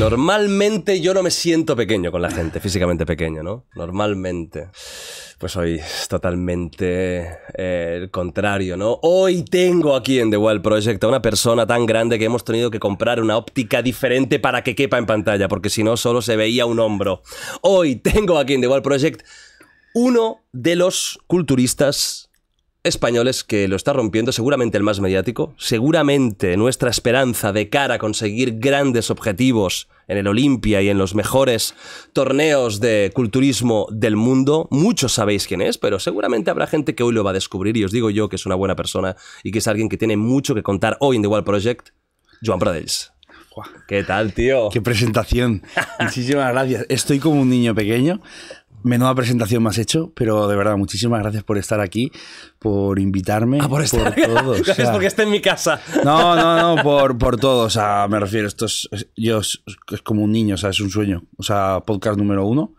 Normalmente yo no me siento pequeño con la gente, físicamente pequeño, ¿no? Normalmente. Pues hoy es totalmente eh, el contrario, ¿no? Hoy tengo aquí en The Wild Project a una persona tan grande que hemos tenido que comprar una óptica diferente para que quepa en pantalla, porque si no solo se veía un hombro. Hoy tengo aquí en The Wild Project uno de los culturistas españoles que lo está rompiendo, seguramente el más mediático, seguramente nuestra esperanza de cara a conseguir grandes objetivos en el Olimpia y en los mejores torneos de culturismo del mundo. Muchos sabéis quién es, pero seguramente habrá gente que hoy lo va a descubrir y os digo yo que es una buena persona y que es alguien que tiene mucho que contar hoy en The World Project, Joan Prades. ¿Qué tal, tío? Qué presentación. Muchísimas gracias. Estoy como un niño pequeño Menuda presentación más hecho, pero de verdad, muchísimas gracias por estar aquí, por invitarme, ah, por, estar porque esté en mi casa. No, no, no, por, por todo. O sea, me refiero, esto es, yo, es como un niño, o sea, es un sueño. O sea, podcast número uno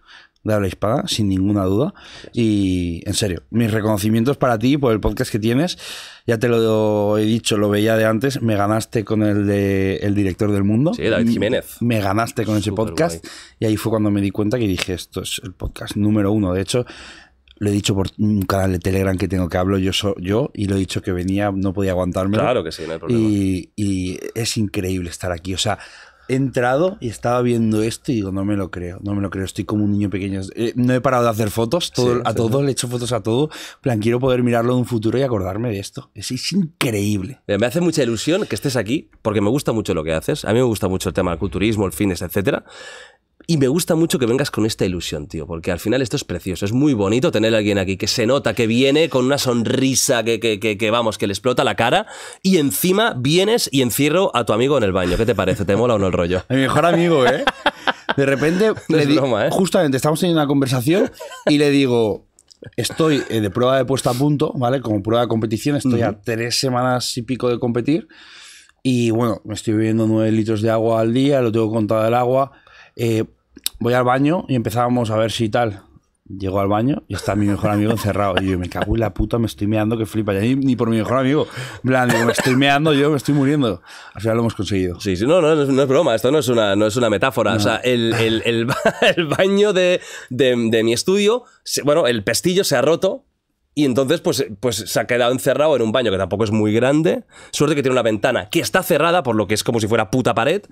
de Espada, sin ninguna duda. Y en serio, mis reconocimientos para ti por el podcast que tienes. Ya te lo he dicho, lo veía de antes. Me ganaste con el de el director del mundo. Sí, David Jiménez. Me ganaste con ese podcast. Y ahí fue cuando me di cuenta que dije, esto es el podcast número uno. De hecho, lo he dicho por un canal de Telegram que tengo que hablo yo, yo y lo he dicho que venía, no podía aguantarme. Claro que sí, no y, es increíble estar aquí. O sea, entrado y estaba viendo esto y digo, no me lo creo, no me lo creo, estoy como un niño pequeño. Eh, no he parado de hacer fotos, a todo le he hecho fotos a todo. plan, quiero poder mirarlo en un futuro y acordarme de esto. Es, es, increíble. Eh, me hace mucha ilusión que estés aquí porque me gusta mucho lo que haces. A mí me gusta mucho el tema del culturismo, el fitness, etcétera. Y me gusta mucho que vengas con esta ilusión, tío, porque al final esto es precioso. Es muy bonito tener a alguien aquí que se nota, que viene con una sonrisa, que, vamos, que le explota la cara. Y encima vienes y encierro a tu amigo en el baño. ¿Qué te parece? ¿Te mola o no el rollo? Mi mejor amigo, ¿eh? De repente, es ¿eh? justamente estamos teniendo una conversación y le digo, estoy eh, de prueba de puesta a punto, ¿vale? Como prueba de competición, estoy a tres semanas y pico de competir. Y bueno, me estoy bebiendo nueve litros de agua al día, lo tengo contado el agua. Eh, voy al baño y empezábamos a ver si tal. Llego al baño y está mi mejor amigo encerrado. Y yo me cago en la puta, me estoy meando que flipa. Ya ni, por mi mejor amigo. Blan, me estoy meando, yo me estoy muriendo. Al final lo hemos conseguido. Sí, sí, no, no, no es broma, esto no es una, no es una metáfora. O sea, el, baño de, de mi estudio, bueno, el pestillo se ha roto y entonces, pues, pues se ha quedado encerrado en un baño que tampoco es muy grande. Suerte que tiene una ventana que está cerrada, por lo que es como si fuera puta pared.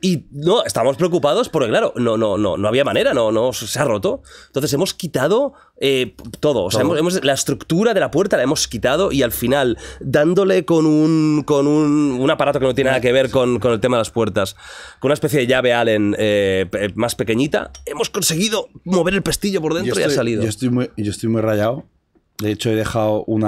Y no, estamos preocupados porque, claro, no, no, no, no había manera, no, no se ha roto. Entonces hemos quitado eh, todo. O sea, hemos, la estructura de la puerta la hemos quitado y al final, dándole con un, con un, un aparato que no tiene nada que ver con, con, el tema de las puertas, con una especie de llave Allen eh, eh, más pequeñita, hemos conseguido mover el pestillo por dentro y ha salido. Yo estoy yo estoy muy rayado de hecho, he dejado un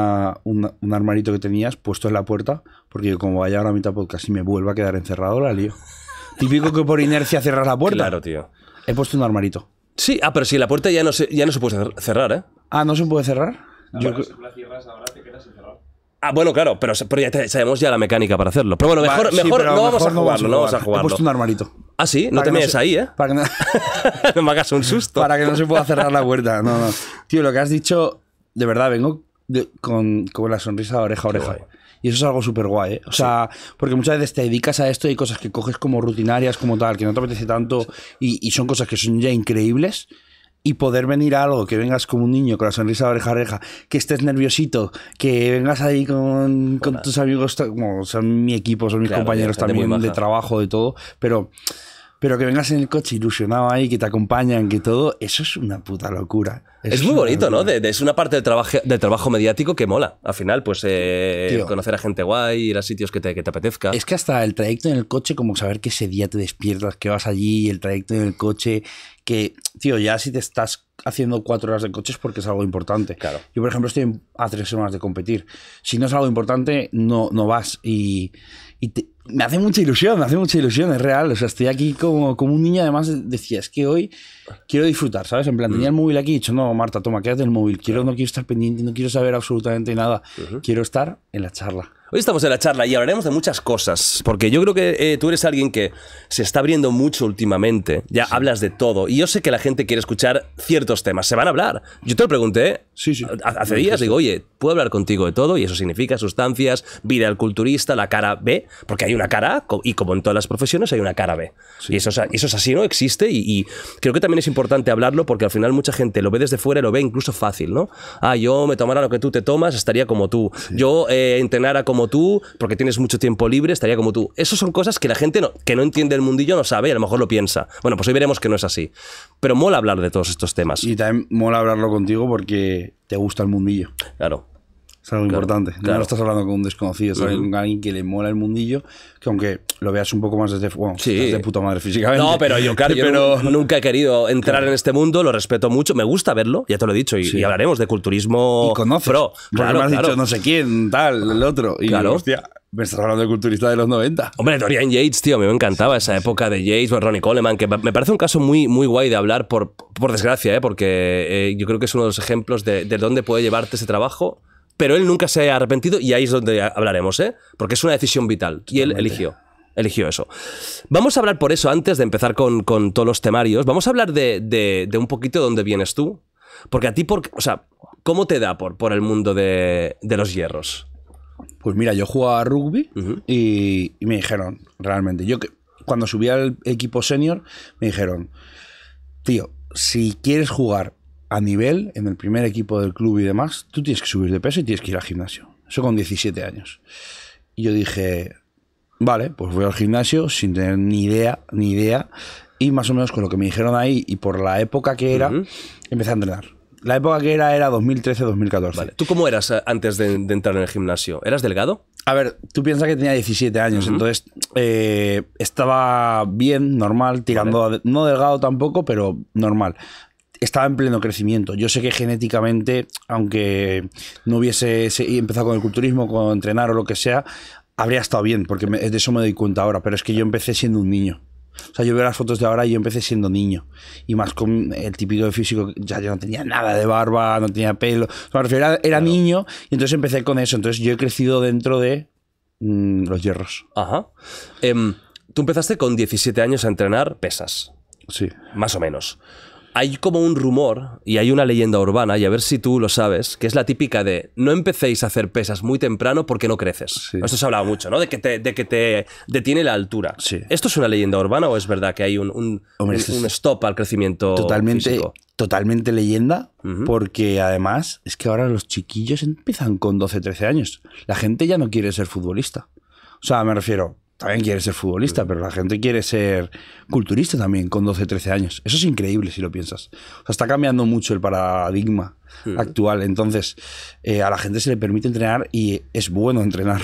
armarito que tenías puesto en la puerta, porque como vaya ahora a mitad podcast y me vuelva a quedar encerrado, la lío. Típico que por inercia cerrar la puerta. Claro, tío. He puesto un armarito. Sí, ah, pero sí, la puerta ya no se, ya no se puede cerrar, ¿eh? Ah, ¿no se puede cerrar? si la cierras ahora, te quedas encerrado. Ah, bueno, claro, pero, ya sabemos ya la mecánica para hacerlo. Pero bueno, mejor, no, vamos a jugarlo, no He puesto un armarito. Ah, sí, no te metes ahí, ¿eh? me hagas un susto. Para que no se pueda cerrar la puerta, no, no. Tío, lo que has dicho de verdad, vengo con, con, la sonrisa de oreja a oreja. Y eso es algo súper guay, ¿eh? O sea, porque muchas veces te dedicas a esto y hay cosas que coges como rutinarias, como tal, que no te apetece tanto y, son cosas que son ya increíbles. Y poder venir a algo, que vengas como un niño con la sonrisa de oreja a oreja, que estés nerviosito, que vengas ahí con, con tus amigos, como son mi equipo, son mis compañeros también de trabajo, de todo, pero pero que vengas en el coche ilusionado ahí, que te acompañan, que todo, eso es una puta locura. es muy bonito, ¿no? es una parte del trabajo, del trabajo mediático que mola. Al final, pues eh, conocer a gente guay, ir a sitios que te, que apetezca. Es que hasta el trayecto en el coche, como saber que ese día te despiertas, que vas allí, el trayecto en el coche, que, tío, ya si te estás haciendo cuatro horas de es porque es algo importante. Claro. Yo, por ejemplo, estoy a tres semanas de competir. Si no es algo importante, no, no vas. Y, me hace mucha ilusión, me hace mucha ilusión, es real. O sea, estoy aquí como, un niño. Además, decías que hoy quiero disfrutar, ¿sabes? En plan, tenía el móvil aquí y he dicho, no, Marta, toma, quédate el móvil. Quiero, No quiero estar pendiente, no quiero saber absolutamente nada. Quiero estar en la charla. Hoy estamos en la charla y hablaremos de muchas cosas, porque yo creo que eh, tú eres alguien que se está abriendo mucho últimamente, ya hablas de todo, y yo sé que la gente quiere escuchar ciertos temas, se van a hablar. Yo te lo pregunté sí, sí. hace días, digo, oye, puedo hablar contigo de todo, y eso significa sustancias, vida al culturista, la cara B, porque hay una cara A, y como en todas las profesiones hay una cara B. Y eso, eso es así, ¿no? Existe, y, creo que también es importante hablarlo, porque al final mucha gente lo ve desde fuera y lo ve incluso fácil, ¿no? Ah, yo me tomara lo que tú te tomas, estaría como tú. Yo eh, entrenara como como tú, porque tienes mucho tiempo libre, estaría como tú. Esas son cosas que la gente que no entiende el mundillo no sabe y a lo mejor lo piensa. Bueno, pues hoy veremos que no es así. Pero mola hablar de todos estos temas. Y también mola hablarlo contigo porque te gusta el mundillo. Claro. Es algo importante. No estás hablando con un desconocido, con alguien que le mola el mundillo, que aunque lo veas un poco más desde, bueno, sí. desde puta madre físicamente. No, pero yo, claro, pero... nunca he querido entrar en este mundo, lo respeto mucho, me gusta verlo, ya te lo he dicho, y, hablaremos de culturismo. Y conoces. Pro. Claro, me has dicho no sé quién, tal, el otro. Y claro. hostia, me estás hablando de culturista de los 90. Hombre, Dorian Yates, tío, me encantaba esa época de Yates, Ronnie Coleman, que me parece un caso muy, muy guay de hablar, por, por desgracia, ¿eh? porque eh, yo creo que es uno de los ejemplos de, de dónde puede llevarte ese trabajo pero él nunca se ha arrepentido y ahí es donde hablaremos, ¿eh? Porque es una decisión vital y él eligió. Eligió eso. Vamos a hablar por eso, antes de empezar con, todos los temarios, vamos a hablar de, un poquito de dónde vienes tú. Porque a ti, por, sea, ¿cómo te da por, por el mundo de, los hierros? Pues mira, yo jugaba rugby y, me dijeron, realmente, yo que, cuando subí al equipo senior, me dijeron, tío, si quieres jugar a nivel, en el primer equipo del club y demás, tú tienes que subir de peso y tienes que ir al gimnasio. Eso con 17 años. Y yo dije, vale, pues voy al gimnasio sin tener ni idea, ni idea. Y más o menos con lo que me dijeron ahí y por la época que era, empecé a entrenar. La época que era era 2013-2014. Vale. ¿Tú cómo eras eh, antes de, entrar en el gimnasio? ¿Eras delgado? A ver, tú piensas que tenía 17 años, entonces eh, estaba bien, normal, tirando, no delgado tampoco, pero normal estaba en pleno crecimiento. Yo sé que genéticamente, aunque no hubiese empezado con el culturismo, con entrenar o lo que sea, habría estado bien, porque me, de eso me doy cuenta ahora. Pero es que yo empecé siendo un niño. O sea, yo veo las fotos de ahora y yo empecé siendo niño. Y más con el típico de físico, ya yo no tenía nada de barba, no tenía pelo. era, niño y entonces empecé con eso. Entonces yo he crecido dentro de mm, los hierros. Ajá. Em, tú empezaste con 17 años a entrenar pesas. Sí. Más o menos hay como un rumor y hay una leyenda urbana, y a ver si tú lo sabes, que es la típica de no empecéis a hacer pesas muy temprano porque no creces. Esto se ha hablado mucho, ¿no? De que te, detiene la altura. ¿Esto es una leyenda urbana o es verdad que hay un, stop al crecimiento? Totalmente, totalmente leyenda, porque además es que ahora los chiquillos empiezan con 12, 13 años. La gente ya no quiere ser futbolista. O sea, me refiero, también quiere ser futbolista, pero la gente quiere ser culturista también con 12, 13 años. Eso es increíble si lo piensas. O está cambiando mucho el paradigma actual. Entonces, eh, a la gente se le permite entrenar y es bueno entrenar.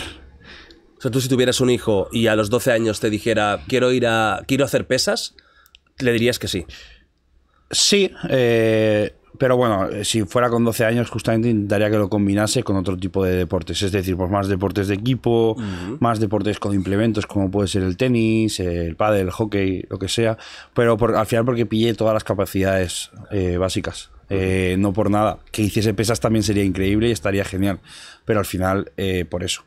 O sea, tú si tuvieras un hijo y a los 12 años te dijera, quiero ir a, quiero hacer pesas, le dirías que sí. Sí, eh, pero bueno, eh, si fuera con 12 años, justamente intentaría que lo combinase con otro tipo de deportes. Es decir, pues más deportes de equipo, más deportes con implementos como puede ser el tenis, el pádel, el hockey, lo que sea. Pero por, al final porque pillé todas las capacidades eh, básicas. Eh, no por nada. Que hiciese pesas también sería increíble y estaría genial. Pero al final, por eso.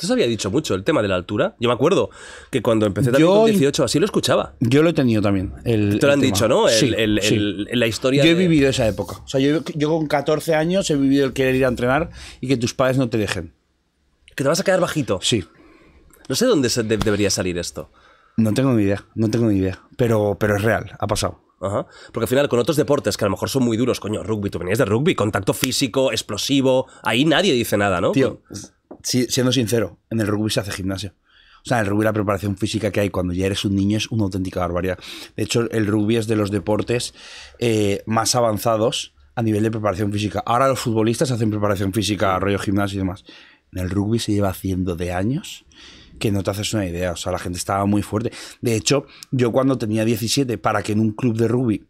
Esto pues se había dicho mucho, el tema de la altura. Yo me acuerdo que cuando empecé también yo, con 18 así lo escuchaba. Yo lo he tenido también. El, Te lo han dicho, ¿no? sí, la historia. Yo he vivido esa época. O sea, yo, yo con 14 años he vivido el querer ir a entrenar y que tus padres no te dejen. Que te vas a quedar bajito. Sí. No sé dónde se debería salir esto. No tengo ni idea, no tengo ni idea. Pero, pero es real, ha pasado. Ajá. Porque al final, con otros deportes que a lo mejor son muy duros, coño, rugby, tú venías de rugby, contacto físico, explosivo, ahí nadie dice nada, ¿no? Tío, siendo sincero, en el rugby se hace gimnasio. O sea, el rugby, la preparación física que hay cuando ya eres un niño es una auténtica barbaridad. De hecho, el rugby es de los deportes eh, más avanzados a nivel de preparación física. Ahora los futbolistas hacen preparación física, rollo gimnasio y demás. En el rugby se lleva haciendo de años que no te haces una idea. O sea, la gente estaba muy fuerte. De hecho, yo cuando tenía 17, para que en un club de rugby,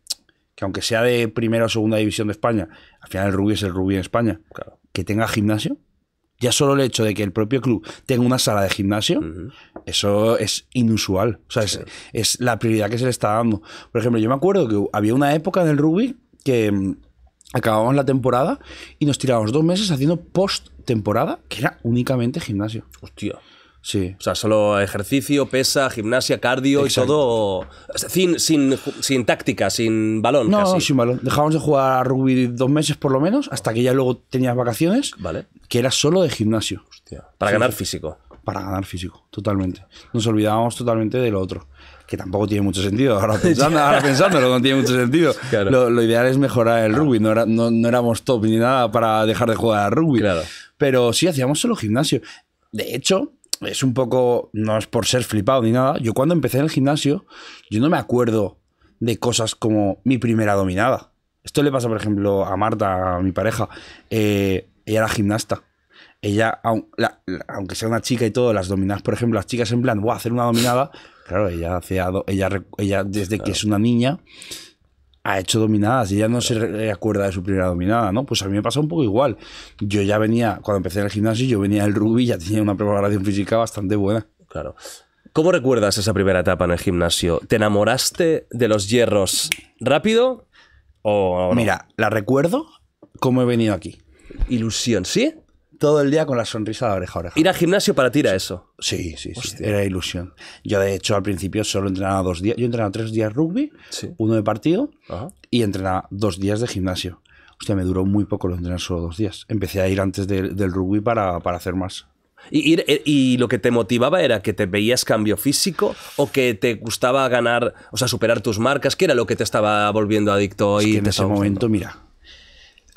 que aunque sea de primera o segunda división de España, al final el rugby es el rugby en España, que tenga gimnasio, ya solo el hecho de que el propio club tenga una sala de gimnasio, eso es inusual. O sea, es, es, la prioridad que se le está dando. Por ejemplo, yo me acuerdo que había una época en el rugby que mm, acabábamos la temporada y nos tirábamos dos meses haciendo post temporada que era únicamente gimnasio. Hostia. Sí. O sea, solo ejercicio, pesa, gimnasia, cardio y todo. Sin, táctica, sin balón. No, sin balón. Dejábamos de jugar a rugby dos meses por lo menos, hasta que ya luego tenías vacaciones. Vale. Que era solo de gimnasio. Para ganar físico. Para ganar físico, totalmente. Nos olvidábamos totalmente de lo otro. Que tampoco tiene mucho sentido. Ahora, pensando, ahora pensándolo, no tiene mucho sentido. Lo, ideal es mejorar el rugby. No, era, no, éramos top ni nada para dejar de jugar a rugby. Pero sí, hacíamos solo gimnasio. De hecho, es un poco, no es por ser flipado ni nada, yo cuando empecé en el gimnasio, yo no me acuerdo de cosas como mi primera dominada. Esto le pasa, por ejemplo, a Marta, a mi pareja. Eh, ella era gimnasta. Ella, aunque sea una chica y todo, las dominadas, por ejemplo, las chicas en plan, voy a hacer una dominada. Claro, ella, ella, ella desde que es una niña, ha hecho dominadas y ya no se acuerda de su primera dominada, ¿no? Pues a mí me pasa un poco igual. Yo ya venía, cuando empecé en el gimnasio, yo venía del rugby, ya tenía una preparación física bastante buena. Claro. ¿Cómo recuerdas esa primera etapa en el gimnasio? ¿Te enamoraste de los hierros rápido o Mira, la recuerdo como he venido aquí. Ilusión, ¿sí? todo el día con la sonrisa de oreja a oreja. Ir al gimnasio para tirar eso. Sí, sí, sí, Era ilusión. Yo, de hecho, al principio solo entrenaba dos días. Yo entrenaba tres días rugby, uno de partido, y entrenaba dos días de gimnasio. Hostia, me duró muy poco lo entrenar solo dos días. Empecé a ir antes del rugby para, hacer más. Eh, y, lo que te motivaba era que te veías cambio físico o que te gustaba ganar, o sea, superar tus marcas? que era lo que te estaba volviendo adicto? Es y en ese momento, mira,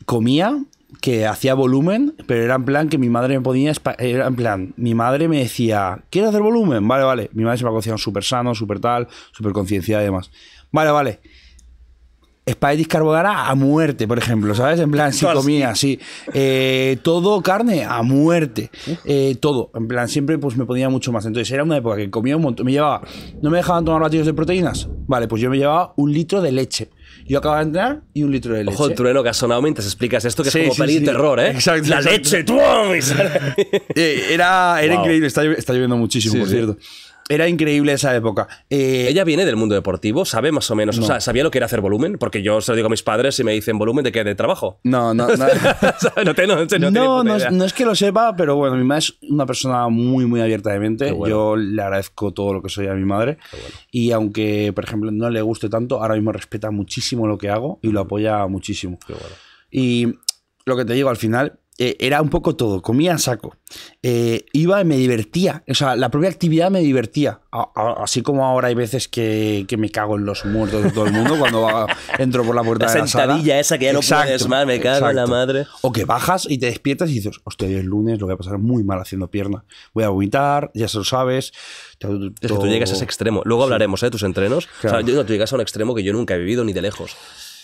comía que hacía volumen, pero era en plan que mi madre me ponía. Era en plan, mi madre me decía, ¿quieres hacer volumen? Vale, vale. Mi madre se me hacía súper sano, súper tal, súper concienciada y demás. Vale, vale. Espaguetis carbonara a muerte, por ejemplo, ¿sabes? En plan, si comía, sí. Eh, todo carne a muerte. Eh, todo. En plan, siempre pues me ponía mucho más. Entonces era una época que comía un montón. Me llevaba. ¿No me dejaban tomar batidos de proteínas? Vale, pues yo me llevaba un litro de leche. Yo acabo de entrar y un litro de leche. Ojo el trueno que ha sonado mientras explicas esto, que es como sí, terror, ¿eh? La leche, tú! Eh, era, era increíble. Está, está, lloviendo muchísimo, por cierto. Era increíble esa época. Eh, Ella viene del mundo deportivo, sabe más o menos, o sea, sabía lo que era hacer volumen, porque yo se lo digo a mis padres y me dicen volumen de qué, de trabajo. No, no, no. no, es, que lo sepa, pero bueno, mi madre es una persona muy, muy abierta de mente. Yo le agradezco todo lo que soy a mi madre. Y aunque, por ejemplo, no le guste tanto, ahora mismo respeta muchísimo lo que hago y lo apoya muchísimo. Y lo que te digo, al final, eh, era un poco todo, comía en saco. Eh, iba y me divertía, o sea, la propia actividad me divertía. así como ahora hay veces que, me cago en los muertos de todo el mundo cuando entro por la puerta la de la sentadilla esa que ya no puedes más, me cago en la madre. O que bajas y te despiertas y dices, hostia, hoy es lunes, lo voy a pasar muy mal haciendo pierna. Voy a vomitar, ya se lo sabes. que tú llegas a ese extremo. Luego hablaremos ¿eh? de tus entrenos. tú llegas a un extremo que yo nunca he vivido ni de lejos.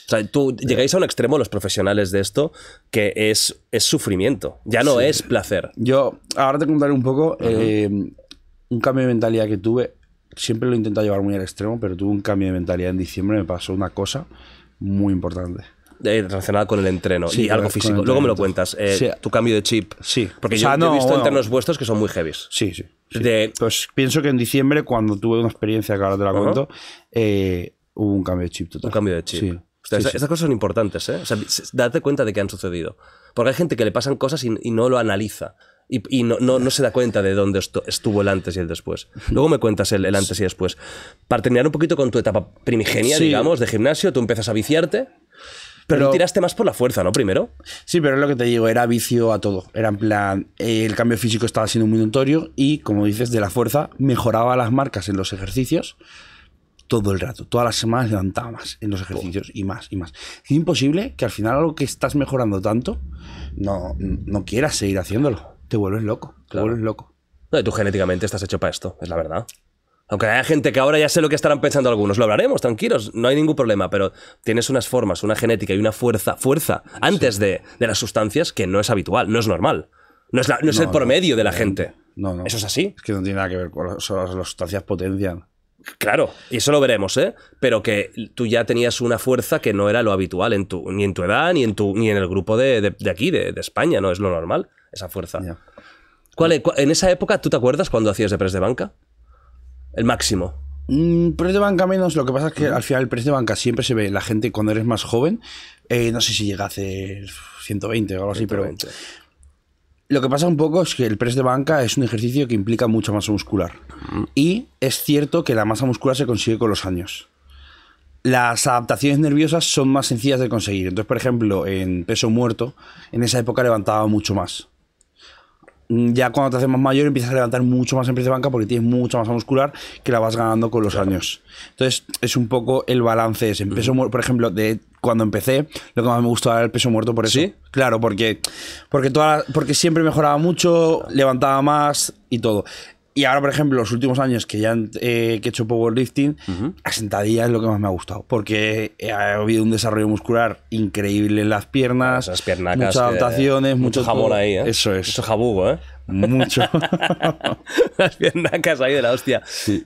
O sea, tú llegáis a un extremo los profesionales de esto que es, es sufrimiento, ya no es placer. Yo ahora te contaré un poco eh, un cambio de mentalidad que tuve. Siempre lo he intentado llevar muy al extremo, pero tuve un cambio de mentalidad en diciembre. Me pasó una cosa muy importante. relacionada con el entreno y algo físico. Luego me lo cuentas. Eh, tu cambio de chip. Sí. Porque yo no, he visto bueno, entrenos vuestros que son muy heavies. Sí, sí. Pues pienso que en diciembre, cuando tuve una experiencia que ahora te la cuento, eh, hubo un cambio de chip total. Un cambio de chip. Sí estas esas, cosas son importantes, ¿eh? O sea, date cuenta de que han sucedido. Porque hay gente que le pasan cosas y, no lo analiza. Y, no, se da cuenta de dónde estuvo el antes y el después. Luego me cuentas el, antes y después. Para terminar un poquito con tu etapa primigenia, digamos, de gimnasio, tú empiezas a viciarte. Pero, tiraste más por la fuerza, ¿no? Primero. Sí, pero es lo que te digo, era vicio a todo. Era plan, el cambio físico estaba siendo muy notorio y, como dices, de la fuerza mejoraba las marcas en los ejercicios todo el rato, todas las semanas levantaba más en los ejercicios y más y más. Es imposible que al final algo que estás mejorando tanto, no, no quieras seguir haciéndolo. Te vuelves loco, te vuelves loco. No, y tú genéticamente estás hecho para esto, es la verdad. Aunque haya gente que ahora ya sé lo que estarán pensando algunos, lo hablaremos, tranquilos, no hay ningún problema, pero tienes unas formas, una genética y una fuerza, fuerza, antes de, las sustancias que no es habitual, no es normal. No es, no es el promedio de la gente. No, no. Eso es así. Es que no tiene nada que ver con las, sustancias potencian Claro, y eso lo veremos, ¿eh? Pero que tú ya tenías una fuerza que no era lo habitual en tu, ni en tu edad, ni en tu, ni en el grupo de, de, aquí, de, España, no es lo normal, esa fuerza. ¿Cuál, en esa época, ¿tú te acuerdas cuando hacías de press de banca? El máximo. Mm, de banca menos, lo que pasa es que al final el press de banca siempre se ve, la gente cuando eres más joven, eh, no sé si llega a hacer 120 o algo así, pero lo que pasa un poco es que el press de banca es un ejercicio que implica mucha masa muscular. Y es cierto que la masa muscular se consigue con los años. Las adaptaciones nerviosas son más sencillas de conseguir. Entonces, por ejemplo, en peso muerto, en esa época levantaba mucho más. Ya cuando te haces más mayor empiezas a levantar mucho más en press de banca porque tienes mucha masa muscular que la vas ganando con los años. Entonces, es un poco el balance ese. En peso por ejemplo, de cuando empecé, lo que más me gustaba era el peso muerto por eso. ¿Sí? Claro, porque, porque, toda, porque siempre mejoraba mucho, levantaba más y todo. Y ahora, por ejemplo, los últimos años que ya eh, he hecho powerlifting, la sentadilla es lo que más me ha gustado. Porque eh, ha habido un desarrollo muscular increíble en las piernas. Las Muchas adaptaciones. mucho, jamón ahí, ¿eh? Eso es. Mucho jabugo, ¿eh? Mucho. las piernacas ahí de la hostia.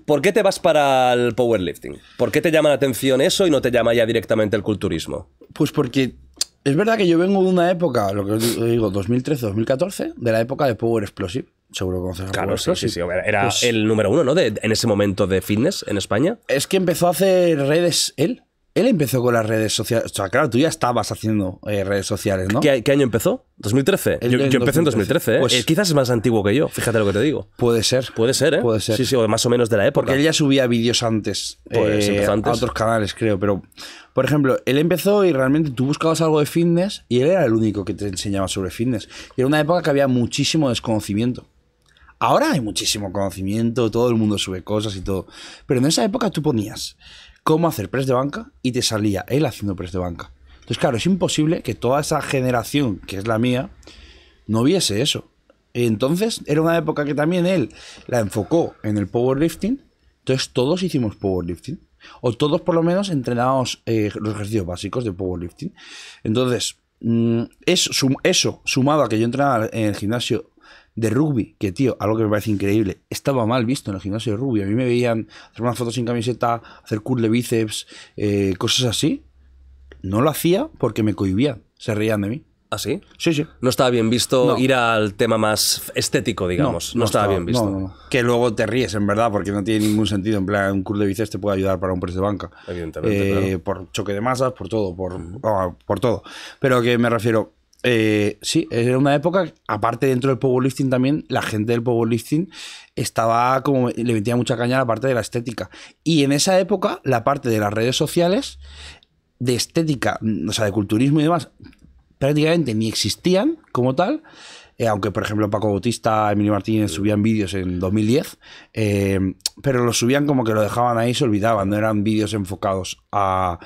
¿Por qué te vas para el powerlifting? ¿Por qué te llama la atención eso y no te llama ya directamente el culturismo? Pues porque es verdad que yo vengo de una época, lo que os digo, 2013-2014, de la época de Power Explosive. Seguro conoces a Claro, Power sí, sí, sí. Era pues el número uno, ¿no? De, en ese momento de fitness en España. Es que empezó a hacer redes él. Él empezó con las redes sociales. O sea, claro, tú ya estabas haciendo eh, redes sociales, ¿no? ¿Qué, año empezó? ¿2013? yo, empecé en 2013, ¿eh? Pues, eh, Quizás es más antiguo que yo, fíjate lo que te digo. Puede ser. Puede ser, ¿eh? Puede ser. Sí, sí, o más o menos de la época. Porque él ya subía vídeos antes, pues, eh, A otros canales, creo. Pero, por ejemplo, él empezó y realmente tú buscabas algo de fitness y él era el único que te enseñaba sobre fitness. era una época que había muchísimo desconocimiento. Ahora hay muchísimo conocimiento, todo el mundo sube cosas y todo. Pero en esa época tú ponías cómo hacer press de banca y te salía él haciendo press de banca. Entonces, claro, es imposible que toda esa generación, que es la mía, no viese eso. Entonces, era una época que también él la enfocó en el powerlifting. Entonces, todos hicimos powerlifting. O todos, por lo menos, entrenábamos eh, los ejercicios básicos de powerlifting. Entonces, mm, eso, sumado a que yo entrenaba en el gimnasio de rugby, que tío, algo que me parece increíble, estaba mal visto en el gimnasio de rugby. A mí me veían hacer una foto sin camiseta, hacer curl de bíceps, eh, cosas así. No lo hacía porque me cohibía. se reían de mí. ¿Ah, sí? Sí, sí. No estaba bien visto ir al tema más estético, digamos. No, estaba, bien visto. Que luego te ríes, en verdad, porque no tiene ningún sentido. En plan, un curl de bíceps te puede ayudar para un precio de banca. Evidentemente, eh, Por choque de masas, por todo, por, ah, por todo. Pero que me refiero, eh, sí, era una época, aparte dentro del powerlifting también, la gente del powerlifting estaba como, le metía mucha caña a la parte de la estética. Y en esa época, la parte de las redes sociales, de estética, mm, o sea, de culturismo y demás, prácticamente ni existían como tal. Eh, aunque, por ejemplo, Paco Bautista, Emilio Martínez subían vídeos en 2010, eh, pero los subían como que lo dejaban ahí, se olvidaban, no eran vídeos enfocados a,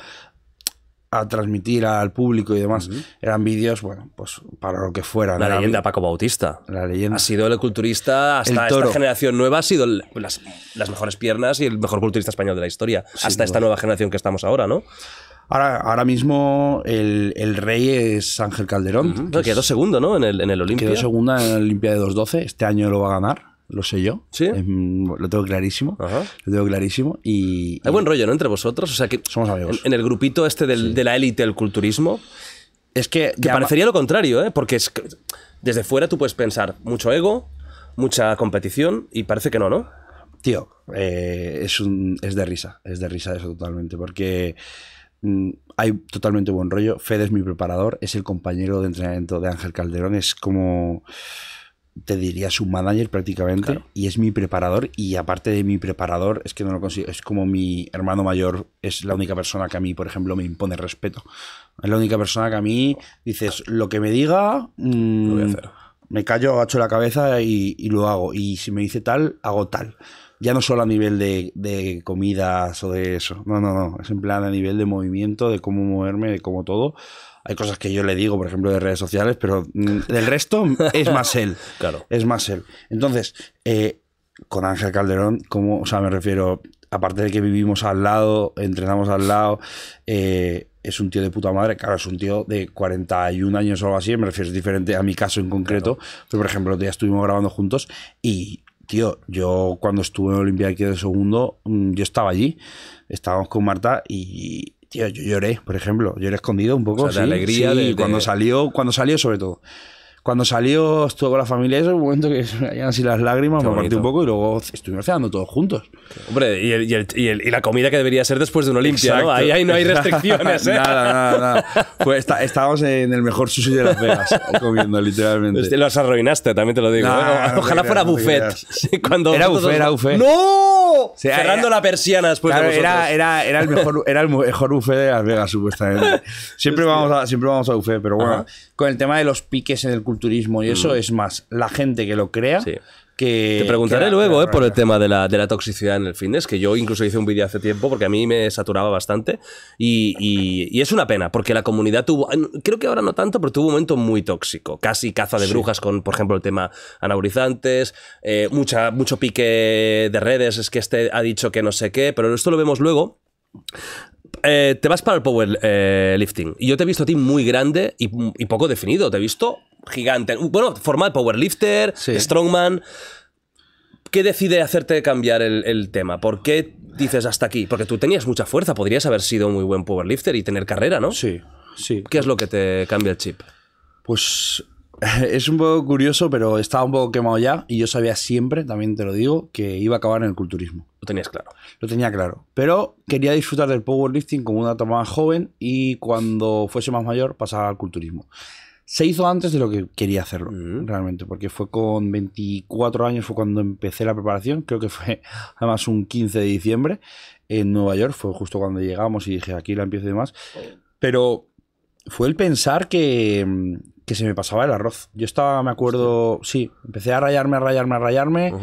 a transmitir al público y demás. Eran vídeos, bueno, pues para lo que fuera. La leyenda Paco Bautista. La leyenda. Ha sido el culturista, hasta esta generación nueva, ha sido las, mejores piernas y el mejor culturista español de la historia. hasta esta nueva generación que estamos ahora, ¿no? Ahora, ahora mismo el, rey es Ángel Calderón. que quedó segundo, ¿no? En el, en Olimpia. Quedó segunda en el Olimpia de 2.12. Este año lo va a ganar lo sé yo. Sí. lo tengo clarísimo. Lo tengo clarísimo. Y, Hay buen rollo, ¿no? Entre vosotros. O sea que. Somos amigos. En, el grupito este de la élite del culturismo. Es que. parecería lo contrario, ¿eh? Porque desde fuera tú puedes pensar mucho ego, mucha competición y parece que no, ¿no? Tío, eh, es, un, es de risa. Es de risa eso totalmente. Porque mm, hay totalmente buen rollo. Fede es mi preparador, es el compañero de entrenamiento de Ángel Calderón. Es como te diría su manager prácticamente y es mi preparador y aparte de mi preparador es que no lo consigo es como mi hermano mayor es la única persona que a mí por ejemplo me impone respeto es la única persona que a mí dices lo que me diga mm, me callo agacho la cabeza y, lo hago y si me dice tal hago tal ya no solo a nivel de, de comidas o de eso no no no es en plan a nivel de movimiento de cómo moverme de cómo todo hay cosas que yo le digo, por ejemplo, de redes sociales, pero mm, del resto es más él. claro. Es más él. Entonces, eh, con Ángel Calderón, como, o sea, me refiero, aparte de que vivimos al lado, entrenamos al lado, eh, es un tío de puta madre, claro, es un tío de 41 años o algo así, me refiero, es diferente a mi caso en concreto, pero por ejemplo, ya estuvimos grabando juntos y, tío, yo cuando estuve en Olimpia aquí de segundo, mm, yo estaba allí, estábamos con Marta y yo lloré, por ejemplo. Lloré escondido un poco. de alegría. Cuando salió, cuando salió sobre todo. Cuando salió, estuvo con la familia, eso es un momento que salían así las lágrimas, me partí un poco y luego estuvimos cenando todos juntos. Hombre, y, la comida que debería ser después de una Olimpia, ¿no? Ahí, no hay restricciones, ¿eh? nada, nada, nada. Pues estábamos en el mejor sushi de Las Vegas comiendo, literalmente. Este, los arruinaste, también te lo digo. ¿eh? Ojalá fuera buffet. Cuando era buffet, era buffet. ¡No! Cerrando la persiana después de era, era, era, el mejor, era el mejor buffet de Las Vegas, supuestamente. Siempre, vamos a, siempre vamos a buffet, pero bueno. Con el tema de los piques en el culto turismo y eso mm. es más la gente que lo crea. Que, Te preguntaré luego eh, por el tema de la, toxicidad en el fitness, que yo incluso hice un vídeo hace tiempo porque a mí me saturaba bastante y, es una pena porque la comunidad tuvo, creo que ahora no tanto, pero tuvo un momento muy tóxico, casi caza de brujas con, por ejemplo, el tema anaburizantes eh, mucha, mucho pique de redes, es que este ha dicho que no sé qué, pero esto lo vemos luego. Eh, te vas para el power lifting y yo te he visto a ti muy grande y, poco definido. Te he visto gigante. Bueno, formal powerlifter, strongman. ¿Qué decide hacerte cambiar el, tema? ¿Por qué dices hasta aquí? Porque tú tenías mucha fuerza, podrías haber sido muy buen powerlifter y tener carrera, ¿no? Sí, sí. ¿Qué es lo que te cambia el chip? Pues es un poco curioso, pero estaba un poco quemado ya y yo sabía siempre, también te lo digo, que iba a acabar en el culturismo. Lo tenías claro. Lo tenía claro. Pero quería disfrutar del powerlifting como una toma más joven y cuando fuese más mayor pasaba al culturismo se hizo antes de lo que quería hacerlo, realmente, porque fue con 24 años, fue cuando empecé la preparación, creo que fue además un 15 de diciembre en Nueva York, fue justo cuando llegamos y dije, aquí la empiezo y demás, pero fue el pensar que, mm, que se me pasaba el arroz. Yo estaba, me acuerdo, sí, empecé a rayarme, a rayarme, a rayarme.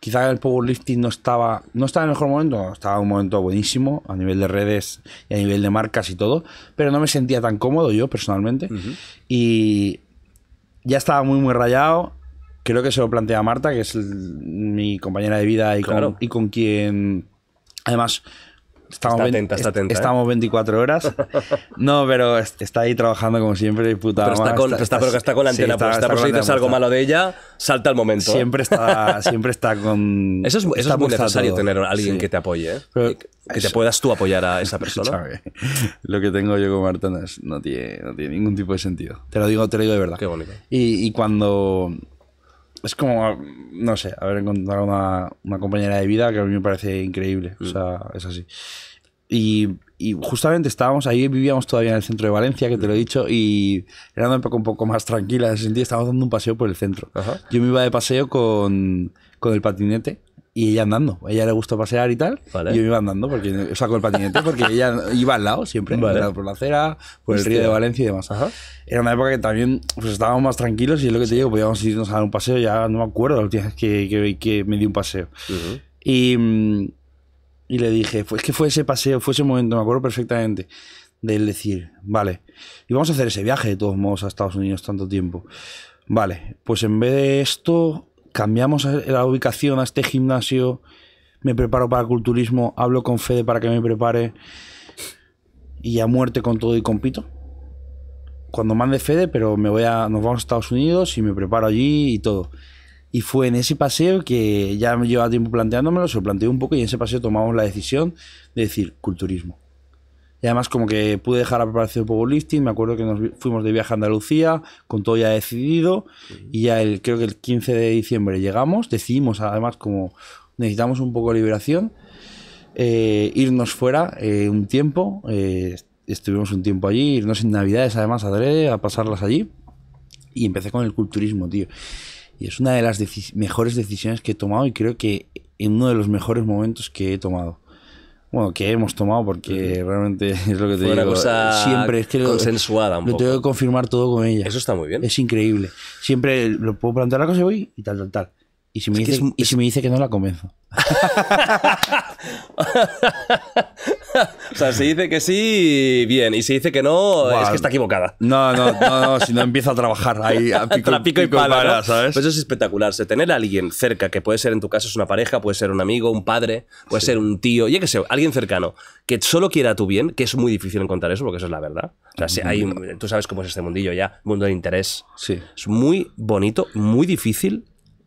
Quizá el powerlifting no estaba, no estaba en el mejor momento, estaba en un momento buenísimo a nivel de redes y a nivel de marcas y todo, pero no me sentía tan cómodo yo personalmente. Y ya estaba muy, muy rayado. Creo que se lo plantea Marta, que es mi compañera de vida y, y con quien, además, Estamos, está atenta, está atenta, ¿eh? Estamos 24 horas. No, pero está ahí trabajando como siempre. Puta pero, está con, está, está, con, la antena puesta. Por si algo malo de ella, salta al momento. Siempre está, siempre está con. Eso es, eso es muy necesario tener a alguien que te apoye. ¿eh? que, te puedas tú apoyar a esa persona. lo que tengo yo con Marta no tiene, no tiene ningún tipo de sentido. Te lo digo, te lo digo de verdad. Qué bonito. Y, y cuando es como, no sé, haber encontrado una, una, compañera de vida que a mí me parece increíble. O mm. sea, es así. Y, y, justamente estábamos ahí, vivíamos todavía en el centro de Valencia, que te lo he dicho, y era una época un poco más tranquila en ese sentido. Estábamos dando un paseo por el centro. Yo me iba de paseo con, con el patinete y ella andando. A ella le gustó pasear y tal. Y yo iba andando, porque, o sea, con el patinete, porque ella iba al lado siempre, por la acera, por el río de Valencia y demás. Era una época que también pues, estábamos más tranquilos y es lo que te digo, podíamos irnos a dar un paseo, ya no me acuerdo la última que, que, me di un paseo. Y, mm, y le dije, pues que fue ese paseo, fue ese momento, me acuerdo perfectamente de decir, vale, y vamos a hacer ese viaje de todos modos a Estados Unidos tanto tiempo. Vale, pues en vez de esto, cambiamos la ubicación a este gimnasio, me preparo para culturismo, hablo con Fede para que me prepare y a muerte con todo y compito. Cuando mande Fede, pero me voy a, nos vamos a Estados Unidos y me preparo allí y todo. Y fue en ese paseo que ya me llevaba tiempo planteándomelo, se lo planteé un poco y en ese paseo tomamos la decisión de decir culturismo. Y además como que pude dejar la preparación de powerlifting, me acuerdo que nos fuimos de viaje a Andalucía, con todo ya decidido, y ya el, creo que el 15 de diciembre llegamos, decidimos además como necesitamos un poco de liberación, eh, irnos fuera eh, un tiempo, eh, estuvimos un tiempo allí, irnos en Navidades además a Dre, a pasarlas allí, y empecé con el culturismo, tío. Y es una de las mejores decisiones que he tomado y creo que en uno de los mejores momentos que he tomado. Bueno, que hemos tomado porque realmente es lo que te digo. Una cosa siempre es que consensuada. Lo, un lo tengo que confirmar todo con ella. Eso está muy bien. Es increíble. Siempre lo puedo plantear la cosa y voy y tal, tal, tal. Y si me, dice, que, no la convenzo. o sea, si dice que sí, bien. Y si dice que no, es que está equivocada. No, no, no, si no empieza a trabajar ahí a pico, y pala, ¿sabes? Pues eso es espectacular. tener a alguien cerca, que puede ser en tu casa es una pareja, puede ser un amigo, un padre, puede ser un tío, ya que sé, alguien cercano, que solo quiera tu bien, que es muy difícil encontrar eso, porque eso es la verdad. O sea, si hay mm. tú sabes cómo es este mundillo ya, mundo de interés. Sí. Es muy bonito, muy difícil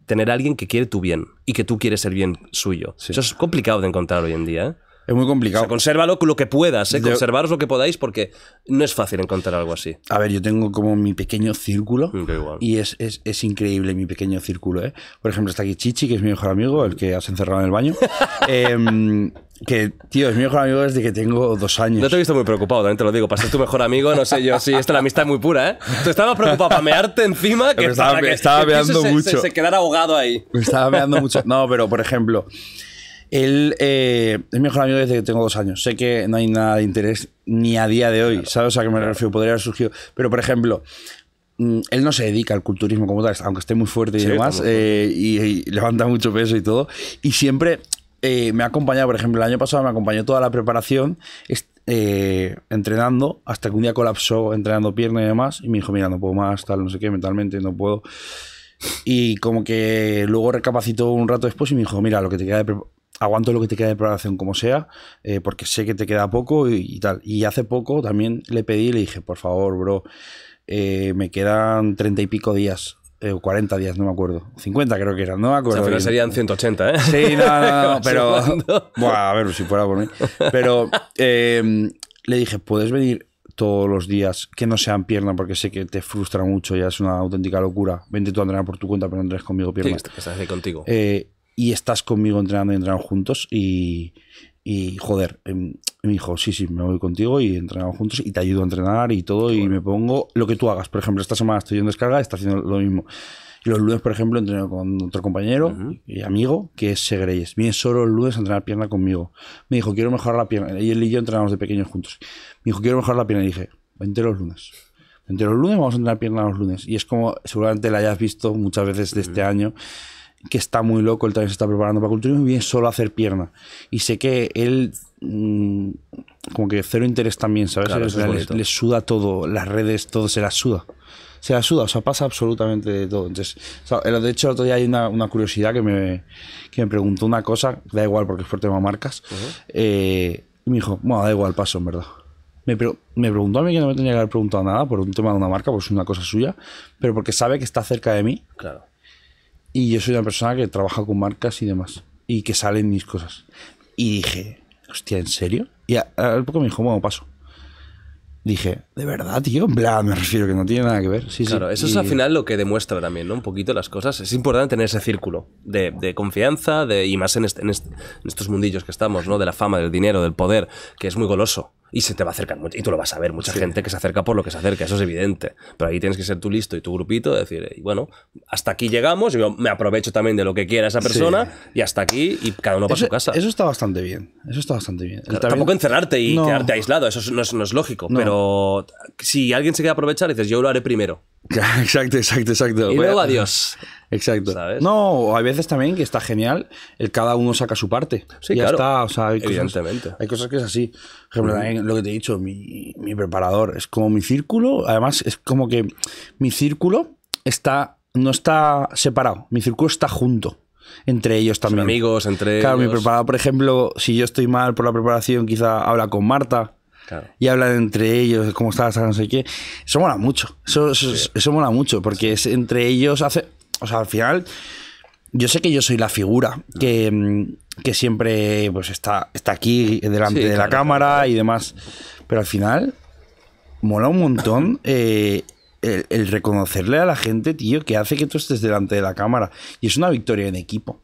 tener a alguien que quiere tu bien y que tú quieres ser bien suyo. Eso es complicado de encontrar hoy en día. ¿eh? Es muy complicado. O sea, lo que puedas, ¿eh? conservaros lo que podáis porque no es fácil encontrar algo así. A ver, yo tengo como mi pequeño círculo mm, y es, increíble mi pequeño círculo. ¿eh? Por ejemplo, está aquí Chichi, que es mi mejor amigo, el que has encerrado en el baño. eh, que, tío, es mi mejor amigo desde que tengo dos años. No te he visto muy preocupado, también te lo digo. Para ser tu mejor amigo, no sé yo si esta la amistad es muy pura, ¿eh? Tú estabas preocupado para mearte encima que, estaba, para que estaba mucho. Se, quedara ahogado ahí. Me estaba meando mucho. No, pero por ejemplo, él eh, es mi mejor amigo desde que tengo dos años. Sé que no hay nada de interés ni a día de hoy, ¿sabes a qué me refiero? Podría haber surgido. Pero por ejemplo, mm, él no se dedica al culturismo como tal, aunque esté muy fuerte y demás, eh, y, levanta mucho peso y todo. Y siempre, eh, me ha acompañado, por ejemplo, el año pasado me acompañó toda la preparación eh, entrenando hasta que un día colapsó entrenando pierna y demás y me dijo, mira, no puedo más, tal, no sé qué, mentalmente no puedo. Y como que luego recapacitó un rato después y me dijo, mira, lo que te queda aguanto lo que te queda de preparación como sea, eh, porque sé que te queda poco y, tal. Y hace poco también le pedí, le dije, por favor, bro, me quedan treinta y pico días 40 eh, días, no me acuerdo. 50 creo que eran, no me acuerdo. O serían 180, ¿eh? Sí, no, pero... bueno, a ver, si fuera por mí. Pero em, le dije, ¿puedes venir todos los días que no sean pierna? Porque sé que te frustra mucho, ya es una auténtica locura. Vente tú a entrenar por tu cuenta, pero no entres conmigo pierna. Sí, estás contigo. Eh, y estás conmigo entrenando y entrenando juntos y, y joder, em, me dijo, sí, sí, me voy contigo y entrenamos juntos y te ayudo a entrenar y todo y me pongo lo que tú hagas. Por ejemplo, esta semana estoy en descarga, está haciendo lo mismo. Y los lunes, por ejemplo, entreno con otro compañero y amigo que es Segreyes. Viene solo el lunes a entrenar pierna conmigo. Me dijo, quiero mejorar la pierna. Y él y yo entrenamos de pequeños juntos. Me dijo, quiero mejorar la pierna. Y dije, vente los lunes. Vente los lunes, vamos a entrenar pierna los lunes. Y es como seguramente la hayas visto muchas veces de este año que está muy loco, él también se está preparando para culturismo y viene solo a hacer pierna. Y sé que él, mm, como que cero interés también, ¿sabes? le, suda todo, las redes, todo se la suda. Se la suda, o sea, pasa absolutamente de todo. Entonces, de hecho, el otro día hay una, curiosidad que me, que me, preguntó una cosa, da igual porque es por tema marcas, eh, y me dijo, bueno, da igual, paso, en verdad. Me, me, preguntó a mí que no me tenía que haber preguntado nada por un tema de una marca, pues es una cosa suya, pero porque sabe que está cerca de mí. Claro y yo soy una persona que trabaja con marcas y demás. Y que salen mis cosas. Y dije, hostia, ¿en serio? Y al poco me dijo, bueno, paso. Dije, de verdad, tío, en me refiero que no tiene nada que ver. Sí, claro, eso es al final lo que demuestra también, ¿no? Un poquito las cosas. Es importante tener ese círculo de, confianza de, y más en, este, en, estos mundillos que estamos, ¿no? De la fama, del dinero, del poder, que es muy goloso. Y se te va a acercar mucho. Y tú lo vas a ver, mucha gente que se acerca por lo que se acerca, eso es evidente. Pero ahí tienes que ser tú listo y tu grupito, decir, bueno, hasta aquí llegamos, yo me aprovecho también de lo que quiera esa persona y hasta aquí y cada uno para su casa. Eso está bastante bien, eso está bastante bien. Tampoco encerrarte y quedarte aislado, eso no es, lógico, pero si alguien se quiere aprovechar, dices, yo lo haré primero. Exacto, exacto, exacto. Y luego adiós. Exacto. No, hay veces también que está genial cada uno saca su parte. Sí, ya está. O sea, Evidentemente. hay cosas que es así. Por ejemplo, lo que te he dicho, mi, preparador es como mi círculo. Además, es como que mi círculo está no está separado. Mi círculo está junto. Entre ellos también. amigos, entre. Claro, mi preparador, por ejemplo, si yo estoy mal por la preparación, quizá habla con Marta. Y hablan entre ellos, cómo estás, no sé qué. Eso mola mucho. Eso, mola mucho, porque es entre ellos hace. O sea, al final. Yo sé que yo soy la figura que, ah. mm, siempre pues, está, está aquí delante de la cámara y demás. Pero al final, mola un montón eh, el, reconocerle a la gente, tío, que hace que tú estés delante de la cámara. Y es una victoria en equipo.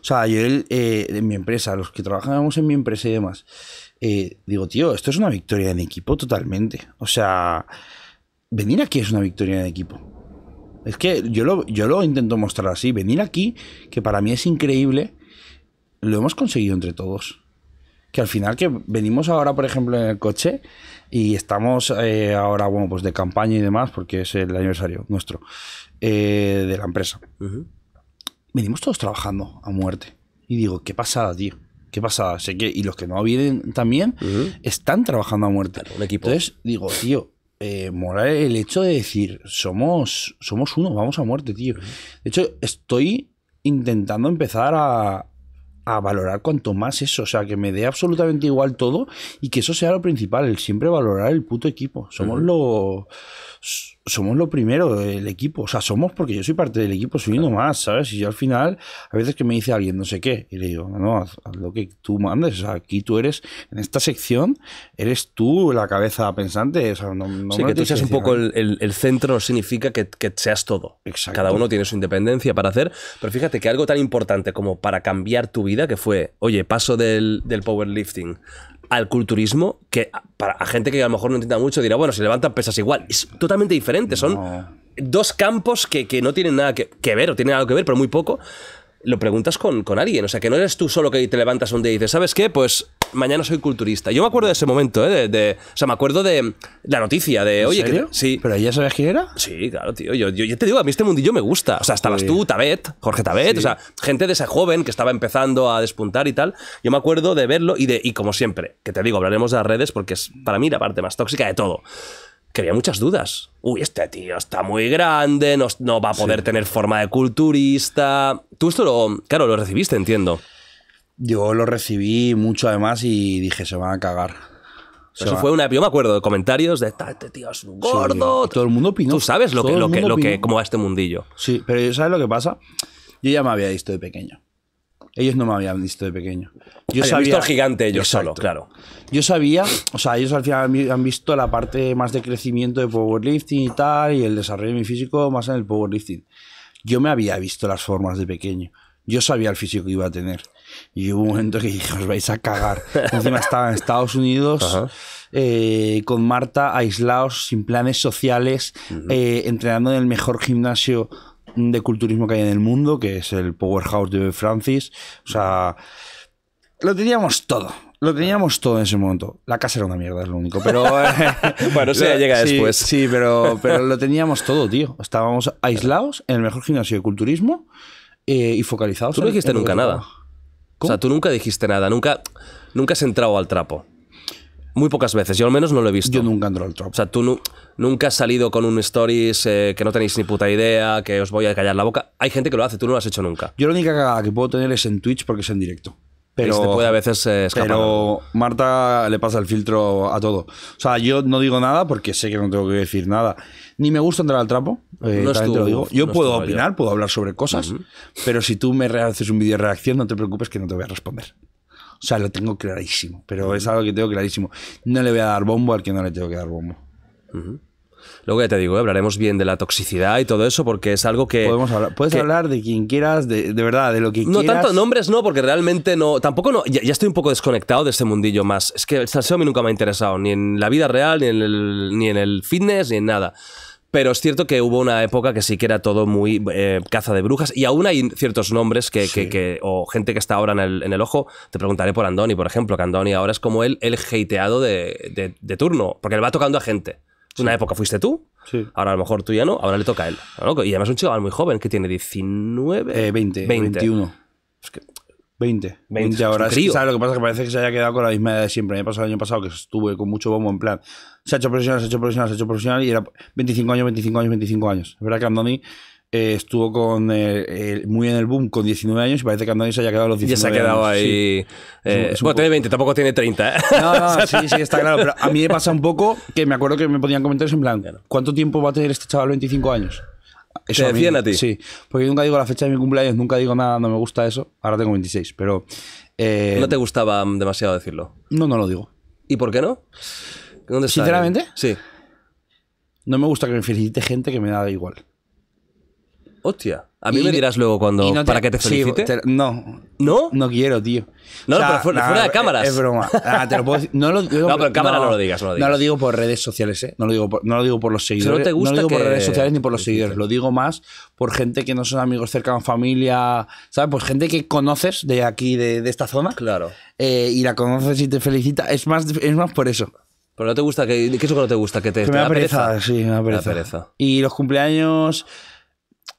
O sea, yo él eh, en mi empresa, los que trabajamos en mi empresa y demás, eh, digo, tío, esto es una victoria en equipo totalmente. O sea, venir aquí es una victoria en equipo. Es que yo lo, yo lo intento mostrar así. Venir aquí, que para mí es increíble, lo hemos conseguido entre todos. Que al final que venimos ahora, por ejemplo, en el coche y estamos eh, ahora, bueno, pues de campaña y demás, porque es el aniversario nuestro, eh, de la empresa. Venimos todos trabajando a muerte. Y digo, qué pasada, tío qué pasa, sé que, y los que no vienen también, están trabajando a muerte. el equipo. Entonces, digo, tío, eh, moral el hecho de decir, somos, somos uno, vamos a muerte, tío. De hecho, estoy intentando empezar a, a valorar cuanto más eso, o sea, que me dé absolutamente igual todo y que eso sea lo principal, el siempre valorar el puto equipo. Somos los somos lo primero del equipo. O sea, somos porque yo soy parte del equipo uno más, ¿sabes? Y yo al final, a veces que me dice alguien no sé qué, y le digo, no, haz, lo que tú mandes. aquí tú eres, en esta sección, eres tú la cabeza pensante. O sea, no, no sí, que tú seas un poco el, el, el, centro significa que, seas todo. Exacto. Cada uno tiene su independencia para hacer. Pero fíjate que algo tan importante como para cambiar tu vida, que fue, oye, paso del, del powerlifting al culturismo que para gente que a lo mejor no entienda mucho dirá, bueno, se levantan pesas igual. Es totalmente diferente. Son dos campos que, no tienen nada que, que ver o tienen algo que ver, pero muy poco lo preguntas con, con, alguien. O sea, que no eres tú solo que te levantas un día y dices, ¿sabes qué? Pues mañana soy culturista. Yo me acuerdo de ese momento, ¿eh? De, o sea, me acuerdo de la noticia de, oye, serio? sí. ¿Pero ya sabes quién era? Sí, claro, tío. Yo, yo, te digo, a mí este mundillo me gusta. O sea, estabas tú, Tabet, Jorge Tabet, o sea, gente de ese joven que estaba empezando a despuntar y tal. Yo me acuerdo de verlo y de, y como siempre, que te digo, hablaremos de las redes porque es para mí la parte más tóxica de todo que había muchas dudas. Uy, este tío está muy grande, no, no va a poder tener forma de culturista. Tú esto lo, claro, lo recibiste, entiendo. Yo lo recibí mucho además y dije, se van a cagar. Eso fue una. Yo me acuerdo de comentarios de este tío es un gordo. todo el mundo opinó. Tú sabes lo que, lo que, lo que, cómo va este mundillo. Sí, pero ¿sabes lo que pasa? Yo ya me había visto de pequeño. Ellos no me habían visto de pequeño. Yo sabía, visto al gigante ellos solo, claro. Yo sabía, o sea, ellos al final han visto la parte más de crecimiento de powerlifting y tal, y el desarrollo de mi físico más en el powerlifting. Yo me había visto las formas de pequeño. Yo sabía el físico que iba a tener. Y hubo un momento que dije, os vais a cagar. Encima estaba en Estados Unidos eh, con Marta, aislados, sin planes sociales, eh, entrenando en el mejor gimnasio de culturismo que hay en el mundo, que es el Powerhouse de Francis. O sea, lo teníamos todo. Lo teníamos todo en ese momento. La casa era una mierda, es lo único. Pero. Eh, bueno, eso llega después. Sí, pero, pero lo teníamos todo, tío. Estábamos aislados en el mejor gimnasio de culturismo eh, y focalizados. Tú no dijiste nunca nada. O sea, tú nunca dijiste nada. Nunca, nunca has entrado al trapo. Muy pocas veces, yo al menos no lo he visto. Yo nunca entro al trapo. O sea, tú nunca has salido con un stories eh, que no tenéis ni puta idea, que os voy a callar la boca. Hay gente que lo hace, tú no lo has hecho nunca. Yo la única cagada que puedo tener es en Twitch porque es en directo. Pero, puede a veces eh, Pero Marta le pasa el filtro a todo. O sea, yo no digo nada porque sé que no tengo que decir nada. Ni me gusta entrar al trapo. Eh, no lo Yo puedo opinar, puedo hablar sobre cosas, pero si tú me haces un vídeo de reacción, no te preocupes que no te voy a responder. O sea, lo tengo clarísimo, pero es algo que tengo clarísimo. No le voy a dar bombo al que no le tengo que dar bombo. Luego ya te digo, ¿eh? hablaremos bien de la toxicidad y todo eso, porque es algo que. Podemos hablar, puedes hablar de quien quieras, de, de, verdad, de lo que no quieras. No tanto nombres, no, porque realmente no. Tampoco no. Ya, estoy un poco desconectado de este mundillo más. Es que el salseo a mí nunca me ha interesado, ni en la vida real, ni en el, ni en el fitness, ni en nada. Pero es cierto que hubo una época que sí que era todo muy eh, caza de brujas y aún hay ciertos nombres que, o gente que está ahora en el, en el, ojo. Te preguntaré por Andoni, por ejemplo, que Andoni ahora es como el, el hateado de, turno, porque le va tocando a gente. En Una época fuiste tú, ahora a lo mejor tú ya no, ahora le toca a él. Y además un chaval muy joven que tiene 19... 20, 21. que 20. 20. ahora Lo que pasa que parece que se haya quedado con la misma edad de siempre. Me pasado el año pasado que estuve con mucho bombo en plan. Se ha hecho profesional, se ha hecho profesional, se ha hecho profesional y era 25 años, 25 años, 25 años. Es verdad que Andoni eh, estuvo con muy en el boom con 19 años y parece que Andoni se haya quedado a los 19 Ya se ha quedado ahí. Eh, bueno, tiene 20, tampoco tiene 30. ¿eh? No, no, sí, sí, está claro. Pero a mí me pasa un poco que me acuerdo que me podían comentar en plan, ¿cuánto tiempo va a tener este chaval 25 años? Eso ¿Te a, ti? Sí, porque nunca digo la fecha de mi cumpleaños, nunca digo nada, no me gusta eso. Ahora tengo 26, pero... Eh, ¿No te gustaba demasiado decirlo? No, no lo digo. ¿Y por qué no? ¿Dónde ¿Sinceramente? Sí. No me gusta que me felicite gente que me da igual. Hostia. A mí me dirás luego cuando. para te, que te felicite. no. ¿No? No quiero, tío. No, pero fuera, de cámaras. Es broma. Ah, te lo puedo No lo digo. No, pero cámara no, lo digas, no lo No lo digo por redes sociales, ¿eh? No lo digo por, no lo digo por los seguidores. no te gusta lo digo por redes sociales ni por los seguidores. Lo digo más por gente que no son amigos cercanos, familia. ¿Sabes? Pues gente que conoces de aquí, de, esta zona. Claro. Eh, y la conoces y te felicita. Es más, es más por eso. Pero no te gusta que. ¿Qué es lo que no te gusta? Que te. me da pereza, sí, me me da pereza. Y los cumpleaños.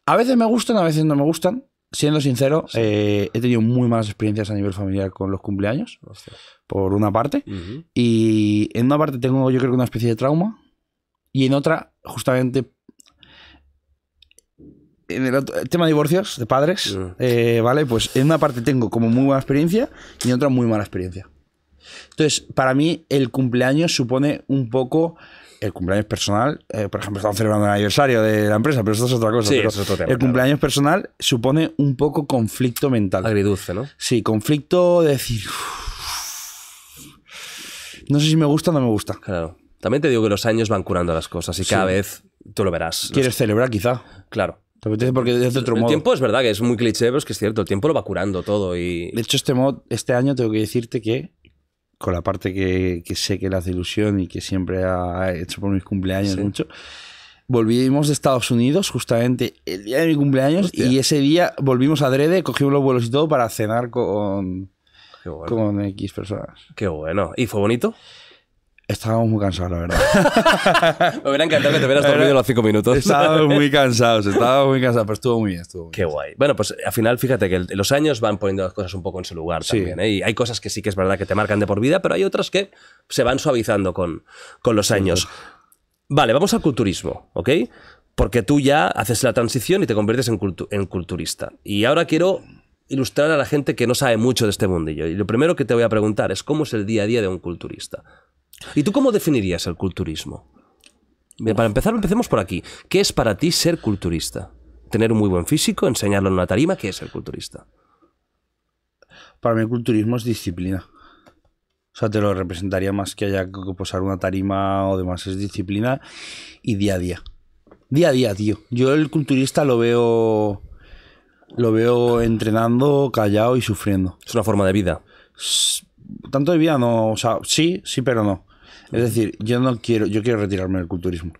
A veces me gustan, a veces no me gustan. Siendo sincero, eh, he tenido muy malas experiencias a nivel familiar con los cumpleaños, por una parte. Y en una parte tengo yo creo que una especie de trauma. Y en otra, justamente en el, tema de divorcios de padres, eh, ¿vale? Pues en una parte tengo como muy buena experiencia y en otra muy mala experiencia. Entonces, para mí el cumpleaños supone un poco el cumpleaños personal, eh, por ejemplo, estamos celebrando el aniversario de la empresa, pero eso es otra cosa. el cumpleaños personal supone un poco conflicto mental. Agridulce, ¿no? Sí, conflicto de decir. no sé si me gusta o no me gusta. Claro. También te digo que los años van curando las cosas y cada vez tú lo verás. Quieres celebrar, quizá. Claro. Te apetece porque de otro modo. El tiempo es verdad que es muy cliché, pero es que es cierto. El tiempo lo va curando todo y. De hecho, este, mod, este año tengo que decirte que con la parte que, sé que le hace ilusión y que siempre ha hecho por mis cumpleaños mucho. Volvimos de Estados Unidos justamente el día de mi cumpleaños y ese día volvimos a Drede, cogimos los vuelos y todo para cenar con, con X personas. Qué bueno. ¿Y fue bonito? Estábamos muy cansados, la verdad. Me hubiera encantado que te hubieras dormido los cinco minutos. Estábamos muy cansados, muy cansados, pero estuvo muy bien. Qué guay. Bueno, pues al final, fíjate que los años van poniendo las cosas un poco en su lugar también. ¿eh? Y hay cosas que sí que es verdad que te marcan de por vida, pero hay otras que se van suavizando con, los años. Pues. Vale, vamos al culturismo, ¿ok? Porque tú ya haces la transición y te conviertes en culturista. Y ahora quiero ilustrar a la gente que no sabe mucho de este mundillo. Y lo primero que te voy a preguntar es cómo es el día a día de un culturista. ¿Y tú cómo definirías el culturismo? para empezar, empecemos por aquí. ¿Qué es para ti ser culturista? ¿Tener un muy buen físico? ¿Enseñarlo en una tarima? ¿Qué es el culturista? Para mí el culturismo es disciplina. O sea, te lo representaría más que haya que posar una tarima o demás. Es disciplina y día a día. Día a día, tío. Yo el culturista lo veo... Lo veo entrenando, callado y sufriendo. Es una forma de vida. Tanto de vida no... O sea, sí, sí, pero no. Es decir, yo no quiero, yo quiero retirarme del culturismo.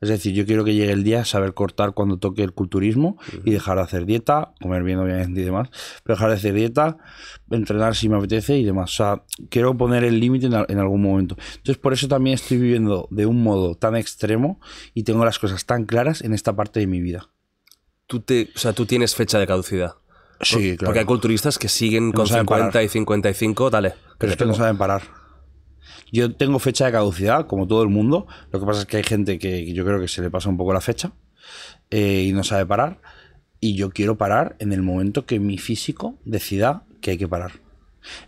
Es decir, yo quiero que llegue el día a saber cortar cuando toque el culturismo y dejar de hacer dieta, comer bien obviamente y demás, pero dejar de hacer dieta, entrenar si me apetece y demás. O sea, quiero poner el límite en, algún momento. Entonces, por eso también estoy viviendo de un modo tan extremo y tengo las cosas tan claras en esta parte de mi vida. Tú, te, o sea, tú tienes fecha de caducidad. Sí, claro. Porque hay culturistas que siguen con 50 y 55, dale. Pero es que no saben parar. Yo tengo fecha de caducidad, como todo el mundo. Lo que pasa es que hay gente que yo creo que se le pasa un poco la fecha eh, y no sabe parar. Y yo quiero parar en el momento que mi físico decida que hay que parar.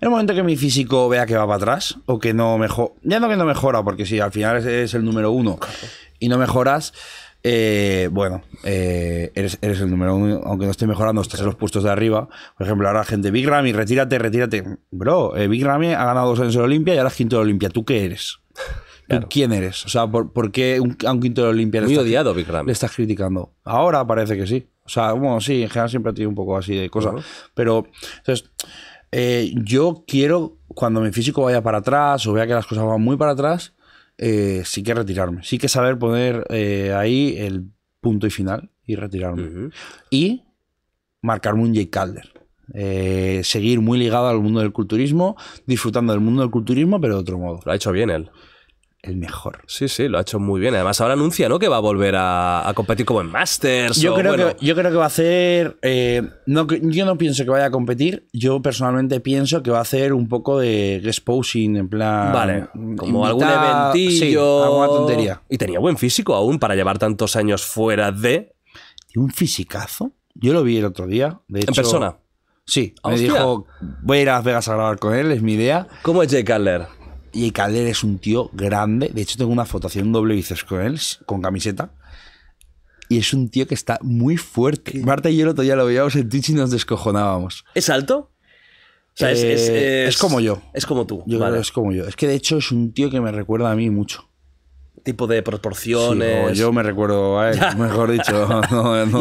En el momento que mi físico vea que va para atrás o que no mejora, ya no que no mejora, porque si al final es el número uno y no mejoras, eh, bueno, eh, eres, el número uno, aunque no esté mejorando, estás en los puestos de arriba. Por ejemplo, ahora gente, Big Ramy, retírate, retírate. Bro, eh, Big Ramy ha ganado dos años en Olimpia y ahora es quinto de Olimpia. ¿Tú qué eres? ¿Tú quién eres? O sea, ¿por, qué un, a un quinto de Olimpia estás, criticando. Ahora parece que sí. O sea, bueno, sí, en general siempre ha tenido un poco así de cosas. Pero, entonces, yo quiero, cuando mi físico vaya para atrás o vea que las cosas van muy para atrás, eh, sí que retirarme. Sí que saber poner eh, ahí el punto y final y retirarme. Y marcarme un Jake Calder. Eh, seguir muy ligado al mundo del culturismo, disfrutando del mundo del culturismo, pero de otro modo. Lo ha hecho bien él el mejor. Sí, sí, lo ha hecho muy bien. Además, ahora anuncia, ¿no? Que va a volver a, competir como en Masters. Yo, creo que, yo creo que va a hacer. Eh, no, yo no pienso que vaya a competir. Yo personalmente pienso que va a hacer un poco de guest posing, en plan. Vale. Como algún eventillo. Sí, tontería. Y tenía buen físico aún para llevar tantos años fuera de. Un fisicazo. Yo lo vi el otro día. en persona. Sí, me dijo, voy a ir a Las Vegas a grabar con él, es mi idea. ¿Cómo es Jay Cutler? Y Calder es un tío grande. De hecho, tengo una foto haciendo un doble biceps con él, con camiseta. Y es un tío que está muy fuerte. Marta y yo el otro día lo veíamos en Twitch y nos descojonábamos. ¿Es alto? Eh, es, como yo. Es como tú. Yo es como yo. Es que de hecho es un tío que me recuerda a mí mucho tipo de proporciones. yo me recuerdo a mejor dicho.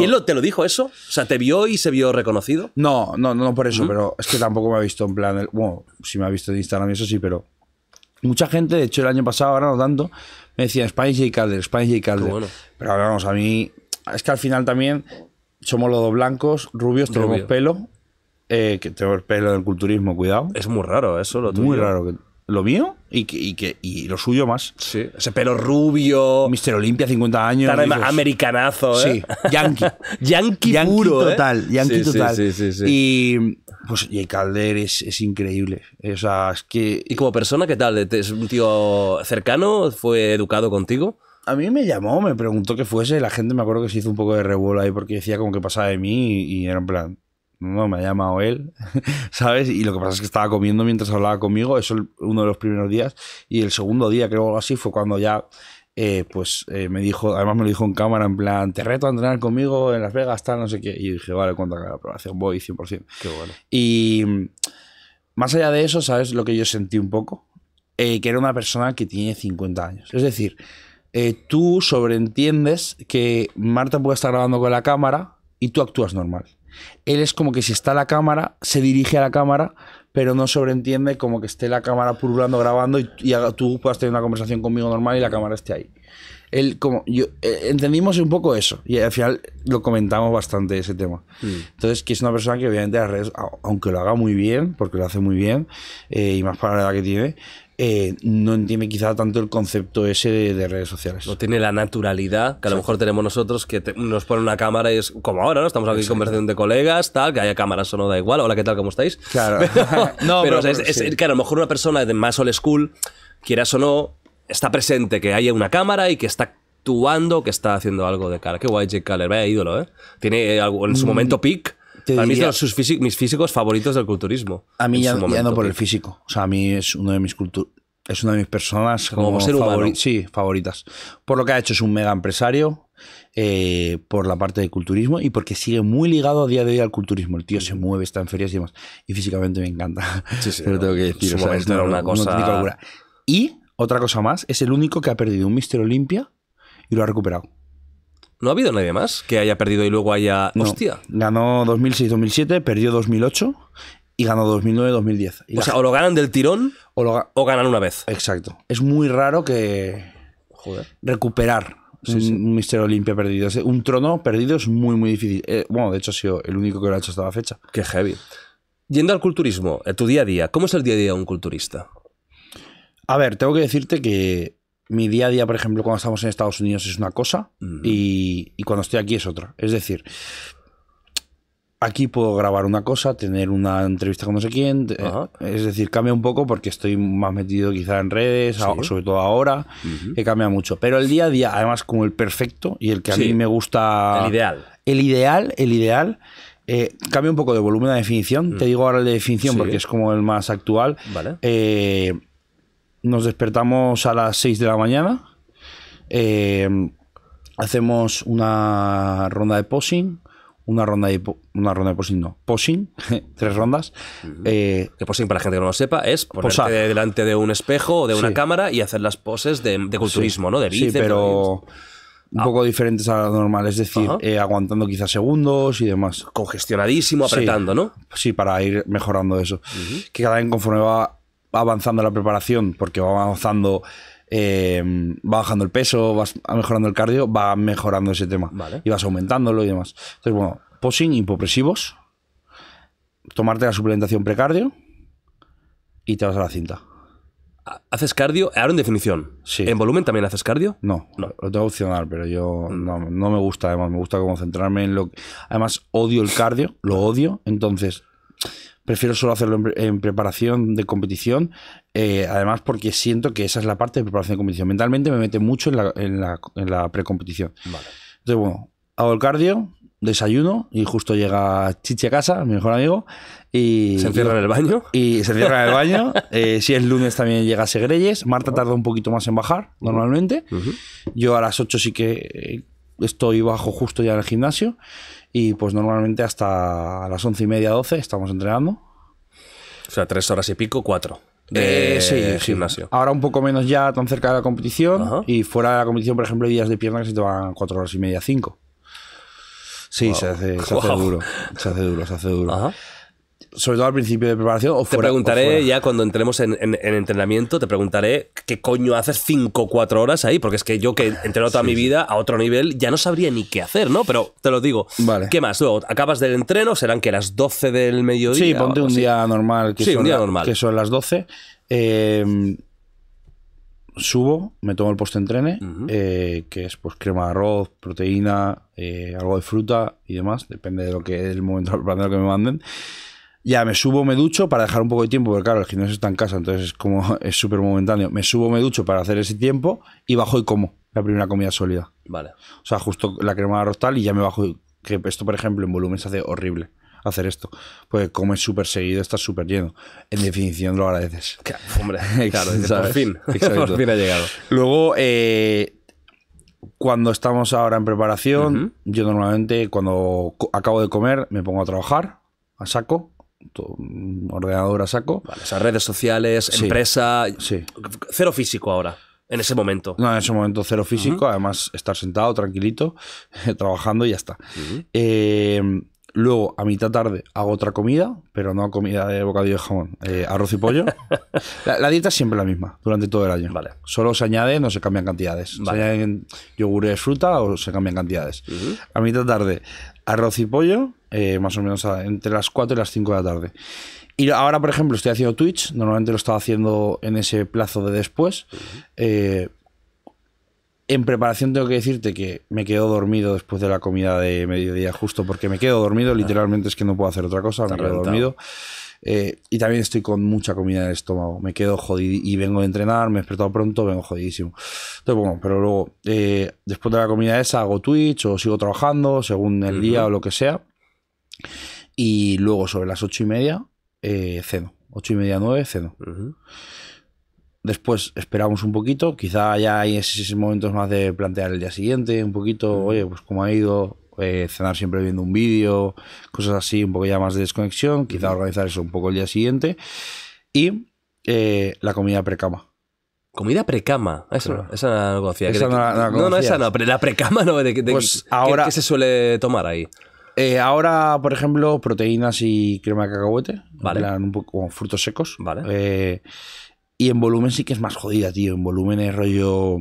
¿Y él te lo dijo eso? O sea, ¿te vio y se vio reconocido? No, no, no por eso, pero es que tampoco me ha visto en plan. bueno, si me ha visto en Instagram y eso sí, pero mucha gente, de hecho el año pasado, ahora no tanto, me decía Spanish J. Calder, Spanish J. Calder. Pero ahora vamos, a mí, es que al final también somos los dos blancos, rubios, tenemos pelo, eh, que tenemos pelo del culturismo, cuidado. Es muy raro eso, lo tuyo. Muy raro. Que, lo mío y, que, y, que, y lo suyo más. Sí. Ese pelo rubio. Mister Olimpia, 50 años. americanazo, ¿eh? Sí. Yankee. yankee, yankee puro. ¿eh? Yankee total. Eh? Yankee total. Sí, sí, y, pues el Calder es, increíble. O que... ¿Y como persona qué tal? ¿Es un tío cercano? ¿Fue educado contigo? a mí me llamó, me preguntó que fuese. La gente me acuerdo que se hizo un poco de revuelo ahí porque decía como que pasaba de mí y, era en plan, no, me ha llamado él, ¿sabes? Y lo que pasa es que estaba comiendo mientras hablaba conmigo, eso el, uno de los primeros días. Y el segundo día, creo algo así, fue cuando ya eh, pues eh, me dijo, además me lo dijo en cámara, en plan, te reto a entrenar conmigo en Las Vegas, tal, no sé qué. Y dije, vale, cuánto la aprobación, voy 100%. Qué bueno. Y mm, más allá de eso, ¿sabes lo que yo sentí un poco? Eh, que era una persona que tiene 50 años. Es decir, tú sobreentiendes que Marta puede estar grabando con la cámara y tú actúas normal. Él es como que si está la cámara, se dirige a la cámara, pero no sobreentiende como que esté la cámara purulando grabando y, tú puedas tener una conversación conmigo normal y la cámara esté ahí. como, yo, eh, entendimos un poco eso y al final lo comentamos bastante ese tema. Mm. Entonces, que es una persona que obviamente las redes, aunque lo haga muy bien, porque lo hace muy bien, eh, y más para la edad que tiene, eh, no entiende quizá tanto el concepto ese de, redes sociales. No tiene la naturalidad que a lo mejor tenemos nosotros, que nos ponen una cámara y es como ahora, ¿no? Estamos aquí en conversación de colegas, tal, que haya cámaras o no da igual. Hola, ¿qué tal? ¿Cómo estáis? Claro. no, pero, es, que a lo mejor una persona de más old school, quieras o no, está presente, que haya una cámara y que está actuando, que está haciendo algo de cara. Qué guay Jake Caller, vaya ídolo, ¿eh? Tiene en su mm. momento peak a Para mí son mis físicos favoritos del culturismo. A mí ya, no por el físico. O sea, a mí es uno de mis es una de mis personas como, ser humano. Sí, favoritas. Por lo que ha hecho es un mega empresario, eh, por la parte del culturismo y porque sigue muy ligado a día de día al culturismo. El tío se mueve, está en ferias y demás. Y físicamente me encanta. Pero tengo que decir, cosa... Y otra cosa más, es el único que ha perdido un Mister Olimpia y lo ha recuperado. ¿No ha habido nadie más que haya perdido y luego haya... No, Hostia. Ganó 2006-2007, perdió 2008 y ganó 2009-2010. O sea, o lo ganan del tirón o, ganan una vez. Exacto. Es muy raro que... Joder. Recuperar un Misterio Olimpia perdido. Un trono perdido es muy, muy difícil. Eh, bueno, de hecho ha sido el único que lo ha hecho hasta la fecha. Qué heavy. Yendo al culturismo, eh, tu día a día, ¿cómo es el día a día de un culturista? A ver, tengo que decirte que mi día a día, por ejemplo, cuando estamos en Estados Unidos es una cosa y, cuando estoy aquí es otra. Es decir, aquí puedo grabar una cosa, tener una entrevista con no sé quién. Eh, es decir, cambia un poco porque estoy más metido quizá en redes, sobre todo ahora, que cambia mucho. Pero el día a día, además, como el perfecto y el que a mí me gusta. El ideal. El ideal, el ideal. Eh, cambia un poco de volumen a definición. Te digo ahora el de definición porque es como el más actual. Vale. Eh, nos despertamos a las 6 de la mañana. Eh, hacemos una ronda de posing. Una ronda de, una ronda de posing, no. Posing, tres rondas. Eh, que posing, para la gente que no lo sepa, es ponerte delante de un espejo o de una cámara y hacer las poses de, culturismo, ¿no? De bíceps, Sí, pero un poco diferentes a la normal, es decir, eh, aguantando quizás segundos y demás. Congestionadísimo, apretando, ¿no? Sí, para ir mejorando eso. Que cada vez conforme va avanzando la preparación, porque va avanzando, eh, va bajando el peso, vas mejorando el cardio, va mejorando ese tema. Y vas aumentándolo y demás. Entonces, bueno, posing, hipopresivos, tomarte la suplementación precardio y te vas a la cinta. ¿Haces cardio? Ahora en definición. Sí. ¿En volumen también haces cardio? No, lo tengo opcional, pero yo mm. no, me gusta, además, me gusta como centrarme en lo que... Además, odio el cardio, lo odio, entonces prefiero solo hacerlo en, preparación de competición, eh, además porque siento que esa es la parte de preparación de competición. Mentalmente me mete mucho en la, precompetición. Entonces, bueno, hago el cardio, desayuno y justo llega Chichi a casa, mi mejor amigo, y... ¿Se encierra en el baño? Y se cierra en el baño. Eh, si es lunes también llega Segreyes. Marta tarda un poquito más en bajar, normalmente. Yo a las 8 sí que estoy bajo justo ya en el gimnasio. Y pues normalmente hasta las once y media, 12 estamos entrenando. O sea, tres horas y pico, cuatro. De eh, sí, gimnasio. Ahora un poco menos ya, tan cerca de la competición. Y fuera de la competición, por ejemplo, hay días de pierna que se te van cuatro horas y media, cinco. Sí, se, hace, se hace, duro. Se hace duro, se hace duro. Ajá sobre todo al principio de preparación. te preguntaré ya cuando entremos en, entrenamiento, te preguntaré qué coño haces 5 o 4 horas ahí, porque es que yo que entreno toda mi vida a otro nivel ya no sabría ni qué hacer, ¿no? Pero te lo digo. Vale. ¿Qué más? Luego, acabas del entreno, serán que las 12 del mediodía. Sí, ponte un día normal. Que sí, son un día normal. Que son las 12. Em, subo, me tomo el post-entrene, eh, que es pues crema de arroz, proteína, eh, algo de fruta y demás, depende de lo que el momento de que me manden ya me subo, me ducho para dejar un poco de tiempo, porque claro, el gimnasio está en casa, entonces es como es súper momentáneo. Me subo, me ducho para hacer ese tiempo y bajo y como la primera comida sólida. Vale. O sea, justo la crema de tal y ya me bajo. Y, que esto, por ejemplo, en volumen se hace horrible hacer esto. Porque comes súper seguido, estás súper lleno. En definición, lo agradeces. Claro, hombre, claro, por fin. por fin ha llegado. Luego, eh, cuando estamos ahora en preparación, yo normalmente cuando acabo de comer me pongo a trabajar, a saco, Ordenadora ordenador saco. Vale, redes sociales, empresa. Cero físico ahora. En ese momento. No, en ese momento cero físico, además estar sentado, tranquilito, trabajando y ya está. Em, luego, a mitad tarde, hago otra comida, pero no comida de bocadillo de jamón, eh, arroz y pollo. la, dieta es siempre la misma durante todo el año. Solo se añade no se cambian cantidades. Se añaden y fruta o se cambian cantidades. A mitad tarde, arroz y pollo, eh, más o menos entre las 4 y las 5 de la tarde. Y ahora, por ejemplo, estoy haciendo Twitch, normalmente lo estaba haciendo en ese plazo de después. Eh, en preparación tengo que decirte que me quedo dormido después de la comida de mediodía, justo porque me quedo dormido, literalmente es que no puedo hacer otra cosa, me quedo dormido. Eh, y también estoy con mucha comida en el estómago, me quedo jodido y vengo de entrenar, me he despertado pronto, vengo jodidísimo. Entonces, bueno, pero luego, después de la comida esa, hago Twitch o sigo trabajando, según el día o lo que sea. Y luego sobre las ocho y media, eh, ceno, Ocho y media, nueve, ceno Después esperamos un poquito, quizá ya hay esos momentos más de plantear el día siguiente, un poquito, oye, pues cómo ha ido, eh, cenar siempre viendo un vídeo, cosas así, un poco ya más de desconexión, quizá organizar eso un poco el día siguiente. Y eh, la comida precama. Comida precama, eso no, esa no conocía. no, no, esa no, pero la precama no, de, pues ahora, se suele tomar ahí? Eh, ahora, por ejemplo, proteínas y crema de cacahuete. Vale. un poco como frutos secos. Vale. Eh, y en volumen sí que es más jodida, tío. En volumen es rollo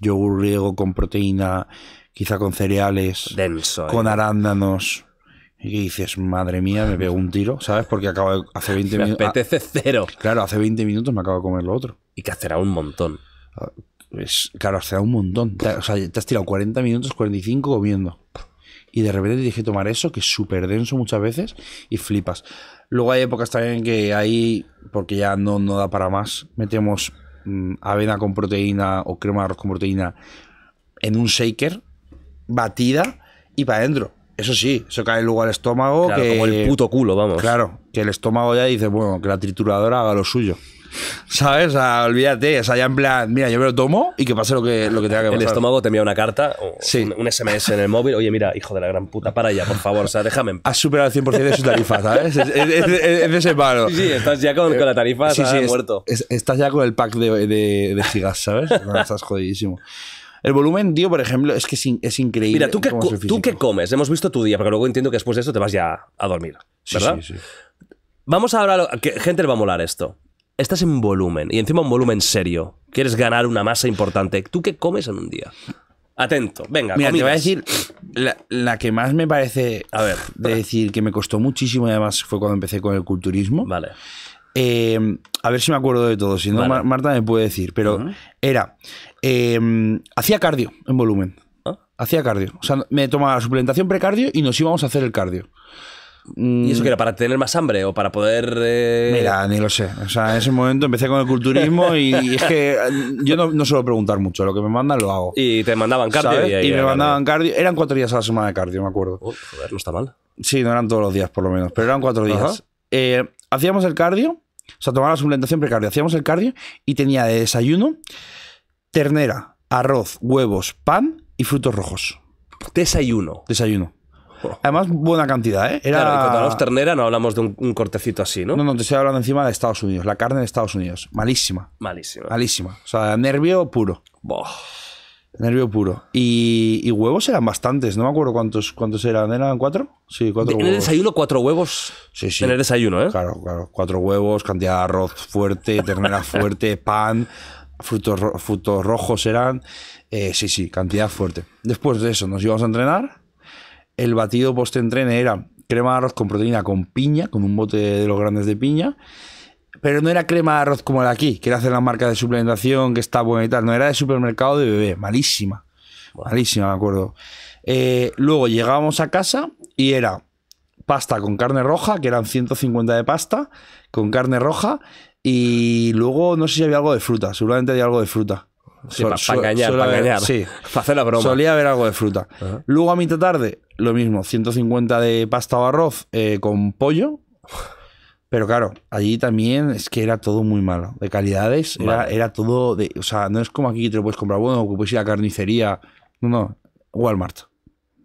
yogur riego con proteína, quizá con cereales, Denso, con eh. arándanos. Y dices, madre mía, me pego un tiro, ¿sabes? Porque acabo hace 20 minutos. Me ah, apetece cero. Claro, hace 20 minutos me acabo de comer lo otro. Y que hacerá un montón. Ah, es, claro, hacerá un montón. O sea, te has tirado 40 minutos, 45 comiendo y de repente dije tomar eso, que es súper denso muchas veces, y flipas. Luego hay épocas también que ahí, porque ya no, no da para más, metemos mm, avena con proteína o crema de arroz con proteína en un shaker, batida y para adentro. Eso sí, eso cae luego al estómago. como el puto culo, vamos. Claro, que el estómago ya dice, bueno, que la trituradora haga lo suyo. ¿Sabes? O olvídate. O sea, ya en plan, mira, yo me lo tomo y que pase lo que, lo que tenga que pasar. El estómago te envía una carta, o un, SMS en el móvil. Oye, mira, hijo de la gran puta, para ya, por favor. O sea, déjame. Has superado el 100% de su tarifa, ¿sabes? Es, de ese paro Sí, estás ya con, la tarifa, sí, sí, muerto. estás ya con el pack de, de, gigas, ¿sabes? estás jodidísimo. El volumen, tío, por ejemplo, es que es, increíble. Mira, ¿tú qué, comes? Hemos visto tu día, porque luego entiendo que después de eso te vas ya a dormir, ¿verdad? Vamos a... hablar, gente le va a molar esto estás en volumen y encima un volumen serio. Quieres ganar una masa importante. ¿Tú qué comes en un día? Atento, venga. Mira, te voy a decir la, que más me parece a ver, de decir que me costó muchísimo y además fue cuando empecé con el culturismo. Vale. Eh, a ver si me acuerdo de todo, si no, Marta me puede decir, pero era, em, hacía cardio en volumen. Ah. Hacía cardio. O sea, me tomaba la suplementación precardio y nos íbamos a hacer el cardio. Mm. ¿Y eso que era para tener más hambre o para poder.? Eh? Mira, ni lo sé. O sea, en ese momento empecé con el culturismo y, es que eh, yo no, suelo preguntar mucho. Lo que me mandan lo hago. Y te mandaban cardio. Y, me mandaban cardio. Eran cuatro días a la semana de cardio, me acuerdo. joder, no está mal. Sí, no eran todos los días por lo menos, pero eran cuatro días. Eh, hacíamos el cardio, o sea, tomaba la suplementación precardio. Hacíamos el cardio y tenía de desayuno ternera, arroz, huevos, pan y frutos rojos. Desayuno. Desayuno. Además, buena cantidad, ¿eh? Era... Claro, cuando hablamos ternera no hablamos de un, cortecito así, ¿no? No, no, te estoy hablando encima de Estados Unidos, la carne de Estados Unidos. Malísima. Malísima. Malísima. O sea, nervio puro. Nervio puro. Y, huevos eran bastantes, no me acuerdo cuántos, cuántos eran. ¿Eran cuatro? Sí, cuatro ¿En huevos. el desayuno cuatro huevos? Sí, sí. En el desayuno, ¿eh? Claro, claro. Cuatro huevos, cantidad de arroz fuerte, ternera fuerte, pan, frutos, frutos rojos eran. Eh, sí, sí, cantidad fuerte. Después de eso nos íbamos a entrenar el batido post-entrene era crema de arroz con proteína con piña, con un bote de los grandes de piña. Pero no era crema de arroz como la aquí, que era hacer la marca de suplementación, que está buena y tal. No era de supermercado de bebé, malísima. Malísima, me acuerdo. Eh, luego llegábamos a casa y era pasta con carne roja, que eran 150 de pasta, con carne roja. Y luego no sé si había algo de fruta, seguramente había algo de fruta. para para engañar. Sí. Para hacer la broma. Solía haber algo de fruta. Luego a mitad tarde, lo mismo, 150 de pasta o arroz eh, con pollo. Pero claro, allí también es que era todo muy malo. De calidades, era, todo. De, o sea, no es como aquí te lo puedes comprar bueno, que puedes ir a carnicería. No, no. Walmart.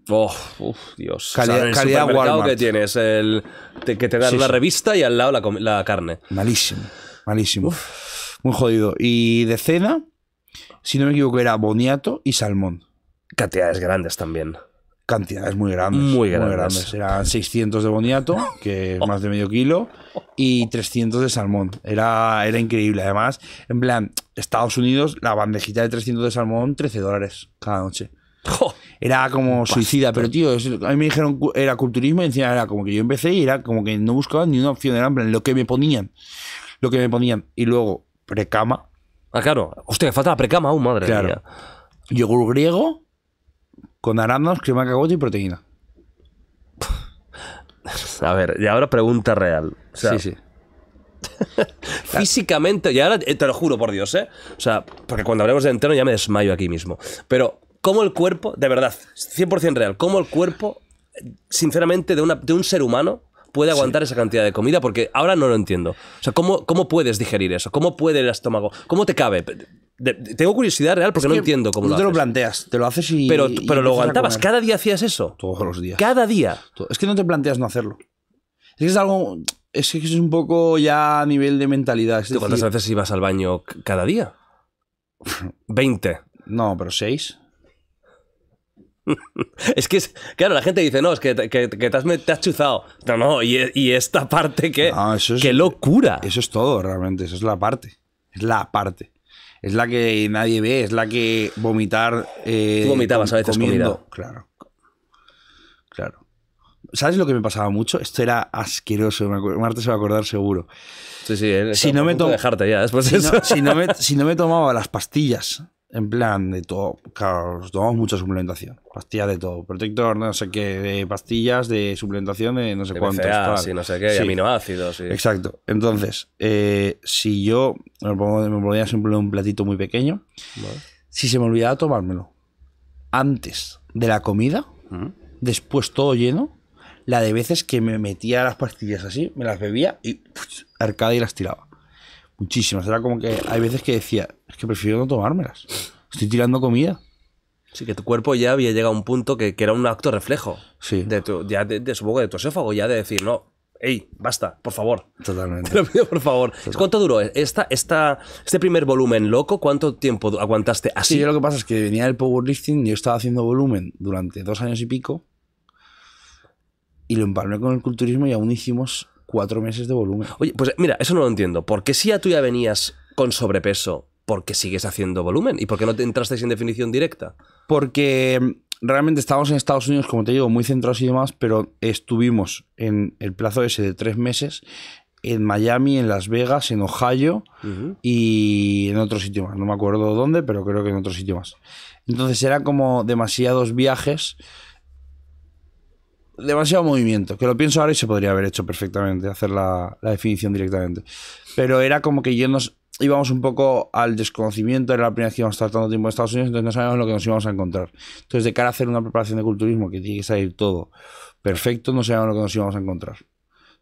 Oh, uf, Dios. Calidad, Walmart. que tienes, el, que te das la revista y al lado la, carne. Malísimo, malísimo. Muy jodido. Y de cena, si no me equivoco, era boniato y salmón. Cantidades grandes también cantidades muy grandes. Muy grandes. Muy grandes. Eran 600 de boniato, que es más de medio kilo, y 300 de salmón. Era, era increíble. Además, en plan, Estados Unidos, la bandejita de 300 de salmón, 13 dólares cada noche. Era como suicida, pero tío, a mí me dijeron era culturismo y encima era como que yo empecé y era como que no buscaba ni una opción, era en plan lo que me ponían. Lo que me ponían. Y luego, precama. Ah, claro. Hostia, falta la precama aún, madre claro. mía. Yogur griego con arándanos, crema cagote y proteína. A ver, y ahora pregunta real. sí, sí. físicamente, y ahora eh, te lo juro por Dios, ¿eh? O sea, porque cuando hablemos de entero ya me desmayo aquí mismo. Pero, ¿cómo el cuerpo, de verdad, 100% real, cómo el cuerpo, sinceramente, de, un ser humano puede aguantar esa cantidad de comida? Porque ahora no lo entiendo. O sea, ¿cómo, cómo puedes digerir eso? ¿Cómo puede el estómago? ¿Cómo te cabe? tengo curiosidad real porque no entiendo cómo te lo planteas, te lo haces y. Pero, pero lo aguantabas, cada día hacías eso. Todos los días. Cada día. Es que no te planteas no hacerlo. Es que es algo. Es que es un poco ya a nivel de mentalidad. Es cuántas veces ibas al baño cada día? 20. No, pero seis es que, es, claro, la gente dice, no, es que, te, has, chuzado. No, no, e, y, esta parte que... ¡Qué locura! Eso es todo, realmente, eso es la parte. Es la parte es la que nadie ve, es la que vomitar. Eh, Tú vomitabas a veces comiendo. Claro. Claro. ¿Sabes lo que me pasaba mucho? Esto era asqueroso. Marte se va a acordar seguro. Sí, sí, eh, si no me dejarte ya después si, no, me, si no me tomaba las pastillas en plan, de todo. Claro, tomamos mucha suplementación. Pastillas de todo. Protector, no sé qué. De pastillas de suplementación de no sé cuántos. Sí, no sé qué. Aminoácidos. Sí. Exacto. Entonces, eh, si yo me ponía siempre un platito muy pequeño, si se me olvidaba tomármelo antes de la comida, después todo lleno, la de veces que me metía las pastillas así, me las bebía y arcada y las tiraba. Muchísimas. Era como que hay veces que decía, es que prefiero no tomármelas. Estoy tirando comida. Sí, que tu cuerpo ya había llegado a un punto que, que era un acto reflejo. Sí. De tu, ya de, de tu esófago, ya de decir, no, hey, Basta, por favor. Totalmente. Te lo pido, por favor. ¿Cuánto duró esta, esta, este primer volumen loco? ¿Cuánto tiempo aguantaste así? Sí, lo que pasa es que venía del powerlifting, yo estaba haciendo volumen durante dos años y pico y lo empalmé con el culturismo y aún hicimos cuatro meses de volumen. Oye, pues mira, eso no lo entiendo. porque si a tú ya venías con sobrepeso ¿por qué sigues haciendo volumen? ¿Y por qué no te entraste sin definición directa? Porque mm, realmente estábamos en Estados Unidos, como te digo, muy centrados y demás, pero estuvimos en el plazo ese de tres meses en Miami, en Las Vegas, en Ohio y en otro sitio más. No me acuerdo dónde, pero creo que en otro sitio más. Entonces eran como demasiados viajes, demasiado movimiento. Que lo pienso ahora y se podría haber hecho perfectamente, hacer la, definición directamente. Pero era como que yo nos íbamos un poco al desconocimiento, era la primera vez que íbamos a estar tanto tiempo en Estados Unidos, entonces no sabíamos lo que nos íbamos a encontrar. Entonces, de cara a hacer una preparación de culturismo que tiene que salir todo perfecto, no sabíamos lo que nos íbamos a encontrar.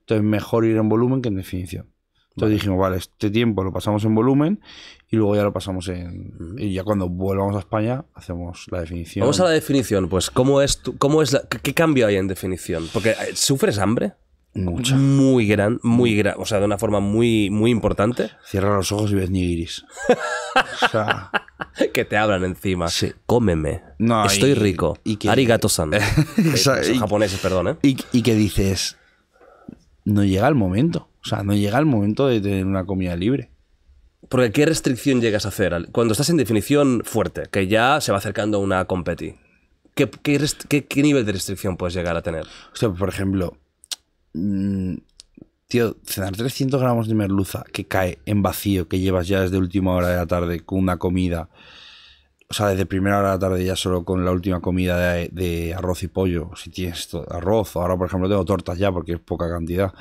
Entonces, mejor ir en volumen que en definición. Entonces dijimos, vale, este tiempo lo pasamos en volumen y luego ya lo pasamos en... Y ya cuando volvamos a España hacemos la definición. Vamos a la definición, pues, ¿cómo es, cómo es la, qué, cambio hay en definición? Porque, eh, ¿sufres hambre? Mucho. Muy gran, muy gran, o sea, de una forma muy, muy importante. Cierra los ojos y ves nigiris. o que te hablan encima. Sí. Cómeme. Estoy rico. Y que... Arigato-san. japoneses, perdón, ¿eh? y, y, que dices, no llega el momento. O sea, no llega el momento de tener una comida libre. Porque ¿qué restricción llegas a hacer? Cuando estás en definición fuerte, que ya se va acercando a una competi. ¿Qué, qué nivel de restricción puedes llegar a tener? O sea, por ejemplo Mm, tío, cenar 300 gramos de merluza que cae en vacío, que llevas ya desde última hora de la tarde con una comida. O sea, desde primera hora de la tarde ya solo con la última comida de, arroz y pollo. Si tienes arroz, ahora por ejemplo tengo tortas ya porque es poca cantidad.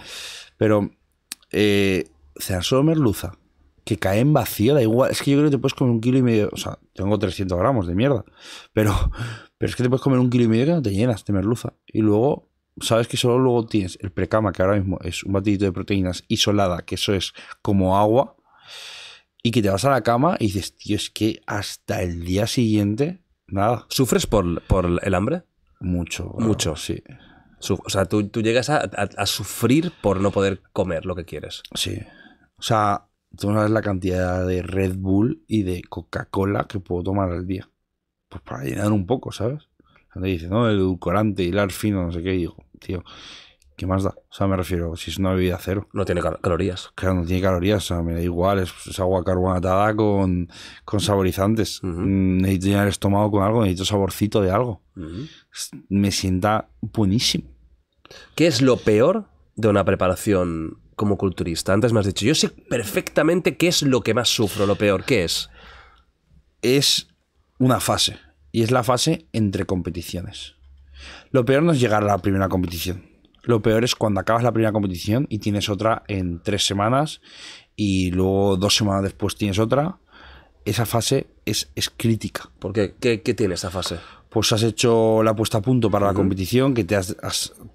Pero eh, cenar solo merluza que cae en vacío, da igual. Es que yo creo que te puedes comer un kilo y medio. O sea, tengo 300 gramos de mierda. Pero, pero es que te puedes comer un kilo y medio que no te llenas de merluza. Y luego sabes que solo luego tienes el precama, que ahora mismo es un batidito de proteínas isolada, que eso es como agua, y que te vas a la cama y dices, tío, es que hasta el día siguiente, nada. ¿Sufres por, el hambre? Mucho. Mucho, sí. O sea, tú, llegas a, a, sufrir por no poder comer lo que quieres. Sí. O sea, tú no sabes la cantidad de Red Bull y de Coca-Cola que puedo tomar al día. Pues para llenar un poco, ¿sabes? Le dice, ¿no? El edulcorante, hilar fino, no sé qué. digo, tío, ¿qué más da? O sea, me refiero, si es una bebida cero. No tiene calorías. Claro, no tiene calorías. O sea, me da igual, es, agua carbonatada con, con saborizantes. Mm, necesito llenar el estómago con algo, necesito saborcito de algo. Me sienta buenísimo. ¿Qué es lo peor de una preparación como culturista? Antes me has dicho, yo sé perfectamente qué es lo que más sufro, lo peor, ¿qué es? Es una fase y es la fase entre competiciones. Lo peor no es llegar a la primera competición. Lo peor es cuando acabas la primera competición y tienes otra en tres semanas y luego dos semanas después tienes otra. Esa fase es, crítica. ¿Por qué? ¿Qué, tiene esa fase? pues has hecho la puesta a punto para la competición, que te has,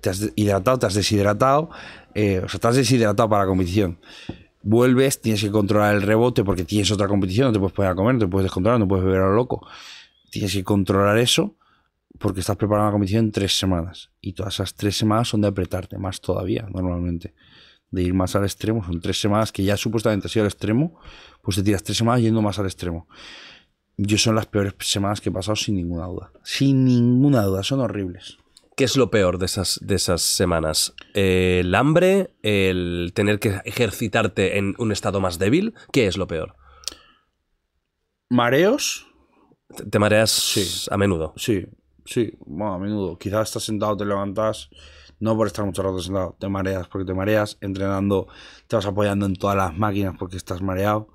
te has, hidratado, te has deshidratado, eh, o sea, te has deshidratado para la competición. Vuelves, tienes que controlar el rebote porque tienes otra competición, no te puedes poner a comer, no te puedes descontrolar, no puedes beber a lo loco tienes que controlar eso porque estás preparando la comisión en tres semanas. Y todas esas tres semanas son de apretarte más todavía, normalmente. De ir más al extremo. Son tres semanas que ya supuestamente has ido al extremo, pues te tiras tres semanas yendo más al extremo. Yo son las peores semanas que he pasado, sin ninguna duda. Sin ninguna duda, son horribles. ¿Qué es lo peor de esas, de esas semanas? ¿El hambre? ¿El tener que ejercitarte en un estado más débil? ¿Qué es lo peor? Mareos te mareas a menudo. Sí, sí, bueno, a menudo. Quizás estás sentado, te levantas, no por estar mucho rato sentado, te mareas, porque te mareas, entrenando, te vas apoyando en todas las máquinas porque estás mareado.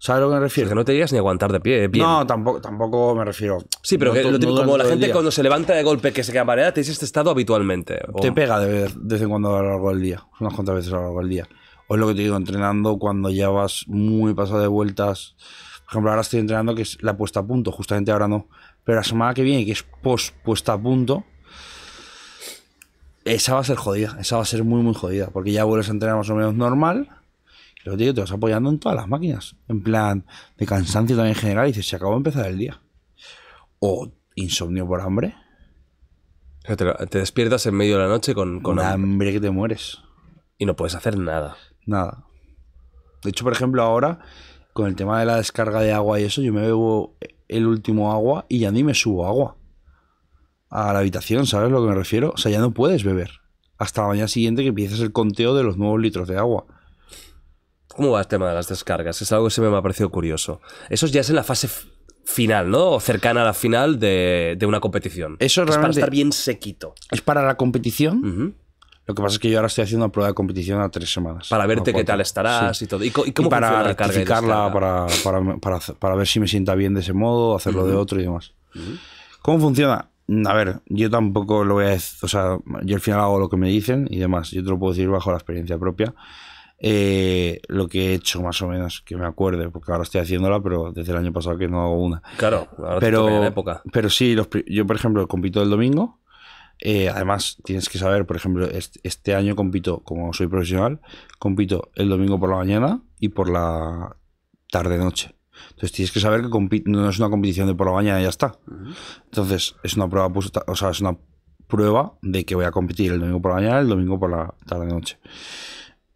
¿Sabes a lo que me refiero? que no te digas ni aguantar de pie. Eh, no, tampoco, tampoco me refiero. Sí, pero que como la gente cuando se levanta de golpe que se queda mareada, te dice este estado habitualmente. Te pega de vez, de vez en cuando a lo largo del día, unas cuantas veces a lo largo del día. O es lo que te digo, entrenando cuando ya vas muy pasado de vueltas, por ejemplo, ahora estoy entrenando que es la puesta a punto, justamente ahora no. Pero la semana que viene, que es post puesta a punto, esa va a ser jodida, esa va a ser muy, muy jodida, porque ya vuelves a entrenar más o menos normal. Y luego, te vas apoyando en todas las máquinas. En plan, de cansancio también en general, y dices, se acabó de empezar el día. O insomnio por hambre. Te, despiertas en medio de la noche con, con hambre. hambre que te mueres. Y no puedes hacer nada. Nada. De hecho, por ejemplo, ahora con el tema de la descarga de agua y eso, yo me bebo el último agua y ya ni me subo agua a la habitación, ¿sabes lo que me refiero? O sea, ya no puedes beber hasta la mañana siguiente que empieces el conteo de los nuevos litros de agua. ¿Cómo va el tema de las descargas? Es algo que se me ha parecido curioso. Eso ya es en la fase final, ¿no? O cercana a la final de, una competición. Eso realmente. Es para estar bien sequito. Es para la competición. Lo que pasa es que yo ahora estoy haciendo una prueba de competición a tres semanas. Para verte qué tal estarás y todo. ¿Y, cómo para rectificarla, para, ver si me sienta bien de ese modo, hacerlo de otro y demás. ¿Cómo funciona? A ver, yo tampoco lo voy a decir. O sea, yo al final hago lo que me dicen y demás. Yo te lo puedo decir bajo la experiencia propia. Eh, lo que he hecho más o menos, que me acuerde, porque ahora estoy haciéndola, pero desde el año pasado que no hago una. Claro, ahora pero, época. Pero sí, yo por ejemplo compito el domingo eh, además, tienes que saber, por ejemplo, este, año compito, como soy profesional, compito el domingo por la mañana y por la tarde-noche. Entonces tienes que saber que no es una competición de por la mañana y ya está. Entonces, es una prueba, pues, o sea, es una prueba de que voy a competir el domingo por la mañana, el domingo por la tarde-noche.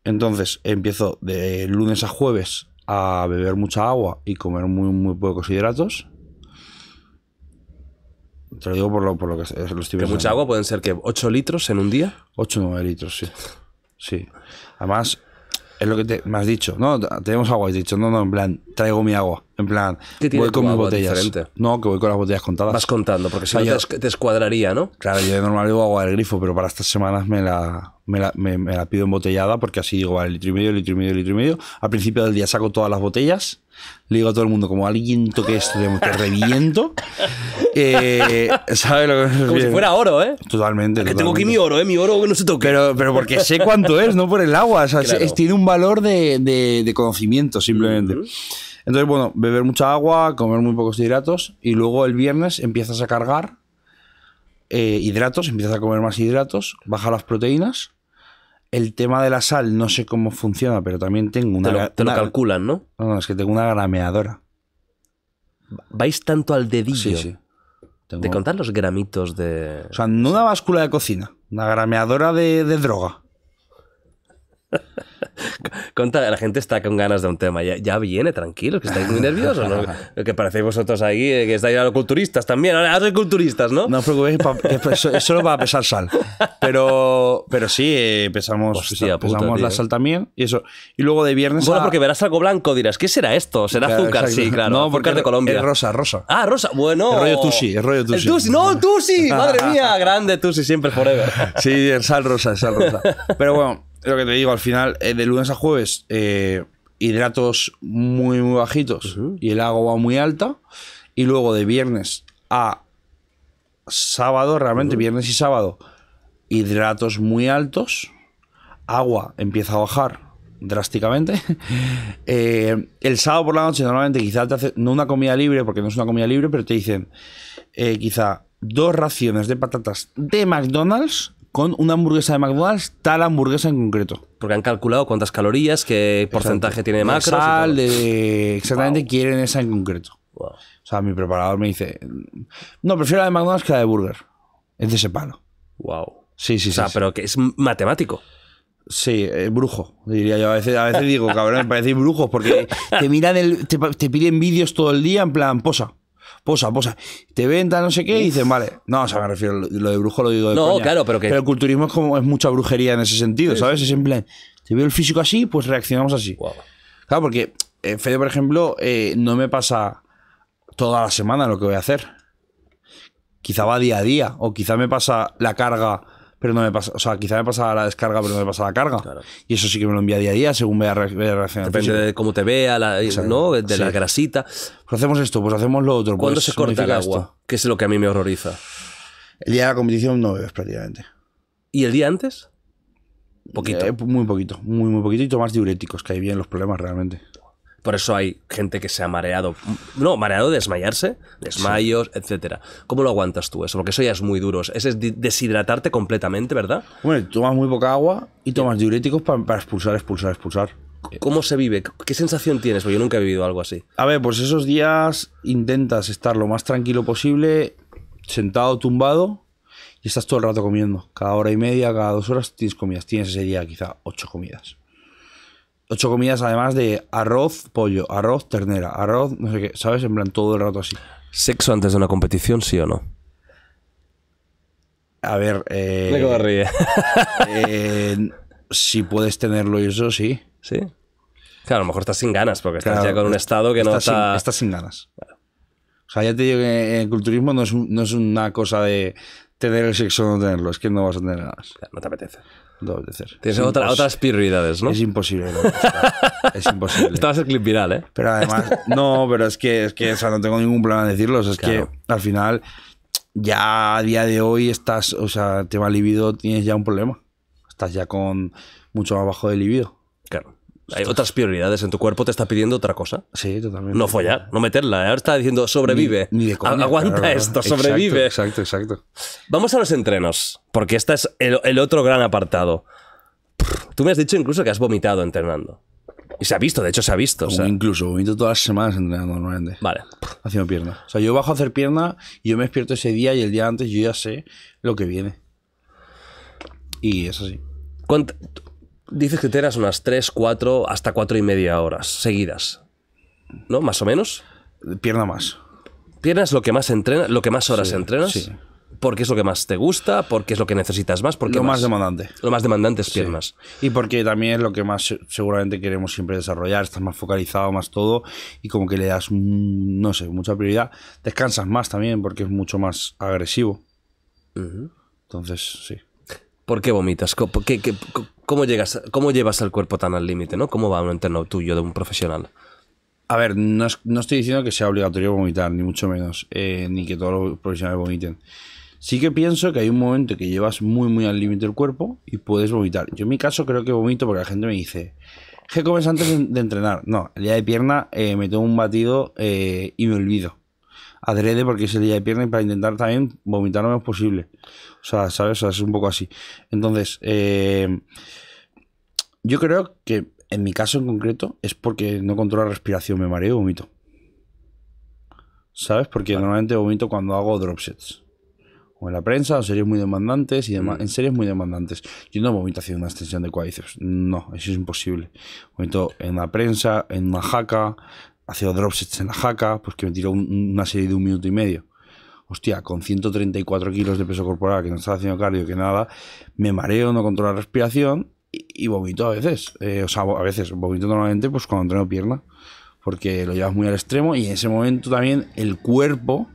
Entonces, empiezo de lunes a jueves a beber mucha agua y comer muy, muy pocos hidratos te lo digo por lo, por lo que lo estoy mucha agua pueden ser que 8 litros en un día? 8 o 9 litros, sí. Sí. Además, es lo que te, me has dicho. No, tenemos agua, has dicho. No, no, en plan, traigo mi agua. En plan, voy con mis botellas. No, que voy con las botellas contadas. Vas contando, porque si no te, escuadraría, ¿no? Claro, yo de normal digo agua del grifo, pero para estas semanas me la, me la, pido embotellada porque así digo, vale, litro y medio, litro y medio, litro y medio. Al principio del día saco todas las botellas. Le digo a todo el mundo, como alguien toque esto, te reviento. Eh, como si fuera oro, ¿eh? Totalmente. que tengo aquí mi oro, ¿eh? Mi oro que no se toque. Pero, pero porque sé cuánto es, no por el agua. O sea, es, tiene un valor de, de, conocimiento, simplemente. Entonces, bueno, beber mucha agua, comer muy pocos hidratos y luego el viernes empiezas a cargar eh, hidratos, empiezas a comer más hidratos, baja las proteínas. El tema de la sal, no sé cómo funciona, pero también tengo una. Te lo, calculan, ¿no? ¿no? No, es que tengo una grameadora. Vais tanto al dedillo. Sí, sí. Te contan los gramitos de. O sea, no una báscula de cocina, una grameadora de, de droga. Conta, la gente está con ganas de un tema. Ya, viene, tranquilo que estáis muy nerviosos, ¿no? Que parecéis vosotros ahí, eh, que estáis a los culturistas también. Ahora sois culturistas, ¿no? No os preocupéis, solo para pesar sal. Pero, pero sí, eh, pesamos, la sal también. Y eso. Y luego de viernes. Bueno, porque verás algo blanco, dirás, ¿qué será esto? ¿Será azúcar? Sí, claro. No, porque azúcar de Colombia. Es rosa, rosa. Ah, rosa. Bueno. El rollo Tusi el rollo Tusi, no, Tusi, Madre mía, grande Tusi, siempre forever. Sí, el sal rosa, el sal rosa. Pero bueno lo que te digo, al final, eh, de lunes a jueves, eh, hidratos muy, muy bajitos y el agua muy alta. Y luego de viernes a sábado, realmente viernes y sábado, hidratos muy altos. Agua empieza a bajar drásticamente. Eh, el sábado por la noche normalmente quizá te hacen, no una comida libre, porque no es una comida libre, pero te dicen quizá dos raciones de patatas de McDonald's con una hamburguesa de McDonald's, tal hamburguesa en concreto. Porque han calculado cuántas calorías, qué porcentaje tiene de macros. exactamente, quieren esa en concreto. O sea, mi preparador me dice, no, prefiero la de McDonald's que la de burger. Es de ese palo. Wow. Sí, sí, sí. O sea, pero que es matemático. Sí, brujo, diría yo. A veces, a veces digo, cabrón, me parecéis brujos porque te miran, te piden vídeos todo el día en plan posa posa, posa, te venta no sé qué y dicen, vale, no, o sea, me refiero, lo de brujo lo digo de No, claro, pero que... el culturismo es como, es mucha brujería en ese sentido, ¿sabes? Es en plan, te veo el físico así, pues reaccionamos así. Claro, porque en eh, Fede, por ejemplo, eh, no me pasa toda la semana lo que voy a hacer. Quizá va día a día, o quizá me pasa la carga pero no me pasa, o sea, quizá me pasa la descarga, pero no me pasa la carga. Y eso sí que me lo envía día a día, según vea, la Depende de cómo te vea, la, ¿no? De la grasita. Pues hacemos esto, pues hacemos lo otro. ¿Cuándo pues se corta el agua? ¿Qué Que es lo que a mí me horroriza. El día de la competición no bebes prácticamente. ¿Y el día antes? Poquito. Eh, muy poquito, muy, muy poquito. Y tomas diuréticos, que ahí vienen los problemas realmente. Por eso hay gente que se ha mareado. No, mareado de desmayarse, desmayos, etc. etcétera. ¿Cómo lo aguantas tú eso? Porque eso ya es muy duro. Ese es deshidratarte completamente, ¿verdad? Bueno, tomas muy poca agua y tomas diuréticos para, expulsar, expulsar, expulsar. Eh, ¿Cómo se vive? ¿Qué sensación tienes? Porque yo nunca he vivido algo así. A ver, pues esos días intentas estar lo más tranquilo posible, sentado, tumbado, y estás todo el rato comiendo. Cada hora y media, cada dos horas tienes comidas. Tienes ese día quizá ocho comidas. Ocho comidas además de arroz, pollo, arroz, ternera, arroz, no sé qué, ¿sabes? En plan, todo el rato así. ¿Sexo antes de una competición, sí o no? A ver, eh, Me eh, si puedes tenerlo y eso, sí. ¿Sí? Claro, a lo mejor estás sin ganas, porque estás ya con un estado que no está... sin, estás sin ganas. O sea, ya te digo que el culturismo no es, no es una cosa de tener el sexo o no tenerlo, es que no vas a tener ganas. No te apetece. Tienes otras prioridades, ¿no? Es imposible. es imposible. Estabas el clip viral, ¿eh? Pero además, no, pero es que, es que no tengo ningún plan en decirlo. es que al final, ya a día de hoy estás, o sea, tema libido tienes ya un problema. Estás ya con mucho más bajo de libido. Claro. Hay otras prioridades en tu cuerpo, te está pidiendo otra cosa. Sí, totalmente. No follar, no meterla. ¿eh? Ahora está diciendo sobrevive. Aguanta esto, sobrevive. Exacto, exacto. Vamos a los entrenos, porque este es el, otro gran apartado. Tú me has dicho incluso que has vomitado entrenando. Y se ha visto, de hecho se ha visto. Incluso vomito todas las semanas entrenando normalmente. Vale. Haciendo pierna. O sea, yo bajo a hacer pierna, y yo me despierto ese día y el día antes yo ya sé lo que viene. Y es así dices que te eras unas 3, 4, hasta 4 y media horas seguidas. ¿No? Más o menos. Pierna más. ¿Piernas lo que más entrenas, lo que más horas entrenas? Sí. Porque es lo que más te gusta, porque es lo que necesitas más, porque lo más, demandante. Lo más demandante es piernas. Y porque también es lo que más seguramente queremos siempre desarrollar, estás más focalizado, más todo, y como que le das, mm, no sé, mucha prioridad. Descansas más también porque es mucho más agresivo. Entonces, sí. ¿Por qué vomitas? ¿Qué, qué, qué ¿cómo, llegas, ¿cómo llevas el cuerpo tan al límite, no? ¿Cómo va un entreno tuyo de un profesional? A ver, no, estoy diciendo que sea obligatorio vomitar, ni mucho menos, eh, ni que todos los profesionales vomiten. Sí que pienso que hay un momento que llevas muy, muy al límite el cuerpo y puedes vomitar. Yo en mi caso creo que vomito porque la gente me dice, ¿qué comes antes de entrenar? No, el día de pierna eh, me tomo un batido eh, y me olvido adrede porque es el día de pierna y para intentar también vomitar lo menos posible. O sea, ¿sabes? O sea, es un poco así. Entonces, eh, yo creo que en mi caso en concreto es porque no controlo la respiración, me mareo y vomito. ¿Sabes? Porque normalmente vomito cuando hago drop sets. O en la prensa, o series muy demandantes y mm. En series muy demandantes. Yo no vomito haciendo una extensión de cuádriceps. No, eso es imposible. Vomito en la prensa, en una jaca, Hace dropsets en la jaca, pues que me tiró una serie de un minuto y medio. Hostia, con 134 kilos de peso corporal, que no estaba haciendo cardio, que nada, me mareo, no controlo la respiración y, vomito a veces. Eh, o sea, a veces, vomito normalmente pues cuando entreno pierna, porque lo llevas muy al extremo y en ese momento también el cuerpo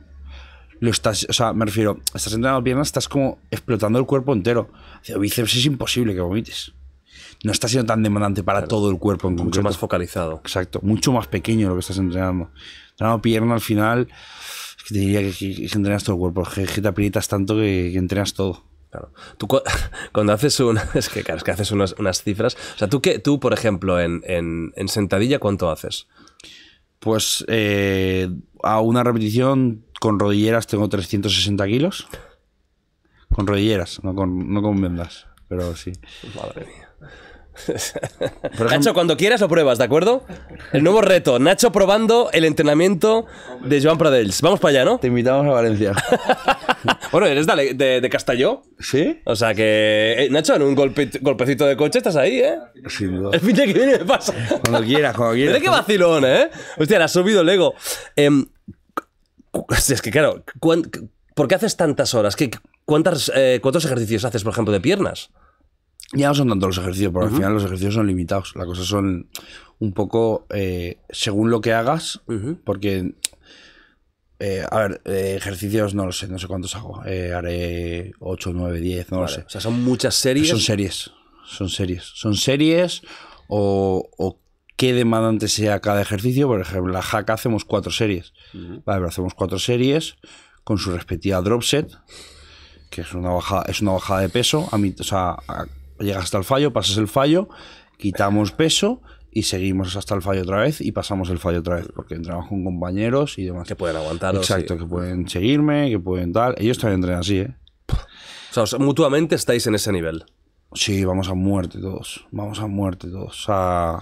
lo estás, o sea, me refiero, estás entrenando piernas, estás como explotando el cuerpo entero. Haciendo bíceps es imposible que vomites no está siendo tan demandante para todo el cuerpo en Mucho más focalizado. Exacto, mucho más pequeño lo que estás entrenando. Entrenando pierna al final, es que te diría que, entrenas todo el cuerpo, que, te aprietas tanto que, entrenas todo. Claro. Tú cuando haces unas, es que, claro, es que haces unas, unas, cifras. O sea, tú, qué, tú por ejemplo, en, sentadilla, ¿cuánto haces? Pues eh, a una repetición con rodilleras tengo 360 kilos. Con rodilleras, no con, no con vendas, pero sí. Madre mía. Nacho, cuando quieras lo pruebas, ¿de acuerdo? El nuevo reto, Nacho probando el entrenamiento de Joan Pradels. Vamos para allá, ¿no? Te invitamos a Valencia. bueno, eres de, Castelló. ¿Sí? O sea que, eh, Nacho, en un golpecito de coche estás ahí, ¿eh? Sí, El fin de que viene pasa. Cuando quieras, cuando quieras. Mira qué vacilón, ¿eh? Hostia, la ha subido el ego. Em, es que claro, ¿por qué haces tantas horas? ¿Qué, cuántas, eh, ¿Cuántos ejercicios haces, por ejemplo, de piernas? Ya no son tanto los ejercicios, porque al final los ejercicios son limitados. La cosa son un poco eh, según lo que hagas, porque. Eh, a ver, eh, ejercicios no lo sé, no sé cuántos hago. haré 8, 9, 10, no lo sé. O sea, son muchas series. son series, son series. Son series o, qué demandante sea cada ejercicio. Por ejemplo, la jaca hacemos cuatro series. Vale, hacemos cuatro series con su respectiva drop set, que es una bajada, es una bajada de peso, a mí o sea, llegas hasta el fallo, pasas el fallo, quitamos peso y seguimos hasta el fallo otra vez y pasamos el fallo otra vez, porque entramos con compañeros y demás. Que pueden aguantar. Exacto, que pueden seguirme, que pueden tal. Ellos también entrenan así, ¿eh? O sea, mutuamente estáis en ese nivel. Sí, vamos a muerte todos. Vamos a muerte todos. O sea,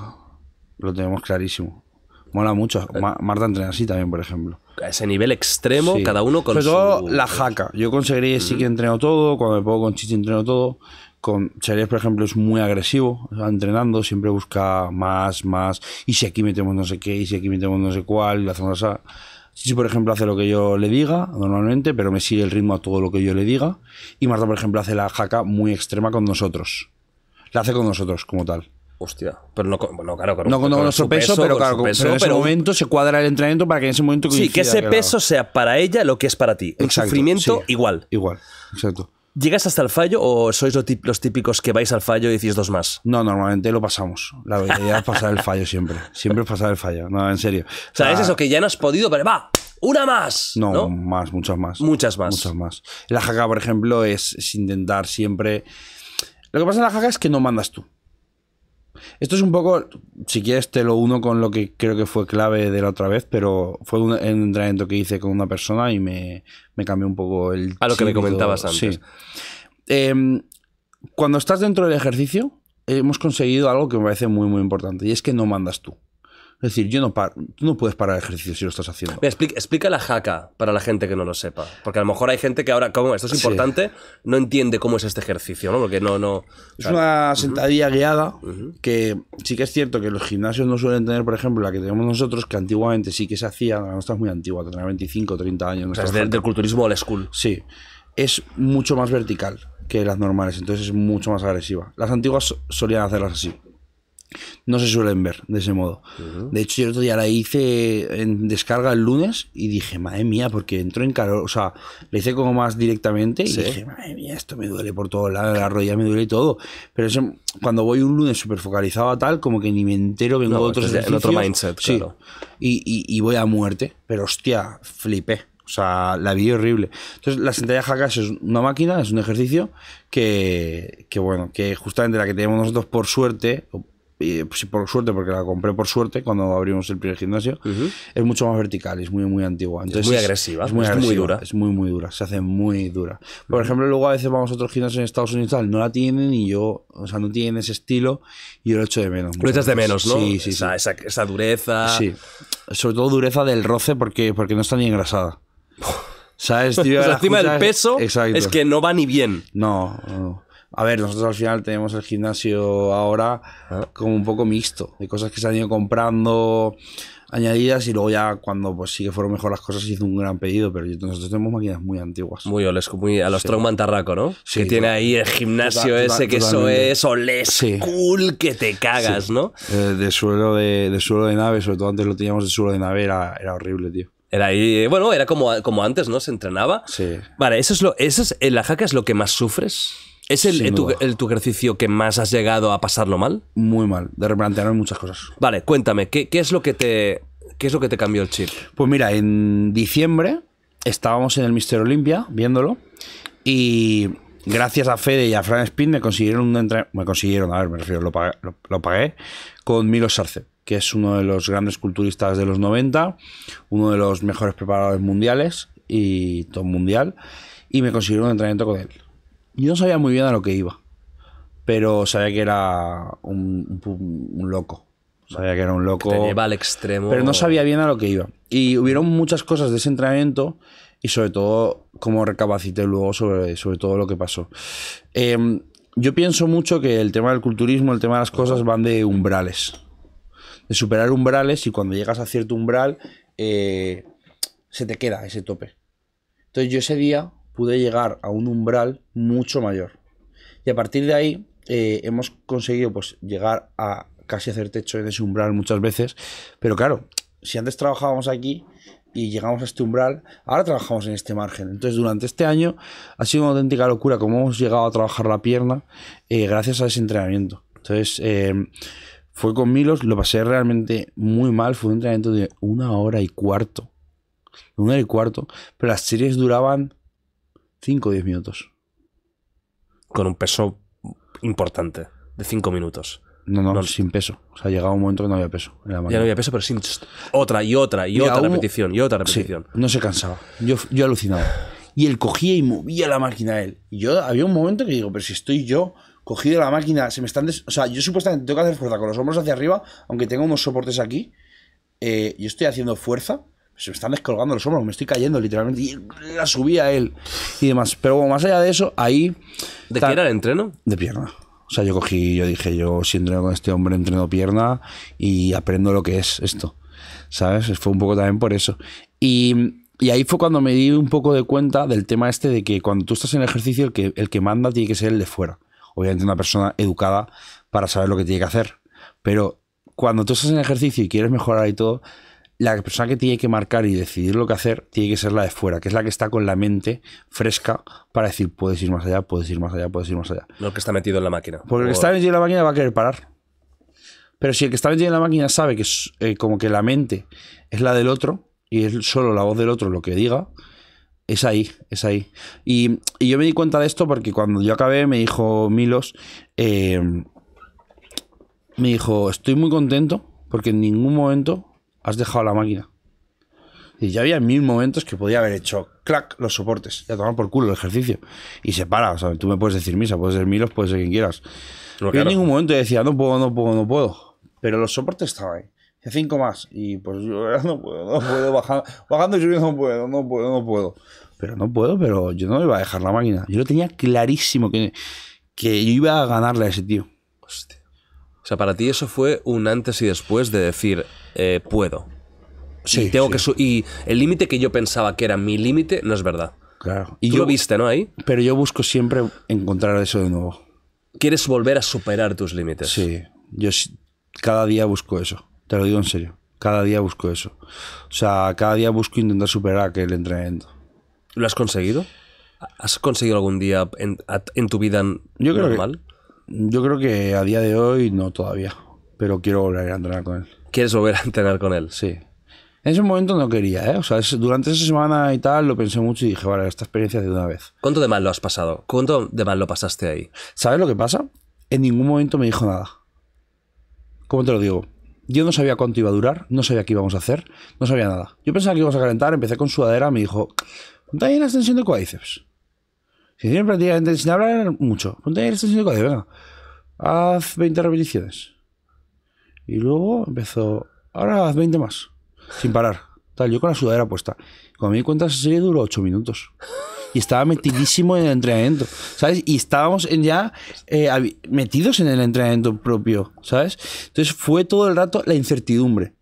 lo tenemos clarísimo. Mola mucho. Eh. Marta entrena así también, por ejemplo. A ese nivel extremo, cada uno con su... la jaca. Yo conseguiría sí que mm. entreno todo, cuando me pongo con Chichi entreno todo. Con por ejemplo, es muy agresivo, entrenando, siempre busca más, más, y si aquí metemos no sé qué, y si aquí metemos no sé cuál, lo hacemos así. sí, por ejemplo, hace lo que yo le diga normalmente, pero me sigue el ritmo a todo lo que yo le diga. Y Marta, por ejemplo, hace la jaca muy extrema con nosotros. La hace con nosotros, como tal. Hostia, pero no, con, no con, nuestro peso, pero en ese momento se cuadra el entrenamiento para que en ese momento. Sí, que ese peso sea para ella lo que es para ti. el sufrimiento igual. Igual, exacto. ¿Llegas hasta el fallo o sois los típicos que vais al fallo y decís dos más? No, normalmente lo pasamos. La verdad es pasar el fallo siempre. Siempre pasar el fallo. No, en serio. O sea, es ah. eso que ya no has podido, pero va, una más. No, más, muchas más. Muchas más. Muchas más. La jaca, por ejemplo, es, es intentar siempre. Lo que pasa en la jaca es que no mandas tú. Esto es un poco, si quieres te lo uno con lo que creo que fue clave de la otra vez, pero fue un, entrenamiento que hice con una persona y me, cambió un poco el... A lo que me comentabas antes. Em, cuando estás dentro del ejercicio, hemos conseguido algo que me parece muy, muy importante, y es que no mandas tú. Es decir, yo no tú no puedes parar el ejercicio si lo estás haciendo. explica, la jaca para la gente que no lo sepa. Porque a lo mejor hay gente que ahora, como esto es importante, no entiende cómo es este ejercicio, ¿no? Porque no. no Es una sentadilla guiada que sí que es cierto que los gimnasios no suelen tener, por ejemplo, la que tenemos nosotros, que antiguamente sí que se hacía, no estás muy antigua, tendrá 25, o 30 años. O sea, es del, del culturismo old school. Sí. Es mucho más vertical que las normales, entonces es mucho más agresiva. Las antiguas solían hacerlas así no se suelen ver de ese modo. De hecho, yo otro día la hice en descarga el lunes y dije, madre mía, porque entró en calor. O sea, la hice como más directamente y dije, madre mía, esto me duele por todos lados, la rodilla me duele y todo. Pero eso, cuando voy un lunes súper focalizado a tal, como que ni me entero, vengo de otro, el otro mindset, sí, Y, voy a muerte. Pero hostia, flipé. O sea, la vi horrible. Entonces, la sentadilla jacas es una máquina, es un ejercicio que, que, bueno, que justamente la que tenemos nosotros por suerte, pues, por suerte, porque la compré por suerte cuando abrimos el primer gimnasio, es mucho más vertical, es muy, muy antigua. Entonces, es muy agresiva, es muy, dura. Es muy, muy dura, se hace muy dura. Por ejemplo, luego a veces vamos a otros gimnasios en Estados Unidos tal, no la tienen y yo, o sea, no tienen ese estilo y yo lo echo de menos. Lo echas de menos, ¿no? Sí, sí, esa, Esa, dureza. Sí, sobre todo dureza del roce porque, porque no está ni engrasada. ¿Sabes? Tío, o encima del peso es que no va ni bien. No, no. A ver, nosotros al final tenemos el gimnasio ahora ah. como un poco mixto, de cosas que se han ido comprando añadidas y luego ya cuando pues sí que fueron mejor las cosas hizo un gran pedido, pero nosotros tenemos máquinas muy antiguas. Muy olesco, muy a los sí. Tarraco, ¿no? Sí, que tiene ahí el gimnasio ese que eso es oles cool que te cagas, ¿no? Eh, de suelo de, suelo de nave, sobre todo antes lo teníamos de suelo de nave, era, horrible, tío. Era ahí, eh, bueno, era como, como antes, ¿no? Se entrenaba. Sí. Vale, eso es lo, eso es, en la jaca es lo que más sufres. ¿Es el, tu, ejercicio que más has llegado a pasarlo mal? Muy mal, de replantear muchas cosas. Vale, cuéntame, ¿qué, es lo que te, qué es lo que te cambió el chip? Pues mira, en diciembre estábamos en el Mister Olympia viéndolo y gracias a Fede y a Fran Spin me consiguieron un entrenamiento, me consiguieron, a ver, me refiero, lo pagué, con Milo Sarce, que es uno de los grandes culturistas de los 90, uno de los mejores preparadores mundiales y todo mundial y me consiguieron un entrenamiento con él yo no sabía muy bien a lo que iba, pero sabía que era un, loco. Sabía que era un loco. Te lleva al extremo. Pero no sabía bien a lo que iba. Y hubieron muchas cosas de ese entrenamiento y sobre todo como recapacité luego sobre, todo lo que pasó. Em, yo pienso mucho que el tema del culturismo, el tema de las cosas van de umbrales. De superar umbrales y cuando llegas a cierto umbral eh, se te queda ese tope. Entonces yo ese día pude llegar a un umbral mucho mayor. Y a partir de ahí eh, hemos conseguido pues, llegar a casi hacer techo en ese umbral muchas veces. Pero claro, si antes trabajábamos aquí y llegamos a este umbral, ahora trabajamos en este margen. Entonces durante este año ha sido una auténtica locura cómo hemos llegado a trabajar la pierna eh, gracias a ese entrenamiento. Entonces eh, fue con Milos, lo pasé realmente muy mal, fue un entrenamiento de una hora y cuarto. Una hora y cuarto, pero las series duraban 5 o 10 minutos. Con un peso importante, de 5 minutos. No, no, sin peso. O sea, llegaba un momento que no había peso. En la ya no había peso, pero sin otra y otra y otra repetición y otra repetición. no se cansaba. Yo, yo alucinaba. Y él cogía y movía la máquina él. Y yo había un momento que digo, pero si estoy yo cogido la máquina, se me están... O sea, yo supuestamente tengo que hacer fuerza con los hombros hacia arriba, aunque tengo unos soportes aquí. Eh, yo estoy haciendo fuerza se me están descolgando los hombros, me estoy cayendo literalmente. Y la subí a él y demás. Pero más allá de eso, ahí. ¿De qué era el entreno? De pierna. O sea, yo cogí, yo dije, yo si entreno con este hombre, entreno pierna y aprendo lo que es esto. ¿Sabes? Fue un poco también por eso. Y, y ahí fue cuando me di un poco de cuenta del tema este de que cuando tú estás en ejercicio, el que, el que manda tiene que ser el de fuera. Obviamente una persona educada para saber lo que tiene que hacer. Pero cuando tú estás en ejercicio y quieres mejorar y todo, la persona que tiene que marcar y decidir lo que hacer tiene que ser la de fuera, que es la que está con la mente fresca para decir, puedes ir más allá, puedes ir más allá, puedes ir más allá. lo que está metido en la máquina. Porque el que está metido en la máquina va a querer parar. Pero si el que está metido en la máquina sabe que es, eh, como que la mente es la del otro y es solo la voz del otro lo que diga, es ahí, es ahí. Y, yo me di cuenta de esto porque cuando yo acabé me dijo Milos, eh, me dijo, estoy muy contento porque en ningún momento has dejado la máquina. Y ya había mil momentos que podía haber hecho clac los soportes ya tomar por culo el ejercicio. Y se para. O sea, tú me puedes decir misa, puedes ser Milos, puedes ser quien quieras. Pero en ningún momento decía, no puedo, no puedo, no puedo. Pero los soportes estaban ahí. cinco más. Y pues yo no puedo, no puedo, bajando, bajando no puedo, no puedo, no puedo. Pero no puedo, pero yo no iba a dejar la máquina. Yo lo tenía clarísimo que, que yo iba a ganarle a ese tío. O sea, para ti eso fue un antes y después de decir, eh, puedo. Sí, y, tengo que y el límite que yo pensaba que era mi límite no es verdad. Claro. Y yo viste, ¿no? Ahí. Pero yo busco siempre encontrar eso de nuevo. Quieres volver a superar tus límites. Sí, yo cada día busco eso. Te lo digo en serio. Cada día busco eso. O sea, cada día busco intentar superar aquel entrenamiento. ¿Lo has conseguido? ¿Has conseguido algún día en, tu vida normal? Yo creo que a día de hoy no todavía, pero quiero volver a entrenar con él. ¿Quieres volver a entrenar con él? Sí. En ese momento no quería, ¿eh? O sea, durante esa semana y tal lo pensé mucho y dije, vale, esta experiencia de una vez. ¿Cuánto de mal lo has pasado? ¿Cuánto de mal lo pasaste ahí? ¿Sabes lo que pasa? En ningún momento me dijo nada. ¿Cómo te lo digo? Yo no sabía cuánto iba a durar, no sabía qué íbamos a hacer, no sabía nada. Yo pensaba que íbamos a calentar, empecé con sudadera, me dijo, también la extensión de cuádriceps. Si prácticamente sin hablar mucho, ponte el de Haz 20 repeticiones. Y luego empezó, ahora haz 20 más, sin parar. Tal, yo con la sudadera puesta. Con me di cuenta, esa serie duró 8 minutos. Y estaba metidísimo en el entrenamiento, ¿sabes? Y estábamos ya eh, metidos en el entrenamiento propio, ¿sabes? Entonces fue todo el rato la incertidumbre.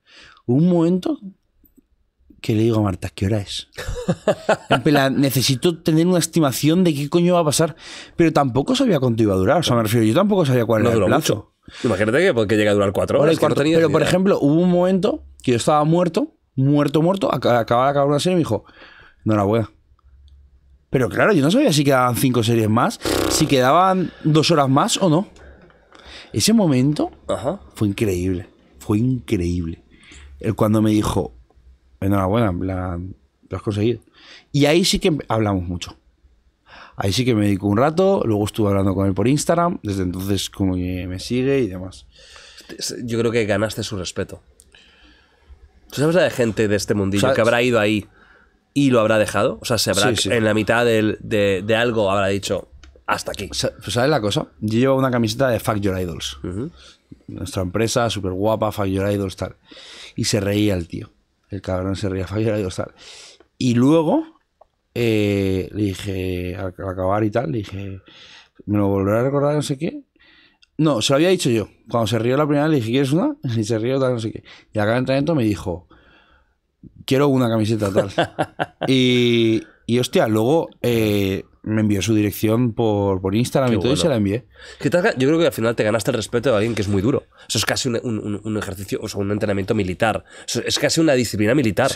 un momento que le digo a Marta, ¿qué hora es? necesito tener una estimación de qué coño va a pasar, pero tampoco sabía cuánto iba a durar. O sea, me refiero, yo tampoco sabía cuál era el plazo. Mucho. Imagínate pues, que, llega a durar cuatro horas. pero, por ejemplo, hubo un momento que yo estaba muerto, muerto, muerto, acababa de acabar una serie y me dijo, no la voy a. Pero claro, yo no sabía si quedaban cinco series más, si quedaban dos horas más o no. Ese momento fue increíble, fue increíble. El cuando me dijo, enhorabuena, la, lo has conseguido. Y ahí sí que hablamos mucho. Ahí sí que me dedicó un rato, luego estuve hablando con él por Instagram, desde entonces como que me sigue y demás. Yo creo que ganaste su respeto. ¿Tú sabes la de gente de este mundillo que habrá ido ahí y lo habrá dejado? O sea, se habrá en la mitad de, de, algo habrá dicho hasta aquí. Pues, ¿Sabes la cosa? Yo llevo una camiseta de Fuck Your Idols. Nuestra empresa, súper guapa, Fuck Your Idols, tal. Y se reía el tío. El cabrón se ría Fabiola tal Y luego eh, le dije, al, acabar y tal, le dije, ¿me lo volverá a recordar no sé qué? No, se lo había dicho yo. Cuando se rió la primera le dije, ¿quieres una? Y se rió tal, no sé qué. Y acá en entrenamiento me dijo, quiero una camiseta tal. y, y hostia, luego eh, me envió su dirección por, por Instagram y todo y se la envié. Yo creo que al final te ganaste el respeto de alguien que es muy duro. Eso es casi un, ejercicio, o sea, un entrenamiento militar. es casi una disciplina militar.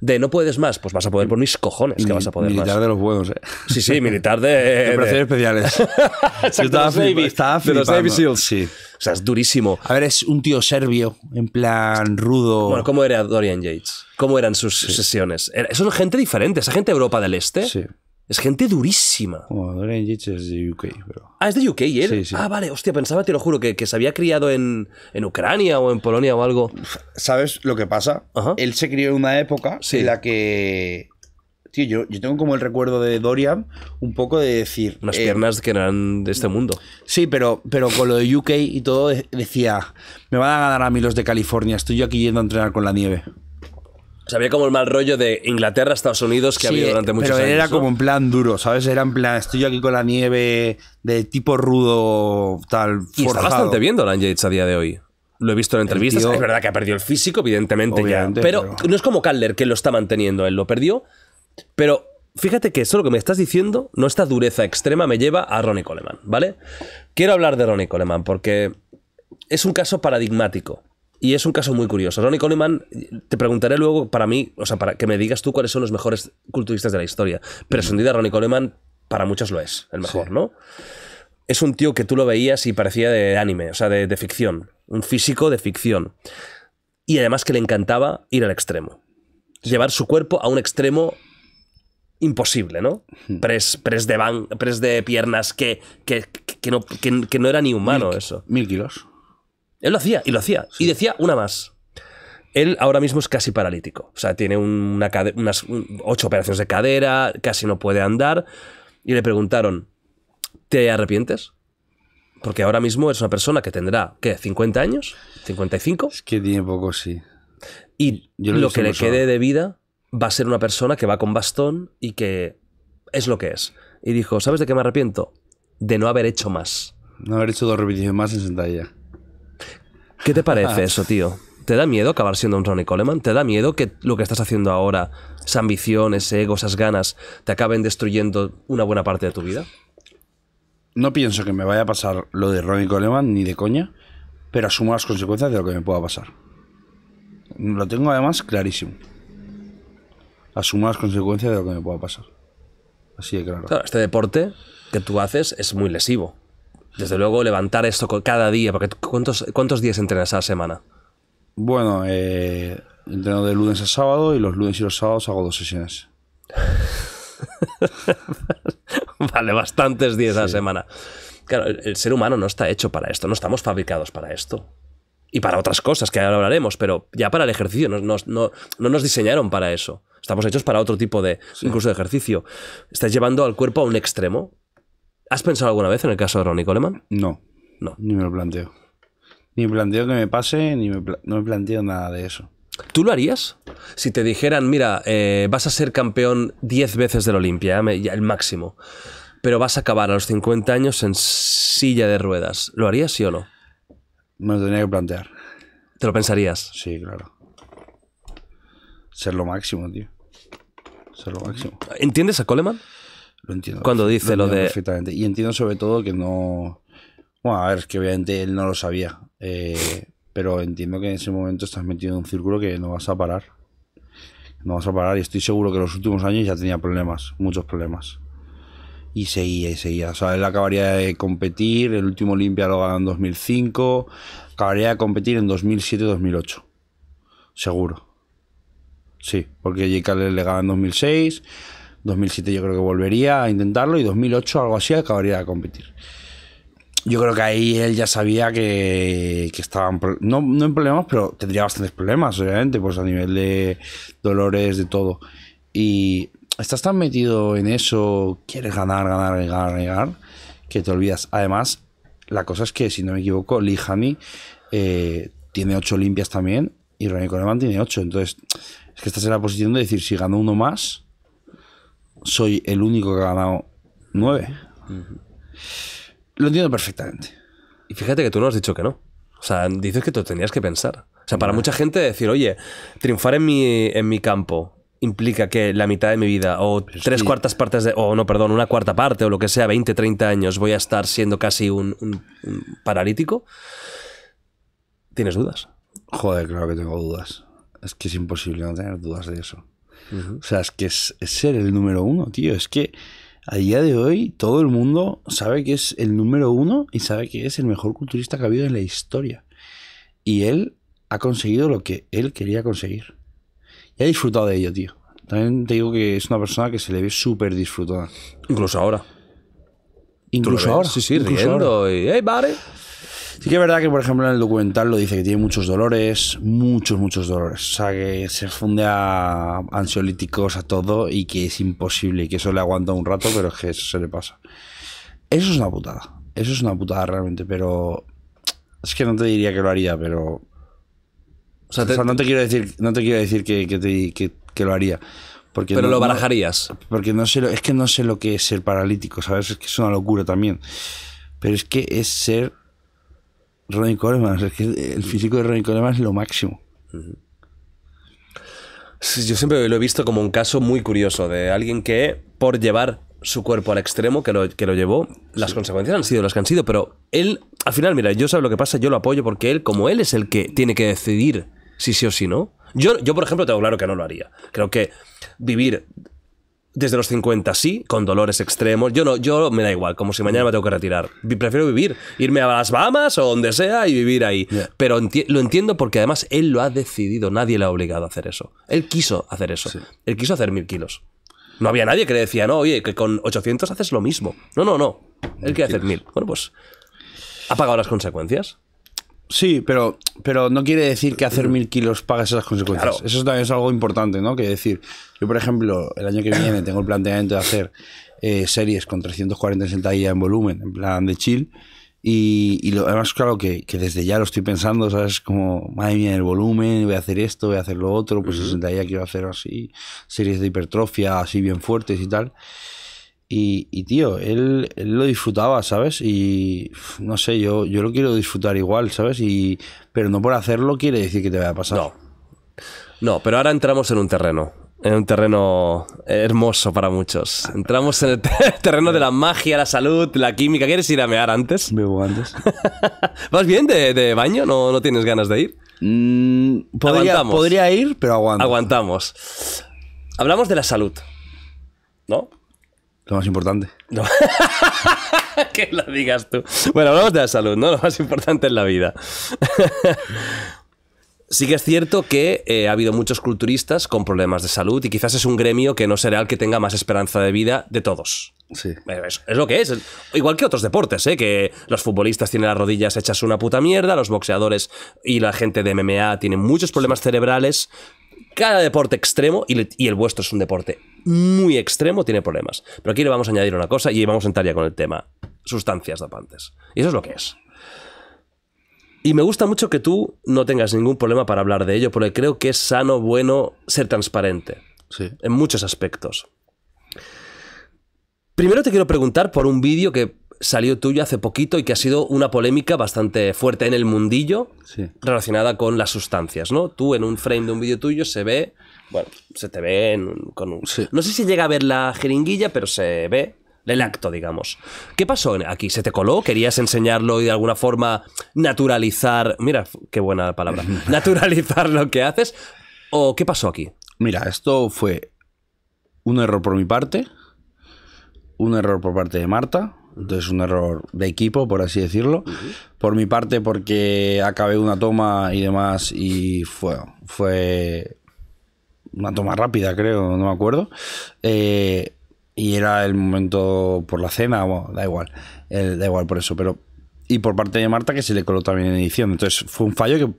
De no puedes más, pues vas a poder por mis cojones que vas a poder militar de los buenos, ¿eh? Sí, sí, militar de. de especiales. estaba, de los Navy Seals. Sí. O sea, es durísimo. A ver, es un tío serbio, en plan rudo. Bueno, ¿cómo era Dorian Yates? ¿Cómo eran sus sesiones? eso son gente diferente, esa gente de Europa del Este. Sí. Es gente durísima. Dorian Yates es de UK, pero... Ah, es de UK, él. Ah, vale, hostia, pensaba, te lo juro, que, se había criado en, Ucrania o en Polonia o algo. ¿Sabes lo que pasa? Él se crió en una época en la que... Tío, yo, tengo como el recuerdo de Dorian un poco de decir... Unas eh, piernas que eran de este mundo. Sí, pero, pero con lo de UK y todo decía, me van a ganar a mí los de California, estoy yo aquí yendo a entrenar con la nieve. O sea, había como el mal rollo de Inglaterra, Estados Unidos que ha habido durante eh, muchos años. era como un plan duro, ¿sabes? Era en plan, estoy aquí con la nieve de tipo rudo, tal. Y está bastante bien Dolan Yates a día de hoy. Lo he visto en entrevistas. es verdad que ha perdido el físico, evidentemente ya. Pero, no es como Calder que lo está manteniendo, él lo perdió. Pero fíjate que eso lo que me estás diciendo, no esta dureza extrema, me lleva a Ronnie Coleman, ¿vale? Quiero hablar de Ronnie Coleman porque es un caso paradigmático. Y es un caso muy curioso. Ronnie Coleman, te preguntaré luego para mí, o sea, para que me digas tú cuáles son los mejores culturistas de la historia. Pero sin duda Ronnie Coleman para muchos lo es, el mejor, ¿no? Es un tío que tú lo veías y parecía de anime, o sea, de, ficción. Un físico de ficción. Y además que le encantaba ir al extremo. Llevar su cuerpo a un extremo imposible, ¿no? Pres de, de piernas que, no, que, no, era ni humano eso. Mil kilos. Él lo hacía, y lo hacía. Y decía una más. Él ahora mismo es casi paralítico. O sea, tiene unas ocho operaciones de cadera, casi no puede andar. Y le preguntaron, ¿te arrepientes? Porque ahora mismo es una persona que tendrá, ¿qué? ¿50 años? ¿55? Es que tiene poco, sí. Y lo, que le quede de vida va a ser una persona que va con bastón y que es lo que es. Y dijo, ¿sabes de qué me arrepiento? De no haber hecho más. No haber hecho dos repeticiones más en sentadilla. ¿Qué te parece ah. eso, tío? ¿Te da miedo acabar siendo un Ronnie Coleman? ¿Te da miedo que lo que estás haciendo ahora, esas ambiciones, ese ego, esas ganas, te acaben destruyendo una buena parte de tu vida? No pienso que me vaya a pasar lo de Ronnie Coleman ni de coña, pero asumo las consecuencias de lo que me pueda pasar. Lo tengo además clarísimo. Asumo las consecuencias de lo que me pueda pasar. Así de Claro, este deporte que tú haces es muy lesivo. Desde luego, levantar esto cada día, porque ¿cuántos, cuántos días entrenas a la semana? Bueno, eh, entreno de lunes a sábado y los lunes y los sábados hago dos sesiones. vale, bastantes días a la semana. Claro, el, ser humano no está hecho para esto, no estamos fabricados para esto. Y para otras cosas que ahora hablaremos, pero ya para el ejercicio, no, no, nos diseñaron para eso. Estamos hechos para otro tipo de, incluso de ejercicio. Estás llevando al cuerpo a un extremo ¿Has pensado alguna vez en el caso de Ronnie Coleman? No. No. Ni me lo planteo. Ni me planteo que me pase, ni me no me planteo nada de eso. ¿Tú lo harías? Si te dijeran, mira, eh, vas a ser campeón 10 veces de la Olimpia, el máximo, pero vas a acabar a los 50 años en silla de ruedas, ¿lo harías sí o no? Me lo tenía que plantear. ¿Te lo pensarías? Sí, claro. Ser lo máximo, tío. Ser lo máximo. ¿Entiendes a Coleman? entiendo. Cuando dice lo, de. Perfectamente. Y entiendo sobre todo que no. Bueno, a ver, es que obviamente él no lo sabía. Eh, pero entiendo que en ese momento estás metido en un círculo que no vas a parar. No vas a parar. Y estoy seguro que los últimos años ya tenía problemas, muchos problemas. Y seguía y seguía. O sea, él acabaría de competir. El último Olimpia lo ganó en 2005. Acabaría de competir en 2007-2008. Seguro. Sí, porque J. le gana en 2006. 2007 yo creo que volvería a intentarlo y 2008 algo así acabaría de competir. Yo creo que ahí él ya sabía que, que estaban, no, en problemas, pero tendría bastantes problemas, obviamente, pues a nivel de dolores, de todo. Y estás tan metido en eso, quieres ganar, ganar, ganar, ganar, que te olvidas. Además, la cosa es que, si no me equivoco, Lee Hani, eh, tiene ocho Olimpias también y Ronnie Coleman tiene ocho Entonces, es que estás en la posición de decir, si gano uno más, soy el único que ha ganado nueve. Lo entiendo perfectamente. Y fíjate que tú no has dicho que no. O sea, dices que tú tenías que pensar. O sea, para mucha gente decir, oye, triunfar en mi, en mi campo implica que la mitad de mi vida, o tres cuartas partes de, o no, perdón, una cuarta parte, o lo que sea, 20, 30 años, voy a estar siendo casi un, un paralítico. ¿Tienes dudas? Joder, claro que tengo dudas. Es que es imposible no tener dudas de eso. O sea, es que es, ser el número uno, tío. Es que a día de hoy todo el mundo sabe que es el número uno y sabe que es el mejor culturista que ha habido en la historia. Y él ha conseguido lo que él quería conseguir. Y ha disfrutado de ello, tío. También te digo que es una persona que se le ve súper disfrutada. Incluso ahora. Incluso ahora. Sí, sí, riendo y... ¡Hey, Sí que es verdad que, por ejemplo, en el documental lo dice que tiene muchos dolores, muchos, muchos dolores. O sea, que se funde a ansiolíticos, a todo, y que es imposible, y que eso le aguanta un rato, pero es que eso se le pasa. Eso es una putada. Eso es una putada realmente, pero. Es que no te diría que lo haría, pero. O sea, no te quiero decir, no te quiero decir que, que, lo haría. Porque pero lo barajarías. porque no sé, es que no sé lo que es ser paralítico, ¿sabes? Es que es una locura también. Pero es que es ser Ronnie Coleman. es que el físico de Ronnie Coleman es lo máximo. Yo siempre lo he visto como un caso muy curioso de alguien que, por llevar su cuerpo al extremo, que lo, que lo llevó, las consecuencias han sido las que han sido, pero él, al final, mira, yo sé lo que pasa, yo lo apoyo porque él, como él es el que tiene que decidir si sí o si no. Yo, yo por ejemplo, tengo claro que no lo haría. Creo que vivir desde los 50 sí, con dolores extremos. Yo no, yo me da igual, como si mañana me tengo que retirar. Prefiero vivir, irme a las Bahamas o donde sea y vivir ahí. Pero lo entiendo porque además él lo ha decidido, nadie le ha obligado a hacer eso. Él quiso hacer eso. Él quiso hacer mil kilos. No había nadie que le decía, no, oye, que con 800 haces lo mismo. No, no, no. Él quiere hacer mil. Bueno, pues ha pagado las consecuencias. Sí, pero, pero no quiere decir que hacer mil kilos pagas esas consecuencias. Eso también es algo importante, ¿no? Que decir, yo por ejemplo, el año que viene tengo el planteamiento de hacer eh, series con 340 sentadillas en volumen, en plan de chill. Y, lo, además, claro, que, que, desde ya lo estoy pensando, ¿sabes? Como, madre mía, el volumen, voy a hacer esto, voy a hacer lo otro, pues 60 uh quiero hacer así, series de hipertrofia, así bien fuertes y tal. Y, tío, él, lo disfrutaba, ¿sabes? Y no sé, yo, yo lo quiero disfrutar igual, ¿sabes? Y, pero no por hacerlo quiere decir que te vaya a pasar. No. No, pero ahora entramos en un terreno. En un terreno hermoso para muchos. Entramos en el terreno de la magia, la salud, la química. ¿Quieres ir a mear antes? Me antes. ¿Vas bien de, baño? ¿No, tienes ganas de ir? Mm, podría, podría, ir, pero aguanto. Aguantamos. Hablamos de la salud, ¿no? Lo más importante. que lo digas tú. Bueno, hablamos de la salud, ¿no? Lo más importante en la vida. Sí que es cierto que eh, ha habido muchos culturistas con problemas de salud y quizás es un gremio que no será el que tenga más esperanza de vida de todos. Sí. Eh, es, lo que es. Igual que otros deportes, ¿eh? que los futbolistas tienen las rodillas hechas una puta mierda, los boxeadores y la gente de MMA tienen muchos problemas cerebrales. Cada deporte extremo, y, y el vuestro es un deporte muy extremo tiene problemas. Pero aquí le vamos a añadir una cosa y vamos a entrar ya con el tema. Sustancias dopantes. Y eso es lo que es. Y me gusta mucho que tú no tengas ningún problema para hablar de ello, porque creo que es sano, bueno ser transparente. En muchos aspectos. Primero te quiero preguntar por un vídeo que salió tuyo hace poquito y que ha sido una polémica bastante fuerte en el mundillo relacionada con las sustancias, ¿no? Tú en un frame de un vídeo tuyo se ve bueno, se te ve con un... No sé si llega a ver la jeringuilla, pero se ve el acto, digamos. ¿Qué pasó aquí? ¿Se te coló? ¿Querías enseñarlo y de alguna forma naturalizar... Mira, qué buena palabra. Naturalizar lo que haces. ¿O qué pasó aquí? Mira, esto fue un error por mi parte, un error por parte de Marta, entonces un error de equipo, por así decirlo. Por mi parte, porque acabé una toma y demás, y fue, fue una toma rápida, creo, no me acuerdo. Eh, y era el momento por la cena, da igual, da igual por eso, pero... Y por parte de Marta que se le coló también en edición. Entonces fue un fallo que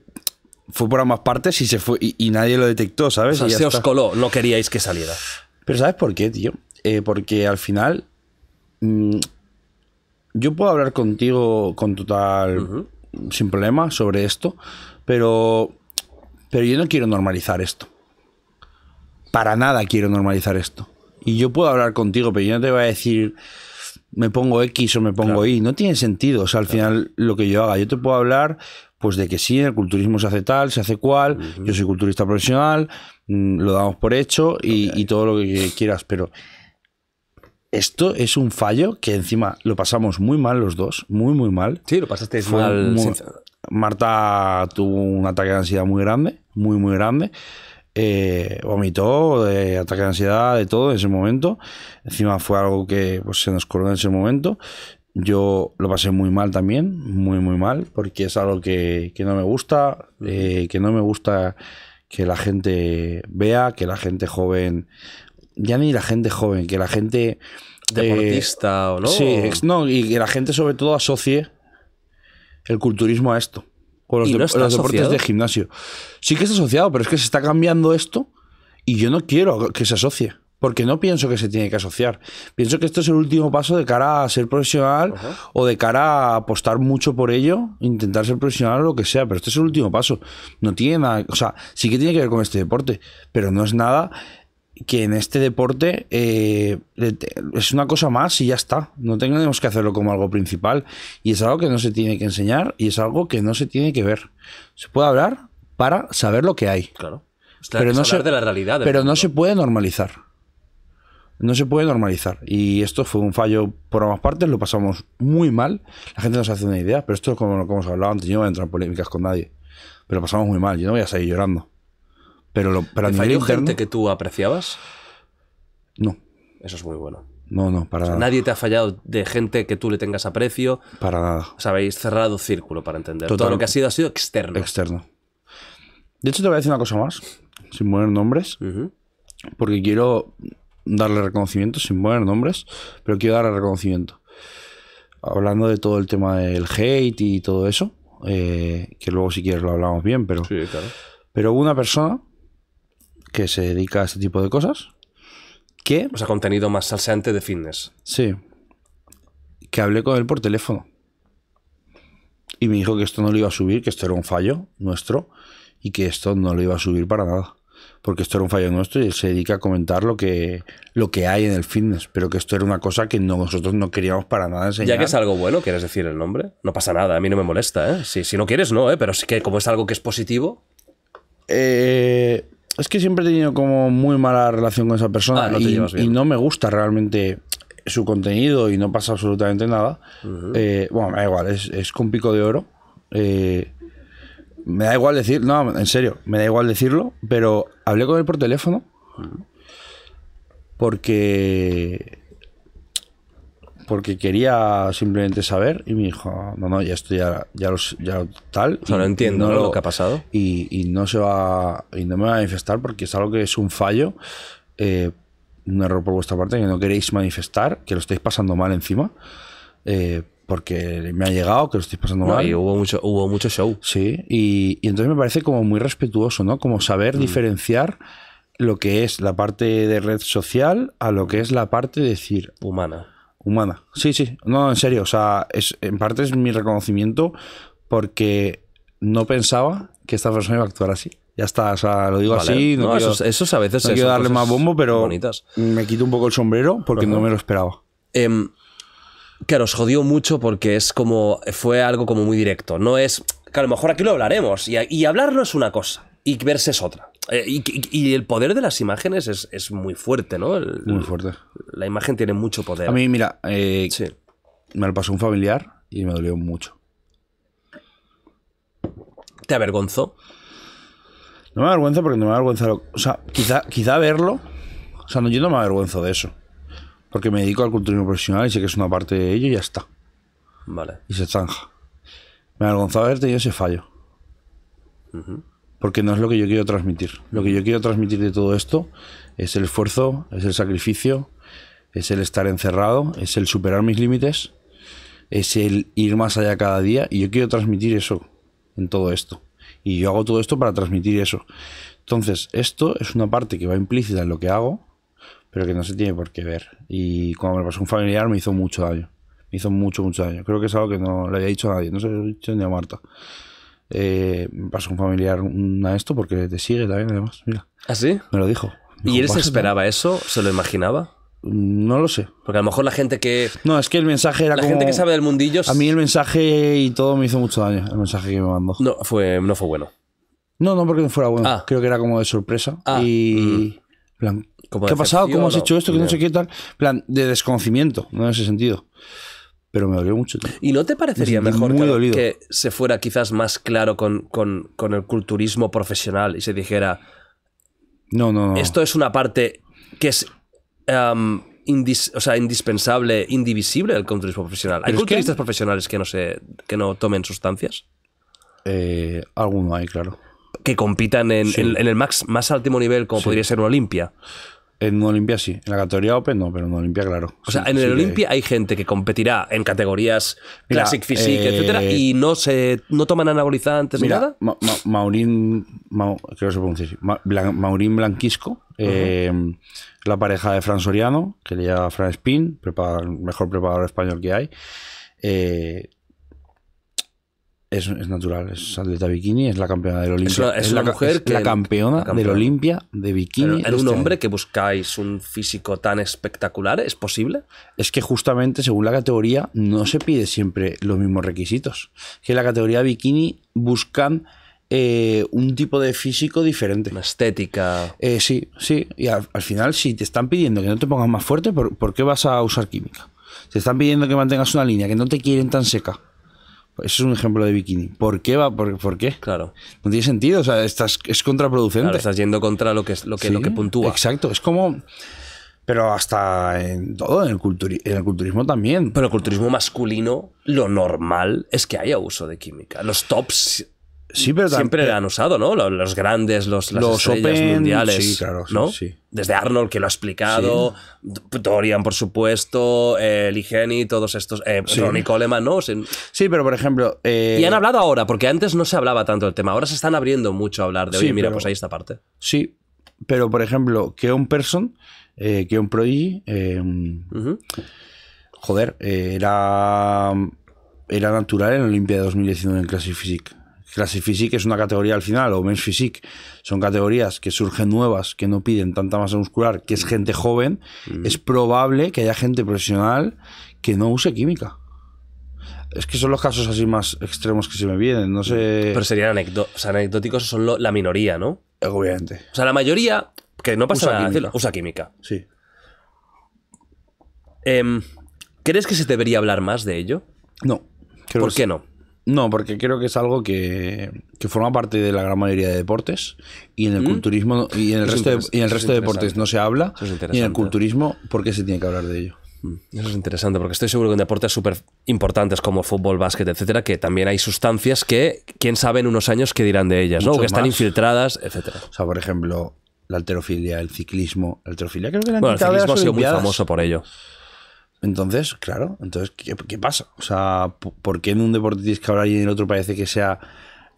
fue por ambas partes y se fue y, nadie lo detectó, ¿sabes? O y se os coló, lo queríais que saliera. Pero ¿sabes por qué, tío? Eh, porque al final mm, yo puedo hablar contigo con total sin problema sobre esto, pero pero yo no quiero normalizar esto para nada quiero normalizar esto. Y yo puedo hablar contigo, pero yo no te voy a decir me pongo X o me pongo Y. No tiene sentido, o sea, al final lo que yo haga. Yo te puedo hablar pues de que sí, el culturismo se hace tal, se hace cual, yo soy culturista profesional, mm, lo damos por hecho y, todo lo que quieras, pero esto es un fallo que encima lo pasamos muy mal los dos, muy, muy mal. Sí, lo pasaste mal. Marta tuvo un ataque de ansiedad muy grande, muy, muy grande. Eh, vomitó, de ataque de ansiedad, de todo en ese momento. Encima fue algo que pues, se nos coló en ese momento. Yo lo pasé muy mal también, muy, muy mal, porque es algo que, no me gusta, eh, que no me gusta que la gente vea, que la gente joven, ya ni la gente joven, que la gente... Eh, Deportista o no. Sí, no, y que la gente sobre todo asocie el culturismo a esto. O los, deportes de gimnasio. Sí que es asociado, pero es que se está cambiando esto y yo no quiero que se asocie. Porque no pienso que se tiene que asociar. Pienso que esto es el último paso de cara a ser profesional o de cara a apostar mucho por ello, intentar ser profesional o lo que sea, pero este es el último paso. No tiene nada, o sea, sí que tiene que ver con este deporte, pero no es nada que en este deporte eh, es una cosa más y ya está. No tenemos que hacerlo como algo principal. Y es algo que no se tiene que enseñar y es algo que no se tiene que ver. Se puede hablar para saber lo que hay. Claro. pero no se, de la realidad. Pero no se puede normalizar. No se puede normalizar. Y esto fue un fallo por ambas partes, lo pasamos muy mal. La gente no se hace una idea, pero esto es como, lo que hemos hablado antes. Yo no voy a entrar en polémicas con nadie. Pero lo pasamos muy mal. Yo no voy a seguir llorando. Pero, pero a falló gente que tú apreciabas? No. Eso es muy bueno. No, no, para nada. Nadie te ha fallado de gente que tú le tengas aprecio. Para nada. O sea, habéis cerrado círculo para entender. Todo lo que ha sido ha sido externo. Externo. De hecho, te voy a decir una cosa más, sin poner nombres, porque quiero darle reconocimiento, sin poner nombres, pero quiero darle reconocimiento. Hablando de todo el tema del hate y todo eso, eh, que luego si quieres lo hablamos bien, pero, pero hubo una persona que se dedica a este tipo de cosas. Que, O sea, contenido más salseante de fitness. sí, que hablé con él por teléfono. Y me dijo que esto no lo iba a subir, que esto era un fallo nuestro y que esto no lo iba a subir para nada. Porque esto era un fallo nuestro y él se dedica a comentar lo que, lo que hay en el fitness, pero que esto era una cosa que nosotros no queríamos para nada enseñar. Ya que es algo bueno, ¿quieres decir el nombre? No pasa nada, a mí no me molesta, ¿eh? Si, si no quieres, no, ¿eh? Pero sí que como es algo que es positivo, Eh, es que siempre he tenido como muy mala relación con esa persona ah, y, no me gusta realmente su contenido y no pasa absolutamente nada. Eh, bueno, me da igual, es, es con pico de oro. Eh, me da igual decir, no, en serio, me da igual decirlo, pero hablé con él por teléfono porque porque quería simplemente saber y me dijo, no, no, ya estoy ya, los, ya tal. no entiendo lo, que ha pasado. Y, y, no se va, y no me va a manifestar porque es algo que es un fallo, eh, un error por vuestra parte, que no queréis manifestar, que lo estáis pasando mal encima. Eh, porque me ha llegado que lo estáis pasando mal. Y hubo mucho, hubo mucho show. Sí, y, y, entonces me parece como muy respetuoso, ¿no? Como saber mm. diferenciar lo que es la parte de red social a lo que es la parte de decir humana humana. Sí, sí, no, en serio, o sea, es, en parte es mi reconocimiento porque no pensaba que esta persona iba a actuar así. Ya está, o sea, lo digo así. No, eso, a veces no quiero darle más bombo, pero me quito un poco el sombrero porque no me lo esperaba. Em, claro, os jodió mucho porque es como. Fue algo como muy directo. No es. Que a lo mejor aquí lo hablaremos. Y, y es una cosa. Y verse es otra. Eh, y, el poder de las imágenes es, muy fuerte, ¿no? muy fuerte. La imagen tiene mucho poder. A mí, mira, eh, me lo pasó un familiar y me dolió mucho. ¿Te avergonzó? No me avergüenza porque no me avergüenza. o sea, quizá, quizá verlo. O sea, no, yo no me avergüenzo de eso. Porque me dedico al culturismo profesional y sé que es una parte de ello y ya está. Vale. Y se zanja. Me avergonzó verte y ese fallo porque no es lo que yo quiero transmitir. Lo que yo quiero transmitir de todo esto es el esfuerzo, es el sacrificio, es el estar encerrado, es el superar mis límites, es el ir más allá cada día y yo quiero transmitir eso en todo esto. Y yo hago todo esto para transmitir eso. Entonces, esto es una parte que va implícita en lo que hago, pero que no se tiene por qué ver. Y cuando me pasó un familiar me hizo mucho daño. Me hizo mucho, mucho daño. Creo que es algo que no le había dicho a nadie. No se lo he dicho ni a Marta. Eh, me pasó un familiar a esto porque te sigue también, además. Mira. ¿Ah, sí? Me lo dijo. ¿Y él se esperaba eso? ¿Se lo imaginaba? Mm, no lo sé. Porque a lo mejor la gente que. No, es que el mensaje era. La gente que sabe del mundillo. A mí el mensaje y todo me hizo mucho daño. El mensaje que me mandó. No fue, no fue bueno. No, no porque no fuera bueno. Ah. Creo que era como de sorpresa. Ah, y. Mm. Plan, ¿Qué ha pasado? ¿Cómo has hecho esto? Que no sé qué tal. plan, de desconocimiento, ¿no? En ese sentido pero me dolió mucho. ¿Y no te parecería mejor que, se fuera quizás más claro con, el culturismo profesional y se dijera... No, no, Esto es una parte que es... Um, o sea, indispensable, indivisible el culturismo profesional. ¿Hay culturistas profesionales que no, que no tomen sustancias? Eh, alguno hay, claro. Que compitan en, el más alto nivel, como podría ser una Olimpia. En Olimpia sí, en la categoría Open no, pero en Olimpia claro. O sea, en el Olimpia eh. hay. gente que competirá en categorías Classic Physique, eh, etcétera, y no se no toman anabolizantes ni nada. Maurín, Maurín Blanquisco, em, la pareja de Fran Soriano, que le llama Fran Spin, prepara, mejor preparador español que hay. Eh, es, natural, es atleta bikini, es la campeona del Olimpia. Es, la, mujer que. La campeona, de del Olimpia de bikini. ¿En un este hombre que buscáis un físico tan espectacular? ¿Es posible? Es que justamente, según la categoría, no se pide siempre los mismos requisitos. Que en la categoría bikini buscan. Eh, un tipo de físico diferente. la estética. Eh, sí, sí. Y al, final, si te están pidiendo que no te pongas más fuerte, ¿por, ¿por qué vas a usar química? Te están pidiendo que mantengas una línea que no te quieren tan seca eso pues es un ejemplo de bikini. ¿Por qué va? ¿Por, qué? Claro. No tiene sentido. O sea, es contraproducente. estás yendo contra lo que, lo que, lo que puntúa. Exacto. Es como. Pero hasta en todo, en el, en el culturismo también. Pero el culturismo masculino, lo normal es que haya uso de química. Los tops Sí, pero siempre eh, han usado, ¿no? Los, grandes, los, las estrellas mundiales. Sí, claro, Desde Arnold, que lo ha explicado, Dorian, por supuesto, eh, Ligeni, todos estos, eh, Ronnie Coleman, ¿no? Sí, pero por ejemplo... Eh, y han hablado ahora, porque antes no se hablaba tanto del tema, ahora se están abriendo mucho a hablar de, oye, mira, pues ahí esta parte. Sí, pero por ejemplo, que un Person, que un Prodigy, joder, era, era natural en la Olimpia de 2019 en Classic Physique. Classic Physique es una categoría al final, o Men's Physique, son categorías que surgen nuevas, que no piden tanta masa muscular, que es mm. gente joven, mm. es probable que haya gente profesional que no use química. Es que son los casos así más extremos que se me vienen, no sé... Pero serían anecdóticos, son la minoría, ¿no? Eh, obviamente. O sea, la mayoría, que no pasa usa nada, usa química. Sí. Em, ¿Crees que se debería hablar más de ello? No. ¿Por qué no? No, porque creo que es algo que, que, forma parte de la gran mayoría de deportes y en el mm. culturismo y en el resto de, y el resto de deportes no se habla y en el culturismo ¿por qué se tiene que hablar de ello? Mm. Eso es interesante, porque estoy seguro que en deportes súper importantes como fútbol, básquet, etcétera, que también hay sustancias que quién sabe en unos años qué dirán de ellas, ¿no? que están infiltradas, etcétera. O sea, por ejemplo, la alterofilia, el ciclismo. La creo que bueno, el ciclismo ha sido muy famoso por ello. Entonces, claro, entonces, ¿qué, pasa? O sea, ¿por qué en un deporte tienes que hablar y en el otro parece que sea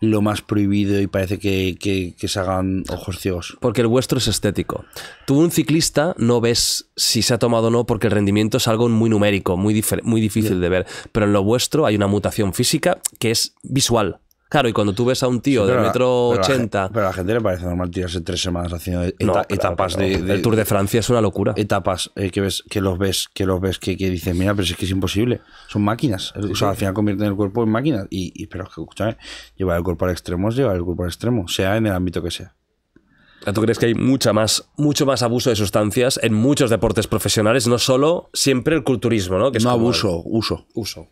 lo más prohibido y parece que, que, se hagan ojos ciegos? Porque el vuestro es estético. Tú, un ciclista, no ves si se ha tomado o no porque el rendimiento es algo muy numérico, muy, muy difícil de ver. Pero en lo vuestro hay una mutación física que es visual. Claro, y cuando tú ves a un tío de metro ochenta... Pero a la gente le parece normal tirarse tres semanas haciendo etapas de, Tour de Francia es una locura. Etapas eh, que ves, que los ves, que los ves, que, que dices, mira, pero es que es imposible. Son máquinas. O sea, al final convierten el cuerpo en máquinas. Y, es que, escúchame, llevar el cuerpo al extremo es llevar el cuerpo al extremo, sea en el ámbito que sea. ¿Tú crees que hay mucha más, mucho más abuso de sustancias en muchos deportes profesionales? No solo siempre el culturismo, ¿no? no abuso, uso. Uso.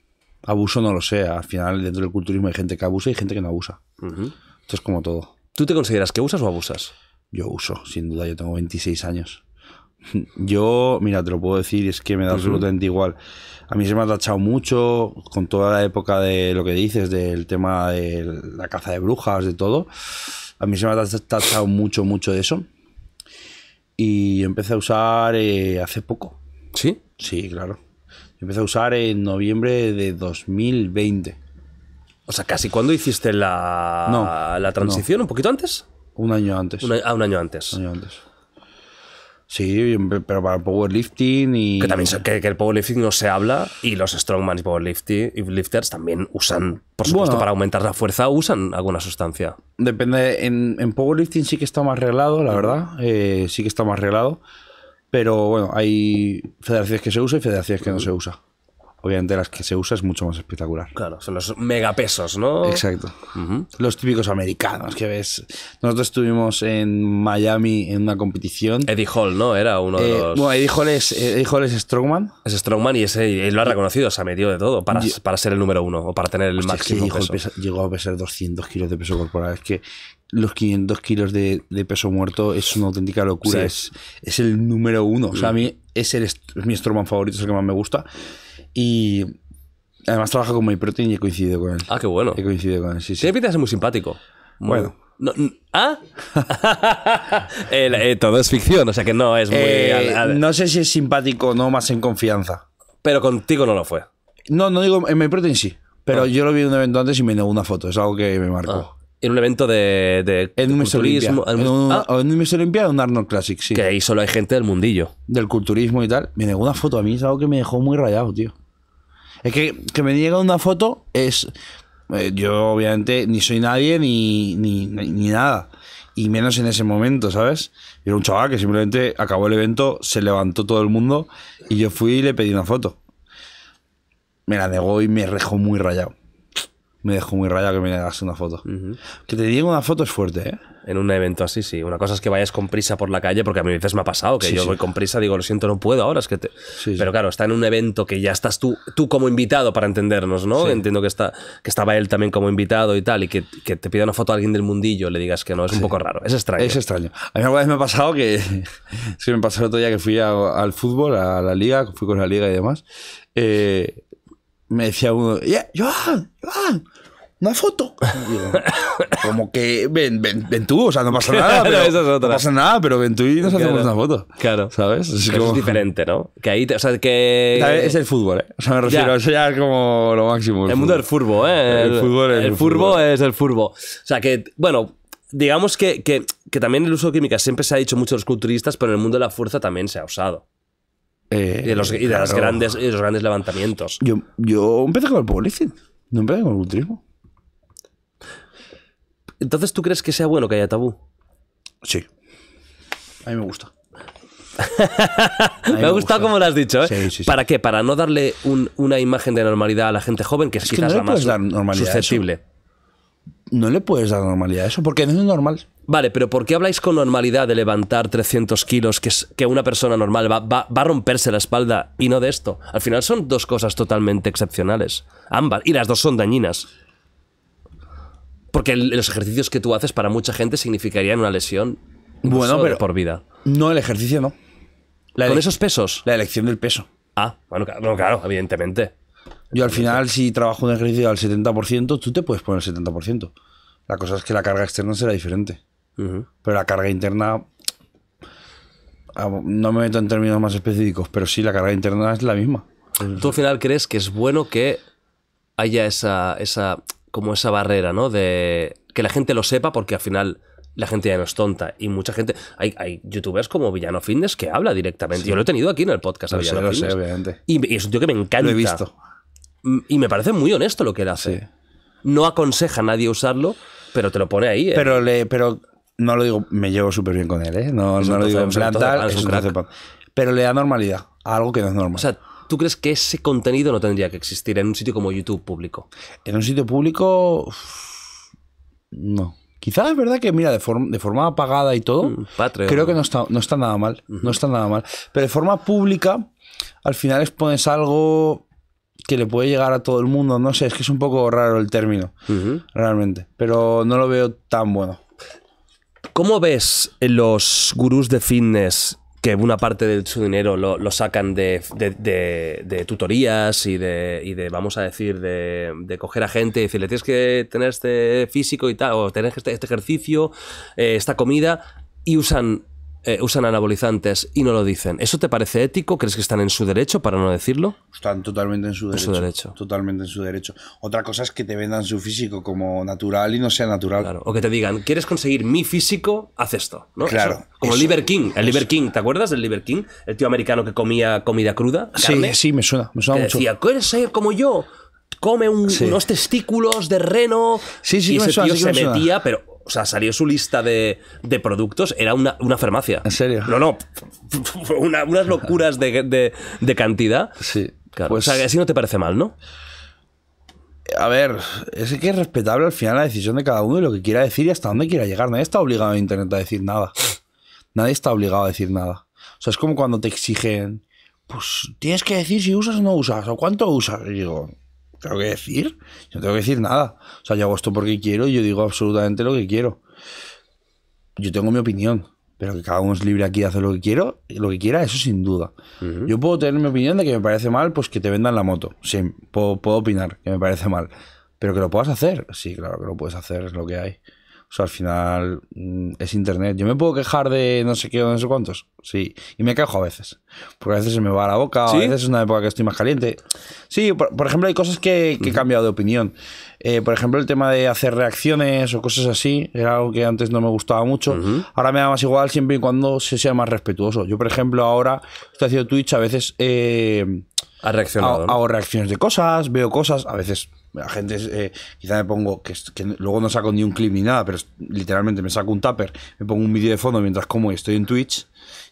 Abuso no lo sea. Al final, dentro del culturismo hay gente que abusa y gente que no abusa. Entonces, como todo. ¿Tú te consideras que usas o abusas? Yo uso, sin duda. Yo tengo 26 años. Yo, mira, te lo puedo decir, es que me da absolutamente igual. A mí se me ha tachado mucho con toda la época de lo que dices, del tema de la caza de brujas, de todo. A mí se me ha tachado mucho, mucho de eso. Y empecé a usar eh, hace poco. ¿Sí? Sí, claro empecé a usar en noviembre de 2020. O sea, casi cuando hiciste la, la transición, un poquito antes. Un año antes. ah, un año antes. año antes. Sí, pero para el powerlifting y... Que también que, que el powerlifting no se habla y los strongman y powerlifters también usan, por supuesto, para aumentar la fuerza, usan alguna sustancia. Depende, en, en powerlifting sí que está más reglado, la verdad, eh, sí que está más reglado. Pero bueno, hay federaciones que se usa y federaciones que no se usa. Obviamente las que se usa es mucho más espectacular. Claro, son los megapesos, ¿no? Exacto. Los típicos americanos que ves. Nosotros estuvimos en Miami en una competición. Eddie Hall, ¿no? Era uno de eh, los... Bueno, Eddie Hall es, eh, Eddie Hall Strongman. Es Strongman y, ese, lo ha reconocido, se ha metido de todo para, para ser el número uno o para tener el máximo peso. llegó a pesar 200 kilos de peso corporal. Es que los 500 kilos de, de, peso muerto es una auténtica locura. Es, es el número uno. O sea, a mm. mí es, el, mi estroma favorito, es el que más me gusta. Y además trabaja con MyProtein y he coincidido con él. Ah, qué bueno. He coincidido con él, sí, sí. Tiene pinta de muy simpático. Bueno. ¿Ah? Eh, todo es ficción, o sea que no es muy... Eh, no sé si es simpático no, más en confianza. Pero contigo no lo fue. No, no digo, en MyProtein sí. Pero ah. yo lo vi en un evento antes y me dio una foto, es algo que me marcó. Ah en un evento de, en un de En un, ah. Arnold Classic, sí. Que ahí solo hay gente del mundillo. Del culturismo y tal. Me negó una foto a mí, es algo que me dejó muy rayado, tío. Es que, que me llega una foto es... Eh, yo obviamente ni soy nadie ni, ni, nada. Y menos en ese momento, ¿sabes? Era un chaval que simplemente acabó el evento, se levantó todo el mundo y yo fui y le pedí una foto. Me la negó y me dejó muy rayado me dejó muy rayado que me hagas una foto. Que te diga una foto es fuerte, ¿eh? En un evento así, sí. Una cosa es que vayas con prisa por la calle, porque a mí veces me ha pasado que yo voy con prisa, digo, lo siento, no puedo ahora, es que Pero claro, está en un evento que ya estás tú, tú como invitado para entendernos, ¿no? Entiendo que, está, que estaba él también como invitado y tal, y que, que te pida una foto a alguien del mundillo, le digas que no, es un poco raro, es extraño. Es extraño. A mí alguna vez me ha pasado que, sí me pasó el otro día que fui al fútbol, a la liga, fui con la liga y demás, eh, me decía uno, yeah, Joan, Joan, una foto. como que ven, ven, ven, tú, o sea, no pasa nada. Pero, no pasa nada, pero ven tú y nos hacemos una foto. Claro. ¿Sabes? Es, diferente, ¿no? Que ahí, o sea, que... Es el fútbol, ¿eh? O sea, me refiero, eso ya es como lo máximo. El, mundo del furbo, ¿eh? El, fútbol es el, furbo. es el furbo. O sea, que, bueno, digamos que, que, que también el uso de química siempre se ha dicho mucho de los culturistas, pero en el mundo de la fuerza también se ha usado. Eh, y de los, grandes, los grandes levantamientos. Yo, yo empecé con el policía no empecé con el culturismo. Entonces, ¿tú crees que sea bueno que haya tabú? Sí. A mí me gusta. me, ha gustado como lo has dicho, ¿eh? ¿Para qué? Para no darle una imagen de normalidad a la gente joven, que es, quizás no la más susceptible. No le puedes dar normalidad a eso, porque no es normal. Vale, pero ¿por qué habláis con normalidad de levantar 300 kilos, que, es, que una persona normal va, va, va, a romperse la espalda y no de esto? Al final son dos cosas totalmente excepcionales, ambas, y las dos son dañinas. Porque los ejercicios que tú haces para mucha gente significarían una lesión. Bueno, pero por vida. No, el ejercicio no. ¿Con esos pesos? La elección del peso. Ah, bueno, claro, evidentemente. Yo al final, si trabajo un ejercicio al 70%, tú te puedes poner el 70%. La cosa es que la carga externa será diferente. Pero la carga interna. Ah, no me meto en términos más específicos, pero sí, la carga interna es la misma. ¿Tú al final crees que es bueno que haya esa como esa barrera, ¿no? De que la gente lo sepa porque al final la gente ya no es tonta. Y mucha gente. Hay, youtubers como Villano Fitness que habla directamente. Yo lo he tenido aquí en el podcast. lo sé, obviamente. Y, es un tío que me encanta. Lo he visto. Mm, y me parece muy honesto lo que él hace. No aconseja a nadie usarlo, pero te lo pone ahí. ¿eh? Pero, pero no lo digo, me llevo súper bien con él, ¿eh? No, lo digo en plan tal. Pero le da normalidad a algo que no es normal. ¿Tú crees que ese contenido no tendría que existir en un sitio como YouTube público? En un sitio público. no. Quizás es verdad que, mira, de, forma, de forma apagada y todo, mm, creo que no está, no está nada mal. No está nada mal. Pero de forma pública, al final expones algo que le puede llegar a todo el mundo. No sé, es que es un poco raro el término, realmente. Pero no lo veo tan bueno. ¿Cómo ves los gurús de fitness que una parte de su dinero lo, sacan de, tutorías y de, vamos a decir, de, coger a gente y decirle tienes que tener este físico y tal, o tener este, este ejercicio, eh, esta comida, y usan eh, usan anabolizantes y no lo dicen, ¿eso te parece ético? ¿Crees que están en su derecho para no decirlo? Están totalmente en su derecho. su derecho. Totalmente en su derecho. Otra cosa es que te vendan su físico como natural y no sea natural. Claro. O que te digan, ¿quieres conseguir mi físico? Haz esto. Claro. como Liver King. El Liber King, ¿te acuerdas del Liber King? El tío americano que comía comida cruda. sí, sí, me suena. Me suena mucho. Decía, ¿quieres ser como yo? Come unos testículos de reno. Sí, sí, y ese tío se metía, pero o sea, salió su lista de, productos, era una, farmacia. ¿En serio? No, no. Una, unas locuras de, cantidad. Sí. Claro. Pues, o sea, que así no te parece mal, ¿no? A ver, es que es respetable al final la decisión de cada uno y lo que quiera decir y hasta dónde quiera llegar. Nadie está obligado a Internet a decir nada. Nadie está obligado a decir nada. O sea, es como cuando te exigen, pues tienes que decir si usas o no usas, o cuánto usas. Y digo, tengo que decir. no tengo que decir nada. O sea, yo hago esto porque quiero y yo digo absolutamente lo que quiero. Yo tengo mi opinión, pero que cada uno es libre aquí de hacer lo que quiero, lo que quiera, eso sin duda. Yo puedo tener mi opinión de que me parece mal, pues que te vendan la moto. Sí, puedo opinar que me parece mal. Pero que lo puedas hacer, sí, claro que lo puedes hacer, es lo que hay al final mm, es internet. Yo me puedo quejar de no sé qué o no sé cuántos. Sí. Y me quejo a veces. Porque a veces se me va la boca, a veces es una época que estoy más caliente. Sí, por, ejemplo, hay cosas que, he cambiado de opinión. Eh, por ejemplo, el tema de hacer reacciones o cosas así era algo que antes no me gustaba mucho. Ahora me da más igual siempre y cuando se sea más respetuoso. Yo, por ejemplo, ahora estoy haciendo Twitch, a veces. Eh, ha reaccionado. Hago, hago reacciones de cosas, veo cosas, a veces la gente, eh, quizá me pongo, que, luego no saco ni un clip ni nada, pero literalmente me saco un tupper, me pongo un vídeo de fondo mientras como y estoy en Twitch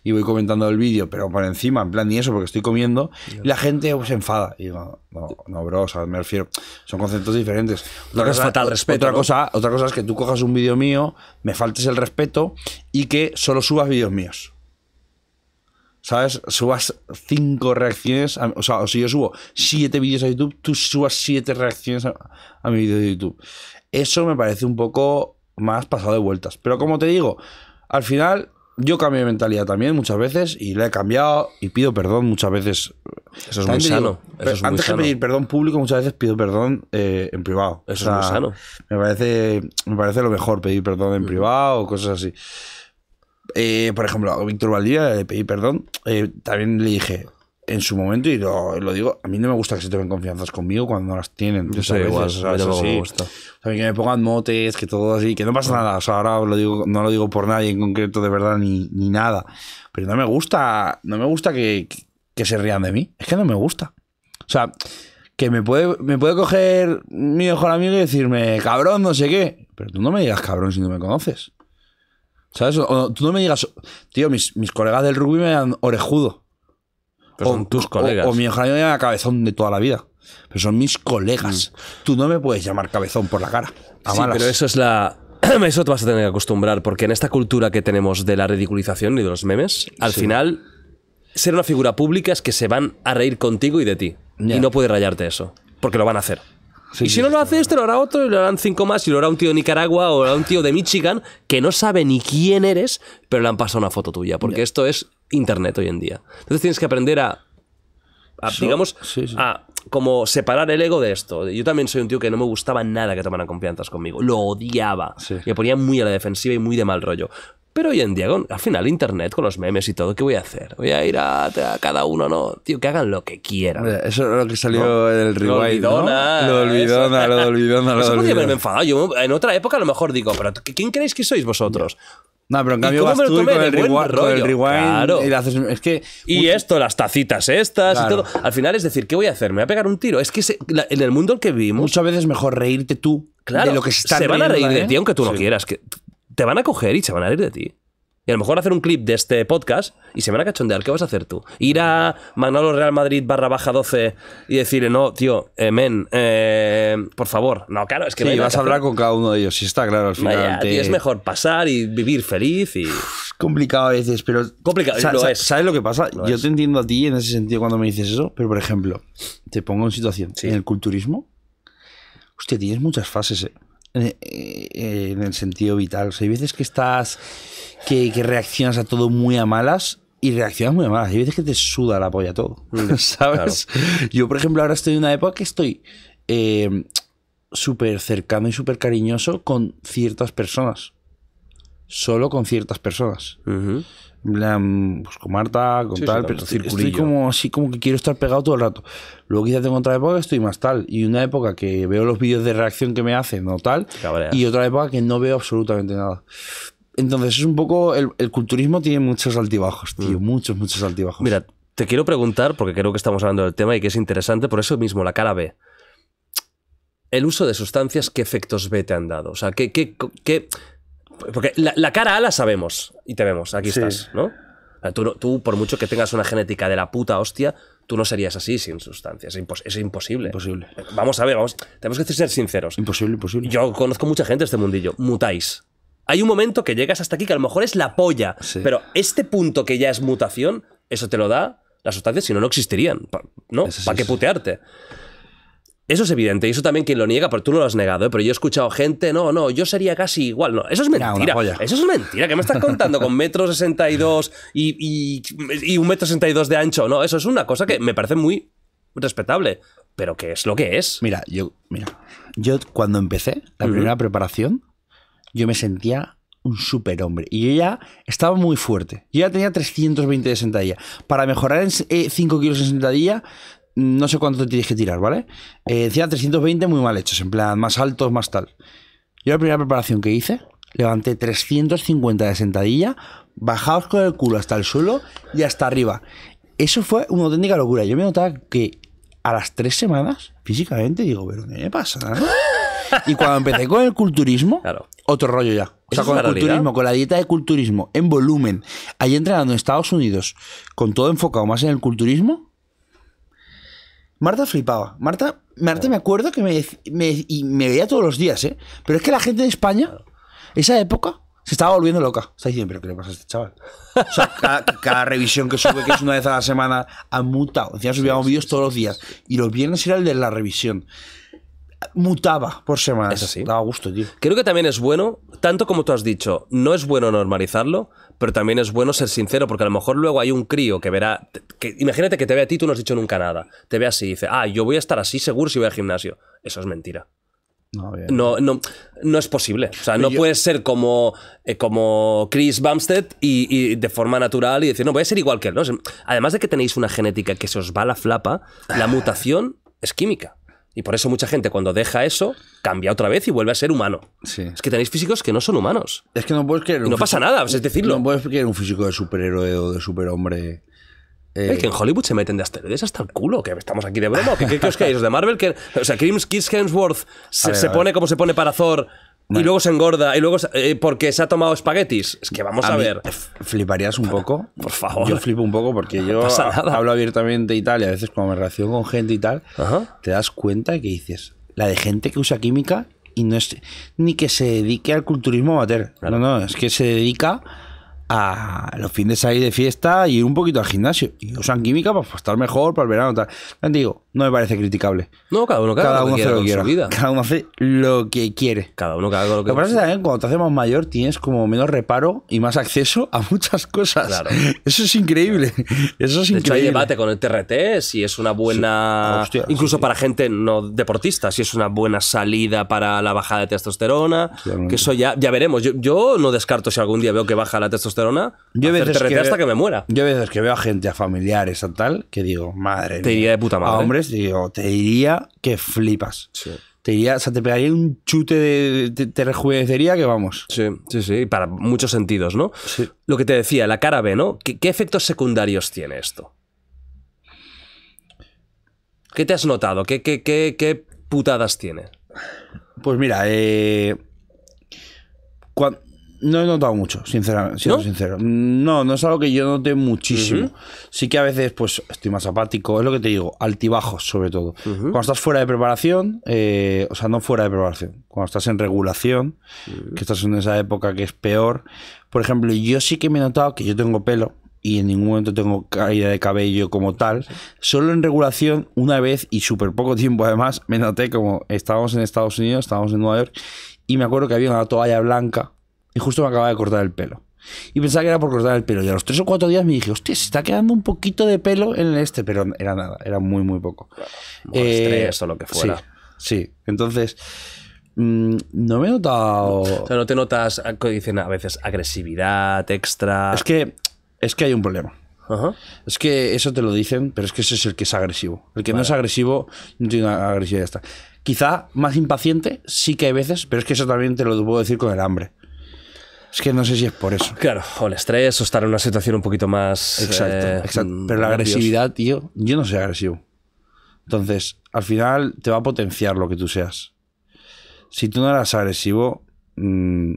y voy comentando el vídeo, pero por encima, en plan ni eso, porque estoy comiendo, y la gente se enfada. Y digo, no, no, bro, o sea, me refiero, son conceptos diferentes. Otra, cosa, cosa, otra cosa es que tú cojas un vídeo mío, me faltes el respeto y que solo subas vídeos míos. ¿sabes? Subas cinco reacciones, o sea, si yo subo siete vídeos a YouTube, tú subas siete reacciones a, mi vídeo de YouTube. Eso me parece un poco más pasado de vueltas. Pero como te digo, al final yo cambio de mentalidad también muchas veces y la he cambiado y pido perdón muchas veces. Eso es muy sano. antes de pedir perdón público, muchas veces pido perdón eh, en privado. Eso es muy sano. Me parece, me parece lo mejor pedir perdón en mm. privado o cosas así. Eh, por ejemplo, a Víctor Valdivia de perdón. Eh, también le dije en su momento, y lo, digo, a mí no me gusta que se tomen confianzas conmigo cuando no las tienen. Yo sé, me gusta. que me pongan motes, que todo así, que no pasa nada. O sea, ahora lo digo, no lo digo por nadie en concreto, de verdad, ni, ni nada. Pero no me gusta, no me gusta que, que, que se rían de mí. Es que no me gusta. O sea, que me puede, me puede coger mi mejor amigo y decirme, cabrón, no sé qué. Pero tú no me digas cabrón si no me conoces. ¿Sabes? tú no me digas, tío, mis, colegas del rugby me dan orejudo. Pero son tus colegas. O, mi mejor me llama cabezón de toda la vida. Pero son mis colegas. Mm. Tú no me puedes llamar cabezón por la cara. sí, pero eso es la. Eso te vas a tener que acostumbrar, porque en esta cultura que tenemos de la ridiculización y de los memes, al final, ser una figura pública es que se van a reír contigo y de ti. Y no puede rayarte eso, porque lo van a hacer y si no lo hace este, lo hará otro, y lo harán cinco más, y lo hará un tío de Nicaragua o un tío de Michigan que no sabe ni quién eres, pero le han pasado una foto tuya, porque esto es internet hoy en día. Entonces tienes que aprender a, digamos, a como separar el ego de esto. Yo también soy un tío que no me gustaba nada que tomaran confianzas conmigo, lo odiaba, me ponía muy a la defensiva y muy de mal rollo. Pero hoy en día, al final, Internet, con los memes y todo, ¿qué voy a hacer? Voy a ir a, cada uno, no. Tío, que hagan lo que quieran. eso es lo que salió en el rewind. Lo olvidona. ¿no? Lo olvidona, lo olvidona, lo Eso podría haberme enfadado. Yo en otra época a lo mejor digo, pero ¿quién creéis que sois vosotros? No, pero en cambio vas tú con el, rewind, con el, rewind claro. y le haces... Es que... Y esto, las tacitas estas y todo. Al final es decir, ¿qué voy a hacer? ¿Me voy a pegar un tiro? Es que en el mundo en el que vivimos... Muchas veces mejor reírte tú de lo que se está Se van a reír de ¿eh? ti aunque tú no quieras. Que, te van a coger y se van a ir de ti. Y a lo mejor hacer un clip de este podcast y se van a cachondear. ¿Qué vas a hacer tú? Ir a Manolo Real Madrid barra baja 12 y decirle, no, tío, eh, men, eh, por favor. No, claro, es que... Sí, vas a hablar con cada uno de ellos, sí está claro al final. es mejor pasar y vivir feliz y... complicado a veces, pero... Complicado, lo ¿Sabes lo que pasa? Yo te entiendo a ti en ese sentido cuando me dices eso, pero por ejemplo, te pongo en situación, en el culturismo, hostia, tienes muchas fases, ¿eh? Eh, en el sentido vital. O sea, hay veces que estás, que, reaccionas a todo muy a malas y reaccionas muy a malas. Hay veces que te suda la polla todo, mm, ¿sabes? Yo, por ejemplo, ahora estoy en una época que estoy eh, súper cercano y súper cariñoso con ciertas personas. Solo con ciertas personas. Pues, con Marta, con tal, pero estoy, estoy, como así, como que quiero estar pegado todo el rato. Luego quizás tengo otra época que estoy más tal, y una época que veo los vídeos de reacción que me hacen o tal, y otra época que no veo absolutamente nada. Entonces es un poco, el, culturismo tiene muchos altibajos, tío, mm. muchos, muchos altibajos. Mira, te quiero preguntar, porque creo que estamos hablando del tema y que es interesante, por eso mismo, la cara B. El uso de sustancias, ¿qué efectos B te han dado? O sea, ¿qué, qué, qué porque la, cara A la sabemos y te vemos, aquí estás, ¿no? Tú, por mucho que tengas una genética de la puta hostia, tú no serías así sin sustancias. Es, imposible. Eh, vamos a ver, vamos. Tenemos que ser sinceros. Imposible, imposible. Yo conozco mucha gente de este mundillo. Mutáis. Hay un momento que llegas hasta aquí que a lo mejor es la polla. Pero este punto que ya es mutación, eso te lo da las sustancias, si no, no existirían. ¿No? ¿Para qué putearte? Eso es evidente, y eso también quien lo niega, porque tú no lo has negado, ¿eh? pero yo he escuchado gente, no, no, yo sería casi igual, no, eso es mentira, eso es mentira, que me estás contando con metro 62 y, y, y un metro 62 de ancho? No, eso es una cosa que me parece muy respetable, pero que es lo que es. Mira, yo, mira, yo cuando empecé la primera preparación, yo me sentía un superhombre. Y yo ya estaba muy fuerte. Yo ya tenía 320 de sentadilla. Para mejorar en 5 eh, kilos de sentadilla, no sé cuánto te tienes que tirar, ¿vale? Eh, 320 muy mal hechos, en plan, más altos, más tal. Yo la primera preparación que hice, levanté 350 de sentadilla, bajados con el culo hasta el suelo y hasta arriba. Eso fue una auténtica locura. Yo me notaba que a las tres semanas, físicamente, digo, pero ¿qué me pasa? Y cuando empecé con el culturismo, otro rollo ya. O sea, con el culturismo, con la dieta de culturismo, en volumen, ahí entrenando en Estados Unidos, con todo enfocado más en el culturismo, Marta flipaba. Marta, Marta me acuerdo que me, veía todos los días, ¿eh? Pero es que la gente de España, esa época, se estaba volviendo loca. Está diciendo, pero ¿qué le pasa a este chaval? O sea, cada, revisión que sube, que es una vez a la semana, ha mutado. Encima subíamos vídeos todos los días. Y los viernes era el de la revisión mutaba por semanas. Es así. Daba gusto, Creo que también es bueno, tanto como tú has dicho, no es bueno normalizarlo, pero también es bueno ser sincero, porque a lo mejor luego hay un crío que verá. imagínate que te ve a ti, tú no has dicho nunca nada. Te ve así y dice, ah, yo voy a estar así seguro si voy al gimnasio. Eso es mentira. No, no, no, es posible. O sea, no puedes ser como, eh, como Chris Bumstead y, de forma natural y decir, no, voy a ser igual que él. Además de que tenéis una genética que se os va la flapa, la mutación es química. Y por eso mucha gente cuando deja eso, cambia otra vez y vuelve a ser humano. Es que tenéis físicos que no son humanos. Es que no puedes no pasa nada, es decirlo. No puedes querer un físico de superhéroe o de superhombre... Eh. es que en Hollywood se meten de asteroides hasta el culo, que estamos aquí de broma. ¿Qué, qué, qué os ¿De Marvel? Que, o sea, Hemsworth se, se pone como se pone para Thor y luego se engorda, y luego eh, porque se ha tomado espaguetis. Es que vamos a, ver. ¿Fliparías un poco? Por favor. Yo flipo un poco porque yo hablo abiertamente y tal, y a veces cuando me relaciono con gente y tal, te das cuenta de que dices, la de gente que usa química y no es ni que se dedique al culturismo a No, no, es que se dedica a los fines de salir de fiesta y un poquito al gimnasio. Y usan química para estar mejor, para el verano. Tal. Te digo, no me parece criticable. No, cada uno, cada, uno, hace lo que quiera. Cada uno hace lo que quiere. Cada uno, cada uno lo que Lo que pasa es que también cuando te haces más mayor tienes como menos reparo y más acceso a muchas cosas. Claro. Eso es increíble. Eso es increíble. hay debate con el TRT si es una buena. incluso para gente no deportista, si es una buena salida para la bajada de testosterona. Que eso ya, ya veremos. Yo, no descarto si algún día veo que baja la testosterona. Yo hacer veces TRT hasta que me muera. Yo a veces que veo a gente, a familiares, a tal, que digo, madre. Te de puta madre. hombres te diría que flipas. Te diría, o sea, te pegaría un chute de. Te, rejuvenecería que vamos. Sí, sí, sí, para muchos sentidos, ¿no? Lo que te decía, la cara B, ¿no? ¿Qué, efectos secundarios tiene esto? ¿Qué te has notado? ¿Qué, qué putadas tiene? Pues mira, eh, cuando, no he notado mucho, sinceramente, siendo ¿No? sincero. No, no es algo que yo note muchísimo. Sí que a veces, pues, estoy más apático, es lo que te digo, altibajos sobre todo. Cuando estás fuera de preparación, eh, o sea, no fuera de preparación, cuando estás en regulación, que estás en esa época que es peor. Por ejemplo, yo sí que me he notado que yo tengo pelo, y en ningún momento tengo caída de cabello como tal. Solo en regulación, una vez y súper poco tiempo además, me noté como estábamos en Estados Unidos, estábamos en Nueva York, y me acuerdo que había una toalla blanca y justo me acababa de cortar el pelo. Y pensaba que era por cortar el pelo. Y a los tres o cuatro días me dije, hostia, se está quedando un poquito de pelo en este, pero era nada, era muy, muy poco. O eh, estrés o lo que fuera. Sí, entonces mm, no me he notado. O sea, no te notas, ah, dicen a veces, agresividad extra. Es que, es que hay un problema. Es que eso te lo dicen, pero es que ese es el que es agresivo. El que no es agresivo no tiene agresividad Quizá más impaciente, sí que hay veces, pero es que eso también te lo puedo decir con el hambre. Es que no sé si es por eso. Claro, o el estrés, o estar en una situación un poquito más. Exacto, eh, Pero la agresividad, tío, yo no soy agresivo. Entonces, al final te va a potenciar lo que tú seas. Si tú no eras agresivo, mm,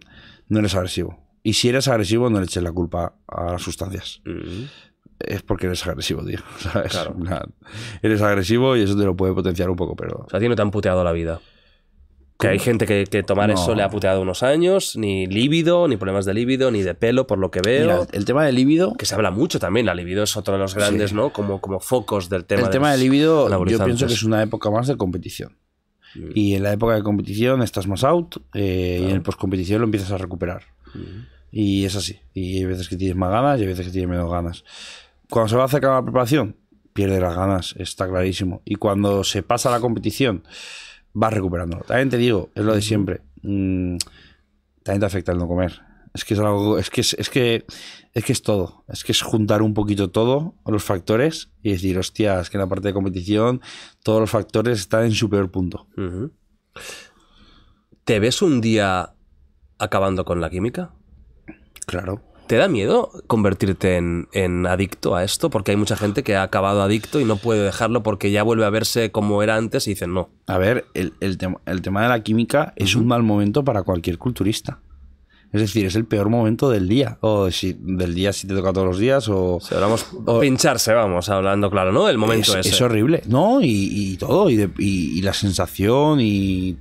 no eres agresivo. Y si eres agresivo, no le eches la culpa a las sustancias. Mm. Es porque eres agresivo, tío. eres agresivo y eso te lo puede potenciar un poco, pero. O sea, a no te han puteado la vida. Que hay mm. gente que, que tomar eso le ha puteado unos años, ni líbido, ni problemas de líbido, ni de pelo, por lo que veo. el tema del líbido. Que se habla mucho también, la líbido es otro de los grandes, ¿no? Como, como focos del tema. El tema del líbido, yo pienso que es una época más de competición. Mm. Y en la época de competición estás más out eh, y en el post-competición lo empiezas a recuperar. Mm. Y es así. Y hay veces que tienes más ganas y hay veces que tienes menos ganas. Cuando se va a acercar la preparación, pierde las ganas, está clarísimo. Y cuando se pasa la competición vas recuperándolo. También te digo, es lo de siempre. Mm, también te afecta el no comer. Es que es algo, es que es, que es que es todo. Es que es juntar un poquito todo, los factores, y decir, hostia, es que en la parte de competición todos los factores están en su peor punto. ¿Te ves un día acabando con la química? Claro. ¿Te da miedo convertirte en, adicto a esto? Porque hay mucha gente que ha acabado adicto y no puede dejarlo porque ya vuelve a verse como era antes y dicen no. A ver, el, el tema de la química es un mal momento para cualquier culturista. Es decir, es el peor momento del día. O si, del día si te toca todos los días. O, pincharse, vamos, hablando claro, ¿no? El momento es, es horrible, ¿no? Y, todo, y, la sensación, y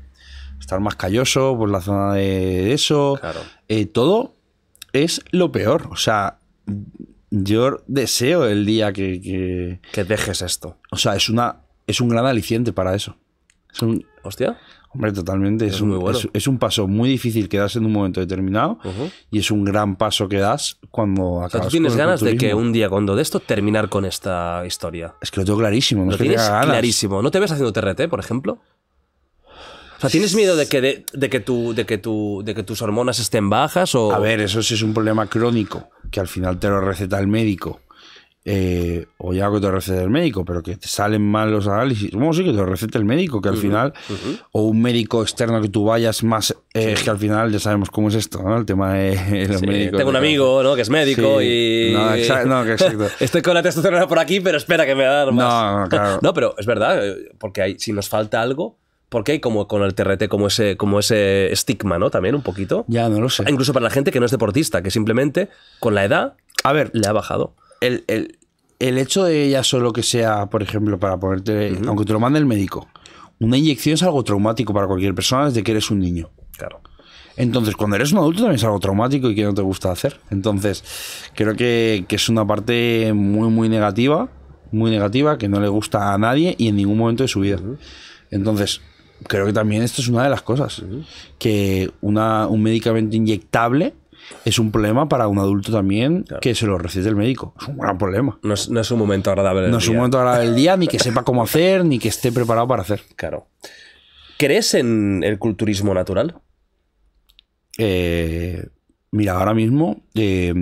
estar más calloso por la zona de eso. Claro. Eh, todo es lo peor. O sea, yo deseo el día que, que. dejes esto. O sea, es una. Es un gran aliciente para eso. Es un. Hostia. Hombre, totalmente. Es, un, paso muy difícil que das en un momento determinado y es un gran paso que das cuando acabas. tú tienes ganas de que un día, cuando de esto, terminar con esta historia. Es que lo tengo clarísimo. clarísimo. ¿No te ves haciendo TRT, por ejemplo? O sea, ¿tienes miedo de que, de, que, tu, de, que, tu, de que tus hormonas estén bajas? O... A ver, eso sí es un problema crónico, que al final te lo receta el médico. Eh, o ya que te lo receta el médico, pero que te salen mal los análisis. Bueno, sí, que te lo receta el médico, que al final, o un médico externo que tú vayas más, eh, Es que al final ya sabemos cómo es esto, ¿no? El tema de los médicos. Tengo un amigo, ¿no? Que es médico y. No, exacto. Estoy con la testosterona por aquí, pero espera que me va a más. No, no, claro. no, pero es verdad, eh, porque si nos falta algo, porque hay como con el TRT como ese, como ese estigma, ¿no? También un poquito. Ya, no lo sé. Incluso para la gente que no es deportista, que simplemente con la edad a ver, le ha bajado. El, hecho de ya solo que sea, por ejemplo, para ponerte, aunque te lo mande el médico, una inyección es algo traumático para cualquier persona desde que eres un niño. Claro. Entonces, cuando eres un adulto también es algo traumático y que no te gusta hacer. Entonces, creo que, es una parte muy, muy negativa, muy negativa, que no le gusta a nadie y en ningún momento de su vida. Entonces, creo que también esto es una de las cosas. Que un medicamento inyectable es un problema para un adulto también que se lo recibe el médico. Es un gran problema. No es, un momento agradable del día. No es un momento agradable del día, ni que sepa cómo hacer, ni que esté preparado para hacer. Claro. ¿Crees en el culturismo natural? Eh, mira, ahora mismo. Eh,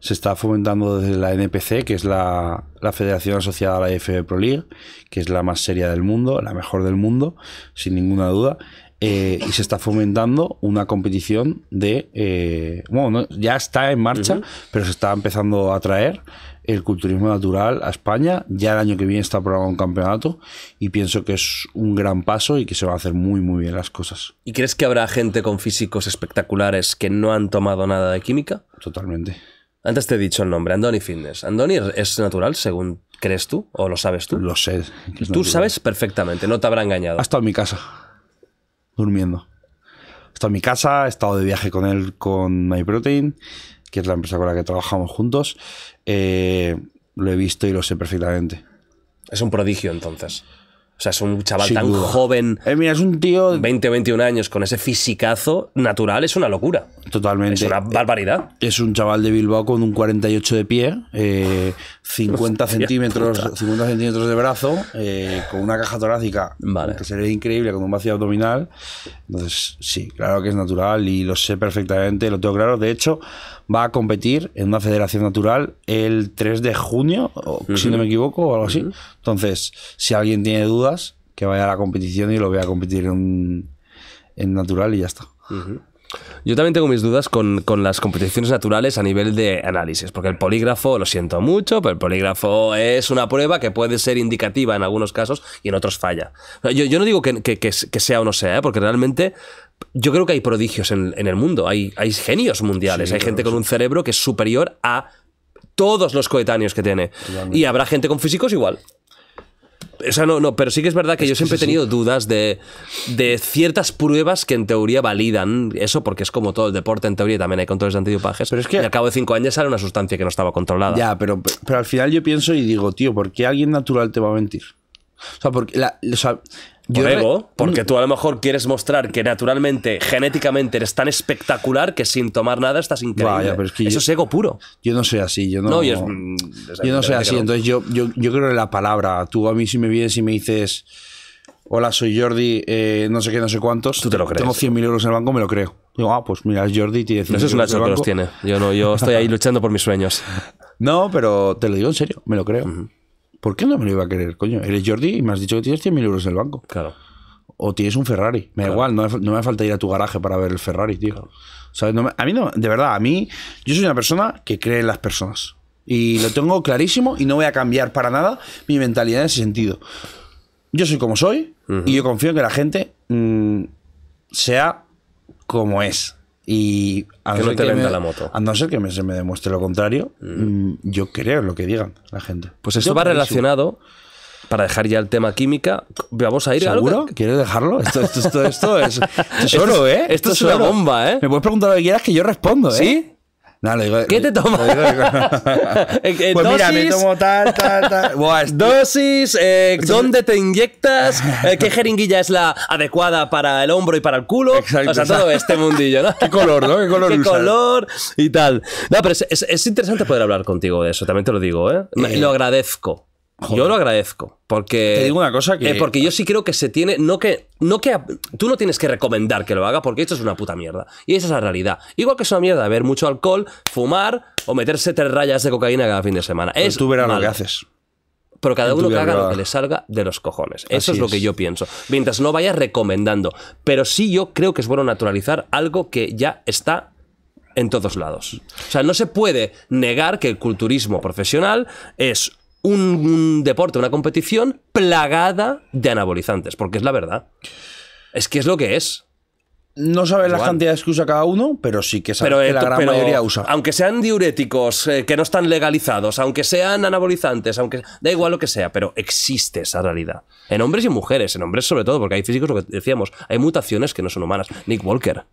se está fomentando desde la NPC, que es la, federación asociada a la FB Pro League, que es la más seria del mundo, la mejor del mundo, sin ninguna duda. Eh, y se está fomentando una competición de. Eh, bueno, ya está en marcha, pero se está empezando a traer el culturismo natural a España. Ya el año que viene está programado un campeonato y pienso que es un gran paso y que se van a hacer muy, muy bien las cosas. ¿Y crees que habrá gente con físicos espectaculares que no han tomado nada de química? Totalmente. Antes te he dicho el nombre, Andoni Fitness. ¿Andoni es natural, según crees tú? ¿O lo sabes tú? Lo sé. Tú sabes perfectamente, no te habrá engañado. Ha estado en mi casa, durmiendo. Ha estado en mi casa, he estado de viaje con él con MyProtein, que es la empresa con la que trabajamos juntos. Eh, lo he visto y lo sé perfectamente. Es un prodigio entonces. O sea, es un chaval tan joven. Eh, es un tío. 20 o 21 años con ese fisicazo natural, es una locura. Totalmente. Es una barbaridad. Es un chaval de Bilbao con un 48 de pie, 50, eh, centímetros, 50 centímetros de brazo, eh, con una caja torácica que se ve increíble, con un vacío abdominal. Entonces, sí, claro que es natural y lo sé perfectamente, lo tengo claro. De hecho, va a competir en una federación natural el 3 de junio, o, si no me equivoco, o algo así. Entonces, si alguien tiene dudas, que vaya a la competición y lo vea competir en, natural y ya está. Yo también tengo mis dudas con, las competiciones naturales a nivel de análisis, porque el polígrafo, lo siento mucho, pero el polígrafo es una prueba que puede ser indicativa en algunos casos y en otros falla. Yo, no digo que, sea o no sea, ¿eh? porque realmente yo creo que hay prodigios en, el mundo, hay, genios mundiales, hay gente con un cerebro que es superior a todos los coetáneos que tiene. Y habrá gente con físicos igual. O sea, no, no, pero sí que es verdad que yo siempre he tenido dudas de, ciertas pruebas que en teoría validan eso, porque es como todo el deporte, en teoría también hay controles de antidopajes. Pero es que. Y al cabo de cinco años sale una sustancia que no estaba controlada. Ya, pero, pero al final yo pienso y digo, tío, ¿por qué alguien natural te va a mentir? O sea, porque la, o sea, porque mm. tú a lo mejor quieres mostrar que naturalmente, genéticamente eres tan espectacular que sin tomar nada estás increíble. Vaya, Eso es ego puro. Yo no soy así, yo no, no, mm, yo, soy así, entonces yo, creo en la palabra. Tú a mí si me vienes y me dices, hola, soy Jordi, eh, no sé qué, no sé cuántos. Tú te lo crees. Tengo 100.000 euros en el banco, me lo creo. Digo, ah, pues mira, Jordi tiene Eso es un hecho que los tiene. Yo no, yo estoy ahí luchando por mis sueños. No, pero te lo digo en serio, me lo creo. ¿Por qué no me lo iba a querer, coño? Eres Jordi y me has dicho que tienes 100.000 euros en el banco. Claro. O tienes un Ferrari. Me da igual, no, me falta ir a tu garaje para ver el Ferrari, tío. a mí no, de verdad, a mí, yo soy una persona que cree en las personas. Y lo tengo clarísimo y no voy a cambiar para nada mi mentalidad en ese sentido. Yo soy como soy y yo confío en que la gente mm, sea como es. Y a no, la moto. A no ser que se me demuestre lo contrario, mm. yo creo lo que digan la gente. Pues esto va relacionado para dejar ya el tema química, vamos a ir ¿Seguro? ¿Quieres dejarlo? Esto, es, ¿eh? Esto, es, una bomba, ¿eh? Me puedes preguntar lo que quieras que yo respondo, ¿eh? ¿Sí? ¿Qué te tomas? Eh, eh, pues dosis, mira, me tomo tal, tal, tal. dosis, eh, ¿dónde te inyectas? ¿Qué jeringuilla es la adecuada para el hombro y para el culo? o sea, todo este mundillo, ¿no? ¿Qué color, no? ¿Qué color? ¿Qué color? Y tal. No, pero es, interesante poder hablar contigo de eso, también te lo digo, ¿eh? eh. Lo agradezco. Yo lo agradezco. Porque. Te digo una cosa que. Eh, porque yo sí creo que se tiene. No que. No que. Tú no tienes que recomendar que lo haga porque esto es una puta mierda. Y esa es la realidad. Igual que es una mierda ver mucho alcohol, fumar o meterse tres rayas de cocaína cada fin de semana. Pero tú verás lo que haces. Pero cada uno que haga lo que le salga de los cojones. Eso es, es, lo que yo pienso. Mientras no vayas recomendando. Pero sí yo creo que es bueno naturalizar algo que ya está en todos lados. O sea, no se puede negar que el culturismo profesional es un, deporte, una competición plagada de anabolizantes, porque es la verdad. Es que es lo que es. No sabes la cantidad cantidades que usa cada uno, pero sí que sabes que la gran mayoría usa. Aunque sean diuréticos, eh, que no están legalizados, aunque sean anabolizantes, aunque da igual lo que sea, pero existe esa realidad. En hombres y mujeres, en hombres sobre todo, porque hay físicos, lo que decíamos, hay mutaciones que no son humanas. Nick Walker,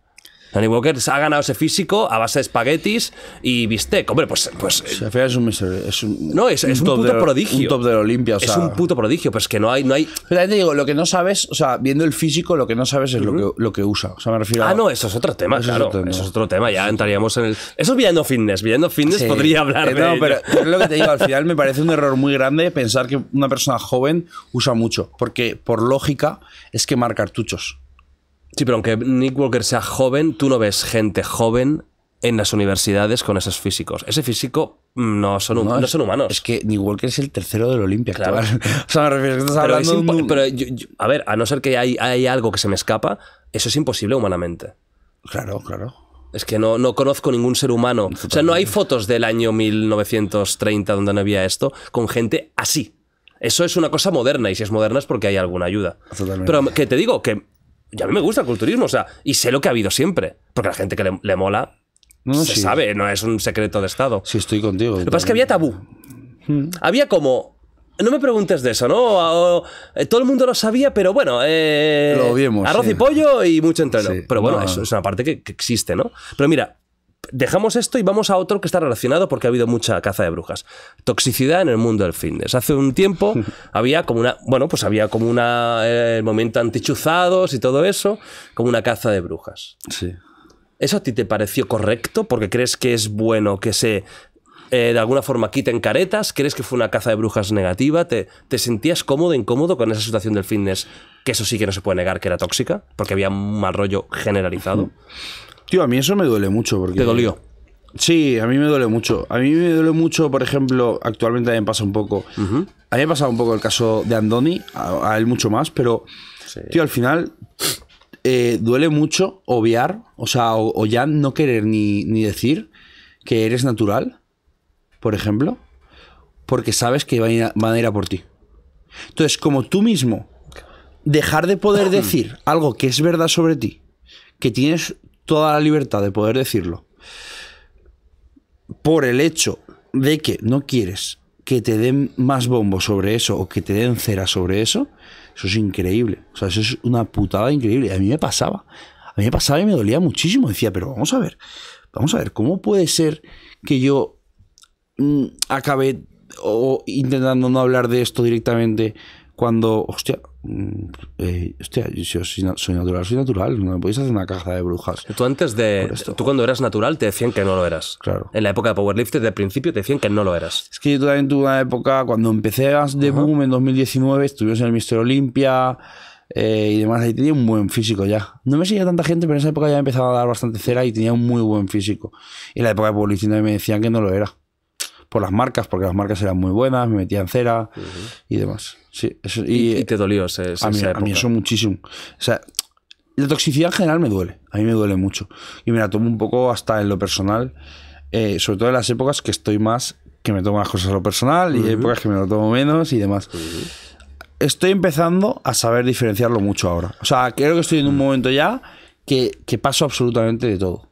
Tony Walker ha ganado ese físico a base de espaguetis y bistec. Hombre, pues. pues final es un, es No, es, un, es un puto prodigio. Un top Olimpia, Es un puto prodigio, pero es que no hay. No hay... te digo, lo que no sabes, o sea, viendo el físico, lo que no sabes es lo, que, lo que usa. O sea, me refiero Ah, no, eso es otro tema, eso Es otro tema. ya entraríamos en el. Eso es viendo Fitness. viendo Fitness podría hablar eh, de. No, pero lo que te digo, al final me parece un error muy grande pensar que una persona joven usa mucho. Porque, por lógica, es que marca cartuchos. Sí, pero aunque Nick Walker sea joven, tú no ves gente joven en las universidades con esos físicos. Ese físico mm, no son, son humanos. Es que Nick Walker es el tercero del Olimpia. Claro. Actual. o sea, me refiero que estás hablando un... pero a ver, a no ser que hay, algo que se me escapa, eso es imposible humanamente. Claro, claro. Es que no, no conozco ningún ser humano. O sea, no hay fotos del año 1930 donde no había esto con gente así. Eso es una cosa moderna y si es moderna es porque hay alguna ayuda. Totalmente. Pero que te digo que ya a mí me gusta el culturismo, o sea, y sé lo que ha habido siempre. Porque la gente que le, mola, se sabe, no es un secreto de Estado. Sí, estoy contigo. Lo que pasa es que había tabú. Hmm. Había como no me preguntes de eso, ¿no? Eh, todo el mundo lo sabía, pero bueno, eh, lo vimos, arroz y pollo y mucho entreno. pero bueno, eso es una parte que, existe, ¿no? Pero mira, Dejamos esto y vamos a otro que está relacionado porque ha habido mucha caza de brujas. Toxicidad en el mundo del fitness. Hace un tiempo había como una, bueno, pues había como una, el eh, momento antichuzados y todo eso, como una caza de brujas. Sí. ¿Eso a ti te pareció correcto? Porque crees que es bueno que se eh, de alguna forma quiten caretas? ¿Crees que fue una caza de brujas negativa? ¿Te, ¿Te, sentías cómodo, incómodo con esa situación del fitness? Que eso sí que no se puede negar que era tóxica, porque había un mal rollo generalizado. Tío, a mí eso me duele mucho porque... Te dolió. Sí, a mí me duele mucho. A mí me duele mucho, por ejemplo, actualmente a mí me pasa un poco. A mí me pasa un poco el caso de Andoni, a, él mucho más, pero, tío, al final eh, duele mucho obviar, o sea, o, ya no querer ni, decir que eres natural, por ejemplo, porque sabes que van a ir a por ti. Entonces, como tú mismo, dejar de poder decir algo que es verdad sobre ti, que tienes toda la libertad de poder decirlo, por el hecho de que no quieres que te den más bombo sobre eso o que te den cera sobre eso, eso es increíble. O sea, eso es una putada increíble. A mí me pasaba. A mí me pasaba y me dolía muchísimo. Decía, pero vamos a ver, vamos a ver, ¿cómo puede ser que yo acabé mm, acabe o intentando no hablar de esto directamente cuando, hostia, Mm, hostia, yo soy, natural, soy natural, no me podéis hacer una caja de brujas. Tú antes de, tú cuando eras natural te decían que no lo eras. Claro. En la época de Powerlifter, de principio te decían que no lo eras. Es que yo también tuve una época, cuando empecé de boom en 2019, estuvimos en el Mister Olimpia eh, y demás, ahí tenía un buen físico ya. No me seguía tanta gente, pero en esa época ya empezaba a dar bastante cera y tenía un muy buen físico. Y en la época de Powerlifting también me decían que no lo era. Por las marcas, porque las marcas eran muy buenas, me metían cera y demás y, te dolió a, mí, muchísimo. O sea, la toxicidad en general me duele, a mí me duele mucho. Y me la tomo un poco hasta en lo personal, eh, sobre todo en las épocas que estoy más, que me tomo las cosas a lo personal y hay épocas que me lo tomo menos y demás. Estoy empezando a saber diferenciarlo mucho ahora. O sea, creo que estoy en un mm. momento ya que, que paso absolutamente de todo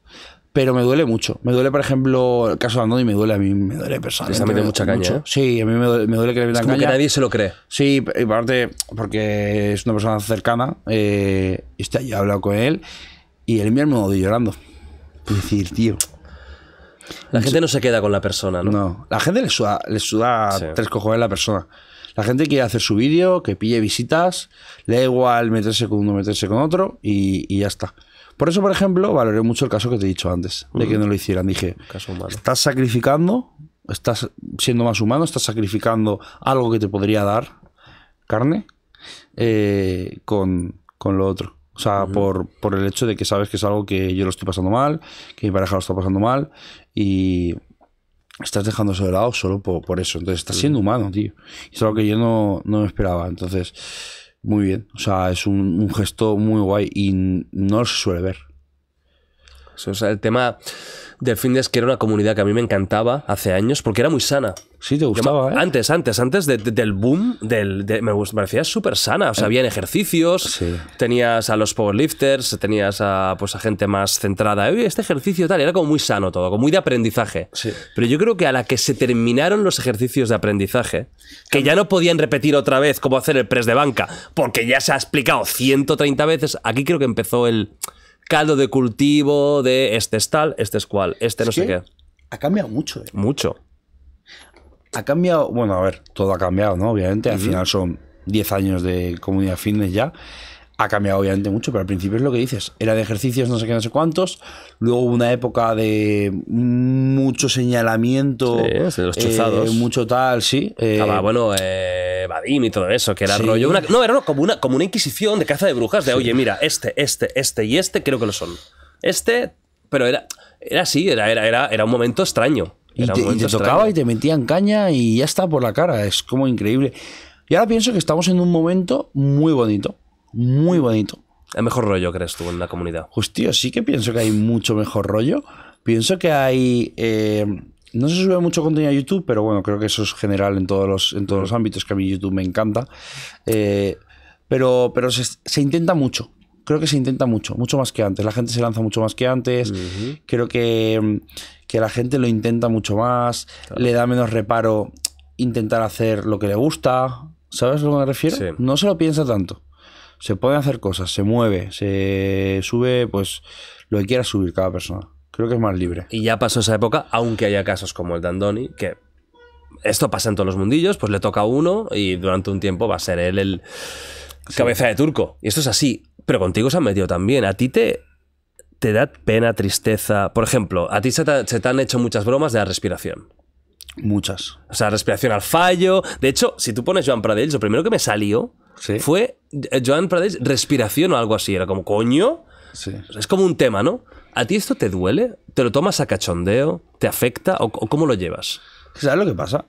pero me duele mucho. Me duele, por ejemplo, el caso de Andoni me duele a mí, me duele personalmente. mete mucha caña. ¿eh? Sí, a mí me duele, que le metan que nadie se lo cree. Sí, y aparte, porque es una persona cercana, eh, yo he hablado con él y él me ha llorando. Es decir, tío. La gente no se queda con la persona, ¿no? No, la gente le suda, le tres cojones la persona. La gente quiere hacer su vídeo, que pille visitas, le da igual meterse con uno, meterse con otro y, y ya está. Por eso, por ejemplo, valoré mucho el caso que te he dicho antes, de que no lo hicieran. Dije, estás sacrificando, estás siendo más humano, estás sacrificando algo que te podría dar carne eh, con, lo otro. O sea, por, el hecho de que sabes que es algo que yo lo estoy pasando mal, que mi pareja lo está pasando mal y estás dejando eso de lado solo por, eso. Entonces, estás siendo humano, tío. Es algo que yo no, no me esperaba. Entonces, muy bien. O sea, es un, gesto muy guay y no se suele ver. O sea, el tema es que era una comunidad que a mí me encantaba hace años porque era muy sana. Sí, te gustaba, ¿eh? Antes, antes, antes del boom, del, me parecía súper sana. O sea, eh, habían ejercicios, tenías a los powerlifters, tenías a, pues, a gente más centrada. Este ejercicio tal, era como muy sano todo, como muy de aprendizaje. Pero yo creo que a la que se terminaron los ejercicios de aprendizaje, que ya no podían repetir otra vez cómo hacer el press de banca, porque ya se ha explicado 130 veces, aquí creo que empezó el caldo de cultivo de este es tal, este es cual, este no sé qué. Ha cambiado mucho. Eh. Mucho. Ha cambiado, bueno, a ver, todo ha cambiado, ¿no? Obviamente, al final son 10 años de comunidad fitness ya ha cambiado obviamente mucho, pero al principio es lo que dices. Era de ejercicios no sé qué, no sé cuántos. Luego hubo una época de mucho señalamiento. Sí, de los chuzados. Eh, mucho tal, sí. Eh, bueno, eh, y todo eso, que era rollo. no, era como, una, como una inquisición de caza de brujas, de oye, mira, este, este, este y este creo que lo son. Este, pero era, era así, era, era, era, era un momento extraño. y te, y te tocaba y te metían caña y ya está por la cara. Es como increíble. Y ahora pienso que estamos en un momento muy bonito muy bonito. El mejor rollo, crees tú, en la comunidad. tío sí que pienso que hay mucho mejor rollo. Pienso que hay. Eh, no se sube mucho contenido a YouTube, pero bueno, creo que eso es general en todos los, en todos los ámbitos, que a mí YouTube me encanta. Eh, pero pero se, intenta mucho. Creo que se intenta mucho, mucho más que antes. La gente se lanza mucho más que antes. Creo que, la gente lo intenta mucho más. Le da menos reparo intentar hacer lo que le gusta. ¿Sabes a lo que me refiero? No se lo piensa tanto se pueden hacer cosas, se mueve, se sube, pues lo que quiera subir cada persona. Creo que es más libre. Y ya pasó esa época, aunque haya casos como el de Andoni, que esto pasa en todos los mundillos, pues le toca a uno y durante un tiempo va a ser él el cabeza de turco. Y esto es así. Pero contigo se han metido también. A ti te, te da pena, tristeza. Por ejemplo, a ti se te, han hecho muchas bromas de la respiración. Muchas. O sea, respiración al fallo. De hecho, si tú pones Joan Pradell, lo primero que me salió fue eh, Joan Prades, respiración o algo así. Era como, coño. Es como un tema, ¿no? ¿A ti esto te duele? ¿Te lo tomas a cachondeo? ¿Te afecta? ¿O, cómo lo llevas? ¿Sabes lo que pasa?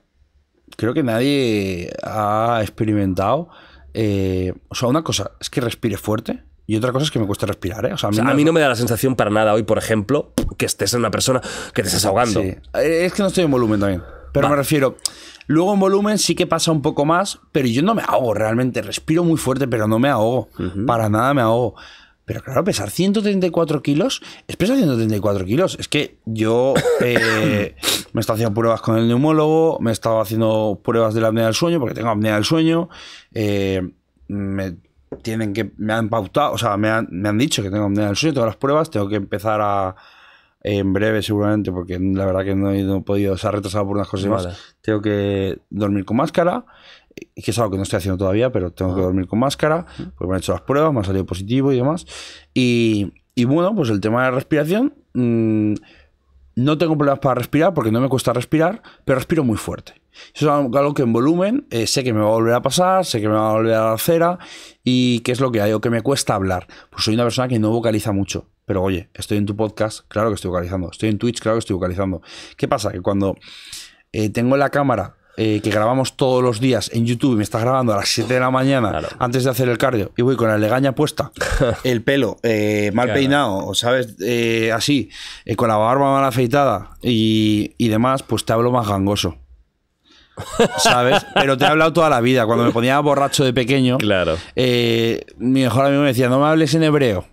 Creo que nadie ha experimentado. Eh, o sea, una cosa es que respire fuerte. Y otra cosa es que me cuesta respirar, ¿eh? a mí, no, me da la sensación para nada hoy, por ejemplo, que estés en una persona que te estés ahogando. Eh, es que no estoy en volumen también. Pero me refiero, Luego en volumen sí que pasa un poco más, pero yo no me ahogo realmente. Respiro muy fuerte, pero no me ahogo. Para nada me ahogo. Pero claro, pesar 134 kilos es pesar 134 kilos. Es que yo eh, me he estado haciendo pruebas con el neumólogo, me he estado haciendo pruebas de la apnea del sueño, porque tengo apnea del sueño. Eh, me tienen que. Me han pautado, o sea, me han, me han dicho que tengo apnea del sueño, todas las pruebas, tengo que empezar a en breve seguramente, porque la verdad que no he, podido, se ha retrasado por unas cosas y más. Tengo que dormir con máscara, que es algo que no estoy haciendo todavía, pero tengo que ah. dormir con máscara, porque me han hecho las pruebas, me ha salido positivo y demás. Y, bueno, pues el tema de la respiración, mm, no tengo problemas para respirar porque no me cuesta respirar, pero respiro muy fuerte. Eso es algo que en volumen eh, sé que me va a volver a pasar, sé que me va a volver a la cera y qué es lo que hay o que me cuesta hablar. Pues soy una persona que no vocaliza mucho. Pero oye, estoy en tu podcast, claro que estoy vocalizando. Estoy en Twitch, claro que estoy vocalizando. ¿Qué pasa? Que cuando eh, tengo la cámara eh, que grabamos todos los días en YouTube y me estás grabando a las 7 de la mañana antes de hacer el cardio y voy con la legaña puesta, el pelo eh, mal peinado, peinado, ¿sabes? así, con la barba mal afeitada y demás, pues te hablo más gangoso. ¿sabes? Pero te he hablado toda la vida. Cuando me ponía borracho de pequeño, claro. Eh, mi mejor amigo me decía, no me hables en hebreo,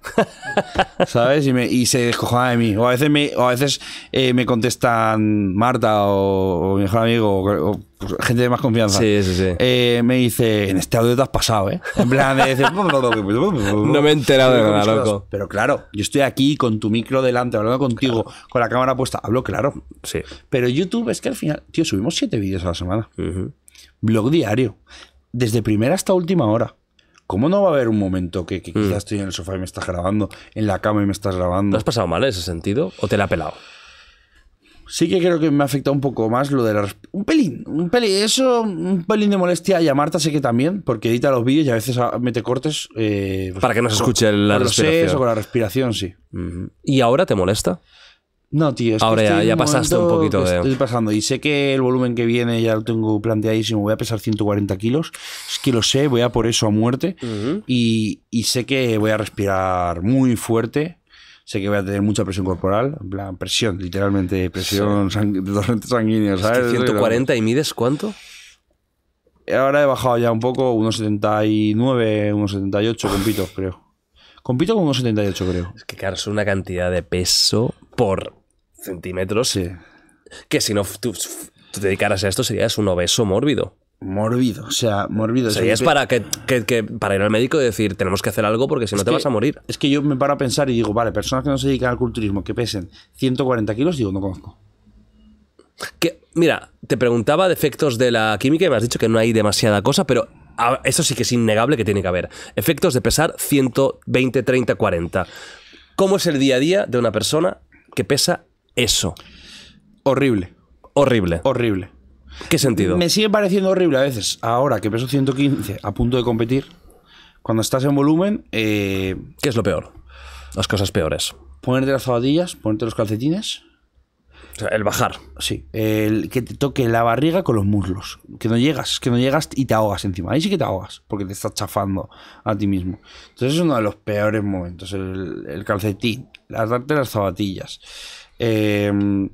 ¿sabes? Y, me, se descojaba de mí. O a veces me, o a veces, eh, me contestan Marta o, mi mejor amigo pues, gente de más confianza. Sí, sí, sí. Eh, me dice, en este audio te has pasado, ¿eh? En plan de decir, no me he enterado de nada, loco. Pero claro, yo estoy aquí con tu micro delante, hablando contigo, con la cámara puesta. Hablo claro. Sí. Pero YouTube es que al final, tío, subimos siete vídeos a la semana. Blog diario. Desde primera hasta última hora. ¿Cómo no va a haber un momento que, mm. quizás estoy en el sofá y me estás grabando, en la cama y me estás grabando? ¿Te has pasado mal en ese sentido o te la ha pelado? Sí que creo que me ha afectado un poco más lo de la... Un pelín, un pelín, eso, un pelín de molestia. Y a Marta sé que también, porque edita los vídeos y a veces mete cortes. Eh, pues, Para que no se escuche la respiración. con la respiración, sí. ¿Y ahora te molesta? No, tío. Es ahora que ya, ya pasaste un poquito de... Estoy pasando y sé que el volumen que viene ya lo tengo planteadísimo. Voy a pesar 140 kilos. Es que lo sé, voy a por eso a muerte. y, y sé que voy a respirar muy fuerte sé que voy a tener mucha presión corporal, en presión, literalmente, presión de sanguínea, ¿sabes? 140 y mides cuánto? Ahora he bajado ya un poco, 179, 178, compito, creo. Compito con 178, creo. Es que, claro, una cantidad de peso por centímetros. Que si no te dedicaras a esto serías un obeso mórbido. Morbido, o sea, morbido. Y es para, que, para ir al médico y decir, tenemos que hacer algo porque si no te vas a morir. Es que yo me paro a pensar y digo, vale, personas que no se dedican al culturismo, que pesen 140 kilos, digo, no conozco. Que, mira, te preguntaba defectos de la química y me has dicho que no hay demasiada cosa, pero ah, eso sí que es innegable que tiene que haber. Efectos de pesar 120, 30, 40. ¿Cómo es el día a día de una persona que pesa eso? Horrible. Horrible. Horrible. ¿Qué sentido? Me sigue pareciendo horrible a veces. Ahora que peso 115 a punto de competir, cuando estás en volumen... Eh, ¿Qué es lo peor? Las cosas peores. Ponerte las zapatillas, ponerte los calcetines. el bajar. Sí. El que te toque la barriga con los muslos. Que no llegas, que no llegas y te ahogas encima. Ahí sí que te ahogas, porque te estás chafando a ti mismo. Entonces es uno de los peores momentos. El, calcetín, las darte las zapatillas. Eh,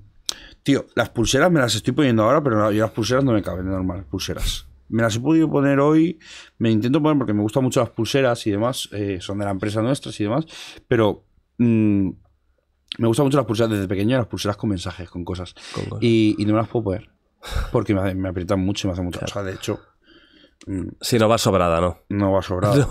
Tío, las pulseras me las estoy poniendo ahora, pero yo las pulseras no me caben de normal, pulseras. Me las he podido poner hoy, me intento poner porque me gustan mucho las pulseras y demás, eh, son de la empresa nuestra y demás, pero mm, me gustan mucho las pulseras desde pequeño, las pulseras con mensajes, con cosas. Y, no me las puedo poner porque me, aprietan mucho y me hacen mucho. O sea, de hecho, Mm. si no va sobrada, ¿no? No va sobrada.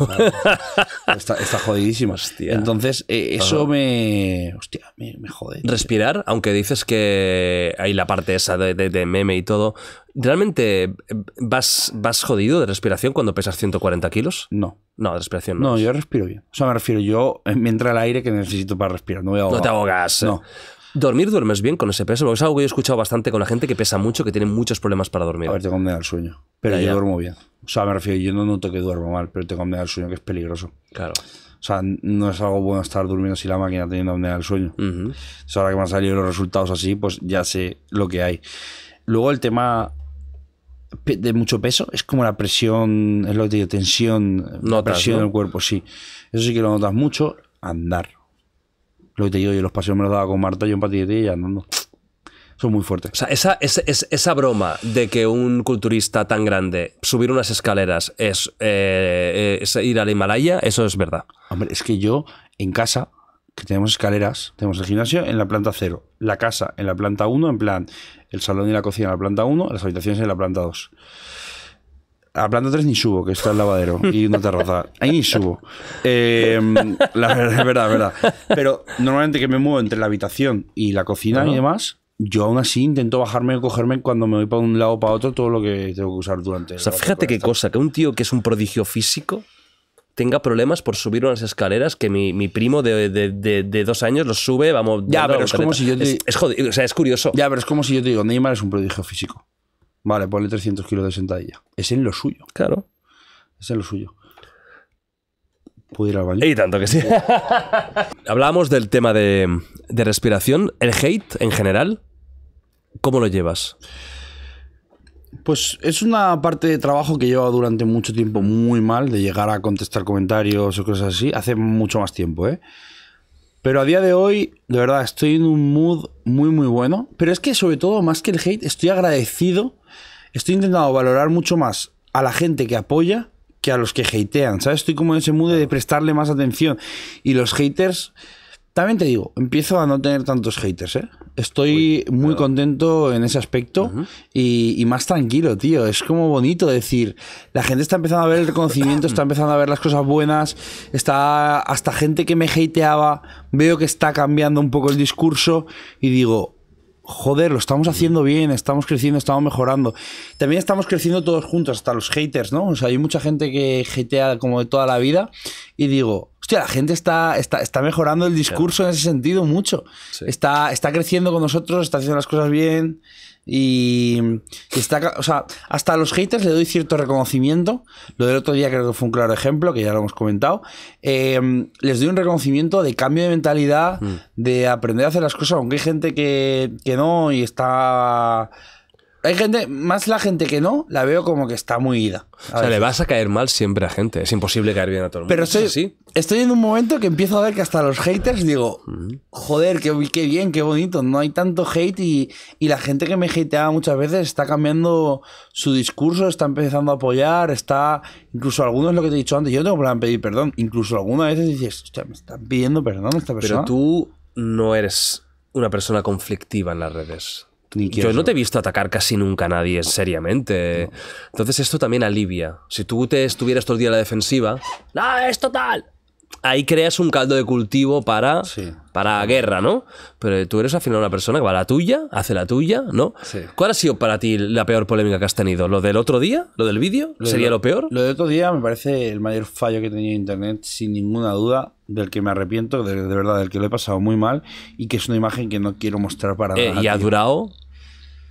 Está, jodidísima Entonces, eh, eso me. Hostia, me, jode. Respirar, aunque dices que hay la parte esa de, meme y todo. ¿Realmente eh, vas, jodido de respiración cuando pesas 140 kilos? No. No, de respiración no. No, yo respiro bien. O sea, me refiero, yo eh, me entra el aire que necesito para respirar. No, voy no te ahogas. No. ¿Dormir duermes bien con ese peso? Porque es algo que he escuchado bastante con la gente que pesa mucho, que tiene muchos problemas para dormir. A ver, te condena el sueño. Pero yo duermo bien. O sea, me refiero, yo no noto que duermo mal, pero tengo apnea del sueño que es peligroso. Claro. O sea, no es algo bueno estar durmiendo si la máquina teniendo apnea del sueño. ahora que me han salido los resultados así, pues ya sé lo que hay. Luego el tema de mucho peso es como la presión, es lo que te digo, tensión, presión en el cuerpo, sí. Eso sí que lo notas mucho, andar. Lo que te digo, yo los paseos me los daba con Marta, yo en de y no. Son muy fuerte. O sea, esa, broma de que un culturista tan grande subir unas escaleras eh, eh, es, ir al Himalaya, eso es verdad. Hombre, es que yo en casa, que tenemos escaleras, tenemos el gimnasio en la planta 0, la casa en la planta 1, en plan, el salón y la cocina en la planta 1, las habitaciones en la planta 2. A planta 3 ni subo, que está el lavadero y una terraza. Ahí ni subo. Em, la verdad, es verdad, verdad. Pero normalmente que me muevo entre la habitación y la cocina y demás, yo aún así intento bajarme y cogerme cuando me voy para un lado o para otro todo lo que tengo que usar durante. O sea, fíjate qué cosa, que un tío que es un prodigio físico tenga problemas por subir unas escaleras que mi, primo de, dos años los sube, vamos. Ya, pero es como si yo es, curioso. Ya, pero es como si yo te digo, Neymar es un prodigio físico. Vale, ponle 300 kilos de sentadilla. Es en lo suyo. Claro. Es en lo suyo. Puedo ir al Y tanto que sí. Hablábamos del tema de, de respiración. El hate en general ¿Cómo lo llevas? Pues es una parte de trabajo que lleva durante mucho tiempo muy mal, de llegar a contestar comentarios o cosas así, hace mucho más tiempo, ¿eh? Pero a día de hoy, de verdad, estoy en un mood muy, muy bueno. Pero es que sobre todo, más que el hate, estoy agradecido, estoy intentando valorar mucho más a la gente que apoya que a los que hatean, ¿sabes? Estoy como en ese mood de prestarle más atención. Y los haters digo, empiezo a no tener tantos haters, ¿eh? Estoy muy contento en ese aspecto y, y, más tranquilo, tío. Es como bonito decir, la gente está empezando a ver el reconocimiento, está empezando a ver las cosas buenas, está hasta gente que me hateaba, veo que está cambiando un poco el discurso y digo, joder, lo estamos haciendo bien, estamos creciendo, estamos mejorando. También estamos creciendo todos juntos, hasta los haters, ¿no? O sea, hay mucha gente que hatea como de toda la vida y digo, hostia, la gente está, está, mejorando el discurso en ese sentido mucho. Está, está creciendo con nosotros, está haciendo las cosas bien. Y, está, o sea, hasta a los haters le doy cierto reconocimiento. Lo del otro día creo que fue un claro ejemplo, que ya lo hemos comentado. Em, les doy un reconocimiento de cambio de mentalidad, mm. de aprender a hacer las cosas, aunque hay gente que, que no y está hay gente, más la gente que no, la veo como que está muy ida. o sea, le vas a caer mal siempre a gente. Es imposible caer bien a todo el mundo. Pero estoy, ¿Sí? estoy en un momento que empiezo a ver que hasta los haters digo, mm. joder, qué, bien, qué bonito. No hay tanto hate y, la gente que me hateaba muchas veces está cambiando su discurso, está empezando a apoyar, está. Incluso algunos, lo que te he dicho antes, yo no tengo problema en pedir perdón. Incluso algunas veces dices, me están pidiendo perdón esta persona. Pero tú no eres una persona conflictiva en las redes yo no te he visto atacar casi nunca a nadie seriamente. Entonces esto también alivia. Si tú te estuvieras todo el día la defensiva, no es total! ahí creas un caldo de cultivo para, para guerra, ¿no? Pero tú eres al final una persona que va a la tuya, hace la tuya, ¿no? ¿Cuál ha sido para ti la peor polémica que has tenido? ¿Lo del otro día? ¿Lo del vídeo? ¿Sería lo peor? Lo del otro día me parece el mayor fallo que he tenido en Internet, sin ninguna duda, del que me arrepiento, de, verdad, del que lo he pasado muy mal y que es una imagen que no quiero mostrar para eh, nada. Y ha durado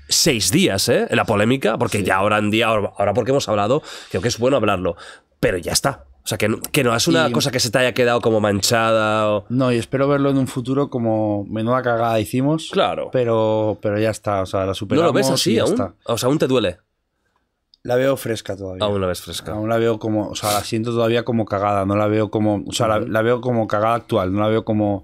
seis días, ¿eh? La polémica, porque ya ahora en día, ahora porque hemos hablado, creo que es bueno hablarlo, pero ya está. O sea, que no, que es una cosa que se te haya quedado como manchada. No, y espero verlo en un futuro como menuda cagada hicimos. Claro. Pero, pero ya está, o sea, la superamos. ¿No lo ves así aún? O sea, aún te duele. La veo fresca todavía. Aún la ves fresca. Aún la veo como, o sea, la siento todavía como cagada, no la veo como, o sea, la, veo como cagada actual, no la veo como,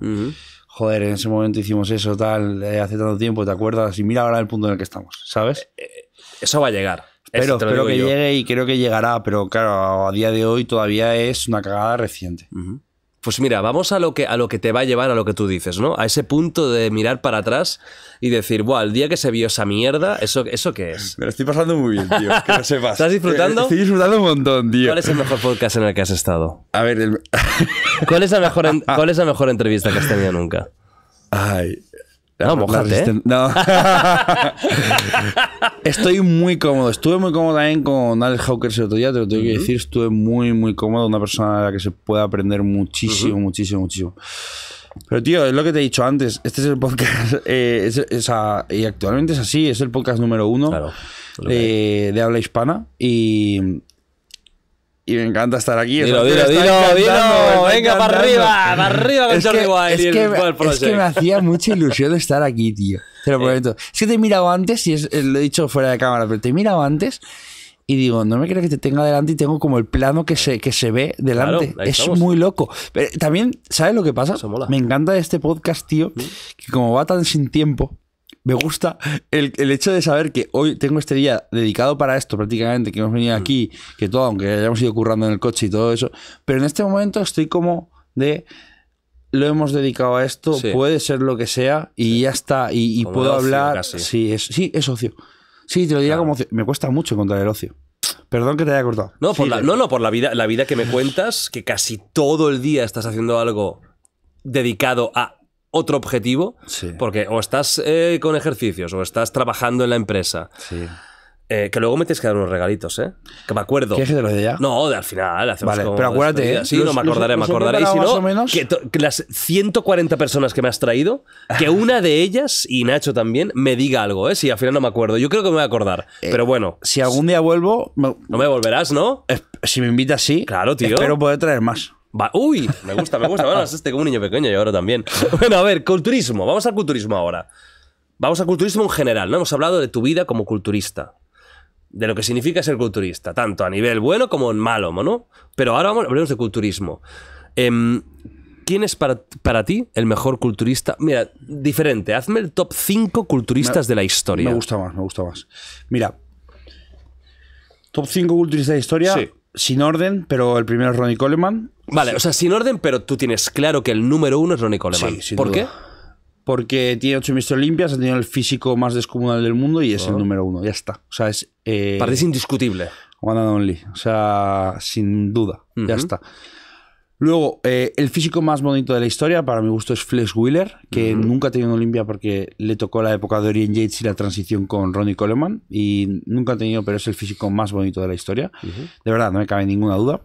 joder, en ese momento hicimos eso, tal, eh, hace tanto tiempo, ¿te acuerdas? Y mira ahora el punto en el que estamos, ¿sabes? Eh, eh, eso va a llegar. Espero, espero que llegue y creo que llegará, pero claro, a día de hoy todavía es una cagada reciente. Pues mira, vamos a lo, que, a lo que te va a llevar a lo que tú dices, ¿no? A ese punto de mirar para atrás y decir, wow, el día que se vio esa mierda, ¿eso, eso qué es? Me lo estoy pasando muy bien, tío, que sepas. ¿Estás disfrutando? Estoy disfrutando un montón, tío. ¿Cuál es el mejor podcast en el que has estado? A ver, ¿Cuál, es la mejor, ¿Cuál es la mejor entrevista que has tenido nunca? Ay, no, No. Estoy muy cómodo. Estuve muy cómodo también con Alex Hawker el otro día, te lo tengo que decir. Estuve muy, muy cómodo. Una persona la que se puede aprender muchísimo, muchísimo, muchísimo. Pero tío, es lo que te he dicho antes. Este es el podcast. Eh, y actualmente es así. Es el podcast número uno eh, de habla hispana. Y, y me encanta estar aquí. Dilo, dilo, dilo, dilo. Venga, para arriba, para arriba con es que, Es, que, me hacía mucha ilusión estar aquí, tío. Te lo prometo. Es que te he mirado antes, y es, eh, lo he dicho fuera de cámara, pero te he mirado antes y digo, no me creo que te tenga delante y tengo como el plano que se, que se ve delante. es muy loco. Pero también, ¿sabes lo que pasa? Me encanta este podcast, tío, mm. que como va tan sin tiempo, me gusta el, hecho de saber que hoy tengo este día dedicado para esto prácticamente, que hemos venido mm. aquí, que todo, aunque hayamos ido currando en el coche y todo eso, pero en este momento estoy como de lo hemos dedicado a esto, puede ser lo que sea y ya está, y, puedo hablar. Sí, es, sí, es ocio. Sí, te lo diría como Me cuesta mucho encontrar el ocio. Perdón que te haya cortado. No, no, no, por la vida, la vida que me cuentas, que casi todo el día estás haciendo algo dedicado a otro objetivo, porque o estás eh, con ejercicios o estás trabajando en la empresa. Eh, que luego me tienes que dar unos regalitos, ¿eh? Que me acuerdo. ya? No, de al final. Hacemos vale, pero acuérdate. ¿eh? no me acordaré, me acordaré. si no, menos... que, las 140 personas que me has traído, que ah. una de ellas, y Nacho también, me diga algo, ¿eh? Si al final no me acuerdo. Yo creo que me voy a acordar, pero bueno. Si algún día vuelvo... No me volverás, ¿no? si me invitas, sí. Claro, tío. Espero poder traer más uy, me gusta, me gusta. Bueno, este como un niño pequeño y ahora también. Bueno, a ver, culturismo. Vamos al culturismo ahora. Vamos al culturismo en general. No hemos hablado de tu vida como culturista. De lo que significa ser culturista, tanto a nivel bueno como en malo, ¿no? Pero ahora vamos, hablemos de culturismo. Em, ¿Quién es para, ti el mejor culturista? Mira, diferente. Hazme el top 5 culturistas de la historia. Me gusta más, me gusta más. Mira, top 5 culturistas de la historia. Sí sin orden, pero el primero es Ronnie Coleman. Vale, o sea, sin orden, pero tú tienes claro que el número uno es Ronnie Coleman. Sí, sin ¿Por qué? Porque tiene ocho ministros limpias, ha tenido el físico más descomunal del mundo y es el ah. número uno, ya está. O sea, es. Eh, Parece indiscutible. One and O sea, sin duda, ya está. Luego, eh, el físico más bonito de la historia, para mi gusto, es Flex Wheeler, que nunca ha tenido Olimpia porque le tocó la época de Orient Yates y la transición con Ronnie Coleman. Y nunca ha tenido, pero es el físico más bonito de la historia. De verdad, no me cabe ninguna duda.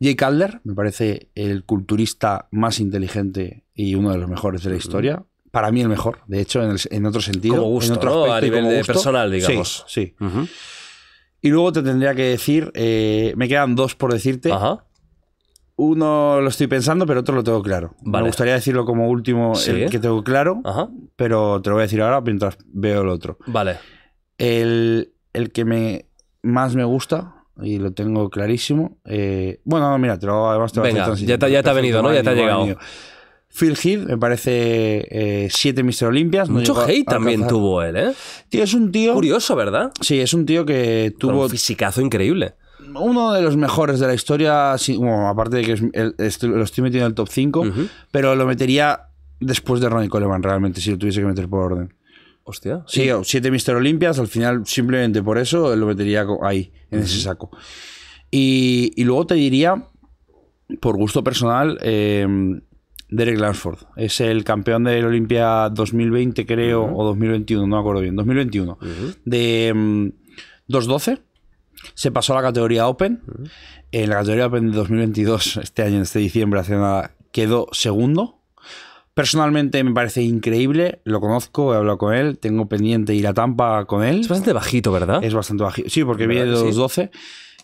Jay Calder, me parece el culturista más inteligente y uno de los mejores de la historia. Para mí el mejor, de hecho, en, otro sentido. Como en otro de personal, digamos. Sí, Y luego te tendría que decir, eh, me quedan dos por decirte. Ajá uno lo estoy pensando, pero otro lo tengo claro. Me gustaría decirlo como último, el que tengo claro, pero te lo voy a decir ahora mientras veo el otro. Vale. El, que me más me gusta y lo tengo clarísimo. Eh, bueno, mira, te lo, además te ya, te, ya ha venido, ¿no? Ya te ha llegado. Phil Heath, me parece eh, siete Mister Olimpias. Mucho hate también tuvo él, ¿eh? es un tío. Curioso, ¿verdad? Sí, es un tío que tuvo. un fisicazo increíble uno de los mejores de la historia, aparte de que lo estoy metiendo en el top 5, pero lo metería después de Ronnie Coleman, realmente, si lo tuviese que meter por orden. Hostia. Sí, siete Mister Olimpias, al final, simplemente por eso, lo metería ahí, en ese saco. Y, luego te diría, por gusto personal, em, Derek Lansford. Es el campeón del Olimpia 2020, creo, o 2021, no me acuerdo bien. 2021. De 212 em, se pasó a la categoría Open. En la categoría Open de 2022, este año, este diciembre, hace nada, quedó segundo. Personalmente me parece increíble, lo conozco, he hablado con él, tengo pendiente y la Tampa con él. Es bastante bajito, ¿verdad? Es bastante bajito, sí, porque viene de los 12,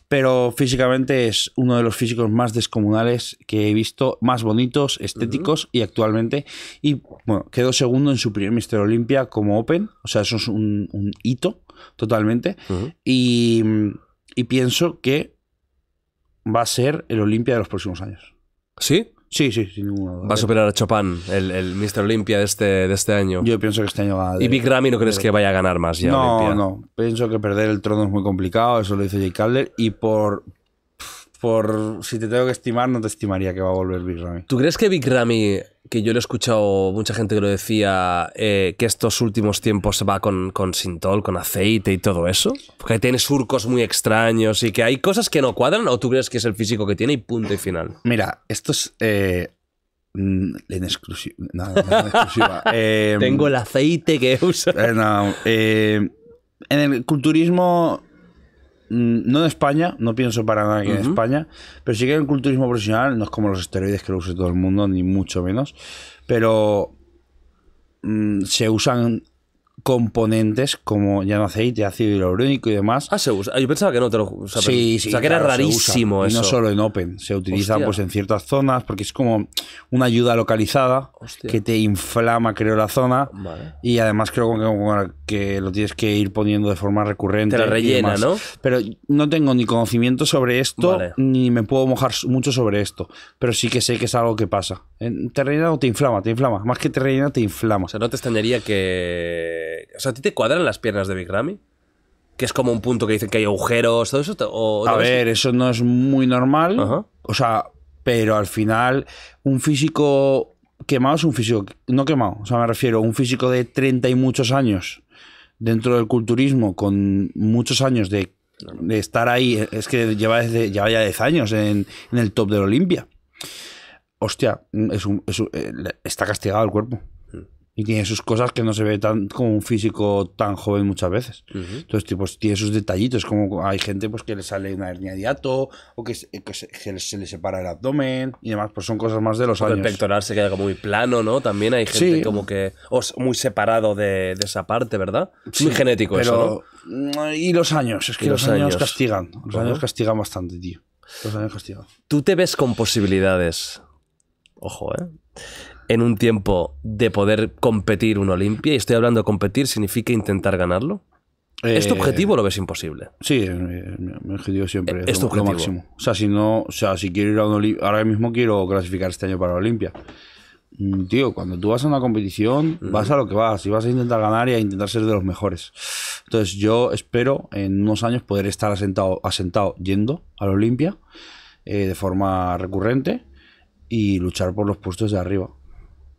pero físicamente es uno de los físicos más descomunales que he visto, más bonitos, estéticos y actualmente. Y bueno, quedó segundo en su primer Mister olympia como Open, o sea, eso es un, hito totalmente. Y y pienso que va a ser el Olimpia de los próximos años. ¿Sí? Sí, sí, sin ninguna duda. Va a superar a Chopin, el, Mr. Olimpia de este, de este año. Yo pienso que este año va a... ¿Y Big Ramy no crees que vaya a ganar más ya? No, no. Pienso que perder el trono es muy complicado, eso lo dice Jay Calder. Y por, por si te tengo que estimar, no te estimaría que va a volver Big Ramy. ¿Tú crees que Big Ramy, que yo lo he escuchado mucha gente que lo decía, eh, que estos últimos tiempos se va con, con sintol, con aceite y todo eso? Porque tiene surcos muy extraños y que hay cosas que no cuadran, o tú crees que es el físico que tiene y punto y final? Mira, esto es. Eh, mm, en exclusiva. Eh, tengo el aceite que uso. no, en el culturismo Mm, no en España, no pienso para nada en España, pero sí que el culturismo profesional no es como los esteroides que lo use todo el mundo, ni mucho menos, pero mm, se usan componentes como ya no aceite, ácido hialurónico y demás. Ah, se usa. Yo pensaba que no te lo sí, o sea, que era rarísimo eso. Y no solo en Open, se utiliza pues en ciertas zonas porque es como una ayuda localizada que te inflama, creo, la zona. Y además creo que con, que lo tienes que ir poniendo de forma recurrente. Te rellena, ¿no? Pero no tengo ni conocimiento sobre esto, ni me puedo mojar mucho sobre esto. Pero sí que sé que es algo que pasa. Te rellena o te inflama, te inflama. Más que te rellena, te inflama. O sea, no te extrañaría que. O sea, ¿a ti te cuadran las piernas de Big Ramy? que es como un punto que dicen que hay agujeros, todo eso. a ver, eso no es muy normal. O sea, pero al final, un físico quemado es un físico, no quemado, o sea, me refiero, a un físico de 30 y muchos años dentro del culturismo con muchos años de, estar ahí. Es que lleva, desde, ya 10 años en, el top de la Olimpia. Hostia, eh, está castigado el cuerpo. Y tiene sus cosas que no se ve tan como un físico tan joven muchas veces. Entonces, tiene sus detallitos, como hay gente pues, que le sale una hernia de hiato, o que, se, le separa el abdomen y demás, pues son cosas más de los años. El pectoral se queda como muy plano, ¿no? También hay gente como que. O muy separado de, esa parte, ¿verdad? muy genético eso, mm, Y los años, es que los, años, castigan. Los años castigan bastante, tío. Los años castigan. ¿Tú te ves con posibilidades? Ojo, ¿eh? en un tiempo de poder competir un Olimpia? Y estoy hablando de competir, ¿significa intentar ganarlo? Este objetivo o lo ves imposible? Sí, eh, mi, objetivo siempre eh, es, es máximo. O sea, si no, o sea, si quiero ir a un Olimpia, ahora mismo quiero clasificar este año para Olimpia. Mm, tío, cuando tú vas a una competición, vas a lo que vas y vas a intentar ganar y a intentar ser de los mejores. Entonces, yo espero en unos años poder estar asentado, asentado yendo a la Olimpia de forma recurrente y luchar por los puestos de arriba.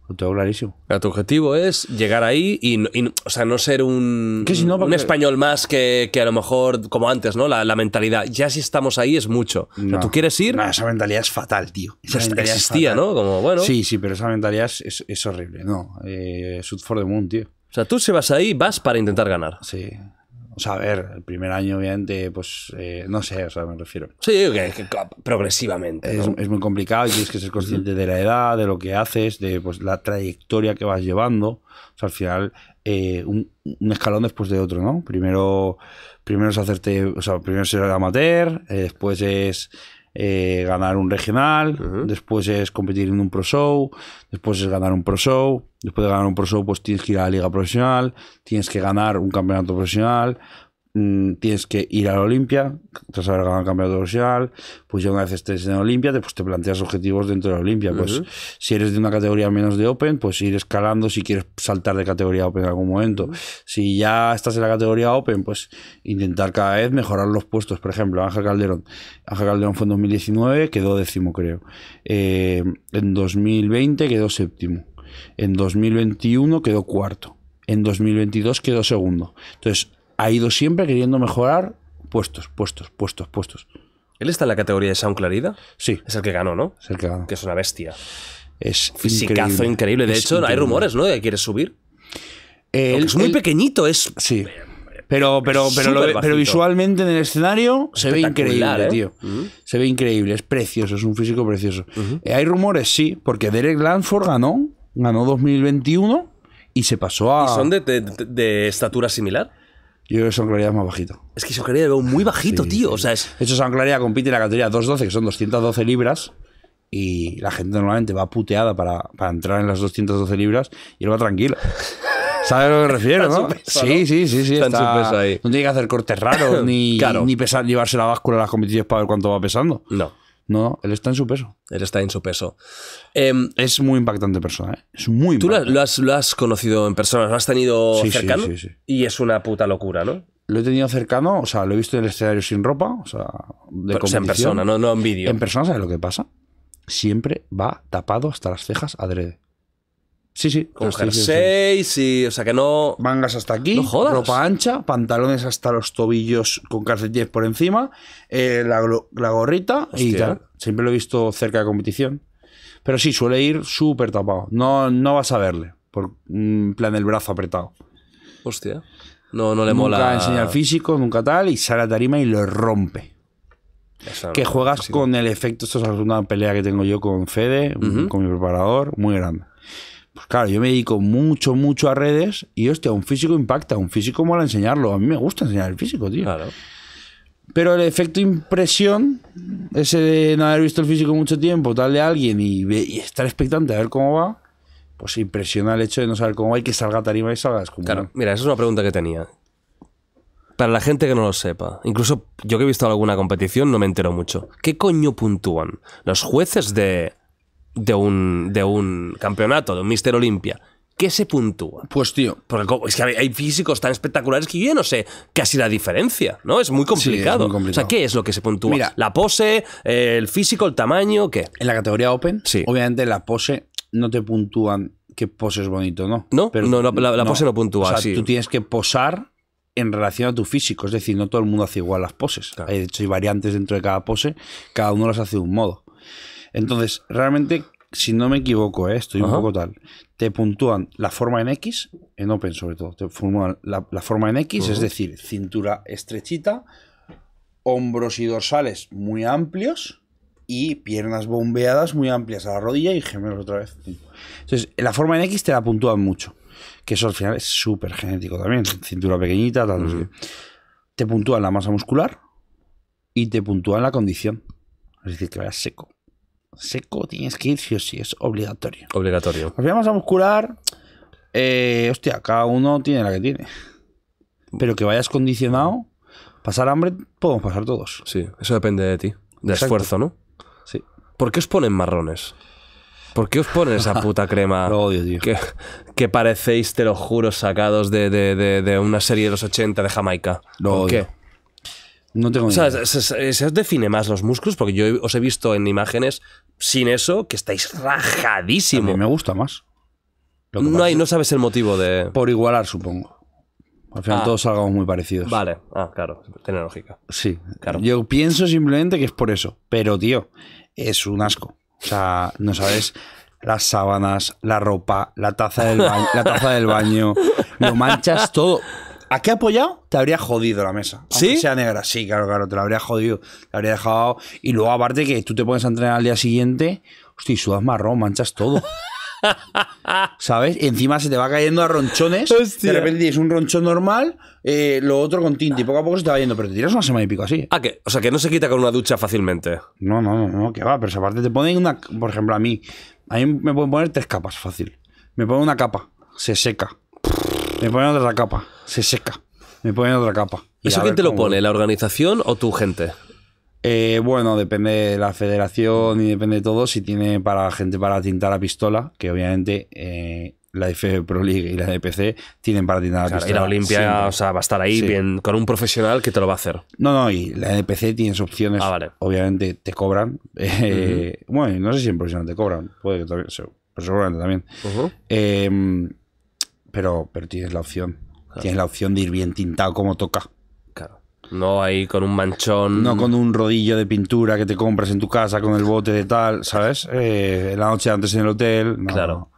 Lo tengo clarísimo. tu objetivo es llegar ahí y, sea, no ser un, un español más que, a lo mejor, como antes, ¿no? La, mentalidad. Ya si estamos ahí es mucho. tú quieres ir. esa mentalidad es fatal, tío. existía, ¿no? Como, bueno. Sí, sí, pero esa mentalidad es, es, horrible. No. Eh, for the Moon, tío. O sea, tú se vas ahí, vas para intentar ganar. Sí. O sea, a ver, el primer año, obviamente, pues eh, no sé, o sea, me refiero. Sí, que, que progresivamente. Es, muy complicado y tienes que ser consciente de la edad, de lo que haces, de pues, la trayectoria que vas llevando. O sea, al final, eh, un, escalón después de otro, ¿no? Primero, primero es hacerte, o sea, primero ser amateur, eh, después es eh, ganar un regional, después es competir en un pro show, después es ganar un pro show, después de ganar un pro show pues tienes que ir a la liga profesional, tienes que ganar un campeonato profesional, Mm, tienes que ir a la Olimpia, tras haber ganado el campeonato profesional pues ya una vez estés en la Olimpia, te, pues, te planteas objetivos dentro de la Olimpia. Pues si eres de una categoría menos de Open, pues ir escalando si quieres saltar de categoría Open en algún momento. Si ya estás en la categoría Open, pues intentar cada vez mejorar los puestos. Por ejemplo, Ángel Calderón. Ángel Calderón fue en 2019, quedó décimo creo. Eh, en 2020 quedó séptimo. En 2021 quedó cuarto en 2022 quedó segundo. Entonces, ha ido siempre queriendo mejorar puestos, puestos, puestos, puestos. ¿Él está en la categoría de Sound Clarida? Sí. Es el que ganó, ¿no? Es el que ganó. Que es una bestia. Es Fisicazo increíble. De hecho, hay rumores, ¿no? De que quiere subir. Eh, es muy pequeñito, es. Sí. Pero, pero, pero, pero visualmente en el escenario se ve increíble, ¿eh? tío. Mm. Se ve increíble, es precioso, es un físico precioso. Eh, hay rumores, sí, porque Derek Lanford ganó, ganó 2021 y se pasó a. ¿Y son de estatura similar? Yo creo que Son Claridad es más bajito. Es que Son Claridad veo muy bajito, tío. De hecho, San Claridad compite en la categoría 212, que son 212 libras. Y la gente normalmente va puteada para, para entrar en las 212 libras y él va tranquilo. ¿Sabes a lo que me refiero, no? sí, Sí, sí, sí, No tiene que hacer cortes raros, ni, ni pesar, llevarse la báscula a las competiciones para ver cuánto va pesando. No. No, él está en su peso. Él está en su peso. Em, es muy impactante persona, ¿eh? Es muy impactante. Tú lo has, conocido en persona, lo has tenido cercano. Sí, sí, y es una puta locura, ¿no? Lo he tenido cercano, o sea, lo he visto en el escenario sin ropa, o sea, de o sea, en persona, no, no en vídeo. En persona, ¿sabes lo que pasa? Siempre va tapado hasta las cejas adrede. Sí, sí. Con sí, sí, O sea que no. Mangas hasta aquí. Ropa ancha, pantalones hasta los tobillos con calcetines por encima, eh, la, gorrita y tal. Siempre lo he visto cerca de competición. Pero sí, suele ir súper tapado. No, no vas a verle. Por mm, plan el brazo apretado. Hostia. No, no le mola. Nunca físico, nunca tal. Y sale a tarima y lo rompe. que juegas con el efecto. Esto es una pelea que tengo yo con Fede, con mi preparador, muy grande. Pues claro, yo me dedico mucho, mucho a redes y hostia, un físico impacta, un físico mola enseñarlo. A mí me gusta enseñar el físico, tío. Claro. Pero el efecto impresión, ese de no haber visto el físico mucho tiempo, tal de alguien y, estar expectante a ver cómo va, pues impresiona el hecho de no saber cómo va y que salga tarima y salgas como. Claro, mira, esa es una pregunta que tenía. Para la gente que no lo sepa, incluso yo que he visto alguna competición no me entero mucho. ¿Qué coño puntúan? ¿Los jueces de de un, de un campeonato, de un Mister Olimpia. ¿Qué se puntúa? Pues tío. Porque es que hay físicos tan espectaculares que yo no sé casi la diferencia, ¿no? Es muy complicado. O sea, ¿qué es lo que se puntúa? la pose, el físico, el tamaño, ¿qué? En la categoría Open, sí. obviamente la pose no te puntúan qué pose es bonito, ¿no? No, Pero, no, la, pose no puntúa. O sea, tú tienes que posar en relación a tu físico. Es decir, no todo el mundo hace igual las poses. de hecho, hay variantes dentro de cada pose, cada uno las hace de un modo. Entonces, realmente, si no me equivoco, ¿eh? estoy un poco tal, te puntúan la forma en X, en Open sobre todo, te puntúan la, forma en X, es decir, cintura estrechita, hombros y dorsales muy amplios y piernas bombeadas muy amplias a la rodilla y gemelos otra vez. Entonces, la forma en X te la puntúan mucho, que eso al final es súper genético también, cintura pequeñita, tal. Te puntúan la masa muscular y te puntúan la condición, es decir, que vayas seco seco tienes que ir sí es obligatorio. Obligatorio. Nos vamos a muscular. Eh, hostia, cada uno tiene la que tiene. Pero que vayas condicionado, pasar hambre, podemos pasar todos. Sí, eso depende de ti, de esfuerzo, ¿no? Sí. ¿Por qué os ponen marrones? ¿Por qué os ponen esa puta crema? Lo odio, tío. Que, parecéis, te lo juro, sacados de, de, de, una serie de los 80 de Jamaica. Lo odio. qué? No tengo o Se, os define más los músculos porque yo os he visto en imágenes sin eso que estáis rajadísimo. A mí me gusta más. no, sabes el motivo de. Por igualar, supongo. Al final ah. todos salgamos muy parecidos. Vale, ah, claro, tiene lógica. Sí, claro. Yo pienso simplemente que es por eso. Pero, tío, es un asco. O sea, no sabes las sábanas, la ropa, la taza del, la taza del baño. Lo manchas todo. ¿A qué apoyado? Te habría jodido la mesa. ¿Sí? sea negra, sí, claro, claro, te la habría jodido. Te habría dejado. Y luego, aparte, que tú te pones a entrenar al día siguiente, hostia, sudas marrón, manchas todo. ¿Sabes? Y Encima se te va cayendo a ronchones. Hostia. De repente tienes un ronchón normal, eh, lo otro con tinta y poco a poco se te va yendo. Pero te tiras una semana y pico así. ¿A ah, qué? o sea, que no se quita con una ducha fácilmente. No, no, no, no que va. Pero aparte te ponen una. Por ejemplo, a mí. A mí me pueden poner tres capas fácil. Me pongo una capa, se seca. Me ponen otra capa, se seca. Me ponen otra capa. Y ¿Eso quién te lo pone? ¿La organización o tu gente? Eh, bueno, depende de la federación y depende de todo. Si tiene para gente para tintar la pistola, que obviamente eh, la FB Pro League y la NPC tienen para tintar la pistola. la Olimpia, va a estar ahí bien, con un profesional que te lo va a hacer. No, no, y la NPC tienes opciones. Ah, vale. Obviamente te cobran. Eh, bueno, no sé si en profesional te cobran, puede que también, pero seguramente también. Pero, tienes la opción. Tienes la opción de ir bien tintado como toca. Claro. No ahí con un manchón. No con un rodillo de pintura que te compras en tu casa con el bote de tal, ¿sabes? Eh, la noche antes en el hotel. claro.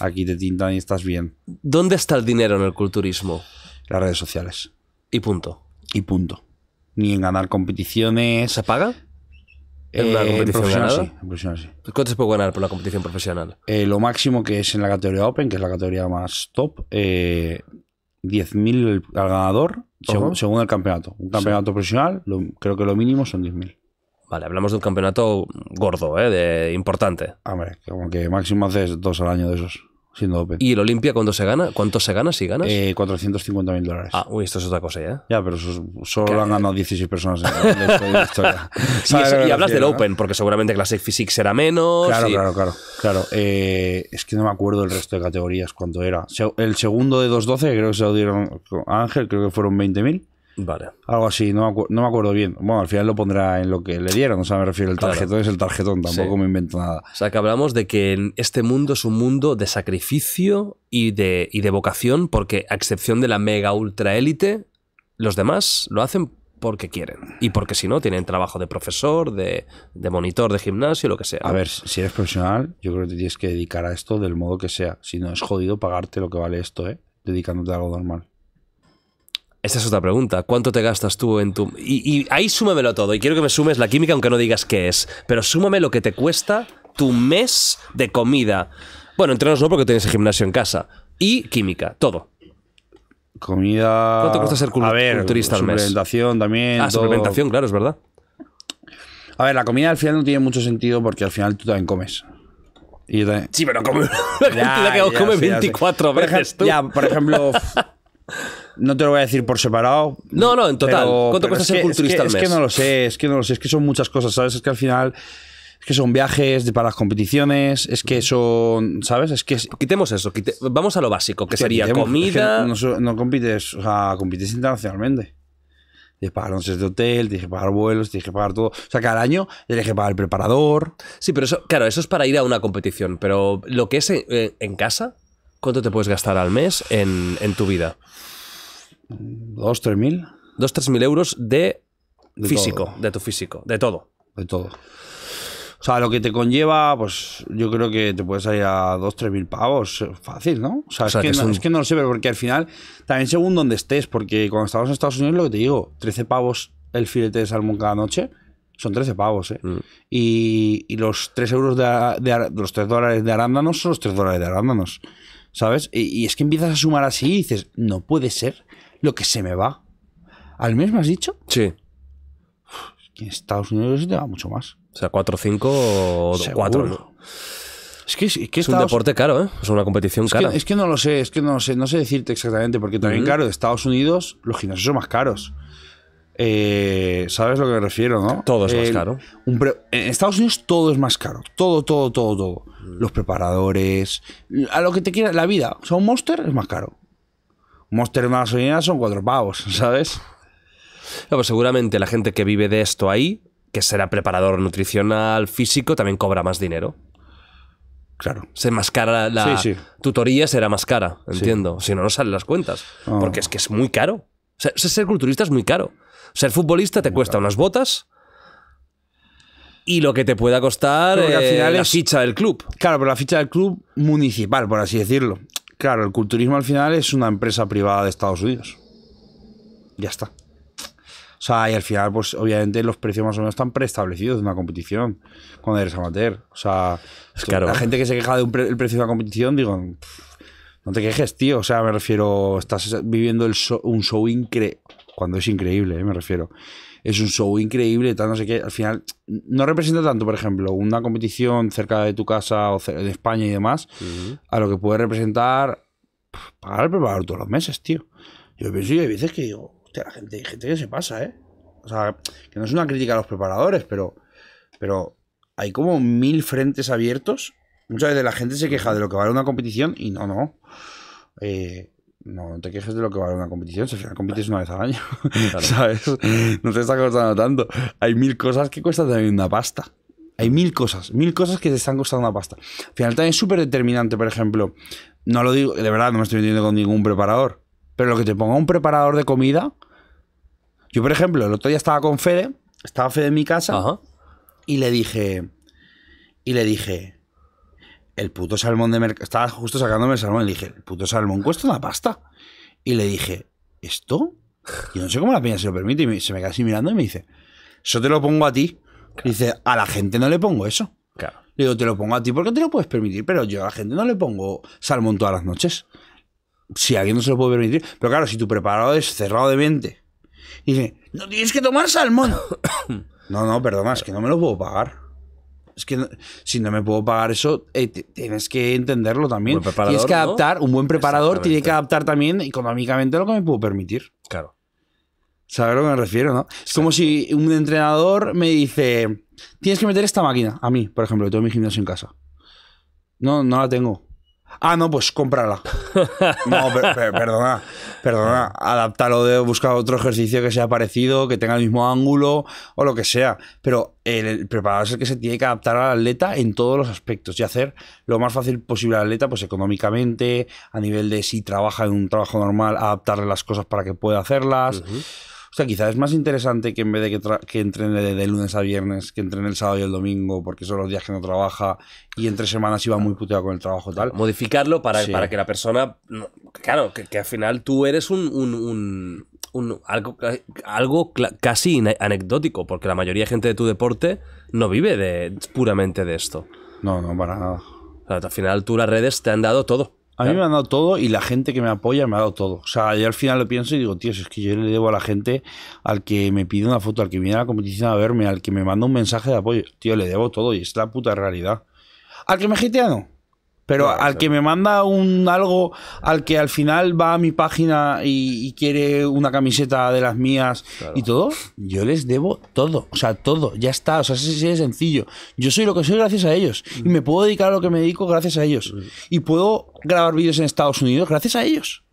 Aquí te tintan y estás bien. ¿Dónde está el dinero en el culturismo? Las redes sociales. Y punto. Y punto. Ni en ganar competiciones. ¿Se paga? En eh, una competición profesional, Sí, ¿Cuántos puede ganar por la competición profesional? lo máximo que es en la categoría Open, que es la categoría más top, 10.000 eh, al ganador según, el campeonato. Un campeonato profesional, creo que lo mínimo son 10.000. Vale, hablamos de un campeonato gordo, eh, De, importante. Hombre, como que máximo haces dos al año de esos. ¿Y el Olimpia cuánto se gana? ¿Cuánto se gana si ganas? Eh, 450 mil dólares. Ah, uy, esto es otra cosa ya. ¿eh? Ya, pero solo solo han ganado 16 personas en la historia. y, hablas del Open, porque seguramente Classic Physics será menos. Claro, claro, claro. claro. Eh, es que no me acuerdo el resto de categorías cuánto era. El segundo de 2.12 creo que se lo dieron a Ángel, creo que fueron 20.000. Vale. Algo así, no me, no me acuerdo bien. Bueno, al final lo pondrá en lo que le dieron, no sea, me refiero, el tarjetón es el tarjetón, tampoco me invento nada. O sea, que hablamos de que este mundo es un mundo de sacrificio y de, y de vocación, porque a excepción de la mega ultra élite, los demás lo hacen porque quieren. Y porque si no, tienen trabajo de profesor, de, monitor de gimnasio, lo que sea. A ver, si eres profesional, yo creo que te tienes que dedicar a esto del modo que sea. Si no, es jodido pagarte lo que vale esto, ¿eh? Dedicándote a algo normal esta es otra pregunta. ¿Cuánto te gastas tú en tu.? Y, ahí súmamelo todo. Y quiero que me sumes la química, aunque no digas qué es. Pero súmame lo que te cuesta tu mes de comida. Bueno, entrenos no, porque tienes el gimnasio en casa. Y química, todo. Comida. ¿Cuánto cuesta ser culturista al mes? Suplementación también. Ah, suplementación, claro, es verdad. A ver, la comida al final no tiene mucho sentido porque al final tú también comes. Y Sí, pero come. la 24 veces tú. Ya, por ejemplo. No te lo voy a decir por separado. No, no, en total. ¿Cuánto cuesta ser culturista es que, al mes? Es que no lo sé, es que no lo sé. Es que son muchas cosas, ¿sabes? Es que al final. Es que son viajes de, para las competiciones, es que son, ¿sabes? Es que quitemos eso, vamos a lo básico, que, sería comida. no, compites, o sea, compites internacionalmente. Tienes que pagar noches de hotel, tienes que pagar vuelos, tienes que pagar todo. O sea, cada año tienes que pagar el preparador. Sí, pero eso, claro, eso es para ir a una competición. Pero lo que es en, eh, casa, ¿cuánto te puedes gastar al mes en, en tu vida? ¿Dos, tres mil? Dos, tres mil euros de, físico, de tu físico, de todo. De todo. O sea, lo que te conlleva, pues yo creo que te puedes ir a dos tres mil pavos, eh, fácil, ¿no? O sea, es, que, no, lo sé, pero porque al final, también según donde estés, porque cuando estamos en Estados Unidos, lo que te digo, 13 pavos el filete de salmón cada noche, son 13 pavos, ¿eh? mm. Y, los 3 euros de, de, los 3 dólares de arándanos son los 3 dólares de arándanos, ¿sabes? Y, y es que empiezas a sumar así y dices, no puede ser lo que se me va. ¿Al mes me has dicho? Sí. en Estados Unidos te va mucho más. O sea, 4 5 o 4. Es que, es, un deporte caro, ¿eh? Es una competición es cara. es que no lo sé, es que no sé, no sé decirte exactamente, porque también, caro. claro, de Estados Unidos los gimnasios son más caros. Eh, ¿Sabes a lo que me refiero, no? Todo es más caro. en Estados Unidos todo es más caro. Todo, todo, todo, todo. Mm. Los preparadores. A lo que te quieras, la vida. O sea, un monster es más caro. Monster más gasolina son cuatro pavos, ¿sabes? Pues seguramente la gente que vive de esto ahí, que será preparador nutricional, físico, también cobra más dinero. Claro. Se más cara la tutoría será más cara, entiendo. Si no, no salen las cuentas. Ah. Porque es que es muy caro. ser culturista es muy caro. Ser futbolista te cuesta unas botas y lo que te pueda costar eh, la ficha del club. Claro, pero la ficha del club municipal, por así decirlo. Claro, el culturismo al final es una empresa privada de Estados Unidos. Ya está. O sea, y al final, pues obviamente los precios más o menos están preestablecidos en una competición cuando eres amateur. O sea, pues la gente que se queja del de precio de una competición, digo, no te quejes, tío. O sea, me refiero, estás viviendo un show increíble, cuando es increíble, eh, me refiero es un show increíble, tal, no sé qué. Al final, no representa tanto, por ejemplo, una competición cerca de tu casa o de España y demás, a lo que puede representar pagar el preparador todos los meses, tío. Yo pienso, y hay veces que digo, la gente, hay gente que se pasa, ¿eh? O sea, que no es una crítica a los preparadores, pero, pero hay como mil frentes abiertos. Muchas veces la gente se queja de lo que vale una competición y no, no. Eh, no te quejes de lo que vale una competición, si al final compites una vez al año, ¿sabes? No te está costando tanto. Hay mil cosas que cuestan también una pasta. Hay mil cosas, mil cosas que te están costando una pasta. Al final también es súper determinante, por ejemplo, no lo digo, de verdad no me estoy metiendo con ningún preparador, pero lo que te ponga un preparador de comida, yo por ejemplo, el otro día estaba con Fede, estaba Fede en mi casa y le dije, y le dije, el puto salmón de mercado. Estaba justo sacándome el salmón y le dije, el puto salmón cuesta una pasta. Y le dije, ¿esto? Yo no sé cómo la peña se lo permite. Y se me queda así mirando y me dice, Eso te lo pongo a ti. Dice, a la gente no le pongo eso. Claro. Le digo, te lo pongo a ti porque te lo puedes permitir, pero yo a la gente no le pongo salmón todas las noches. Si alguien no se lo puede permitir. Pero claro, si tú preparado es cerrado de mente. Y dice, no tienes que tomar salmón. no, no, perdona, es que no me lo puedo pagar es que si no me puedo pagar eso, eh, tienes que entenderlo también. Tienes que adaptar, un buen preparador tiene que adaptar también económicamente lo que me puedo permitir. Claro. ¿Sabes a lo que me refiero, no? Es como si un entrenador me dice, tienes que meter esta máquina, a mí, por ejemplo, que tengo mi gimnasio en casa. No, no la tengo. Ah, no, pues cómprala. No, perdona, perdona. Adaptalo de buscar otro ejercicio que sea parecido, que tenga el mismo ángulo o lo que sea. Pero el, preparador es el que se tiene que adaptar al atleta en todos los aspectos y hacer lo más fácil posible al atleta, pues económicamente, a nivel de si trabaja en un trabajo normal, adaptarle las cosas para que pueda hacerlas quizás es más interesante que en vez de que, que entrene de, lunes a viernes, que entrene el sábado y el domingo, porque son los días que no trabaja y entre semanas iba muy puteado con el trabajo tal. Modificarlo para, para que la persona. Claro, que, al final tú eres un, algo, algo casi anecdótico, porque la mayoría de gente de tu deporte no vive de, puramente de esto. No, no, para nada. al final tú las redes te han dado todo. A mí me han dado todo y la gente que me apoya me ha dado todo. O sea, yo al final lo pienso y digo, tío, es que yo le debo a la gente, al que me pide una foto, al que viene a la competición a verme, al que me manda un mensaje de apoyo. Tío, le debo todo y es la puta realidad. Al que me gitiano. no. Pero al que me manda un algo, al que al final va a mi página y, quiere una camiseta de las mías y todo, yo les debo todo. O sea, todo. Ya está. O sea, es, sencillo. Yo soy lo que soy gracias a ellos. Y mm. me puedo dedicar a lo que me dedico gracias a ellos. Mm. Y puedo grabar vídeos en Estados Unidos gracias a ellos.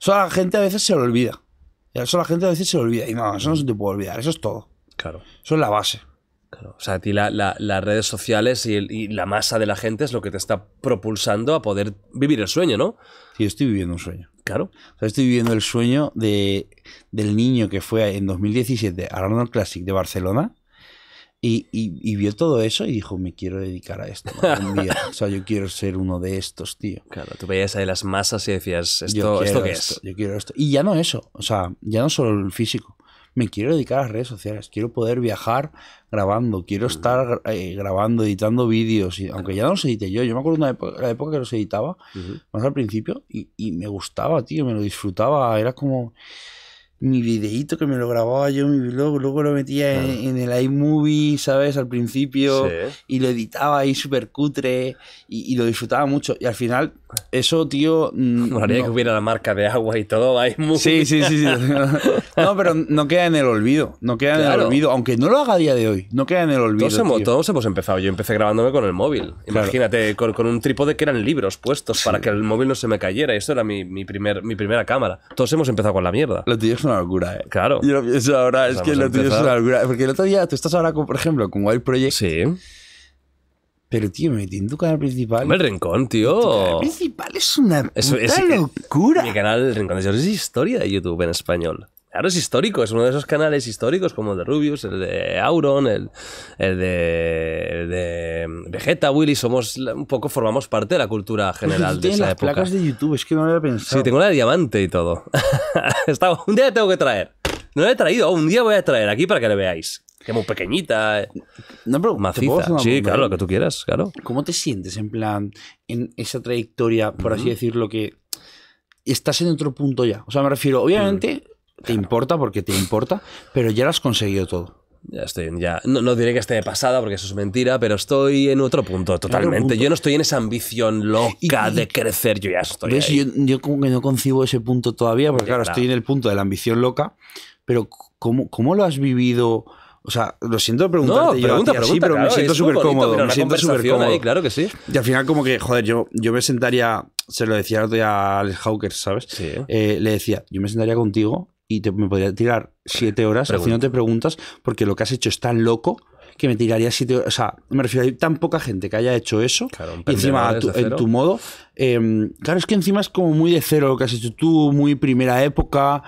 Eso a la gente a veces se lo olvida. Eso a la gente a veces se lo olvida. Y no, eso no se te puede olvidar. Eso es todo. Claro. Eso es la base o sea, a ti las redes sociales y, la masa de la gente es lo que te está propulsando a poder vivir el sueño, ¿no? Sí, estoy viviendo un sueño. Claro. O estoy viviendo el sueño de, del niño que fue en 2017 al Arnold Classic de Barcelona y, vio todo eso y dijo, me quiero dedicar a esto O sea, yo quiero ser uno de estos, tío. Claro, tú veías ahí las masas y decías, ¿esto, ¿esto qué es? Yo quiero esto. Y ya no eso, o sea, ya no solo el físico me quiero dedicar a las redes sociales, quiero poder viajar grabando, quiero estar eh, grabando, editando vídeos, aunque ya no los edité yo, yo me acuerdo de la época que los editaba, más al principio, y, me gustaba, tío, me lo disfrutaba, era como mi videíto que me lo grababa yo, mi blog, luego lo metía en, el iMovie, ¿sabes? Al principio, y lo editaba ahí súper cutre, y lo disfrutaba mucho, y al final pues. Eso, tío. Mm, no. que hubiera la marca de agua y todo. Sí, sí, sí, No, pero no queda en el olvido. No queda en el olvido. Aunque no lo haga a día de hoy. No queda en el olvido. Todos hemos, todos hemos empezado. Yo empecé grabándome con el móvil. Imagínate, con, un trípode que eran libros puestos para que el móvil no se me cayera. Y eso era mi, primer, mi primera cámara. Todos hemos empezado con la mierda. Lo tuyo una locura, ¿eh? Claro. Yo ahora. es que lo tuyo es una locura. Porque el otro día, tú estás ahora, por ejemplo, con Wild Project. Sí. Pero, tío, me metí en tu canal principal. el Rincón, tío. El principal es una eh, locura. Mi canal, el Rincón es historia de YouTube en español. Claro, es histórico, es uno de esos canales históricos como el de Rubius, el de Auron, el, de, el de Vegeta, Willy. Somos un poco, formamos parte de la cultura pues general de esa las placas de YouTube, es que no lo había pensado. Sí, tengo la de diamante y todo. un día la tengo que traer. No la he traído, un día voy a traer aquí para que la veáis. Que muy pequeñita. Eh. No, pero maciza. Sí, claro, lo ¿eh? que tú quieras, claro. ¿Cómo te sientes en plan, en esa trayectoria, por así decirlo, que estás en otro punto ya? O sea, me refiero, obviamente mm, te importa porque te importa, pero ya lo has conseguido todo. Ya estoy, ya. No, diré que esté de pasada porque eso es mentira, pero estoy en otro punto totalmente. Yo no estoy en esa ambición loca de crecer, yo ya estoy. Yo, como que no concibo ese punto todavía, porque claro, estoy en el punto de la ambición loca, pero ¿cómo, cómo lo has vivido? O sea, lo siento preguntarte yo sí, pero me siento súper cómodo, me siento súper claro que sí. Y al final como que, joder, yo, yo me sentaría, se lo decía el otro día a Alex Hawker, ¿sabes? Eh, le decía, yo me sentaría contigo y me podría tirar siete horas no haciéndote preguntas porque lo que has hecho es tan loco que me tiraría siete horas. O sea, me refiero, a tan poca gente que haya hecho eso. y encima en tu modo. Em, claro, es que encima es como muy de cero lo que has hecho tú, muy primera época.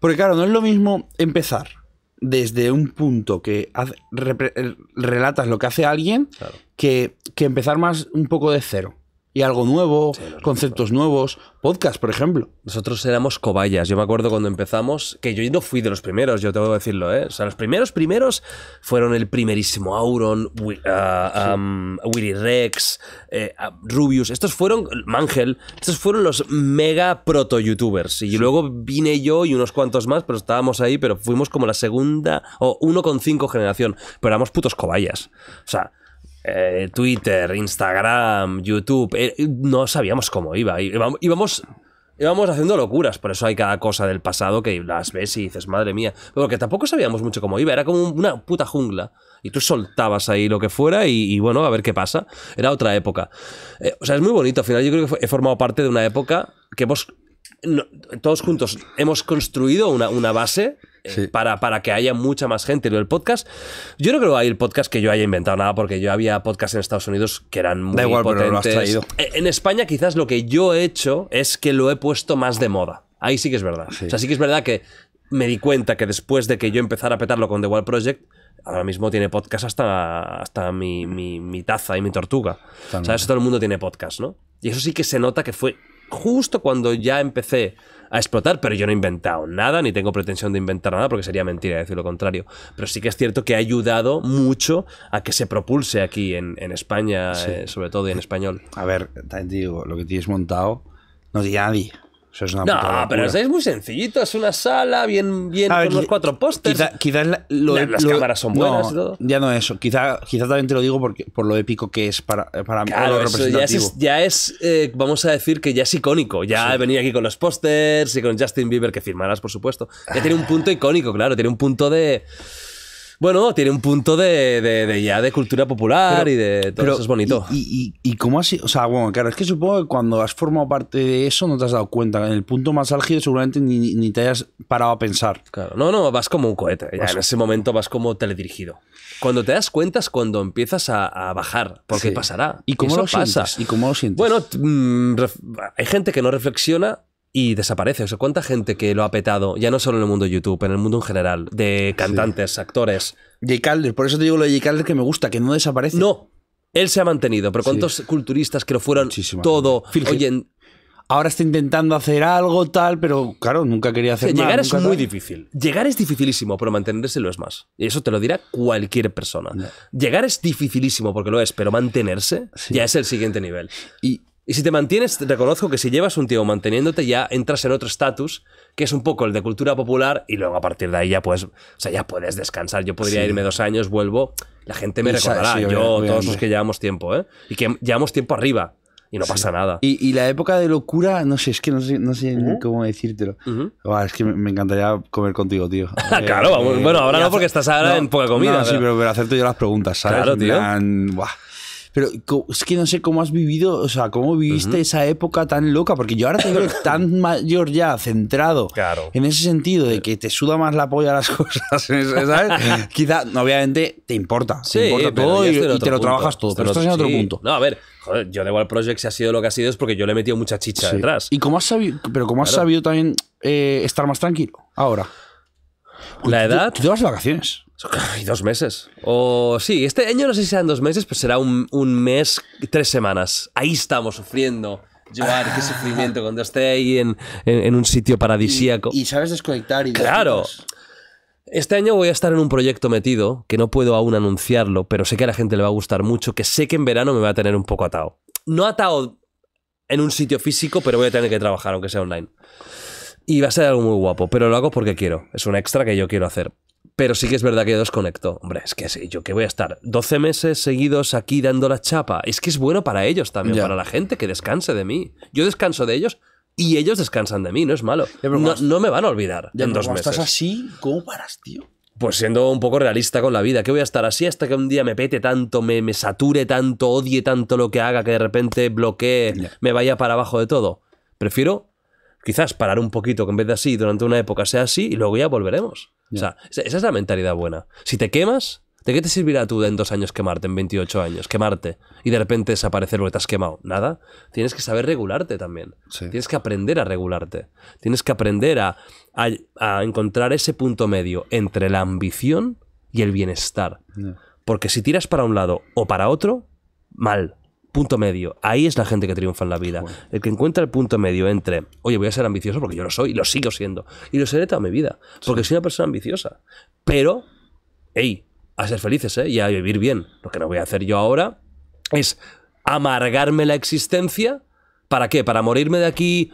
Porque claro, no es lo mismo empezar desde un punto que eh, relatas lo que hace alguien que, que empezar más un poco de cero y algo nuevo, conceptos nuevos, podcast, por ejemplo. Nosotros éramos cobayas. Yo me acuerdo cuando empezamos, que yo no fui de los primeros, yo te voy a decirlo, ¿eh? O sea, los primeros primeros fueron el primerísimo Auron, ah, Willy Rex, eh, Rubius. Estos fueron, Mangel, estos fueron los mega proto-youtubers. Y luego vine yo y unos cuantos más, pero estábamos ahí, pero fuimos como la segunda o 1,5 generación. Pero éramos putos cobayas. O sea, eh, Twitter, Instagram, YouTube, eh, no sabíamos cómo iba. Íbamos, íbamos haciendo locuras, por eso hay cada cosa del pasado que las ves y dices, madre mía. Pero tampoco sabíamos mucho cómo iba, era como una puta jungla. Y tú soltabas ahí lo que fuera y, bueno, a ver qué pasa. Era otra época. Eh, o sea, es muy bonito. Al final yo creo que he formado parte de una época que hemos... todos juntos hemos construido una base eh, para, que haya mucha más gente. lo el podcast, yo no creo que el podcast que yo haya inventado nada, porque yo había podcasts en Estados Unidos que eran muy da igual, Pero lo has traído. Eh, en España quizás lo que yo he hecho es que lo he puesto más de moda. Ahí sí que es verdad. Sí. O sea, sí que es verdad que me di cuenta que después de que yo empezara a petarlo con The World Project, ahora mismo tiene podcast hasta, hasta mi, taza y mi tortuga. ¿Sabes? Todo el mundo tiene podcast, ¿no? Y eso sí que se nota que fue justo cuando ya empecé a explotar, pero yo no he inventado nada, ni tengo pretensión de inventar nada, porque sería mentira decir lo contrario. Pero sí que es cierto que ha ayudado mucho a que se propulse aquí en, en España, eh, sobre todo, y en español. A ver, te digo, lo que tienes montado no tiene nadie no, pero es muy sencillito. Es una sala bien, bien con los cuatro pósters. Quizás las cámaras son buenas Ya no eso. Quizá, también te lo digo porque, por lo épico que es para, para claro, eso ya es, eh, vamos a decir que ya es icónico. Ya he venía aquí con los pósters y con Justin Bieber que firmarás, por supuesto. Ya tiene un punto icónico, claro. Tiene un punto de... Bueno, tiene un punto de, ya de cultura popular y de todo eso es bonito. Y, cómo y, sido? así? O sea, bueno, claro, es que supongo que cuando has formado parte de eso no te has dado cuenta. En el punto más álgido seguramente ni, te hayas parado a pensar. Claro, no, no, vas como un cohete. en ese momento vas como teledirigido. Cuando te das cuenta es cuando empiezas a, bajar, porque pasará. ¿Y cómo, lo pasa? ¿Y cómo lo sientes? Bueno, mm, hay gente que no reflexiona y desaparece. O sea, ¿cuánta gente que lo ha petado, ya no solo en el mundo de YouTube, en el mundo en general, de cantantes, actores? J. Calder, por eso te digo lo de J. Calder que me gusta, que no desaparece. No, él se ha mantenido, pero ¿cuántos culturistas que lo fueron todo? ahora está intentando hacer algo tal, pero claro, nunca quería hacer Llegar es muy difícil. Llegar es dificilísimo, pero mantenerse lo es más. Y eso te lo dirá cualquier persona. Llegar es dificilísimo porque lo es, pero mantenerse ya es el siguiente nivel. Y y si te mantienes, reconozco que si llevas un tiempo manteniéndote, ya entras en otro estatus, que es un poco el de cultura popular, y luego a partir de ahí ya puedes, sea, ya puedes descansar. Yo podría irme dos años, vuelvo, la gente me recordará, yo, todos los que llevamos tiempo, ¿eh? Y que llevamos tiempo arriba. Y no pasa nada. Y, la época de locura, no sé, es que no sé, no sé cómo decírtelo. es que me, encantaría comer contigo, tío. Ah, claro, eh, bueno, ahora no porque estás ahora en poca comida. sí, pero, hacerte yo las preguntas, ¿sabes? Claro, tío. Pero es que no sé cómo has vivido, o sea, cómo viviste esa época tan loca, porque yo ahora te veo tan mayor ya, centrado en ese sentido de que te suda más la polla las cosas, ¿sabes? Quizá, obviamente, te importa, te importa todo y, te lo trabajas todo, pero estás en otro punto. No, a ver, joder, yo de igual Project si ha sido lo que ha sido es porque yo le he metido mucha chicha detrás. ¿Y cómo has sabido, pero cómo has sabido también eh, estar más tranquilo ahora? La edad. ¿Tú, vacaciones? dos meses. O sí, este año no sé si sean dos meses, pero será un, mes, tres semanas. Ahí estamos sufriendo. Joan, qué ah. sufrimiento cuando esté ahí en, un sitio paradisíaco. Y, sabes desconectar y... Claro. Este año voy a estar en un proyecto metido, que no puedo aún anunciarlo, pero sé que a la gente le va a gustar mucho, que sé que en verano me va a tener un poco atado. No atado en un sitio físico, pero voy a tener que trabajar, aunque sea online. Y va a ser algo muy guapo, pero lo hago porque quiero. Es un extra que yo quiero hacer. Pero sí que es verdad que yo desconecto. Hombre, es que sí, yo qué voy a estar 12 meses seguidos aquí dando la chapa. Es que es bueno para ellos también, para la gente que descanse de mí. Yo descanso de ellos y ellos descansan de mí, no es malo. no, me van a olvidar en dos meses. estás así, ¿cómo paras, tío? Pues siendo un poco realista con la vida, que voy a estar así hasta que un día me pete tanto, me, sature tanto, odie tanto lo que haga, que de repente bloquee, me vaya para abajo de todo. Prefiero quizás parar un poquito, que en vez de así, durante una época sea así y luego ya volveremos. O sea, esa es la mentalidad buena. Si te quemas, ¿de qué te servirá tú en dos años quemarte, en 28 años, quemarte y de repente desaparecer que te has quemado? Nada. Tienes que saber regularte también. Tienes que aprender a regularte. Tienes que aprender a, encontrar ese punto medio entre la ambición y el bienestar. Porque si tiras para un lado o para otro, mal punto medio. Ahí es la gente que triunfa en la vida. El que encuentra el punto medio entre, oye, voy a ser ambicioso porque yo lo soy y lo sigo siendo. Y lo seré toda mi vida. Porque soy una persona ambiciosa. Pero, ey, a ser felices ¿eh? y a vivir bien. Lo que no voy a hacer yo ahora es amargarme la existencia. ¿Para qué? ¿Para morirme de aquí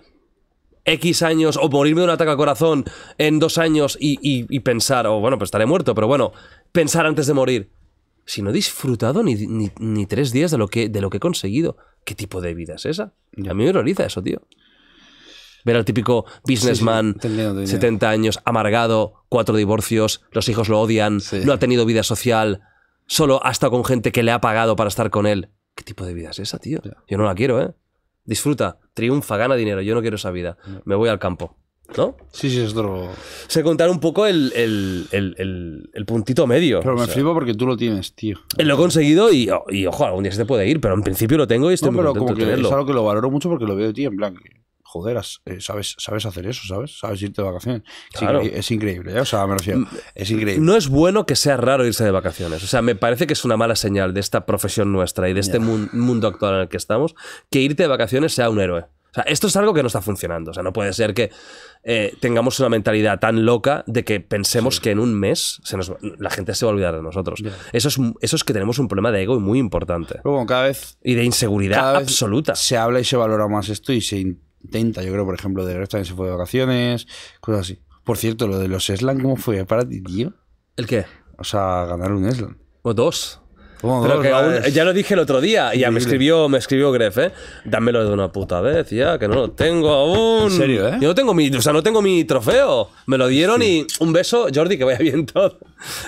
X años o morirme de un ataque al corazón en dos años y, pensar, o oh, bueno, pues estaré muerto, pero bueno, pensar antes de morir si no he disfrutado ni, tres días de lo, que, de lo que he conseguido. ¿Qué tipo de vida es esa? A mí me horroriza eso, tío. Ver al típico businessman, 70 años, amargado, cuatro divorcios, los hijos lo odian, no ha tenido vida social, solo ha estado con gente que le ha pagado para estar con él. ¿Qué tipo de vida es esa, tío? Yo no la quiero, ¿eh? Disfruta, triunfa, gana dinero, yo no quiero esa vida. Me voy al campo. Sí, sí, es otro. Se contar un poco el, puntito medio. Pero me flipo porque tú lo tienes, tío. Lo he conseguido oh, y, ojo, algún día se te puede ir, pero en principio lo tengo y estoy muy contento que tenerlo. Es algo que lo valoro mucho porque lo veo, ti en plan. Joder, eh, sabes, sabes hacer eso, ¿sabes? Sabes irte de vacaciones. Claro. Es, increíble, ¿eh? O sea, me mm, Es increíble. No es bueno que sea raro irse de vacaciones. O sea, me parece que es una mala señal de esta profesión nuestra y de este mundo actual en el que estamos que irte de vacaciones sea un héroe. O sea, esto es algo que no está funcionando. O sea, no puede ser que eh, tengamos una mentalidad tan loca de que pensemos que en un mes la gente se va a olvidar de nosotros. Eso, es, eso es que tenemos un problema de ego muy importante. cada vez. Y de inseguridad absoluta. Se habla y se valora más esto y se intenta. Yo creo, por ejemplo, de también se fue de vacaciones, cosas así. Por cierto, lo de los Eslan, ¿cómo fue para ti, tío? ¿El qué? O sea, ganar un Eslan. O dos que ya lo dije el otro día. Y ya me escribió, me escribió Gref, ¿eh? Dámelo de una puta vez, ya, que no lo tengo aún. En serio, ¿eh? Yo no tengo mi, o sea, no tengo mi trofeo. Me lo dieron y un beso, Jordi, que vaya bien todo.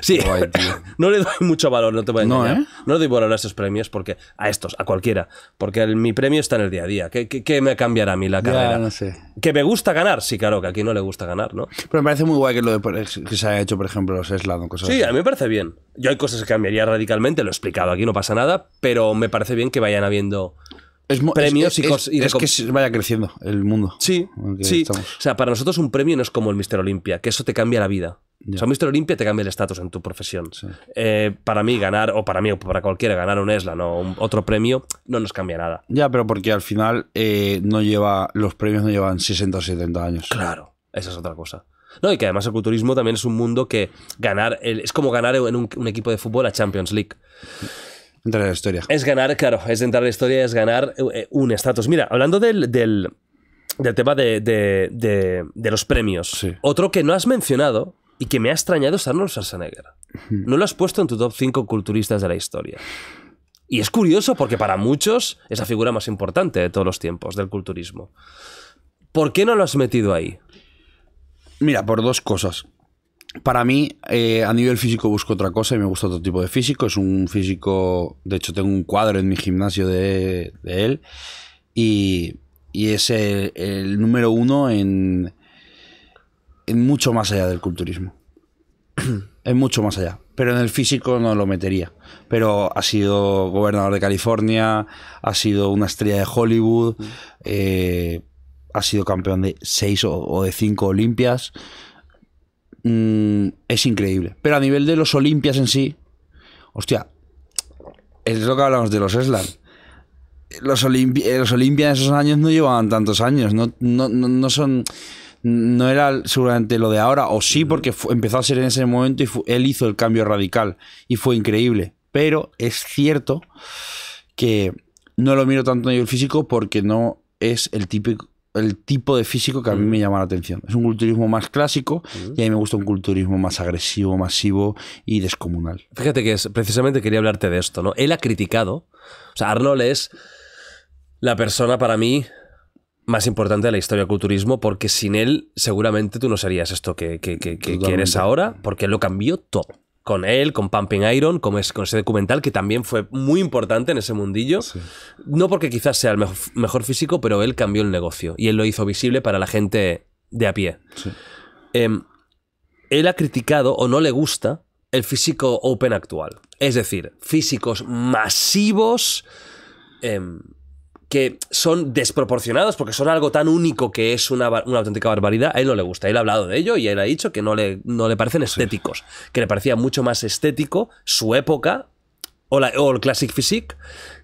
Sí, no le doy mucho valor, no te voy a engañar. ¿eh? No, le doy valor a estos premios porque, a estos, a cualquiera. Porque mi premio está en el día a día. ¿Qué, qué, me cambiará a mí la carrera? Ya, no sé. Que me gusta ganar, sí, claro, que aquí no le gusta ganar, ¿no? Pero me parece muy guay que, lo que se haya hecho, por ejemplo, los Slam cosas Sí, a mí me parece bien. Yo hay cosas que cambiaría radicalmente, los aquí, no pasa nada, pero me parece bien que vayan habiendo premios es, y, es, que vaya creciendo el mundo. Sí, O sea, para nosotros un premio no es como el Mister Olimpia, que eso te cambia la vida. O sea, Mister Olimpia te cambia el estatus en tu profesión. Eh, para mí ganar, o para mí o para cualquiera, ganar un Eslan o otro premio no nos cambia nada. Ya, pero porque al final eh, no lleva los premios no llevan 60 o 70 años. Claro, esa es otra cosa. No, y que además el culturismo también es un mundo que ganar, es como ganar en un, equipo de fútbol a Champions League. Entrar en la historia. Es ganar, claro, es entrar en la historia, es ganar eh, un estatus. Mira, hablando del, tema de, los premios, otro que no has mencionado y que me ha extrañado es Arnold Schwarzenegger. No lo has puesto en tu top 5 culturistas de la historia. Y es curioso porque para muchos es la figura más importante de todos los tiempos del culturismo. ¿Por qué no lo has metido ahí? Mira, por dos cosas. Para mí, eh, a nivel físico busco otra cosa y me gusta otro tipo de físico. Es un físico, de hecho tengo un cuadro en mi gimnasio de, él y, y es el, número uno en, en mucho más allá del culturismo. es mucho más allá. Pero en el físico no lo metería. Pero ha sido gobernador de California, ha sido una estrella de Hollywood. Mm. Eh, ha sido campeón de seis o, de cinco Olimpias. Mm, es increíble. Pero a nivel de los Olimpias en sí, hostia, es lo que hablamos de los eslan Los, Olimpias eh, en esos años no llevaban tantos años, no, no, son no era seguramente lo de ahora, o sí, porque empezó a ser en ese momento y él hizo el cambio radical y fue increíble. Pero es cierto que no lo miro tanto a nivel físico porque no es el típico, el tipo de físico que a mí me mm. llama la atención. Es un culturismo más clásico mm. y a mí me gusta un culturismo más agresivo, masivo y descomunal. Fíjate que es, precisamente quería hablarte de esto, ¿no? Él ha criticado, o sea, Arnold es la persona para mí más importante de la historia del culturismo porque sin él seguramente tú no serías esto que, que eres ahora porque él lo cambió todo con él, con Pumping Iron, con, es, con ese documental que también fue muy importante en ese mundillo. No porque quizás sea el mejor, físico, pero él cambió el negocio y él lo hizo visible para la gente de a pie. Em, él ha criticado o no le gusta el físico open actual. Es decir, físicos masivos. Em, que son desproporcionados porque son algo tan único que es una, auténtica barbaridad, a él no le gusta. Él ha hablado de ello y él ha dicho que no le, no le parecen estéticos, que le parecía mucho más estético su época o, el Classic Physique,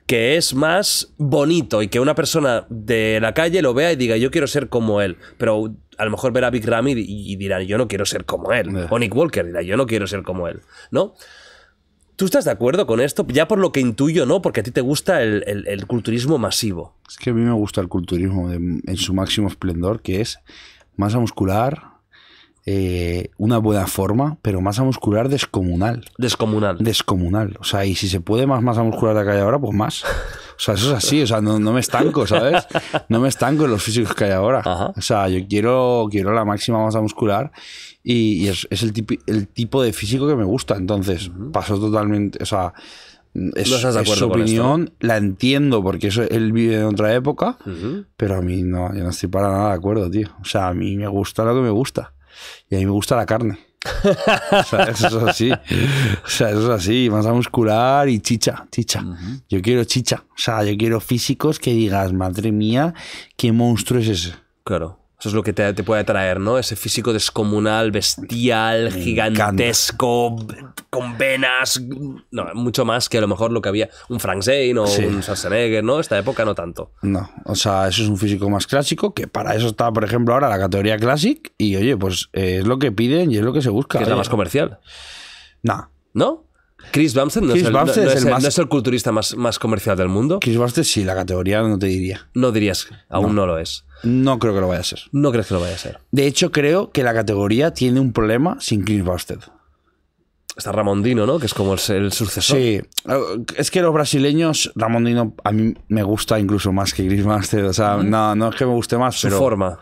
que es más bonito y que una persona de la calle lo vea y diga, yo quiero ser como él, pero a lo mejor verá a Big Ramy y, y dirá, yo no quiero ser como él, o Nick Walker dirá, yo no quiero ser como él, ¿no? ¿Tú estás de acuerdo con esto? Ya por lo que intuyo, ¿no? Porque a ti te gusta el, culturismo masivo. Es que a mí me gusta el culturismo en su máximo esplendor, que es masa muscular, eh, una buena forma, pero masa muscular descomunal. Descomunal. Descomunal. O sea, y si se puede más masa muscular de la que ahora, pues más. O sea, eso es así. O sea, no, me estanco, ¿sabes? No me estanco en los físicos que hay ahora. O sea, yo quiero, quiero la máxima masa muscular y, es, el, el, tipo de físico que me gusta. Entonces, pasó totalmente. O sea. Es, su opinión, la entiendo porque eso, él vive en otra época, pero a mí no, yo no estoy para nada de acuerdo, tío. O sea, a mí me gusta lo que me gusta. Y a mí me gusta la carne. o sea, eso es así. O sea, eso es así. Masa muscular y chicha, chicha. Yo quiero chicha. O sea, yo quiero físicos que digas, madre mía, qué monstruo es ese. Claro. Eso es lo que te, puede traer ¿no? Ese físico descomunal, bestial, gigantesco, con venas. No, mucho más que a lo mejor lo que había un Frank Zane o un Schwarzenegger, ¿no? Esta época no tanto. No, o sea, eso es un físico más clásico, que para eso está, por ejemplo, ahora la categoría Classic. Y oye, pues eh, es lo que piden y es lo que se busca. ¿Qué es la eh. más comercial. ¿No? Chris Bumstead no, es, no, es, el es el culturista más, más comercial del mundo. Chris Bumstead sí, la categoría no te diría. No dirías, aún no, lo es. No creo que lo vaya a ser. No crees que lo vaya a ser. De hecho, creo que la categoría tiene un problema sin Chris Busted está Ramondino, ¿no? Que es como el, sucesor. Sí, es que los brasileños, Ramondino a mí me gusta incluso más que Griezmann O sea, no, no es que me guste más, Su forma.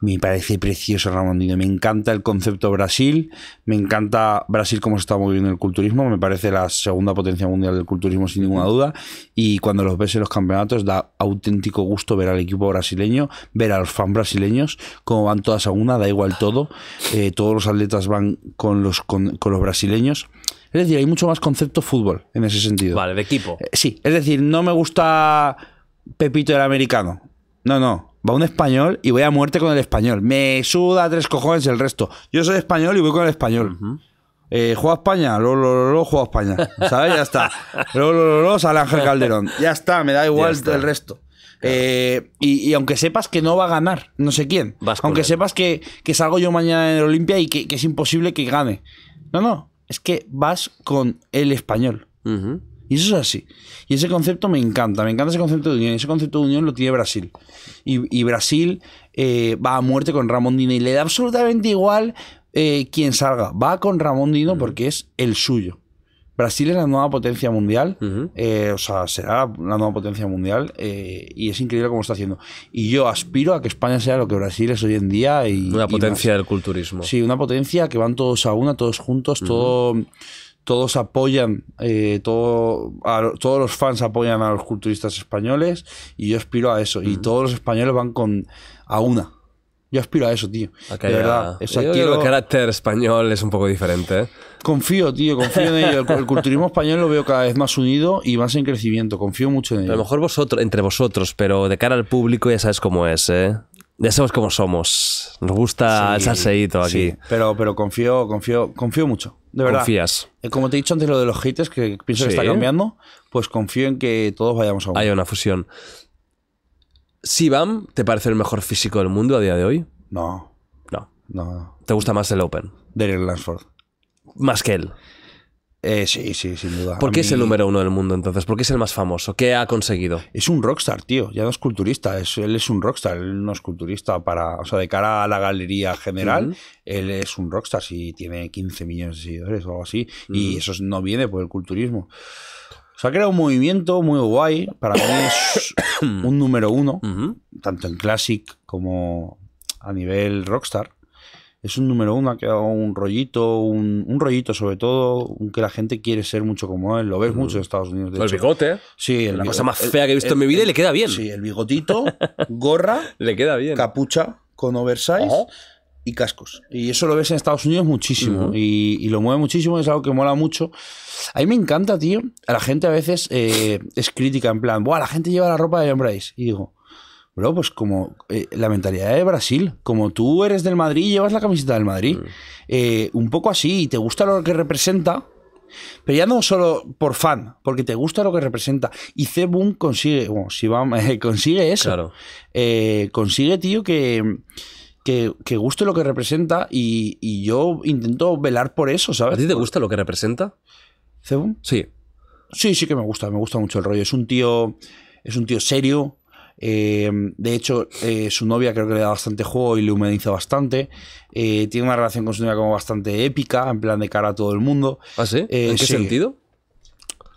Me parece precioso Ramondino. Me encanta el concepto Brasil, me encanta Brasil como se está moviendo el culturismo. Me parece la segunda potencia mundial del culturismo sin ninguna duda. Y cuando los ves en los campeonatos da auténtico gusto ver al equipo brasileño, ver a los fans brasileños, cómo van todas a una, da igual todo. Eh, todos los atletas van con los, con los brasileños es decir, hay mucho más concepto fútbol en ese sentido. Vale, de equipo. Eh, sí, es decir, no me gusta Pepito el americano. No, no. Va un español y voy a muerte con el español. Me suda tres cojones el resto. Yo soy español y voy con el español. eh, juega España, lo, lo, lo, lo juega España. ¿Sabes? Ya está. Lo, lo, lo, sale Ángel Calderón. Ya está, me da igual el resto. Eh, y, y, aunque sepas que no va a ganar, no sé quién. aunque sepas que, que, salgo yo mañana en el Olimpia y que, que es imposible que gane. No, no es que vas con el español. Y eso es así. Y ese concepto me encanta, me encanta ese concepto de unión. Ese concepto de unión lo tiene Brasil. Y, Brasil eh, va a muerte con Ramón Dino y le da absolutamente igual eh, quien salga. Va con Ramón Dino porque es el suyo. Brasil es la nueva potencia mundial, eh, o sea, será la nueva potencia mundial eh, y es increíble cómo está haciendo. Y yo aspiro a que España sea lo que Brasil es hoy en día. Y, una potencia del culturismo. Sí, una potencia que van todos a una, todos juntos, todo, todos apoyan, eh, todo, todos los fans apoyan a los culturistas españoles y yo aspiro a eso. Y todos los españoles van con a una. Yo aspiro a eso, tío. de verdad. El carácter español es un poco diferente. ¿eh? Confío, tío, confío en ello. El, culturismo español lo veo cada vez más unido y más en crecimiento. Confío mucho en ello. a lo mejor vosotros, entre vosotros, pero de cara al público ya sabes cómo es, ¿eh? Ya sabemos cómo somos. Nos gusta el salseíto aquí. Sí, pero, pero confío, confío, confío mucho. De verdad. Confías. Eh, como te he dicho antes, lo de los haters, que pienso que está cambiando, pues confío en que todos vayamos a un. Hay una fusión. ¿Sibam te parece el mejor físico del mundo a día de hoy? No. No. No. ¿Te gusta más el Open? Derek Lansford. Más que él. Eh, sí, sí, sin duda. ¿Por qué es el número uno del mundo entonces? ¿Por qué es el más famoso? ¿Qué ha conseguido? Es un rockstar, tío. Ya no es culturista. él es un rockstar. Él no es culturista para. O sea, de cara a la galería general, él es un rockstar. Si tiene 15 millones de seguidores o algo así. Y eso no viene por el culturismo. O sea, que un movimiento muy guay. Para mí un número uno, tanto en Classic como a nivel Rockstar. Es un número uno, ha quedado un rollito, un, rollito sobre todo, que la gente quiere ser mucho como él. Lo ves mucho en Estados Unidos. el bigote. ¿eh? Sí, la cosa más fea que he visto en mi vida y le queda bien. Sí, el bigotito, gorra, le queda bien. Capucha con oversize y cascos. Y eso lo ves en Estados Unidos muchísimo. y, lo mueve muchísimo, es algo que mola mucho. A mí me encanta, tío. A la gente a veces eh, es crítica, en plan, Buah, la gente lleva la ropa de John Y digo, bro, pues como eh, la mentalidad de Brasil, como tú eres del Madrid llevas la camiseta del Madrid, eh, un poco así, y te gusta lo que representa. Pero ya no solo por fan, porque te gusta lo que representa. Y c consigue, si va, consigue eso. consigue, tío, que, que, guste lo que representa y, yo intento velar por eso, ¿sabes? ¿A ti te gusta lo que representa? ¿Cebum? Sí. Sí, sí que me gusta, me gusta mucho el rollo. Es un tío, es un tío serio. Eh, de hecho, eh, su novia creo que le da bastante juego y le humaniza bastante. Eh, tiene una relación con su novia como bastante épica, en plan de cara a todo el mundo. ¿Ah, ¿En qué sentido?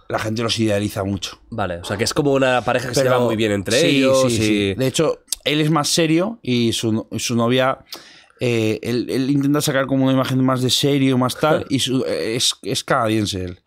La gente los idealiza mucho. Vale, o sea que es como una pareja que se va muy bien entre ellos. Sí, sí. De hecho, él es más serio y su, su novia... Eh, él, él, intenta sacar como una imagen más de serio, más tal, y su, eh, es, es canadiense él.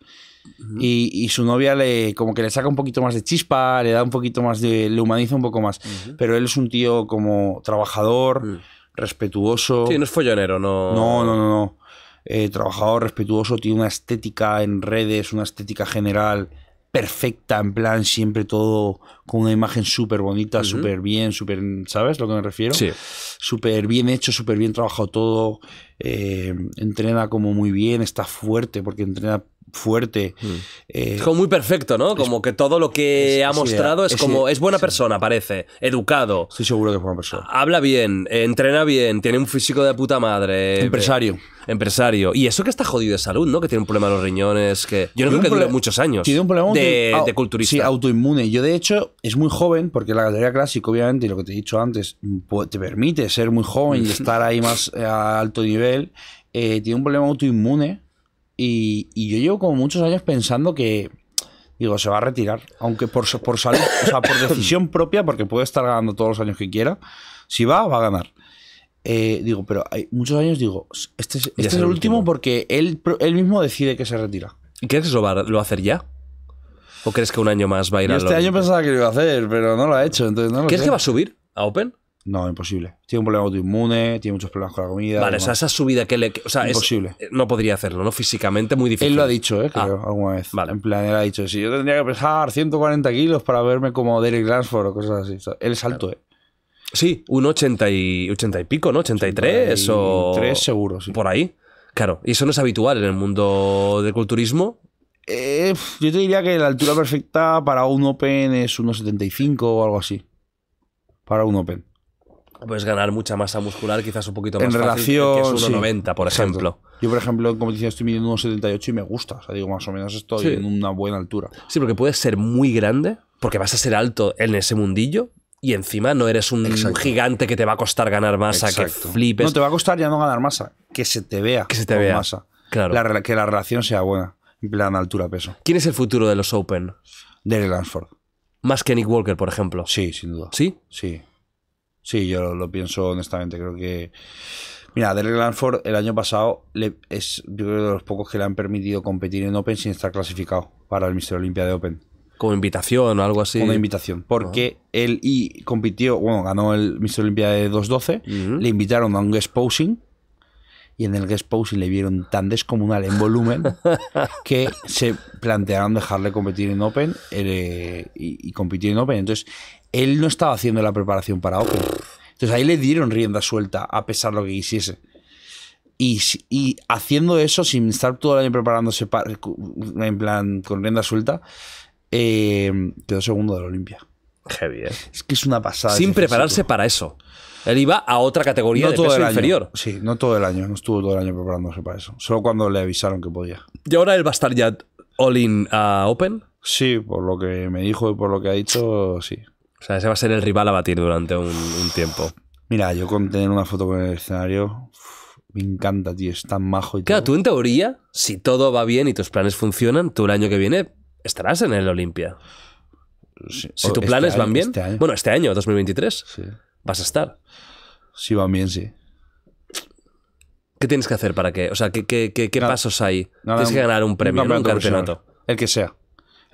y, y, su novia le como que le saca un poquito más de chispa, le da un poquito más de. humaniza un poco más. Pero él es un tío como trabajador, mm. respetuoso. Sí, no es follonero, no. No, no, no, no. Eh, trabajador, respetuoso, tiene una estética en redes, una estética general perfecta, en plan, siempre todo con una imagen súper bonita, súper bien, súper, ¿sabes lo que me refiero? Sí. Súper bien hecho, súper bien trabajado todo, eh, entrena como muy bien, está fuerte porque entrena fuerte. Mm. Eh, es como muy perfecto, ¿no? Como que todo lo que ha mostrado es, como, es buena persona, parece, educado. Estoy seguro que es buena persona. Habla bien, entrena bien, tiene un físico de puta madre. Empresario. Empresario. Y eso que está jodido de salud, ¿no? Que tiene un problema de los riñones, que yo no creo que dure muchos años. Tiene un problema de, de culturista. Sí, autoinmune. Yo, de hecho, es muy joven, porque la galería clásica, obviamente, y lo que te he dicho antes, pues, te permite ser muy joven y estar ahí más eh, a alto nivel. Eh, tiene un problema autoinmune y, yo llevo como muchos años pensando que, digo, se va a retirar. Aunque por, por salud, o sea, por decisión propia, porque puede estar ganando todos los años que quiera. Si va, va a ganar. Eh, digo, pero hay muchos años digo, este, es, este el, último, porque él, él mismo decide que se retira. ¿Y crees que lo va a hacer ya? ¿O crees que un año más va a ir a Este año pensaba que lo iba a hacer, pero no lo ha hecho. ¿Crees que va a subir a Open? No, imposible. Tiene un problema autoinmune, tiene muchos problemas con la comida. Vale, o sea, esa subida que le. O sea, imposible. no podría hacerlo, ¿no? Físicamente, muy difícil. Él lo ha dicho, ¿eh? Creo, ah, alguna vez. Vale. En plan, él ha dicho: si yo tendría que pesar 140 kilos para verme como Derek Lansford o cosas así. él es alto, ¿eh? Sí, un 80 y, y pico, ¿no? 83 o. seguro, sí. Por ahí. Claro, y eso no es habitual en el mundo del culturismo. Eh, yo te diría que la altura perfecta para un Open es 1,75 o algo así. Para un Open puedes ganar mucha masa muscular, quizás un poquito más en relación, que 1,90, por ejemplo. Yo, por ejemplo, en competición estoy midiendo 1,78 y me gusta. O sea, digo, más o menos estoy en una buena altura. Sí, porque puedes ser muy grande, porque vas a ser alto en ese mundillo, y encima no eres un gigante que te va a costar ganar masa, que flipes. No, te va a costar ya no ganar masa, que se te vea. Que se te vea. Masa. Claro. que la relación sea buena, en plan altura-peso. ¿Quién es el futuro de los Open? Derek Lansford. Más que Nick Walker, por ejemplo. Sí, sin duda. ¿Sí? Sí. Sí, yo lo, pienso honestamente. Creo que. Mira, Derek Lanford el año pasado le, es yo creo de los pocos que le han permitido competir en Open sin estar clasificado para el Mister Olympia de Open. Como invitación o algo así. Como invitación. Porque ah. él y compitió, bueno, ganó el Mister Olympia de 2.12, le invitaron a un guest posing y en el guest posing le vieron tan descomunal en volumen que se plantearon dejarle competir en Open eh, y, y competir en Open. Entonces, él no estaba haciendo la preparación para Open. Entonces ahí le dieron rienda suelta a pesar de lo que quisiese. Y, y haciendo eso, sin estar todo el año preparándose para, en plan con rienda suelta, eh, quedó segundo de la Olimpia. Qué Es que es una pasada. Sin prepararse para eso. Él iba a otra categoría de inferior. Sí, no todo el año, no estuvo todo el año preparándose para eso. Solo cuando le avisaron que podía. ¿Y ahora él va a estar ya all in a Open? Sí, por lo que me dijo y por lo que ha dicho, sí. O sea, ese va a ser el rival a batir durante un, tiempo. Mira, yo con tener una foto con el escenario, me encanta, tío, es tan majo y Claro, tú en teoría, si todo va bien y tus planes funcionan, tú el año que viene estarás en el Olimpia. si tus este planes van bien, este bueno, este año, 2023, vas a estar. Si van bien, sí. ¿Qué tienes que hacer para qué? O sea, ¿qué, pasos hay? tienes que ganar un premio, Un campeonato. El que sea.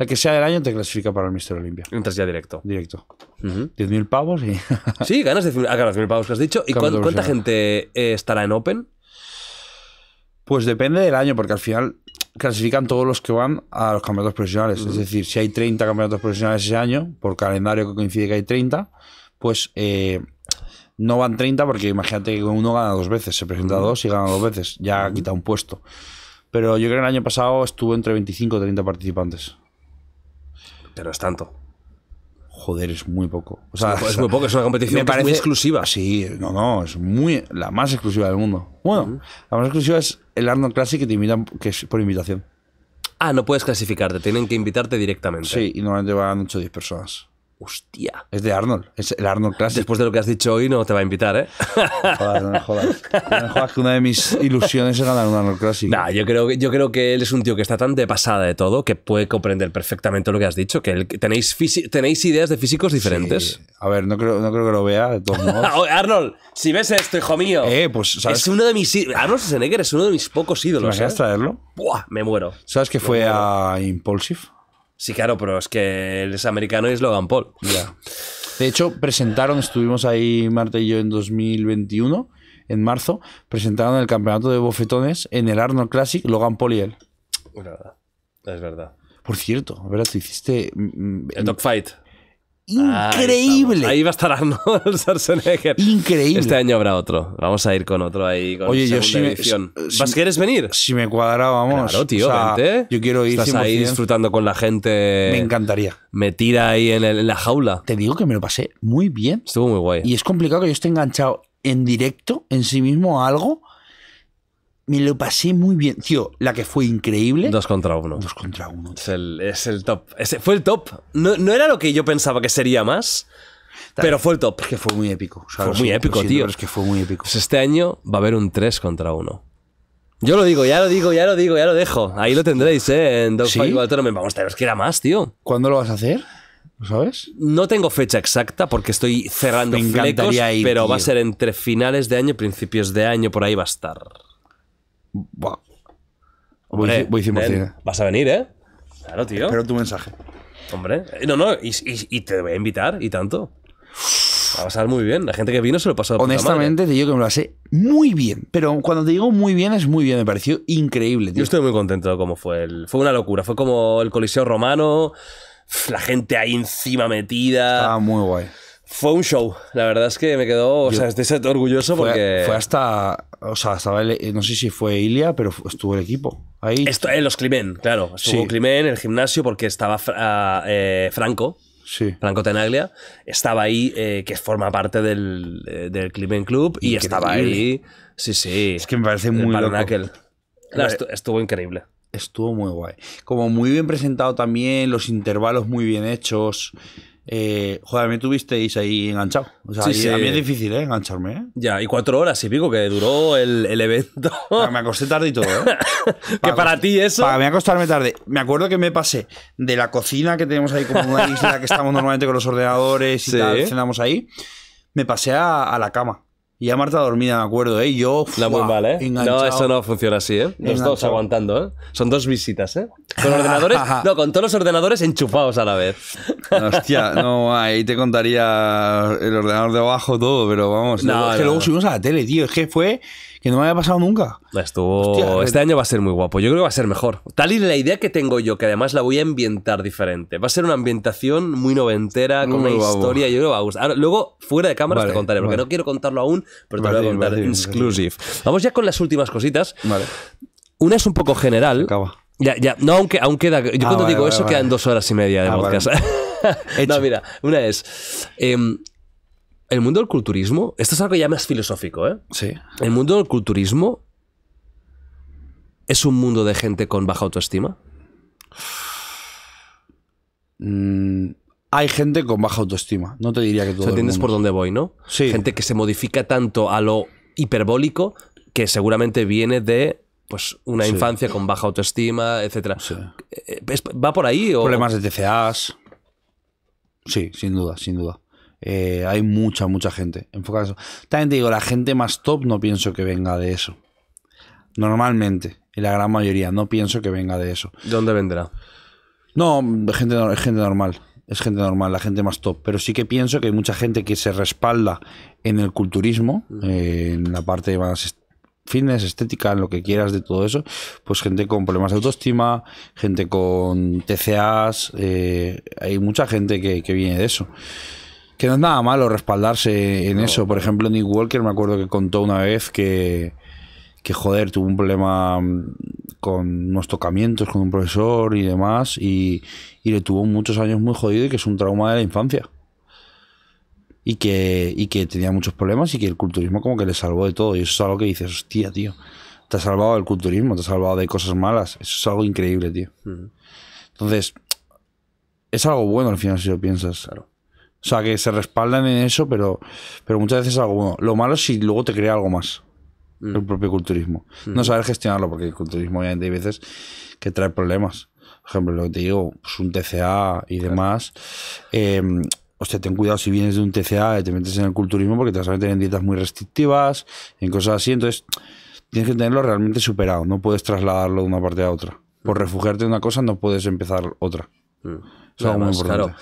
El que sea del año te clasifica para el Mister Olimpia. Entras ya directo. Directo. 10.000 pavos y... sí, ganas 10.000 ah, 10.000 pavos que has dicho. ¿Y cuánta gente eh, estará en Open? Pues depende del año, porque al final clasifican todos los que van a los campeonatos profesionales. Es decir, si hay 30 campeonatos profesionales ese año, por calendario que coincide que hay 30, pues eh, no van 30 porque imagínate que uno gana dos veces, se presenta dos y gana dos veces, ya quita un puesto. Pero yo creo que el año pasado estuvo entre 25 y 30 participantes. Pero es tanto. Joder, es muy poco. O sea, es muy poco, es una competición me parece, muy exclusiva. Sí, no, no, es muy la más exclusiva del mundo. Bueno, la más exclusiva es el Arnold Classic que te invitan, que es por invitación. Ah, no puedes clasificarte, tienen que invitarte directamente. Sí, y normalmente van 8 o 10 personas. Hostia. Es de Arnold. Es el Arnold Classic. Después de lo que has dicho hoy, no te va a invitar, ¿eh? Joder, no me jodas. No me jodas que una de mis ilusiones es ganar un Arnold Classic. Nah, yo creo, yo creo que él es un tío que está tan de pasada de todo que puede comprender perfectamente lo que has dicho. Que, tenéis, tenéis ideas de físicos diferentes. A ver, no creo, que lo vea, de todos modos. Ah, Arnold, si ves esto, hijo mío. Eh, pues, ¿sabes? Es uno de mis. Arnold Schwarzenegger es uno de mis pocos ídolos. ¿Me a ¿eh? traerlo? Buah, me muero. ¿Sabes que fue a Impulsive? Sí, claro, pero es que él es americano es Logan Paul. De hecho, presentaron, estuvimos ahí Marta y yo en 2021, en marzo, presentaron el campeonato de bofetones en el Arnold Classic, Logan Paul y él. Es verdad, Por cierto, ¿verdad? hiciste... Mm, mm, el dogfight. Increíble. Ahí, va a estar Arnold Schwarzenegger. Increíble. Este año habrá otro. Vamos a ir con otro ahí. Con Oye, yo sí... ¿Quieres venir? Si me cuadra, vamos. Claro, tío, Yo quiero ir. Estás ahí disfrutando con la gente. Me encantaría. Me tira ahí en, la jaula. Te digo que me lo pasé muy bien. Estuvo muy guay. Y es complicado que yo esté enganchado en directo en sí mismo a algo me lo pasé muy bien. Tío, la que fue increíble. Dos contra uno. Dos contra uno. Es el, top. Ese fue el top. No, era lo que yo pensaba que sería más, pero fue el top. Es que fue muy épico. fue muy épico, tío. Es que fue muy épico. Pues este año va a haber un 3 contra uno. Yo lo digo, ya lo digo, ya lo digo, ya lo dejo. Ahí lo tendréis, ¿eh? En Dogfight ¿Sí? Vamos, es que ir a más, tío. ¿Cuándo lo vas a hacer? ¿Lo sabes? No tengo fecha exacta porque estoy cerrando flecos, pero va a ser entre finales de año, y principios de año, por ahí va a estar voy, eh. vas a venir, ¿eh? Claro, tío. Pero tu mensaje. Hombre. Eh, no, no, y, te voy a invitar, y tanto. Va a pasar muy bien. La gente que vino se lo pasó. Honestamente, te digo que me lo pasé muy bien. Pero cuando te digo muy bien, es muy bien. Me pareció increíble, tío. Yo estoy muy contento de cómo fue. fue una locura. Fue como el Coliseo Romano, la gente ahí encima metida. Estaba muy guay. Fue un show. La verdad es que me quedó, o sea, orgulloso porque... fue hasta. O sea, estaba eh, no sé si fue Ilia, pero estuvo el equipo. Ahí. Esto, eh, los Climen, claro. Estuvo Sí. en el gimnasio porque estaba ah, eh, Franco, Sí. Franco Tenaglia, estaba ahí, que forma parte del, Club, y estaba ahí. Sí, sí. Es que me parece muy loco. estuvo increíble. Estuvo muy guay. Como muy bien presentado también, los intervalos muy bien hechos. Eh, joder, me tuvisteis ahí enganchado. O a mí es difícil, ¿eh? Engancharme, ¿eh? Ya, y cuatro horas y pico que duró el, evento. me acosté tarde y todo, ¿eh? que para, ti eso. Para mí acostarme tarde. Me acuerdo que me pasé de la cocina que tenemos ahí como una isla que estamos normalmente con los ordenadores y cenamos ahí. Me pasé a la cama. Y ya Marta dormida, ¿de acuerdo, ¿eh? Y yo. ¿eh? no, eso no funciona así, ¿eh? Los dos aguantando, ¿eh? Son dos visitas, ¿eh? Con ordenadores. no, con todos los ordenadores enchufados a la vez. Hostia, no, ahí te contaría el ordenador de abajo todo, pero vamos. es que luego subimos a la tele, tío. Es que fue que no me había pasado nunca. Pues este año va a ser muy guapo. Yo creo que va a ser mejor. Tal y la idea que tengo yo, que además la voy a ambientar diferente. Va a ser una ambientación muy noventera, con una historia. Yo creo que va a gustar. luego, fuera de cámara te contaré, porque no quiero contarlo aún, pero te lo voy a contar. Exclusive. Vamos ya con las últimas cositas. Una es un poco general. Ya, ya. No, aunque aún queda. Yo ah, cuando digo eso, quedan dos horas y media de ah, podcast. no, mira, una es. Em, el mundo del culturismo, esto es algo ya más filosófico, ¿eh? Sí. El mundo del culturismo es un mundo de gente con baja autoestima. Mm, hay gente con baja autoestima. No te diría que todo. ¿Entiendes por dónde voy, no? Sí. Gente que se modifica tanto a lo hiperbólico que seguramente viene de pues una infancia con baja autoestima, etc. Eh, ¿Va por ahí? O... Problemas de TCAs. Sí, sin duda, sin duda. Eh, hay mucha, mucha gente También te digo, la gente más top no pienso que venga de eso. Normalmente, en la gran mayoría, no pienso que venga de eso. ¿De dónde vendrá? No, gente, es gente normal. Es gente normal, la gente más top. Pero sí que pienso que hay mucha gente que se respalda en el culturismo, eh, en la parte más fines fitness, estética, en lo que quieras de todo eso. Pues gente con problemas de autoestima, gente con TCAs. Eh, hay mucha gente que, que viene de eso. Que no es nada malo respaldarse en eso. Por ejemplo, Nick Walker me acuerdo que contó una vez que, joder, tuvo un problema mm, con unos tocamientos con un profesor y demás, y, le tuvo muchos años muy jodido y que es un trauma de la infancia. Y que, que tenía muchos problemas y que el culturismo como que le salvó de todo. Y eso es algo que dices, hostia, tío, te ha salvado del culturismo, te ha salvado de cosas malas. Eso es algo increíble, tío. Entonces, es algo bueno al final si lo piensas. Claro. O sea, que se respaldan en eso, pero, pero muchas veces algo Lo malo es si luego te crea algo más. Mm. El propio culturismo. Mm. No saber gestionarlo, porque el culturismo obviamente hay veces que trae problemas. Por ejemplo, lo que te digo, es pues un TCA y demás. Em, o sea ten cuidado si vienes de un TCA y te metes en el culturismo porque te vas a meter en dietas muy restrictivas, en cosas así. Entonces, tienes que tenerlo realmente superado. No puedes trasladarlo de una parte a otra. Por mm. refugiarte en una cosa, no puedes empezar otra. Es algo muy importante. Claro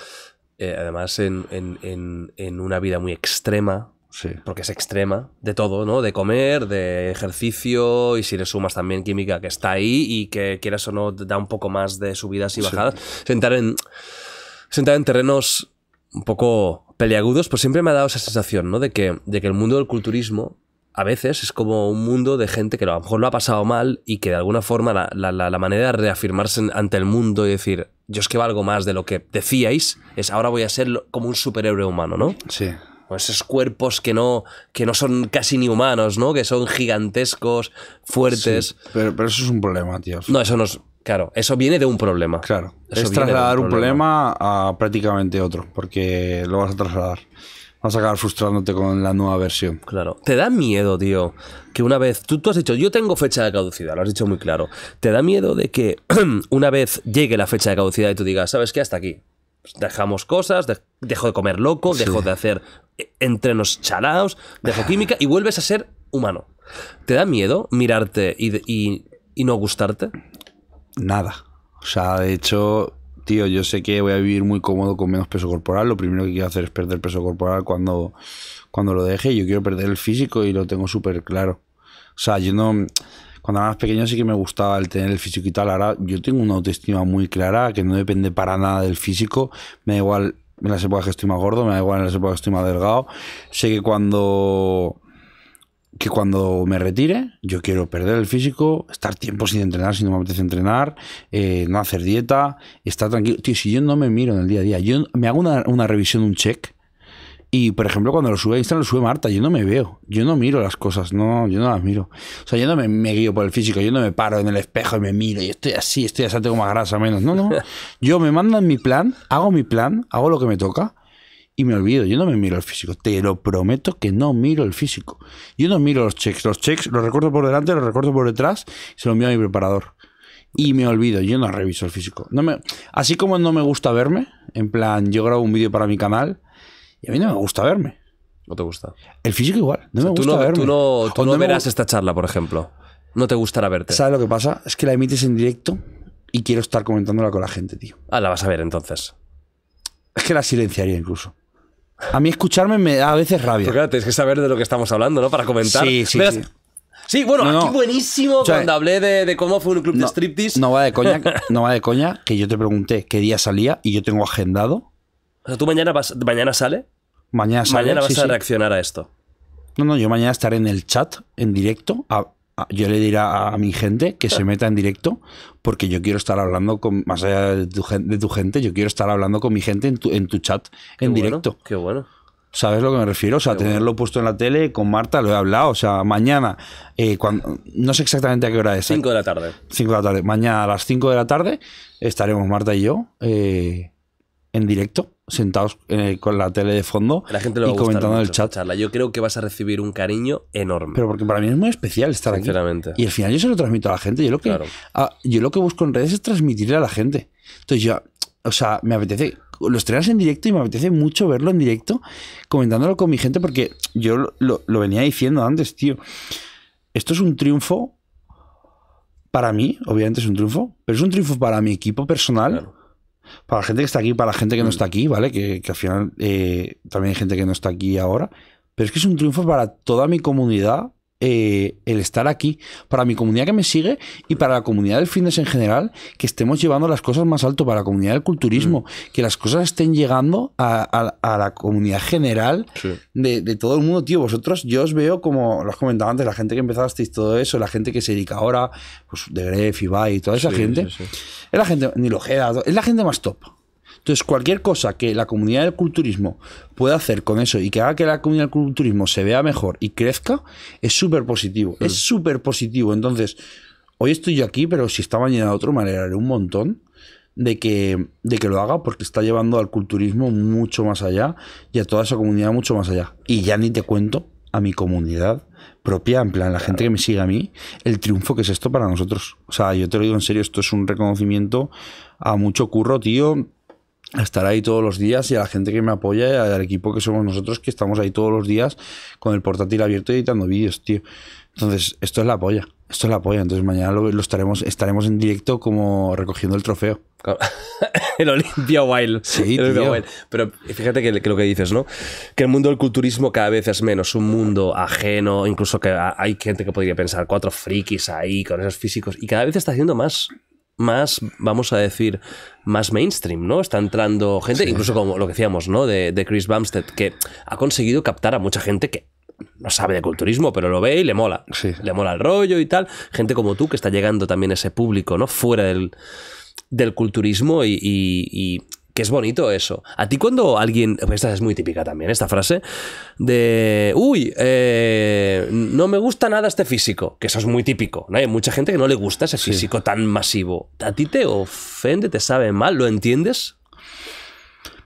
eh, además en, en, en, una vida muy extrema, sí. porque es extrema, de todo, ¿no? De comer, de ejercicio, y si le sumas también química que está ahí y que quieras o no da un poco más de subidas y bajadas. Sentar, en, sentar en terrenos un poco peleagudos, pues siempre me ha dado esa sensación, ¿no? De que, de que el mundo del culturismo a veces es como un mundo de gente que a lo mejor lo ha pasado mal y que de alguna forma la, manera de reafirmarse ante el mundo y decir, yo es que valgo más de lo que decíais, es ahora voy a ser como un superhéroe humano, ¿no? Sí. O pues esos cuerpos que no, que no son casi ni humanos, ¿no? Que son gigantescos, fuertes. pero, pero, eso es un problema, tío. No, eso no es... Claro, eso viene de un problema. Claro. es trasladar un problema a prácticamente otro, porque lo vas a trasladar vas a acabar frustrándote con la nueva versión. Claro. Te da miedo, tío, que una vez. Tú, has dicho, yo tengo fecha de caducidad, lo has dicho muy claro. Te da miedo de que una vez llegue la fecha de caducidad y tú digas, ¿sabes qué? Hasta aquí. Pues dejamos cosas, dejo de comer loco, dejo de hacer e-, entrenos chalaos, dejo química y vuelves a ser humano. ¿Te da miedo mirarte y, y no gustarte? Nada. O sea, de hecho, tío, yo sé que voy a vivir muy cómodo con menos peso corporal, lo primero que quiero hacer es perder peso corporal cuando, cuando lo deje, yo quiero perder el físico y lo tengo súper claro. O sea, yo no... Cuando era más pequeño sí que me gustaba el tener el físico y tal, ahora yo tengo una autoestima muy clara, que no depende para nada del físico, me da igual en las épocas que estoy más gordo, me da igual en las épocas que estoy más delgado, sé que cuando que cuando me retire, yo quiero perder el físico, estar tiempo sin entrenar si no me apetece entrenar, eh, no hacer dieta, estar tranquilo. si yo no me miro en el día a día, yo me hago una, revisión, un check. Y por ejemplo, cuando lo sube a Instagram, lo sube Marta, yo no me veo, yo no miro las cosas, no, yo no las miro. O sea, yo no me, guío por el físico, yo no me paro en el espejo y me miro y estoy así, estoy así, tengo más grasa, menos. No, no. Yo me mando en mi plan, hago mi plan, hago lo que me toca y me olvido, yo no me miro el físico, te lo prometo que no miro el físico. Yo no miro los checks, los checks los recuerdo por delante, los recuerdo por detrás, y se lo miro a mi preparador. Y me olvido, yo no reviso el físico. No me, así como no me gusta verme, en plan, yo grabo un vídeo para mi canal y a mí no me gusta verme. No te gusta. El físico igual, no me gusta verme. tú no verás esta charla, por ejemplo. No te gustará verte. ¿Sabes lo que pasa? Es que la emites en directo y quiero estar comentándola con la gente, tío. Ah, la vas a ver entonces. Es que la silenciaría incluso. A mí escucharme me da a veces rabia. Pero claro, tienes que saber de lo que estamos hablando, ¿no? Para comentar. Sí, sí, sí. Sí, bueno, aquí buenísimo cuando hablé de, cómo fue un club de striptease. No va de coña, no va de coña que yo te pregunté qué día salía y yo tengo agendado. O sea, tú mañana mañana sale. Mañana sale. Mañana vas a reaccionar a esto. No, no, yo mañana estaré en el chat en directo a, yo le diré a, mi gente que se meta en directo porque yo quiero estar hablando con, más allá de tu, de tu gente, yo quiero estar hablando con mi gente en tu, en tu chat, en directo. Qué bueno. ¿Sabes lo que me refiero? O sea, tenerlo puesto en la tele con Marta, lo he hablado. O sea, mañana, eh, cuando, no sé exactamente a qué hora es. 5 eh, de la tarde. 5 de la tarde. Mañana a las 5 de la tarde estaremos Marta y yo. Eh, en directo, sentados eh, con la tele de fondo y comentando en el chat. Charla. Yo creo que vas a recibir un cariño enorme. Pero porque para mí es muy especial estar Sinceramente. Y al final yo se lo transmito a la gente. Yo lo que, yo lo que busco en redes es transmitirle a la gente. Entonces yo, o sea, me apetece lo estrenas en directo y me apetece mucho verlo en directo, comentándolo con mi gente, porque yo lo, venía diciendo antes, tío. Esto es un triunfo para mí, obviamente es un triunfo, pero es un triunfo para mi equipo personal, para la gente que está aquí, para la gente que no mm. está aquí, ¿vale? Que, al final eh, también hay gente que no está aquí ahora. Pero es que es un triunfo para toda mi comunidad eh, el estar aquí para mi comunidad que me sigue y para la comunidad del fitness en general, que estemos llevando las cosas más alto para la comunidad del culturismo, mm. que las cosas estén llegando a, la comunidad general de, todo el mundo, tío. Vosotros, yo os veo como, lo has comentado antes, la gente que empezasteis todo eso, la gente que se dedica ahora, pues de Gref, Ibai y toda esa gente. es la gente, ni es la gente más top. Entonces, cualquier cosa que la comunidad del culturismo pueda hacer con eso y que haga que la comunidad del culturismo se vea mejor y crezca, es súper positivo. Es súper positivo. Entonces, hoy estoy yo aquí, pero si está mañana de otro, manera, haré un montón de que, de que lo haga porque está llevando al culturismo mucho más allá y a toda esa comunidad mucho más allá. Y ya ni te cuento a mi comunidad propia, en plan, la gente que me sigue a mí, el triunfo que es esto para nosotros. O sea, yo te lo digo en serio, esto es un reconocimiento a mucho curro, tío, estar ahí todos los días y a la gente que me apoya y al equipo que somos nosotros que estamos ahí todos los días con el portátil abierto editando vídeos, tío. Entonces, esto es la polla, esto es la polla. Entonces, mañana lo, estaremos, estaremos en directo como recogiendo el trofeo. el Olimpia Wild. Sí, el Olympia Wild. Pero fíjate que, que, lo que dices, ¿no? Que el mundo del culturismo cada vez es menos un mundo ajeno, incluso que hay gente que podría pensar cuatro frikis ahí con esos físicos y cada vez está haciendo más más, vamos a decir, más mainstream, ¿no? Está entrando gente, incluso como lo que decíamos, ¿no? De, Chris Bumstead, que ha conseguido captar a mucha gente que no sabe de culturismo, pero lo ve y le mola. Le mola el rollo y tal. Gente como tú que está llegando también a ese público, ¿no? Fuera del, del culturismo y que es bonito eso. A ti cuando alguien, esta es muy típica también, esta frase, de, uy, eh, no me gusta nada este físico, que eso es muy típico, ¿no? Hay mucha gente que no le gusta ese físico tan masivo. ¿A ti te ofende, te sabe mal, lo entiendes?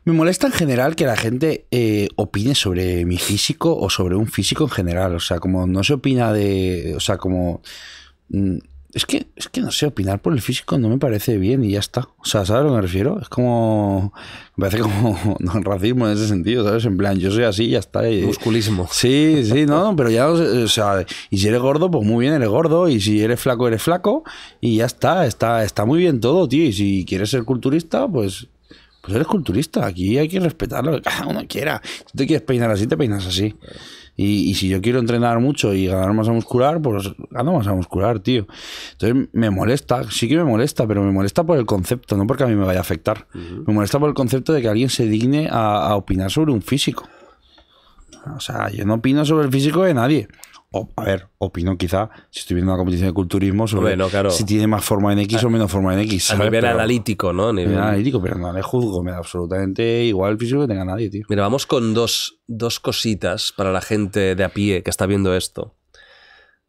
Me molesta en general que la gente eh, opine sobre mi físico o sobre un físico en general. O sea, como no se opina de. O sea, como. Mm, es que, es que no sé, opinar por el físico no me parece bien y ya está. O sea, ¿sabes a lo que me refiero? Es como. Me parece como no, racismo en ese sentido, ¿sabes? En plan, yo soy así y ya está. Musculismo. Sí, sí, no, pero ya. O sea, y si eres gordo, pues muy bien, eres gordo. Y si eres flaco, eres flaco. Y ya está. Está, está muy bien todo, tío. Y si quieres ser culturista, pues pues eres culturista, aquí hay que respetar lo que cada uno quiera. Si te quieres peinar así, te peinas así. Y, si yo quiero entrenar mucho y ganar masa muscular, pues gano masa muscular, tío. Entonces me molesta, sí que me molesta, pero me molesta por el concepto, no porque a mí me vaya a afectar. Me molesta por el concepto de que alguien se digne a opinar sobre un físico. O sea, yo no opino sobre el físico de nadie a ver, opino quizá, si estoy viendo una competición de culturismo, sobre si tiene más forma en X o menos forma en X. A nivel analítico, ¿no? A nivel... analítico, pero no le juzgo, me da absolutamente igual el físico que tenga nadie, tío. Mira, vamos con dos, cositas para la gente de a pie que está viendo esto.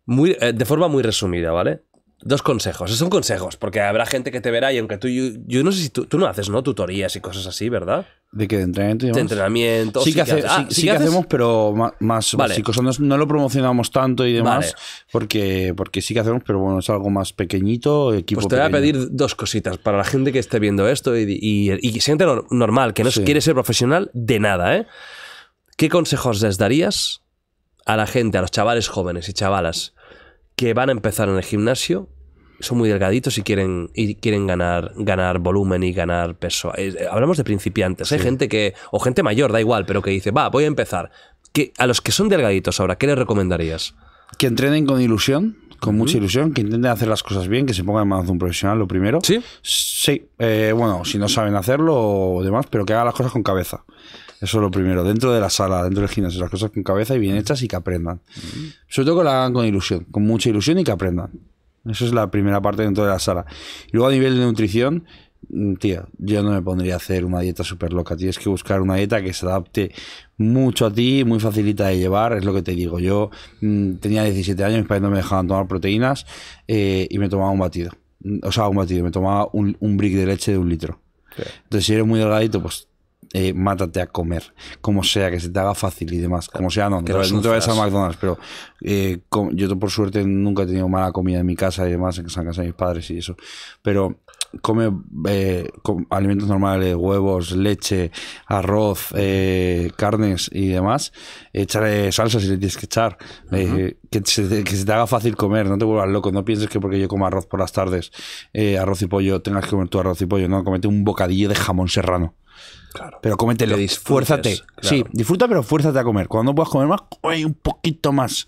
Muy, eh, de forma muy resumida, ¿vale? dos consejos. Son consejos, porque habrá gente que te verá y aunque tú, yo, no sé si tú, no haces, ¿no? Tutorías y cosas así, ¿verdad? ¿De que ¿De entrenamiento? De entrenamiento. Sí, que, hacemos, pero más básicos. No, lo promocionamos tanto y demás, porque, porque sí que hacemos, pero bueno, es algo más pequeñito, equipo Pues te voy a pedir dos cositas para la gente que esté viendo esto y, y siente normal, que no quiere ser profesional de nada, ¿eh? ¿Qué consejos les darías a la gente, a los chavales jóvenes y chavalas que van a empezar en el gimnasio, son muy delgaditos y quieren, y quieren ganar, ganar volumen y ganar peso. Eh, eh, hablamos de principiantes. Hay gente que, o gente mayor, da igual, pero que dice, va, voy a empezar. a los que son delgaditos ahora, ¿qué les recomendarías? Que entrenen con ilusión, con mucha ilusión, que intenten hacer las cosas bien, que se pongan en manos de un profesional lo primero. ¿Sí? Sí, eh, bueno, si no saben hacerlo o demás, pero que hagan las cosas con cabeza. Eso es lo primero, dentro de la sala, dentro del gimnasio, las cosas con cabeza y bien mm. hechas y que aprendan. Sobre todo que la hagan con ilusión, con mucha ilusión y que aprendan. Eso es la primera parte dentro de la sala. Y luego a nivel de nutrición, mm, tío, yo no me pondría a hacer una dieta súper loca. Tienes que buscar una dieta que se adapte mucho a ti, muy facilita de llevar, es lo que te digo. Yo mm, tenía 17 años, mis padres no me dejaban tomar proteínas eh, y me tomaba un batido. O sea, un batido, me tomaba un, brick de leche de un litro. Entonces, si eres muy delgadito, pues eh, mátate a comer, como sea, que se te haga fácil y demás, como sea, no, no, te vayas a McDonald's, pero eh, yo por suerte nunca he tenido mala comida en mi casa y demás, en casa de mis padres y eso, pero come eh, alimentos normales, huevos, leche, arroz, eh, carnes y demás. Échale salsa si le tienes que echar. que, se, te haga fácil comer, no te vuelvas loco. No pienses que porque yo como arroz por las tardes, arroz y pollo, tengas que comer tu arroz y pollo. No, comete un bocadillo de jamón serrano. Pero cómetelo. Fuérzate. Sí, disfruta, pero fuérzate a comer. Cuando puedas comer más, come un poquito más.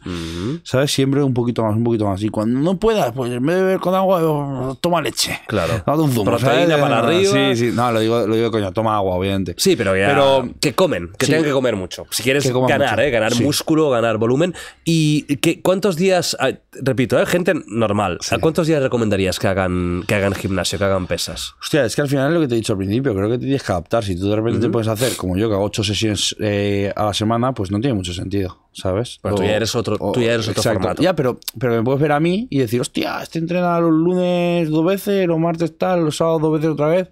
¿Sabes? Siempre un poquito más, un poquito más. Y cuando no puedas, pues en vez de beber con agua, toma leche. Claro. un Proteína para arriba. Sí, sí. No, lo digo, lo digo coño. Toma agua, obviamente. Sí, pero ya. Pero que comen, que tengan que comer mucho. Si quieres ganar, ¿eh? Ganar músculo, ganar volumen. ¿Y que, cuántos días, ah, repito, ¿eh? gente normal, cuántos días recomendarías que hagan, que hagan gimnasio, que hagan pesas? Hostia, es que al final es lo que te he dicho al principio, creo que te tienes que adaptar. Si tú de repente te puedes hacer, como yo, que hago ocho sesiones eh, a la semana, pues no tiene mucho sentido, ¿sabes? Pero tú ya eres otro, tú ya eres otro Formato. Ya, pero, pero me puedes ver a mí y decir, hostia, este entrena los lunes dos veces, los martes tal, los sábados dos veces otra vez.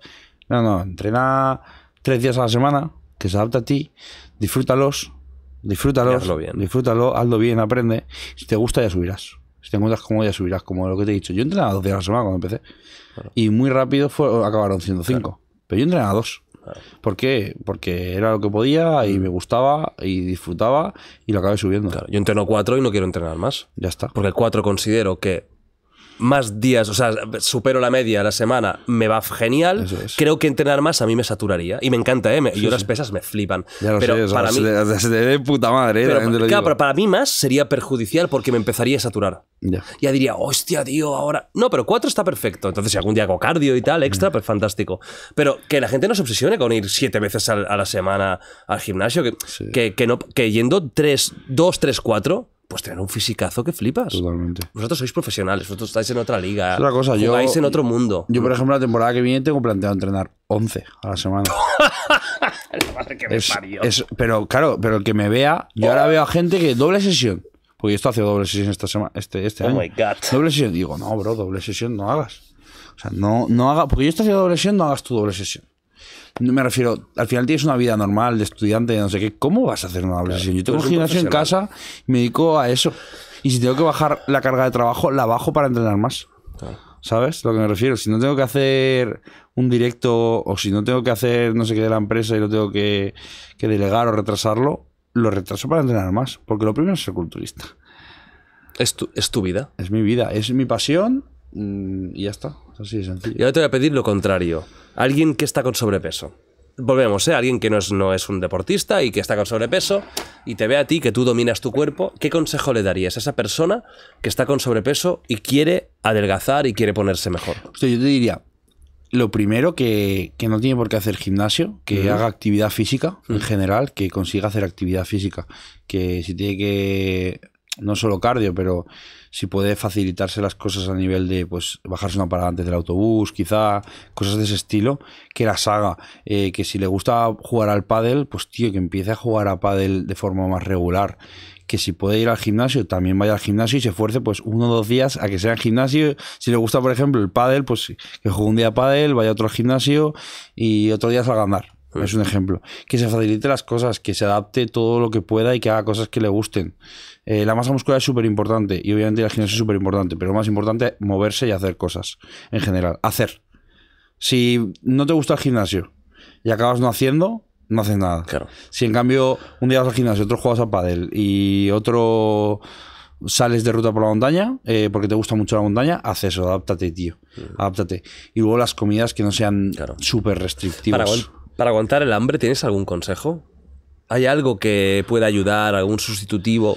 No, no, entrena tres días a la semana, que se adapta a ti, disfrútalos, disfrútalos, hazlo bien. disfrútalo, hazlo bien, aprende. Si te gusta ya subirás. Si te encuentras cómodo ya subirás, como lo que te he dicho. Yo entrenaba dos días a la semana cuando empecé. Y muy rápido fue, acabaron siendo cinco Pero yo entrenaba dos. ¿Por qué? Porque era lo que podía y mm. me gustaba y disfrutaba y lo acabé subiendo. yo entreno 4 y no quiero entrenar más. Ya está. Porque el 4 considero que más días, o sea, supero la media a la semana, me va genial. Creo que entrenar más a mí me saturaría. Y me encanta, ¿eh? y pesas me flipan. pero para mí. puta madre, ¿eh? pero, para mí más sería perjudicial porque me empezaría a saturar. Ya. diría, hostia, tío, ahora. No, pero cuatro está perfecto. Entonces, si algún día hago cardio y tal, extra, mm. pues fantástico. Pero que la gente no se obsesione con ir siete veces a, la semana al gimnasio, que, que, no, que yendo tres, dos, tres, cuatro pues tener un fisicazo que flipas. Totalmente. Vosotros sois profesionales, vosotros estáis en otra liga. Es otra cosa, jugáis yo, en otro mundo. Yo, por ejemplo, la temporada que viene tengo planteado entrenar 11 a la semana. pero claro, pero el que me vea, yo ahora veo a gente que doble sesión. Porque yo estoy haciendo doble sesión esta semana, este, este oh My God. Doble sesión. Digo, no, bro, doble sesión no hagas. O sea, no, no hagas. Porque yo estoy haciendo doble sesión, no hagas tu doble sesión. No me refiero, al final tienes una vida normal de estudiante, no sé qué. ¿Cómo vas a hacer una obsesión? Yo tengo un gimnasio en casa, me dedico a eso. Y si tengo que bajar la carga de trabajo, la bajo para entrenar más. ¿Sabes? Lo que me refiero. Si no tengo que hacer un directo o si no tengo que hacer no sé qué de la empresa y lo tengo que, delegar o retrasarlo, lo retraso para entrenar más. Porque lo primero es ser culturista. ¿Es tu vida? Es mi vida, es mi pasión mm, y ya está. Y ahora te voy a pedir lo contrario. Alguien que está con sobrepeso. Volvemos, ¿eh? Alguien que no es, no es un deportista y que está con sobrepeso y te ve a ti que tú dominas tu cuerpo. ¿Qué consejo le darías a esa persona que está con sobrepeso y quiere adelgazar y quiere ponerse mejor? yo te diría, lo primero que, no tiene por qué hacer gimnasio, que haga actividad física en general, que consiga hacer actividad física, que si tiene que, no solo cardio, pero si puede facilitarse las cosas a nivel de pues bajarse una parada antes del autobús, quizá, cosas de ese estilo, que la haga, eh, que si le gusta jugar al pádel, pues tío, que empiece a jugar a pádel de forma más regular que si puede ir al gimnasio, también vaya al gimnasio y se esfuerce pues uno o dos días a que sea en gimnasio. Si le gusta, por ejemplo, el pádel, pues que juegue un día pádel, vaya a otro gimnasio y otro día salga a andar es un ejemplo. Que se facilite las cosas, que se adapte todo lo que pueda y que haga cosas que le gusten. Eh, la masa muscular es súper importante y obviamente el gimnasio es súper importante, pero lo más importante es moverse y hacer cosas en general. Hacer. Si no te gusta el gimnasio y acabas no haciendo, no haces nada. Claro. Si en cambio un día vas al gimnasio, otro juegas a pádel y otro sales de ruta por la montaña, eh, porque te gusta mucho la montaña, haz eso, adáptate, tío. Mm. Adáptate. Y luego las comidas que no sean súper restrictivas. Para aguantar el hambre, ¿tienes algún consejo? ¿Hay algo que pueda ayudar, algún sustitutivo?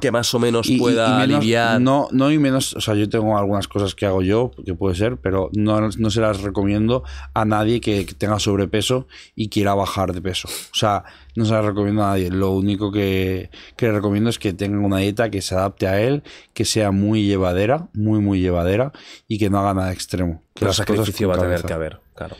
que más o menos pueda aliviar. No, no y menos, o sea, yo tengo algunas cosas que hago yo, que puede ser, pero no, no se las recomiendo a nadie que, tenga sobrepeso y quiera bajar de peso. O sea, no se las recomiendo a nadie. Lo único que, que recomiendo es que tengan una dieta que se adapte a él, que sea muy llevadera, muy, muy llevadera y que no haga nada extremo. Que el sacrificio va a tener que haber, claro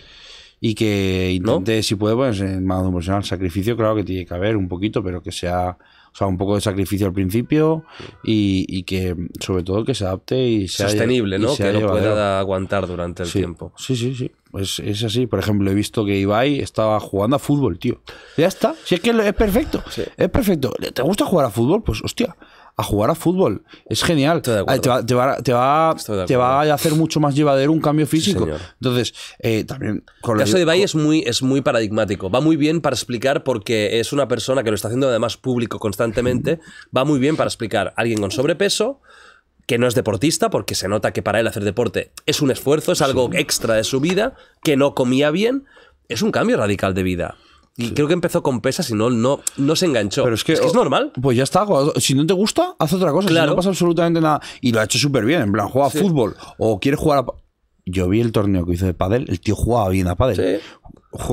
y que intente, si puede, pues eh, más emocionales. Sacrificio, claro que tiene que haber un poquito, pero que sea, o sea, un poco de sacrificio al principio y, que, sobre todo, que se adapte y sea sostenible, ¿no? que lo pueda aguantar durante el tiempo. Sí, sí, sí. es así. Por ejemplo, he visto que Ibai estaba jugando a fútbol, tío. Ya está. Si es que es perfecto. Es perfecto. ¿Te gusta jugar a fútbol? Pues, hostia a jugar a fútbol. Es genial. Te va, te, va, a hacer mucho más llevadero un cambio físico. Entonces, eh, también... el caso de Bay es muy, es muy paradigmático. Va muy bien para explicar porque es una persona que lo está haciendo además público constantemente. va muy bien para explicar a alguien con sobrepeso que no es deportista, porque se nota que para él hacer deporte es un esfuerzo, es algo extra de su vida, que no comía bien. Es un cambio radical de vida y creo que empezó con pesas y no, no, no se enganchó. Pero es que, es, normal. Pues ya está. Si no te gusta, haz otra cosa. Si no pasa absolutamente nada. Y lo ha hecho súper bien. En plan, juega a fútbol o quiere jugar a... Yo vi el torneo que hizo de pádel. El tío jugaba bien a pádel. Sí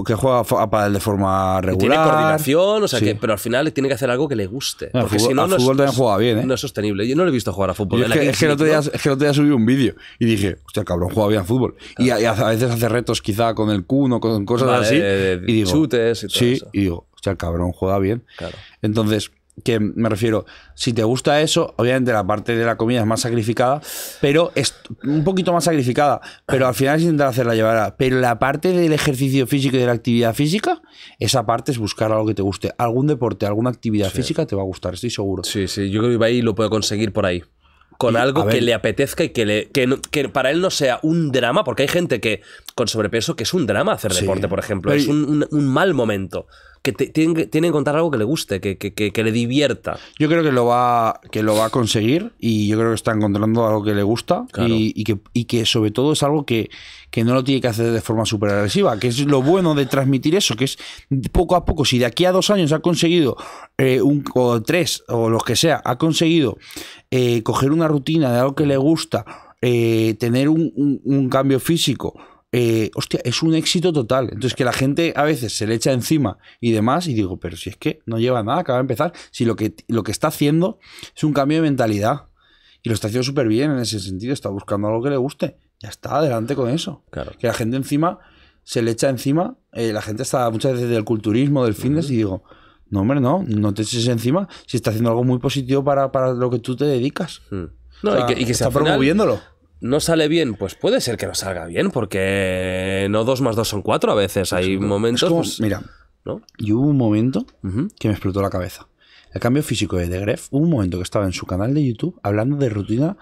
que juega para él de forma regular. tiene coordinación, o sea que, pero al final tiene que hacer algo que le guste. porque si no, no es, bien, ¿eh? No es sostenible. Yo no lo he visto jugar a fútbol. Es que, es, que día subí un vídeo y dije, hostia, cabrón, juega bien a fútbol. Y, a, veces hace retos quizá con el cuno, con cosas así. y digo, chutes y todo Sí, y digo, hostia, cabrón, juega bien. Claro. Entonces, que me refiero, si te gusta eso, obviamente la parte de la comida es más sacrificada, pero es un poquito más sacrificada, pero al final es intentar hacerla llevará. Pero la parte del ejercicio físico y de la actividad física, esa parte es buscar algo que te guste. Algún deporte, alguna actividad física te va a gustar, estoy seguro. Sí, sí, yo creo que ahí lo puedo conseguir por ahí. Con algo que le apetezca y que, le, para él no sea un drama, porque hay gente que con sobrepeso que es un drama hacer deporte, por ejemplo, es un mal momento que tiene tienen, que, tienen algo que le guste, que, que, que, le divierta. Yo creo que lo, va, que lo va a conseguir y yo creo que está encontrando algo que le gusta y, que, y que sobre todo es algo que, no lo tiene que hacer de forma súper agresiva, que es lo bueno de transmitir eso, que es poco a poco, si de aquí a dos años ha conseguido, eh, un, o tres, o los que sea, ha conseguido eh, coger una rutina de algo que le gusta, eh, tener un cambio físico, eh, hostia, es un éxito total. Entonces que la gente a veces se le echa encima y demás y digo, pero si es que no lleva nada, acaba de empezar, si lo que, lo que está haciendo es un cambio de mentalidad. Y lo está haciendo súper bien en ese sentido, está buscando algo que le guste. Ya está, adelante con eso. Claro. Que la gente encima se le echa encima, eh, la gente está muchas veces del culturismo, del fitness y digo, no, hombre, no, no te eches encima si está haciendo algo muy positivo para, lo que tú te dedicas. Hmm. y que, está promoviéndolo no sale bien, pues puede ser que no salga bien, porque no dos más dos son cuatro a veces. Hay momentos. Pues, mira, ¿no? y hubo un momento que me explotó la cabeza. El cambio físico de Degref hubo un momento que estaba en su canal de YouTube hablando de rutina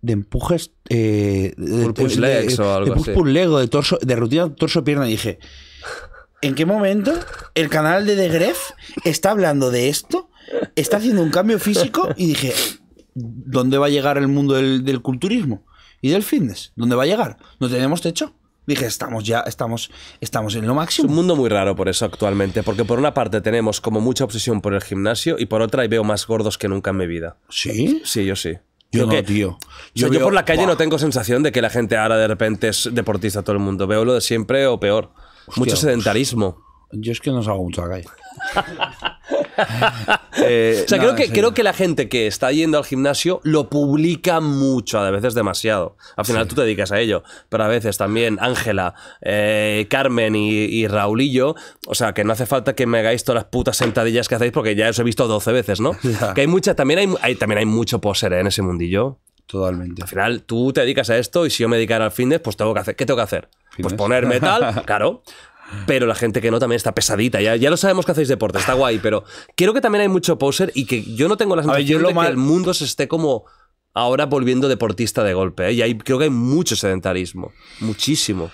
de empujes eh, de, push legs o algo de de torso, de rutina torso pierna. Y dije, ¿en qué momento el canal de Degref está hablando de esto? Está haciendo un cambio físico y dije, ¿dónde va a llegar el mundo del culturismo? y del fitness. ¿Dónde va a llegar? No tenemos techo. Dije, estamos ya, estamos, estamos en lo máximo. Es un mundo muy raro por eso actualmente, porque por una parte tenemos como mucha obsesión por el gimnasio y por otra y veo más gordos que nunca en mi vida. ¿Sí? Sí, yo sí. Yo qué no, tío. Yo, por la calle no tengo sensación de que la gente ahora de repente es deportista todo el mundo. Veo lo de siempre o peor. Mucho pues, sedentarismo. yo es que no salgo mucho a la calle. Eh, o sea, creo, que, creo que la gente que está yendo al gimnasio lo publica mucho, a veces demasiado. Al final tú te dedicas a ello, pero a veces también Ángela, eh, Carmen y, Raulillo, o sea, que no hace falta que me hagáis todas las putas sentadillas que hacéis porque ya os he visto 12 veces, ¿no? Que hay mucha, también hay, también hay mucho poser ¿eh? en ese mundillo. Totalmente. Al final, tú te dedicas a esto y si yo me dedicara al fitness, pues tengo que hacer. ¿Qué tengo que hacer? Pues ponerme tal claro pero la gente que no también está pesadita. Ya, ya lo sabemos que hacéis deporte, está guay, pero creo que también hay mucho poser y que yo no tengo la sensación de que el mundo se esté como ahora volviendo deportista de golpe. ¿eh? Y hay, creo que hay mucho sedentarismo, muchísimo.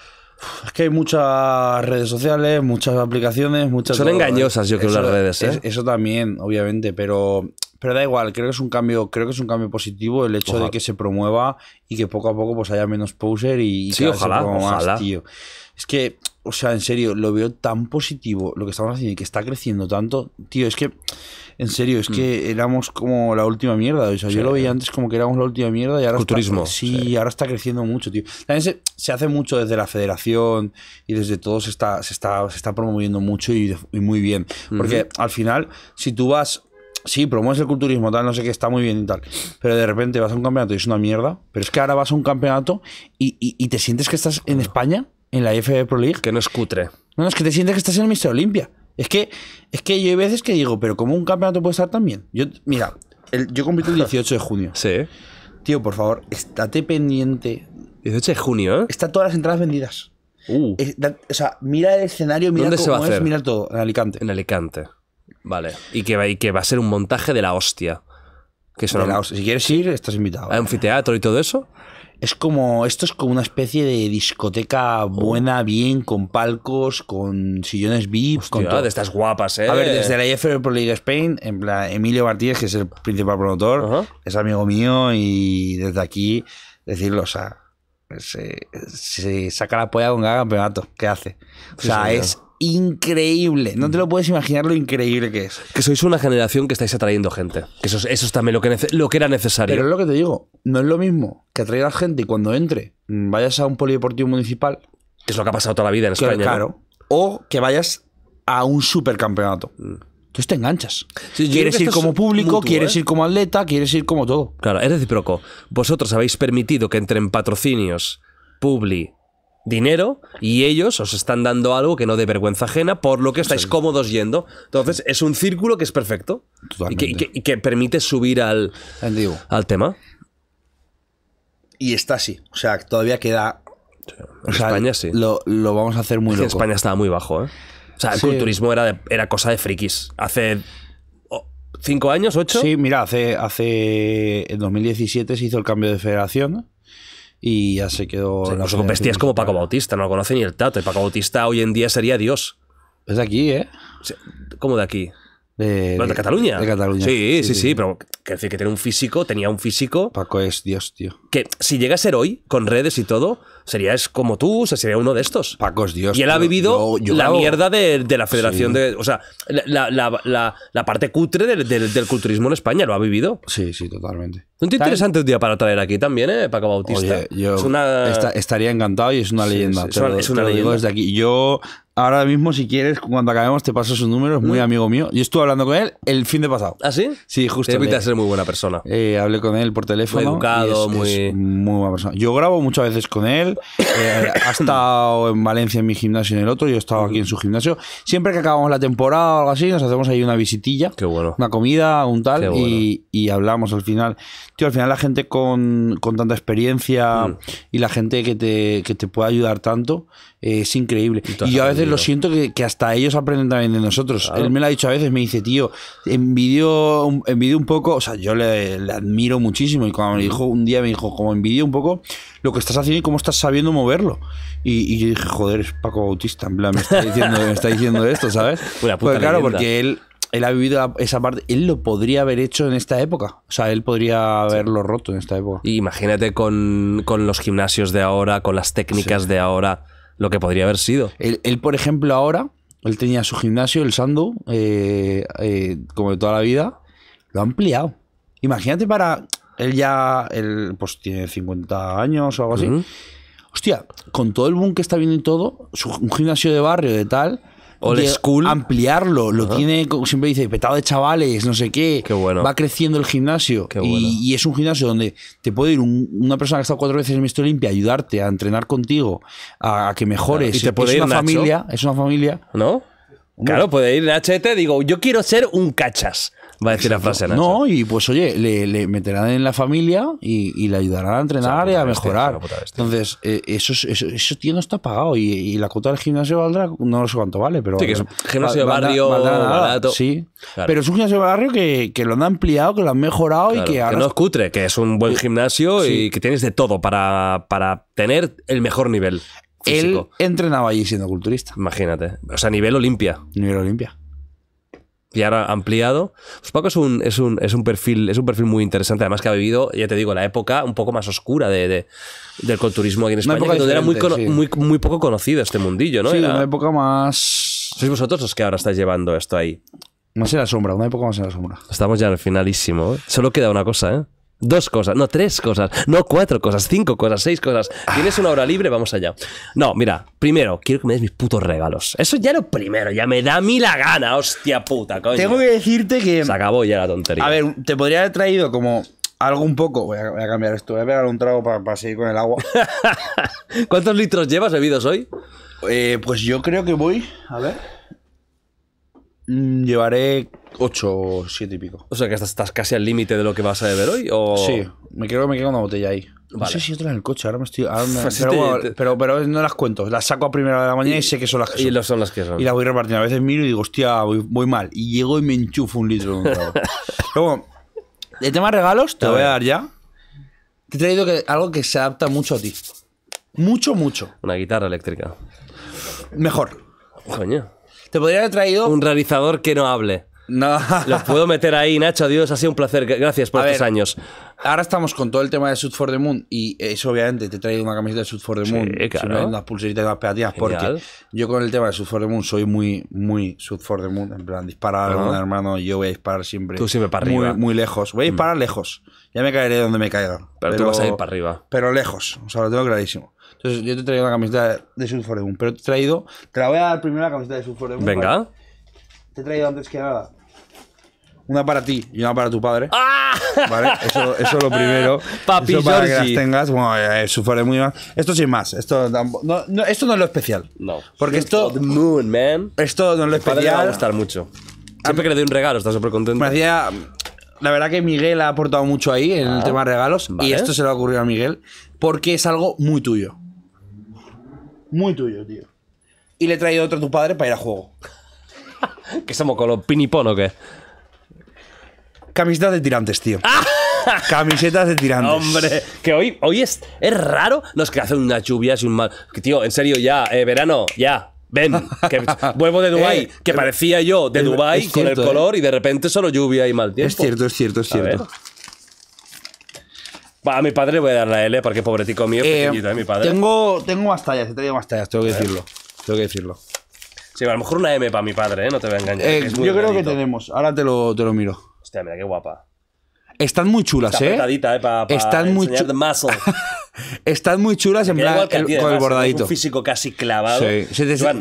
Es que hay muchas redes sociales, muchas aplicaciones, muchas... Son ¿eh? engañosas, yo creo, las redes. ¿eh? eso también, obviamente, pero, pero da igual, creo que es un cambio, creo que es un cambio positivo el hecho de que se promueva y que poco a poco pues haya menos poser y, sí, ojalá, ojalá. Es que o sea, en serio, lo veo tan positivo lo que estamos haciendo y que está creciendo tanto. Tío, es que, en serio, es mm. que éramos como la última mierda. yo lo veía antes como que éramos la última mierda y ahora. Está, sí, ahora está creciendo mucho, tío. También se, hace mucho desde la federación y desde todo se está, se está, se está promoviendo mucho y, muy bien. Porque al final, si tú vas sí, promueves el culturismo, tal, no sé qué, está muy bien y tal. Pero de repente vas a un campeonato y es una mierda. Pero es que ahora vas a un campeonato y te sientes que estás en España en la FB Pro League. Que no es cutre. No, es que te sientes que estás en el Mister Olimpia. Es que, es que yo hay veces que digo, pero ¿cómo un campeonato puede estar tan bien? Yo, mira, yo compito el 18 de junio. Sí. Tío, por favor, estate pendiente. 18 de junio, ¿eh? Están todas las entradas vendidas. Uh. Eh, o sea, mira el escenario, mira ¿Dónde cómo se va es, a hacer? mira todo. En Alicante. En Alicante. Vale. Y que, va, y que va a ser un montaje de la hostia. Que Si quieres ir, estás invitado. ¿A anfiteatro y todo eso? Es como, esto es como una especie de discoteca buena, oh. bien, con palcos, con sillones VIP, con todas estas guapas, ¿eh? A ver, eh. desde la IFB Pro League Spain, en Emilio Martínez, que es el principal promotor, es amigo mío y desde aquí decirlo, o sea, se, saca la polla con cada campeonato qué hace. O sea, es increíble. No te lo puedes imaginar lo increíble que es. Que sois una generación que estáis atrayendo gente. Que eso, es, también lo que, era necesario. Pero es lo que te digo, no es lo mismo que atraer a gente y cuando entre mm, vayas a un polideportivo municipal. Que es lo que ha pasado toda la vida en España. Claro. O que vayas a un supercampeonato. Mm. Tú te enganchas. quieres ir como público, quieres ¿eh? ir como atleta, quieres ir como todo. Claro, es recíproco. Vosotros habéis permitido que entren patrocinios, publi, dinero y ellos os están dando algo que no de vergüenza ajena, por lo que estáis cómodos yendo. Entonces, es un círculo que es perfecto y que, permite subir al, al tema. Y está así. O sea, todavía queda. España sí. Lo, vamos a hacer muy loco. En España estaba muy bajo, ¿eh? O sea, el culturismo era, era cosa de frikis. Hace ¿Cinco años? ¿Ocho? Sí, mira, hace, hace. En 2017 se hizo el cambio de federación y ya se quedó. bestias como Paco Bautista, no lo conoce ni el tato. El Paco Bautista hoy en día sería Dios. Es de aquí, ¿eh? ¿Cómo de aquí? De, Cataluña. De Cataluña. Sí, sí, sí, pero que decir que tiene un físico, tenía un físico. Paco es Dios, tío. Que si llega a ser hoy, con redes y todo, serías como tú, o sea, sería uno de estos. Pacos Dios. Y él ha vivido la mierda de, la federación de. O sea, la, parte cutre del, culturismo en España, lo ha vivido. Sí, sí, totalmente. Un interesante día para traer aquí también, ¿eh? Paco Bautista. estaría encantado y es una leyenda. es, una, leyenda. desde aquí. Yo. Ahora mismo, si quieres, cuando acabemos, te paso su número es Muy mm. amigo mío. Yo estuve hablando con él el fin de pasado. ¿Ah, sí? Sí, justo. Te a ser muy buena persona. Eh, hablé con él por teléfono. Muy educado, muy. muy buena persona. Yo grabo muchas veces con él. Eh, ha estado en Valencia en mi gimnasio en el otro, yo he estado aquí en su gimnasio. Siempre que acabamos la temporada o algo así, nos hacemos ahí una visitilla. Una comida, un tal, y, hablamos al final. Tío, al final la gente con, con tanta experiencia mm. y la gente que te, te puede ayudar tanto, eh, es increíble. Y, yo a veces lo siento que, hasta ellos aprenden también de nosotros. Él me lo ha dicho a veces, me dice, tío, envidio, envidio un poco, o sea, yo le, le admiro muchísimo y cuando me mm. dijo un día me dijo, como envidio un poco lo que estás haciendo y cómo estás sabiendo moverlo. Y, yo dije, joder, es Paco Bautista, en plan, me está diciendo, me está diciendo esto, ¿sabes? Pues claro, porque él, él ha vivido esa parte, él lo podría haber hecho en esta época. O sea, él podría haberlo roto en esta época. imagínate con, con, los gimnasios de ahora, con las técnicas de ahora, lo que podría haber sido. Él, por ejemplo, ahora, él tenía su gimnasio, el Sandu, eh, eh, como de toda la vida, lo ha ampliado. Imagínate para él ya él, pues, tiene 50 años o algo así. Hostia, con todo el boom que está viendo y todo, un gimnasio de barrio de tal. de school. Ampliarlo, lo tiene, como siempre dice, petado de chavales, no sé qué. Va creciendo el gimnasio. y, es un gimnasio donde te puede ir una persona que ha estado cuatro veces en Mister Olimpia, ayudarte a entrenar contigo, a, que mejores. es una familia, es una familia. ¿No? Claro, puede ir de HT. digo, yo quiero ser un cachas va a decir la frase. No, y pues oye, le, meterán en la familia y, le ayudarán a entrenar y a mejorar. Entonces, eh, eso, eso, eso, tío no está pagado y, la cuota del gimnasio valdrá, no sé cuánto vale, pero... gimnasio de barrio Sí, pero es un gimnasio barrio que, lo han ampliado, que lo han mejorado y que que no es cutre, que es un buen gimnasio y que tienes de todo para, tener el mejor nivel él entrenaba allí siendo culturista, Imagínate. O sea, nivel Olimpia. nivel Olimpia y ahora ampliado. Pues Paco es un, es un, perfil, es un perfil muy interesante. Además que ha vivido, ya te digo, la época un poco más oscura de, del culturismo aquí en España, época donde era muy, poco conocido este mundillo, ¿no? Sí, una época más... Sois vosotros los que ahora estáis llevando esto ahí. Más en la sombra, una época más en la sombra. Estamos ya al finalísimo. Solo queda una cosa, ¿eh? Dos cosas, no, tres cosas, no cuatro cosas, cinco cosas, seis cosas. ¿Tienes una hora libre? Vamos allá. No, mira, primero, quiero que me des mis putos regalos. Eso ya lo primero, ya me da a mí la gana, hostia puta, Tengo que decirte que. Se acabó ya la tontería. A ver, te podría haber traído como algo un poco. Voy a, cambiar esto, voy a pegar un trago para seguir con el agua. ¿Cuántos litros llevas bebidos hoy? Eh, pues yo creo que voy. A ver. Mm, llevaré 8 o 7 y pico. O sea que estás, estás casi al límite de lo que vas a beber hoy. ¿o? Sí, me creo que me queda una botella ahí. No sé si otra en el coche, ahora me estoy. pero, pero, no las cuento, las saco a primera hora de la mañana y, sé que son las que son. Y son las que Y las voy repartiendo. A veces miro y digo, hostia, voy, mal. Y llego y me enchufo un litro. De un pero bueno, el tema de regalos te voy a dar ya. Te he traído algo que se adapta mucho a ti. Mucho, mucho. Una guitarra eléctrica. Mejor. Coño. Te podría haber traído. Un realizador que no hable. No. Los puedo meter ahí, Nacho. Adiós, ha sido un placer. Gracias por a estos años. Ahora estamos con todo el tema de Sud for the Moon y eso, obviamente, te he traído una camiseta de Sud for the sí, Moon. Claro. Unas pulseritas y unas pegatinas Porque yo con el tema de Sud for the Moon soy muy, muy Sud for the Moon. En plan, disparar a un hermano, yo voy a disparar siempre. Tú siempre para arriba. Muy, lejos. Voy a mm. disparar lejos. Ya me caeré donde me caiga. Pero, pero, tú vas a ir para arriba. Pero lejos. O sea, lo tengo clarísimo. Entonces, yo te he traído una camiseta de Sulforem, pero te he traído. Te la voy a dar primero la camiseta de Sulforem. Venga. Te he traído antes que nada. Una para ti y una para tu padre. ¡Ah! ¿Vale? Eso, es lo primero. Papi eso para que las tengas. Bueno, eh, sufre muy Esto sin más. Esto, no, esto no es lo especial. No. Porque esto. moon, Esto no es lo especial. Padre le va a gustar mucho. Siempre que le doy un regalo, está súper contento. Me hacía. La verdad que Miguel ha aportado mucho ahí en el ah, tema de regalos. Y esto se le ha ocurrido a Miguel. Porque es algo muy tuyo. Muy tuyo, tío. Y le he traído otro a tu padre para ir a juego. ¿Que somos con los pinipón o qué? Camisetas de tirantes, tío. Ah. Camisetas de tirantes. Hombre, que hoy, hoy es, es raro. No es que hacen unas lluvias y un mal. tío, en serio, ya, eh, verano, ya. Ven, que vuelvo de Dubai, eh, que parecía yo de Dubai con el eh. color y de repente solo lluvia y mal tiempo. Es cierto, es cierto, es cierto a mi padre le voy a dar la L porque pobrecito mío, eh, pequeñito, ¿eh? Mi padre. Tengo, tengo más tallas, he tenido más tallas, tengo que decirlo. Tengo que decirlo. Sí, a lo mejor una M para mi padre, ¿eh? No te voy a engañar. Eh, yo creo que tenemos, ahora te lo, te lo miro. Hostia, mira, qué guapa. Están muy chulas, ¿eh? eh Están muy chulas. Están muy chulas en plan con el bordadito. Un físico casi clavado. Sí.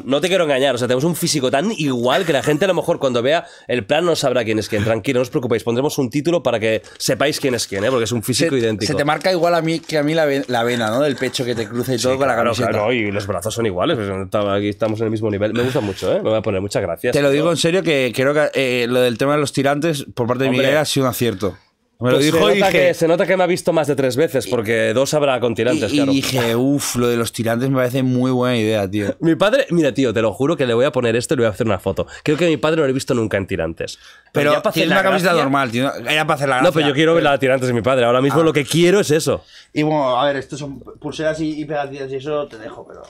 no te quiero engañar, o sea, tenemos un físico tan igual que la gente a lo mejor cuando vea el plan no sabrá quién es quién. Tranquilo, no os preocupéis, pondremos un título para que sepáis quién es quién, ¿eh? porque es un físico idéntico. Se te marca igual a mí que a mí la, la vena, ¿no? Del pecho que te cruza y todo con la camiseta. Claro, y los brazos son iguales, pues, aquí estamos en el mismo nivel. Me gusta mucho, ¿eh? Me voy a poner muchas gracias. Te lo digo en serio que creo que eh, lo del tema de los tirantes por parte de Miguel ha sido un acierto. Pues se nota, que, se nota que me ha visto más de tres veces, porque dos habrá con tirantes, y, claro. dije, uff, lo de los tirantes me parece muy buena idea, tío. Mi padre, mira, tío, te lo juro que le voy a poner esto y le voy a hacer una foto. Creo que mi padre no lo he visto nunca en tirantes. Pero, es una camiseta normal, tío. Era para hacer la No, pero yo quiero ver la tirantes de mi padre. Ahora mismo ah. lo que quiero es eso. Y bueno, a ver, estos son pulseras y, y pegatinas y eso te dejo, pero.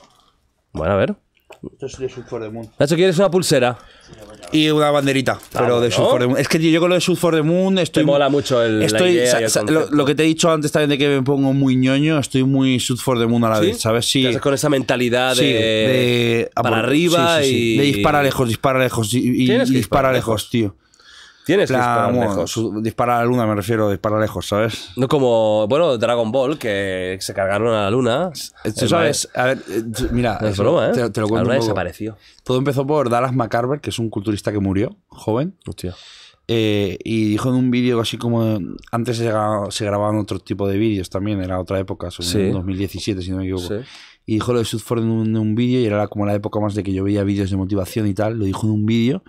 Bueno, a ver. Yo soy de South for the Moon. Nacho, ¿quieres una pulsera? Y una banderita, ah, pero de Sud for the Moon. Es que yo con lo de South for the Moon estoy. Te mola mucho el. lo, que te he dicho antes también de que me pongo muy ñoño, estoy muy South for the Moon a la vez, ¿sabes? Sí. con esa mentalidad de, para arriba y. De dispara lejos, dispara lejos. Y, y dispara lejos, tío dispara disparar a la luna, me refiero, disparar lejos, ¿sabes? No como, bueno, Dragon Ball, que se cargaron a la luna. Eh, tú sabes, eh, a ver, eh, mira. Te, lo cuento. La luna desapareció. Todo empezó por Dallas McCarver, que es un culturista que murió, joven. Hostia. y dijo en un vídeo así como antes se, grababan otro tipo de vídeos también, era otra época, 2017 si no me equivoco. Y dijo lo de Sudford en un, un vídeo y era como la época más de que yo veía vídeos de motivación y tal, lo dijo en un vídeo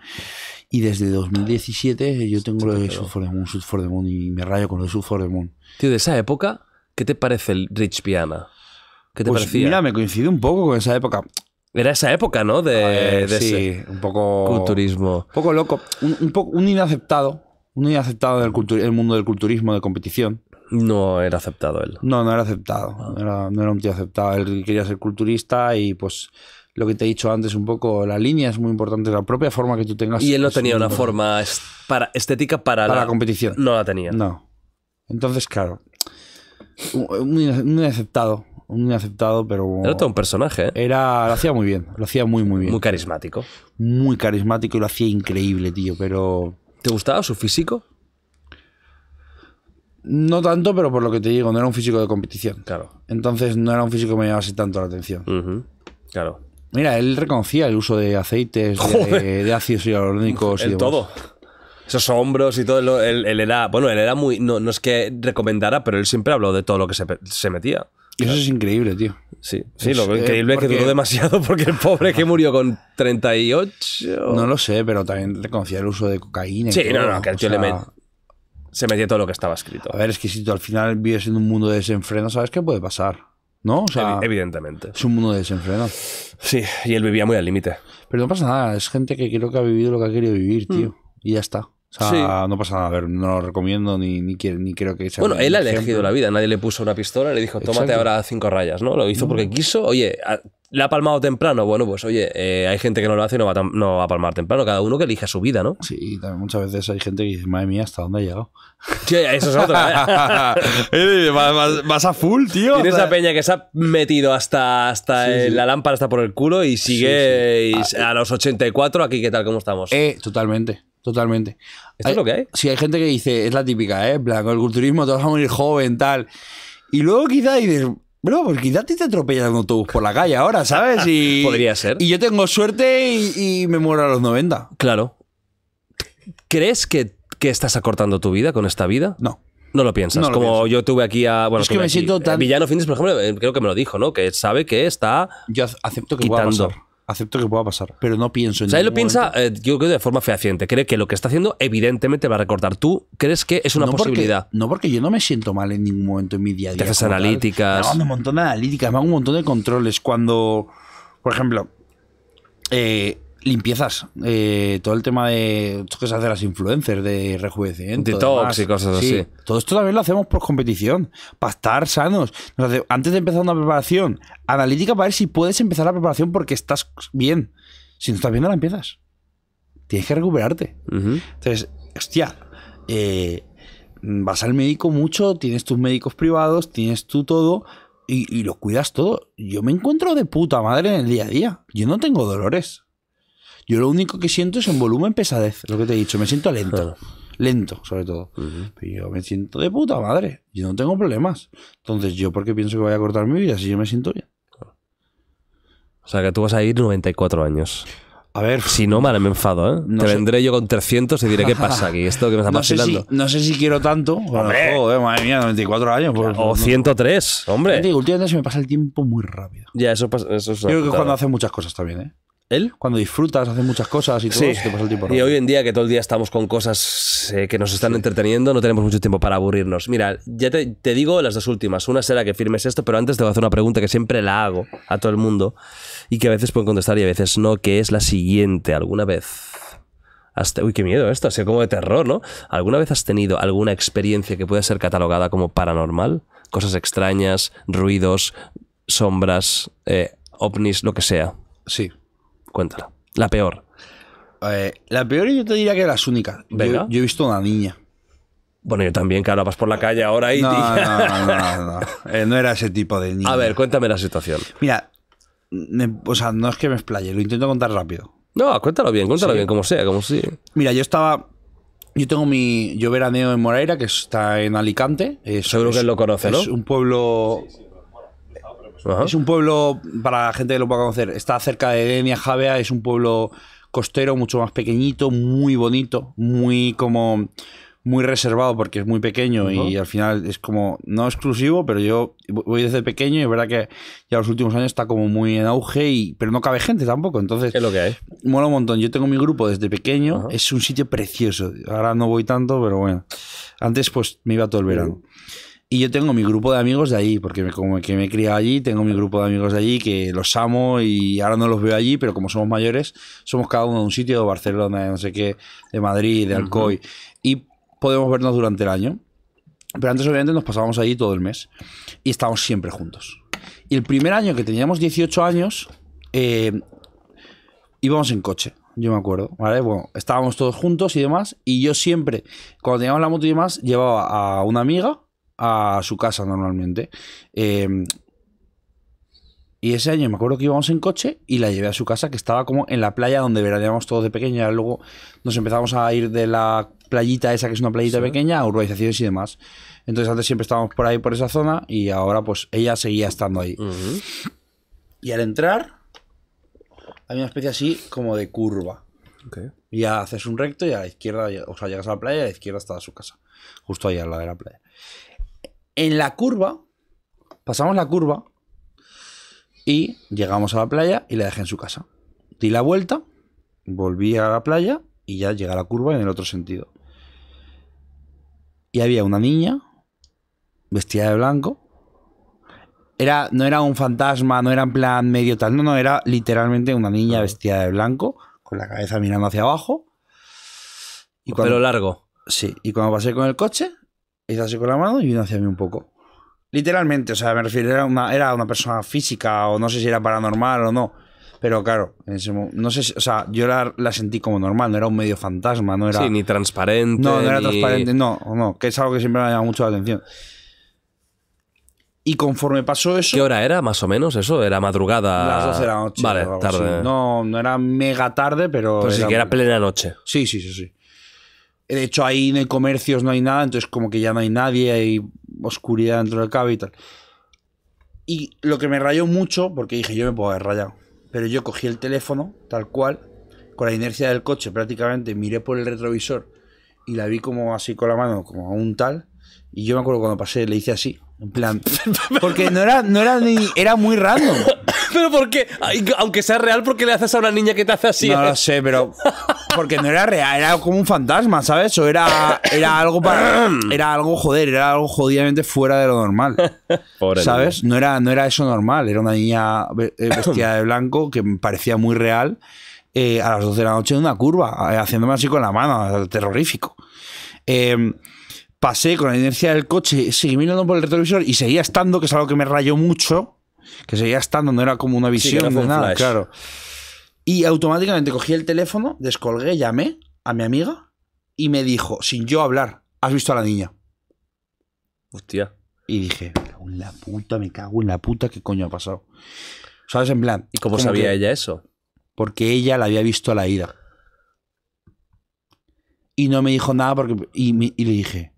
y desde 2017 yo tengo lo de for Moon, for the Moon y me rayo con lo de South for the Moon. Tío, de esa época, ¿qué te parece el Rich Piana? ¿Qué te pues Mira, me coincide un poco con esa época. Era esa época, ¿no? De, sí, un poco. Culturismo. Un poco loco. Un, poco, un inaceptado. Un inaceptado en el, el, mundo del culturismo, de competición. No era aceptado él. No, no era aceptado. Ah. era, no, era, un tío aceptado. Él quería ser culturista y pues lo que te he dicho antes un poco, la línea es muy importante, la propia forma que tú tengas. Y él no tenía una forma para, estética para, la, competición. No la tenía. No. Entonces, claro, muy, aceptado, muy aceptado, pero... Era todo un personaje, ¿eh? Era, lo hacía muy bien, lo hacía muy, muy bien. Muy carismático. Muy carismático y lo hacía increíble, tío, pero... ¿Te gustaba su físico? No tanto, pero por lo que te digo, no era un físico de competición. Claro. Entonces no era un físico que me llamase tanto la atención. Claro. Mira, él reconocía el uso de aceites, de, ácidos hialurónicos y todo. Esos hombros y todo. Él, era, bueno, él era muy. No, es que recomendara, pero él siempre habló de todo lo que se, metía. Y eso es increíble, tío. Sí, sí lo eh, increíble es que duró demasiado porque el pobre que murió con 38. No lo sé, pero también reconocía el uso de cocaína. sí, no, no, que el se metía todo lo que estaba escrito. A ver, es que si tú al final vives en un mundo de desenfreno, ¿sabes qué puede pasar? ¿No? O sea, Evidentemente. Es un mundo de desenfreno. Sí, y él vivía muy al límite. Pero no pasa nada, es gente que creo que ha vivido lo que ha querido vivir, mm. tío. Y ya está. O sea, no pasa nada. ver, no lo recomiendo ni, ni, quiero, ni creo que Bueno, él ha elegido la vida. Nadie le puso una pistola, le dijo, tómate ahora cinco rayas, ¿no? Lo hizo porque mm. quiso. Oye, ah, ¿le ha palmado temprano? Bueno, pues oye, eh, hay gente que no lo hace y no va, a, no va a palmar temprano. Cada uno que elige su vida, ¿no? Sí, muchas veces hay gente que dice, madre mía, ¿hasta dónde ha llegado? eso es otra. ¿eh? vas, a full, tío. tienes esa peña que se ha metido hasta, hasta la lámpara, hasta por el culo y sigue ah, a, los 84 aquí, ¿qué tal? ¿Cómo estamos? Eh, totalmente. Totalmente. ¿Esto es lo que hay? Si hay gente que dice, es la típica, ¿eh? En plan, el culturismo te vas a morir joven, tal. Y luego quizá dices, Bro, pues quizás te atropellas un autobús por la calle ahora, ¿sabes? Y, Podría ser. Y yo tengo suerte y, me muero a los 90. Claro. ¿Crees que, que, estás acortando tu vida con esta vida? No. No lo piensas. Como yo tuve aquí a. Bueno, es que me siento tan. Villano Fines, por ejemplo, eh, creo que me lo dijo, ¿no? Que sabe que está. Yo acepto que quitando acepto que pueda pasar, pero no pienso en ¿Sabes? Lo piensa, eh, yo creo, de forma fehaciente. Cree que lo que está haciendo, evidentemente, va a recortar. ¿Tú crees que es una posibilidad? no, porque yo no me siento mal en ningún momento en mi día a día. Te haces analíticas. Me hago un montón de analíticas, me hago un montón de controles. Cuando, por ejemplo, eh, limpiezas. Eh, todo el tema de esto que hace las influencers, de rejuvenecimiento. Detox y cosas así. Todo esto también lo hacemos por competición, para estar sanos. antes de empezar una preparación analítica, para ver si puedes empezar la preparación porque estás bien. Si no estás bien, no la empiezas. Tienes que recuperarte. Entonces, hostia, eh, vas al médico mucho, tienes tus médicos privados, tienes tú todo, y, y, lo cuidas todo. Yo me encuentro de puta madre en el día a día. Yo no tengo dolores. Yo lo único que siento es un volumen pesadez, lo que te he dicho. Me siento lento. Lento, sobre todo. yo me siento de puta madre. Yo no tengo problemas. Entonces, ¿yo por qué pienso que voy a cortar mi vida si yo me siento bien? O sea, que tú vas a ir 94 años. A ver. Si no, mal, me enfado, ¿eh? Te vendré yo con 300 y diré, ¿qué pasa aquí? Esto que me está no Sé si, no sé si quiero tanto. Joder, madre mía, 94 años. Pues, o 103, hombre. últimamente se me pasa el tiempo muy rápido. Ya, eso, pasa, Yo creo que cuando hace muchas cosas también, ¿eh? él? Cuando disfrutas, haces muchas cosas y todo, sí. te pasa el tiempo Y hoy en día que todo el día estamos con cosas eh, que nos están entreteniendo, no tenemos mucho tiempo para aburrirnos. Mira, ya te, digo las dos últimas. Una será que firmes esto, pero antes te voy a hacer una pregunta que siempre la hago a todo el mundo y que a veces pueden contestar y a veces no, que es la siguiente. ¿Alguna vez uy, qué miedo esto, ha como de terror, ¿no? ¿Alguna vez has tenido alguna experiencia que pueda ser catalogada como paranormal? Cosas extrañas, ruidos, sombras, eh, ovnis, lo que sea. Sí. Cuéntala. La peor. Eh, la peor yo te diría que las única. Yo, yo, he visto una niña. Bueno, yo también, ahora vas por la calle ahora y... No, no, no, eh, no, era ese tipo de niña. A ver, cuéntame la situación. Mira, o sea, no es que me explaye, lo intento contar rápido. No, cuéntalo bien, cuéntalo bien, como sea, como sea. Mira, yo estaba... Yo tengo mi... Yo veraneo en Moreira, que está en Alicante. Seguro que lo conoce, ¿no? Es un pueblo... Es un pueblo, para la gente que lo pueda conocer, está cerca de Denia, Javea, es un pueblo costero, mucho más pequeñito, muy bonito, muy como muy reservado porque es muy pequeño y al final es como no exclusivo, pero yo voy desde pequeño y es verdad que ya los últimos años está como muy en auge, y, pero no cabe gente tampoco. Entonces, es lo que hay? Mola un montón. Yo tengo mi grupo desde pequeño, es un sitio precioso. Ahora no voy tanto, pero bueno. Antes pues me iba todo el verano. Y yo tengo mi grupo de amigos de allí, porque como que me he allí, tengo mi grupo de amigos de allí que los amo y ahora no los veo allí, pero como somos mayores, somos cada uno de un sitio, de Barcelona, no sé qué, de Madrid, de Alcoy, y podemos vernos durante el año. Pero antes obviamente nos pasábamos allí todo el mes y estábamos siempre juntos. Y el primer año que teníamos 18 años, eh, íbamos en coche yo me acuerdo, ¿vale? Bueno, estábamos todos juntos y demás, y yo siempre, cuando teníamos la moto y demás, llevaba a una amiga a su casa normalmente. Em, y ese año me acuerdo que íbamos en coche y la llevé a su casa, que estaba como en la playa donde veraneamos todos de pequeña. Luego nos empezamos a ir de la playita esa, que es una playita pequeña, a urbanizaciones y demás. Entonces antes siempre estábamos por ahí, por esa zona, y ahora pues ella seguía estando ahí. Y al entrar, hay una especie así como de curva. Y haces un recto y a la izquierda, o sea, llegas a la playa y a la izquierda está su casa. Justo ahí al lado de la playa en la curva, pasamos la curva y llegamos a la playa y la dejé en su casa. Di la vuelta, volví a la playa y ya llegué a la curva en el otro sentido. Y había una niña vestida de blanco. Era, no era un fantasma, no era en plan medio tal, no, no, era literalmente una niña vestida de blanco, con la cabeza mirando hacia abajo. Y pelo largo. Sí, y cuando pasé con el coche, hizo así con la mano y vino hacia mí un poco. Literalmente, o sea, me refiero, era una, era una persona física o no sé si era paranormal o no. Pero claro, no sé, o sea, yo la, sentí como normal, no era un medio fantasma, no era... Sí, ni transparente. No, no era transparente, no, no, que es algo que siempre me ha llamado mucho la atención. Y conforme pasó eso... ¿Qué hora era más o menos eso? ¿Era madrugada? noche. Vale, tarde. No, no era mega tarde, pero... Pues sí que era plena noche. Sí, sí, sí, sí. De hecho, ahí en hay comercios, no hay nada, entonces como que ya no hay nadie, hay oscuridad dentro del cabo y tal. Y lo que me rayó mucho, porque dije, yo me puedo haber rayado, pero yo cogí el teléfono, tal cual, con la inercia del coche prácticamente, miré por el retrovisor y la vi como así con la mano, como a un tal, y yo me acuerdo cuando pasé, le hice así, en plan, porque no era, no era ni, era muy random. ¿Pero por qué? Aunque sea real, ¿por qué le haces a una niña que te hace así? No lo sé, pero. Porque no era real, era como un fantasma, ¿sabes? O era, era algo para. Era algo, joder, era algo jodidamente fuera de lo normal. ¿Sabes? No era, no era eso normal. Era una niña eh, vestida de blanco que parecía muy real eh, a las 12 de la noche en una curva, eh, haciéndome así con la mano, terrorífico. pasé con la inercia del coche, seguí mirando por el retrovisor y seguía estando, que es algo que me rayó mucho, que seguía estando, no era como una visión nada, claro. Y automáticamente cogí el teléfono, descolgué, llamé a mi amiga y me dijo, sin yo hablar, ¿has visto a la niña? Hostia. Y dije, me cago la puta, me cago en la puta, ¿qué coño ha pasado? ¿Sabes? En plan. ¿Y cómo sabía ella eso? Porque ella la había visto a la ida. Y no me dijo nada porque. Y, y le dije.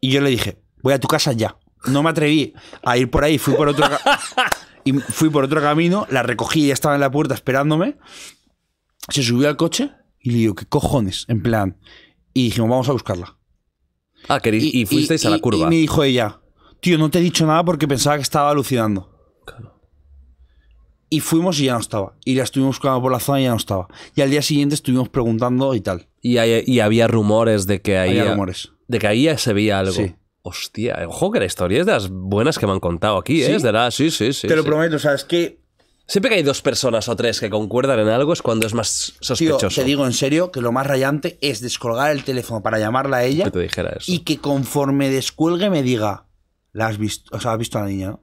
Y yo le dije, voy a tu casa ya no me atreví a ir por ahí, fui por otro, y fui por otro camino, la recogí, ya estaba en la puerta esperándome. Se subió al coche y le digo, ¿qué cojones? En plan. Y dijimos, vamos a buscarla. Ah, queréis, y, fuisteis a la curva. Y me dijo ella, tío, no te he dicho nada porque pensaba que estaba alucinando. Y fuimos y ya no estaba. Y la estuvimos buscando por la zona y ya no estaba. Y al día siguiente estuvimos preguntando y tal. Y, y había rumores de que ahí. rumores. De que ahí ya se veía algo. Sí hostia, ojo que la historia es de las buenas que me han contado aquí, ¿eh? ¿Sí? Es de la, sí, sí, sí. Te lo prometo, o sea, es que... Siempre que hay dos personas o tres que concuerdan en algo es cuando es más sospechoso. Tío, te digo en serio que lo más rayante es descolgar el teléfono para llamarla a ella. Y que conforme descuelgue me diga, ¿la has visto? O sea, ¿has visto a la niña?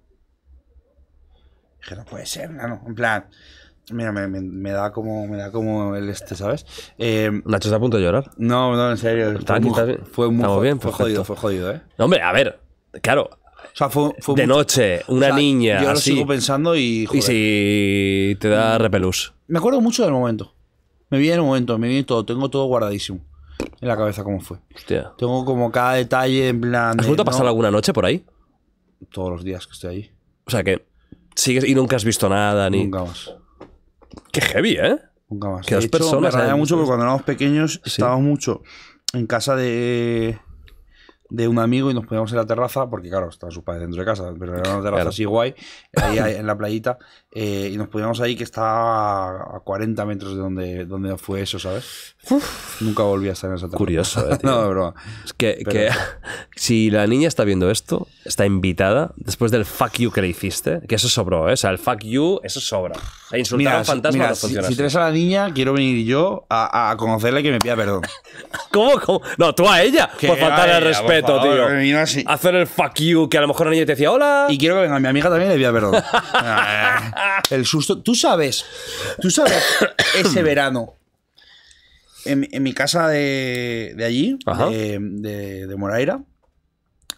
Dije, no puede ser, no. En plan, Mira, me, da como me da como el este, ¿sabes? Eh, Nacho está a punto de llorar. No, no, en serio. fue muy bien, fue jodido, fue jodido, ¿eh? hombre, a ver, claro. O sea, fue, de noche, una niña. Yo lo sigo pensando y. y si te da mm. repelús. Me acuerdo mucho del momento. Me vi en el momento, me vi todo, tengo todo guardadísimo. En la cabeza cómo fue. Hostia. Tengo como cada detalle en plan. ¿Has vuelto a pasar alguna noche por ahí? Todos los días que estoy ahí. O sea que sigues y nunca has visto nada ni. Qué heavy, ¿eh? Nunca más. Que dos personas. Me ¿eh? mucho porque cuando éramos pequeños estábamos mucho en casa de de un amigo y nos poníamos en la terraza, porque claro, estaba su padre dentro de casa, pero era una terraza así guay, ahí en la playita, eh, y nos poníamos ahí que está a 40 metros de donde, donde fue eso, ¿sabes? Nunca volví a estar en esa terraza. Curioso, eh, no, broma. Es que, si la niña está viendo esto, está invitada, después del fuck you que le hiciste, que eso sobró, ¿eh? o sea, el fuck you, eso sobra. insultar a un fantasma Si, traes a la niña, quiero venir yo a, a conocerla que me pida perdón. ¿Cómo, ¿Cómo? No, tú a ella, por faltar el respeto. Hacer el fuck you, que a lo mejor la niña te decía hola. Y quiero que venga mi amiga también le a perdón. Eh, el susto. Tú sabes, tú sabes, ese verano, en, mi casa de, de allí, de, de, Moraira,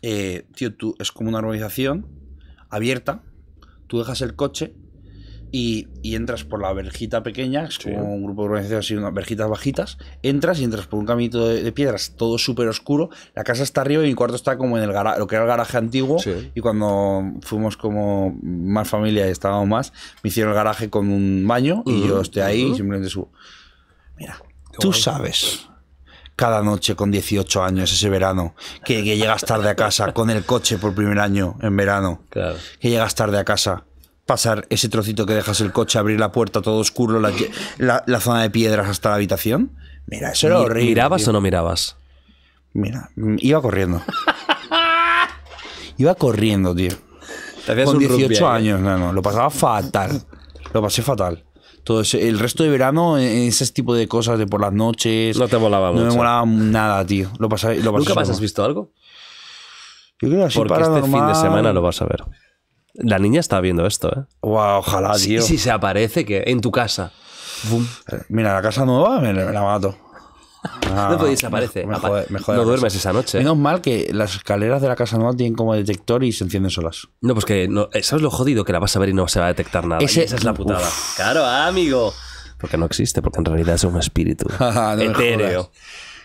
eh, tío, tú, es como una urbanización abierta. Tú dejas el coche y, entras por la verjita pequeña, es como un grupo de organizaciones así, unas verjitas bajitas, entras y entras por un caminito de, piedras, todo súper oscuro, la casa está arriba y mi cuarto está como en el garaje, lo que era el garaje antiguo, y cuando fuimos como más familia y estábamos más, me hicieron el garaje con un baño y yo estoy ahí y simplemente subo. Mira, tú sabes cada noche con 18 años ese verano, que, llegas tarde a casa con el coche por primer año en verano, que llegas tarde a casa pasar ese trocito que dejas el coche, abrir la puerta todo oscuro, la, la, zona de piedras hasta la habitación. Mira, eso era horrible. ¿Mirabas o no mirabas? Mira, iba corriendo. iba corriendo, tío. Con 18 ¿eh? años, no, no, lo pasaba fatal. Lo pasé fatal. Todo el resto de verano, e-, e-, ese tipo de cosas de por las noches. No te volaba No me molaba nada, tío. Lo pasé, ¿Nunca has visto algo? Yo creo que Porque este fin de semana lo vas a ver. La niña está viendo esto, ¿eh? Wow, ojalá, tío. Si, se aparece, que en tu casa. Bum. Eh, mira, la casa nueva me, la mato. no, podéis aparece. no duermes esa noche. Menos mal que las escaleras de la casa nueva tienen como detector y se encienden solas. No, pues que no, eso eh, es lo jodido que la vas a ver y no se va a detectar nada. esa es la putada. Claro, amigo. Porque no existe, porque en realidad es un espíritu etéreo.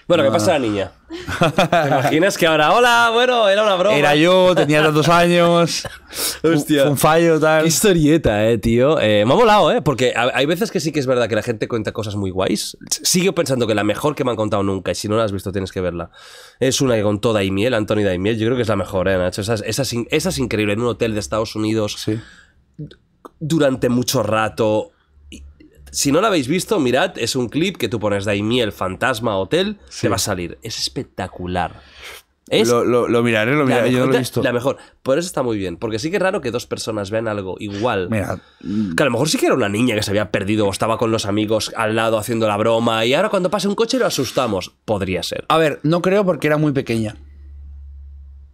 Bueno, ¿qué ah. pasa, niña? ¿Te imaginas que ahora, hola, bueno, era una broma? Era yo, tenía dos años. Hostia. Un, fallo, tal. Qué historieta, eh, tío. Eh, me ha volado, eh, porque hay veces que sí que es verdad que la gente cuenta cosas muy guays. Sigo pensando que la mejor que me han contado nunca, y si no la has visto tienes que verla, es una que contó Daimiel, Anthony Daimiel. Yo creo que es la mejor, eh, Nacho. Esa, es increíble, en un hotel de Estados Unidos. Durante mucho rato si no lo habéis visto, mirad, es un clip que tú pones Daimi el fantasma hotel, te va a salir. Es espectacular. lo, miraré, lo miraré, yo lo he visto. La mejor. Por eso está muy bien, porque sí que es raro que dos personas vean algo igual. Mira, que a lo mejor sí que era una niña que se había perdido o estaba con los amigos al lado haciendo la broma y ahora cuando pase un coche lo asustamos. Podría ser. A ver, no creo porque era muy pequeña.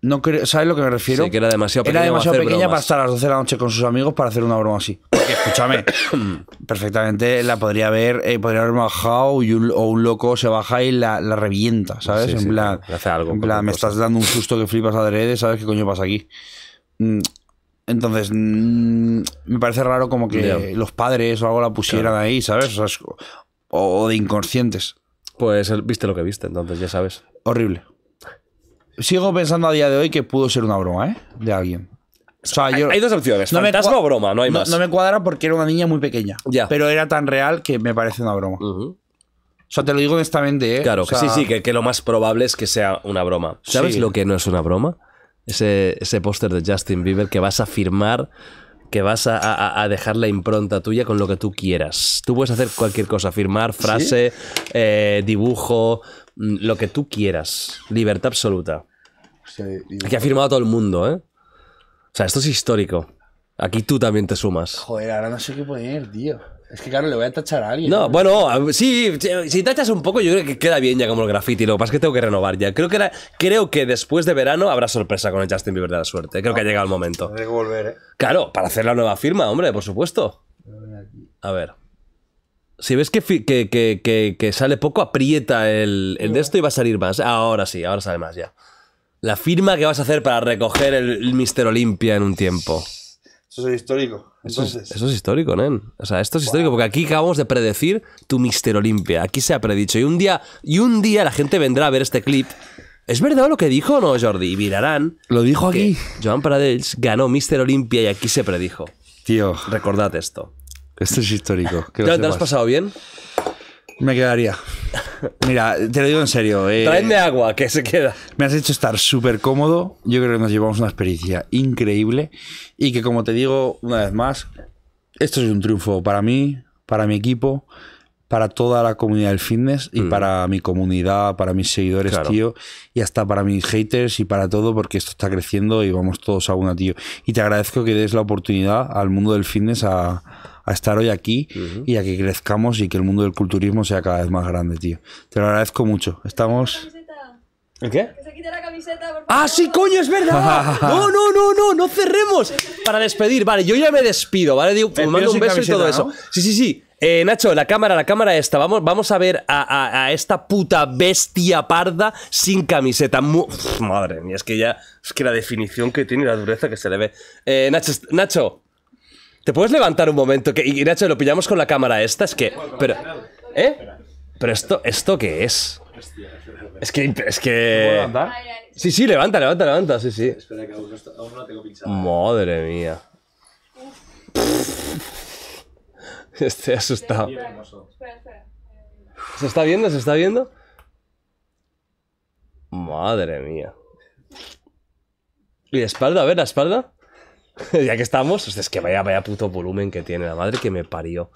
No ¿Sabes lo que me refiero? que era demasiado pequeña, para, pequeña estar a las 12 de la noche con sus amigos para hacer una broma así. Porque, escúchame, perfectamente la podría haber, eh, podría haber bajado o un loco se baja y la, revienta, ¿sabes? en, plan, me estás dando un susto que flipas adrede, ¿sabes qué coño pasa aquí? Mm, entonces, mm, me parece raro como que los padres o algo la pusieran ahí, ¿sabes? O, o de inconscientes. Pues viste lo que viste, entonces ya sabes. Horrible sigo pensando a día de hoy que pudo ser una broma, ¿eh? De alguien. O sea, hay, dos opciones, no me o broma, no hay más. No me cuadra porque era una niña muy pequeña. Pero era tan real que me parece una broma. O sea, te lo digo honestamente, ¿eh? Claro, sí, sí, que, lo más probable es que sea una broma. ¿Sabes lo que no es una broma? Ese, póster de Justin Bieber que vas a firmar que vas a, dejar la impronta tuya con lo que tú quieras. Tú puedes hacer cualquier cosa, firmar frase, eh, dibujo, Mm, lo que tú quieras. Libertad absoluta. aquí Que ha firmado todo el mundo, ¿eh? O sea, esto es histórico. Aquí tú también te sumas. Joder, ahora no sé qué poner, tío. Es que claro, le voy a tachar a alguien. No, bueno, sí, si tachas un poco, yo creo que queda bien ya como el graffiti. Lo que pasa es que tengo que renovar ya. Creo que, creo que después de verano habrá sorpresa con el Justin Bieber de la suerte. Creo que ha llegado el momento. volver, ¿eh? Claro, para hacer la nueva firma, hombre, por supuesto. A ver. Si ves que, sale poco, aprieta el, de esto y va a salir más. Ahora sí, ahora sale más ya. La firma que vas a hacer para recoger el, Mr. Mister Olimpia en un tiempo. Eso es histórico. Eso, es, histórico, Nen. O sea, esto es histórico, porque aquí acabamos de predecir tu Mister Olimpia. Aquí se ha predicho. Y un día, y un día la gente vendrá a ver este clip ¿Es verdad lo que dijo o no, Jordi? Y mirarán. Lo dijo aquí. Joan Paradels ganó Mister Olimpia y aquí se predijo. Tío. Recordad esto. Esto es histórico. ¿Te, ¿Te, has pasado bien? Me quedaría. Mira, te lo digo en serio. Eh, de agua, que se queda. Me has hecho estar súper cómodo. Yo creo que nos llevamos una experiencia increíble. Y que, como te digo una vez más, esto es un triunfo para mí, para mi equipo, para toda la comunidad del fitness y mm. para mi comunidad, para mis seguidores, tío, y hasta para mis haters y para todo, porque esto está creciendo y vamos todos a una, tío. Y te agradezco que des la oportunidad al mundo del fitness a a estar hoy aquí y a que crezcamos y que el mundo del culturismo sea cada vez más grande, tío. Te lo agradezco mucho. Estamos... ¿El qué? ¡Ah, sí, coño, es verdad! no, no, no, no, no cerremos. Para despedir, vale, yo ya me despido, ¿vale? Digo, mando un beso y todo eso. Sí, sí, sí. Eh, Nacho, la cámara, la cámara esta. Vamos, vamos a ver a, esta puta bestia parda sin camiseta. madre mía, es que ya. Es que la definición que tiene la dureza que se le ve. Eh, Nacho, Nacho, ¿Te puedes levantar un momento? Que, y Nacho, lo pillamos con la cámara esta, es que... Pero, ¿Eh? ¿Pero esto, esto qué es? Es que... Es que... Sí, sí, levanta, levanta, levanta, sí, sí. Espera que aún no, tengo Madre mía. Estoy asustado. ¿Se está viendo? ¿Se está viendo? Madre mía. ¿Y la espalda? A ver, la espalda. ya que estamos, es que vaya, vaya puto volumen que tiene la madre que me parió.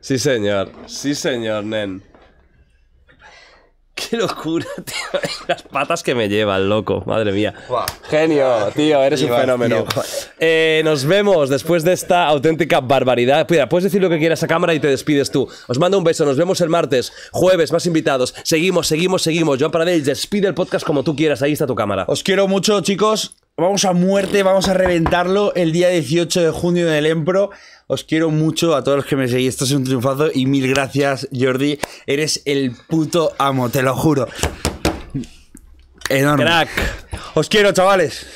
Sí, señor. Sí, señor, nen. Qué locura, tío. Las patas que me llevan, loco. Madre mía. Genio, tío, eres un fenómeno. Eh, nos vemos después de esta auténtica barbaridad. Cuida, puedes decir lo que quieras a cámara y te despides tú. Os mando un beso. Nos vemos el martes, jueves, más invitados. Seguimos, seguimos, seguimos. Joan Paradell, despide el podcast como tú quieras. Ahí está tu cámara. Os quiero mucho, chicos. Vamos a muerte, vamos a reventarlo el día 18 de junio en el Empro. Os quiero mucho a todos los que me seguís. Esto es un triunfazo y mil gracias, Jordi. Eres el puto amo, te lo juro. Enorme. Crack. Os quiero, chavales.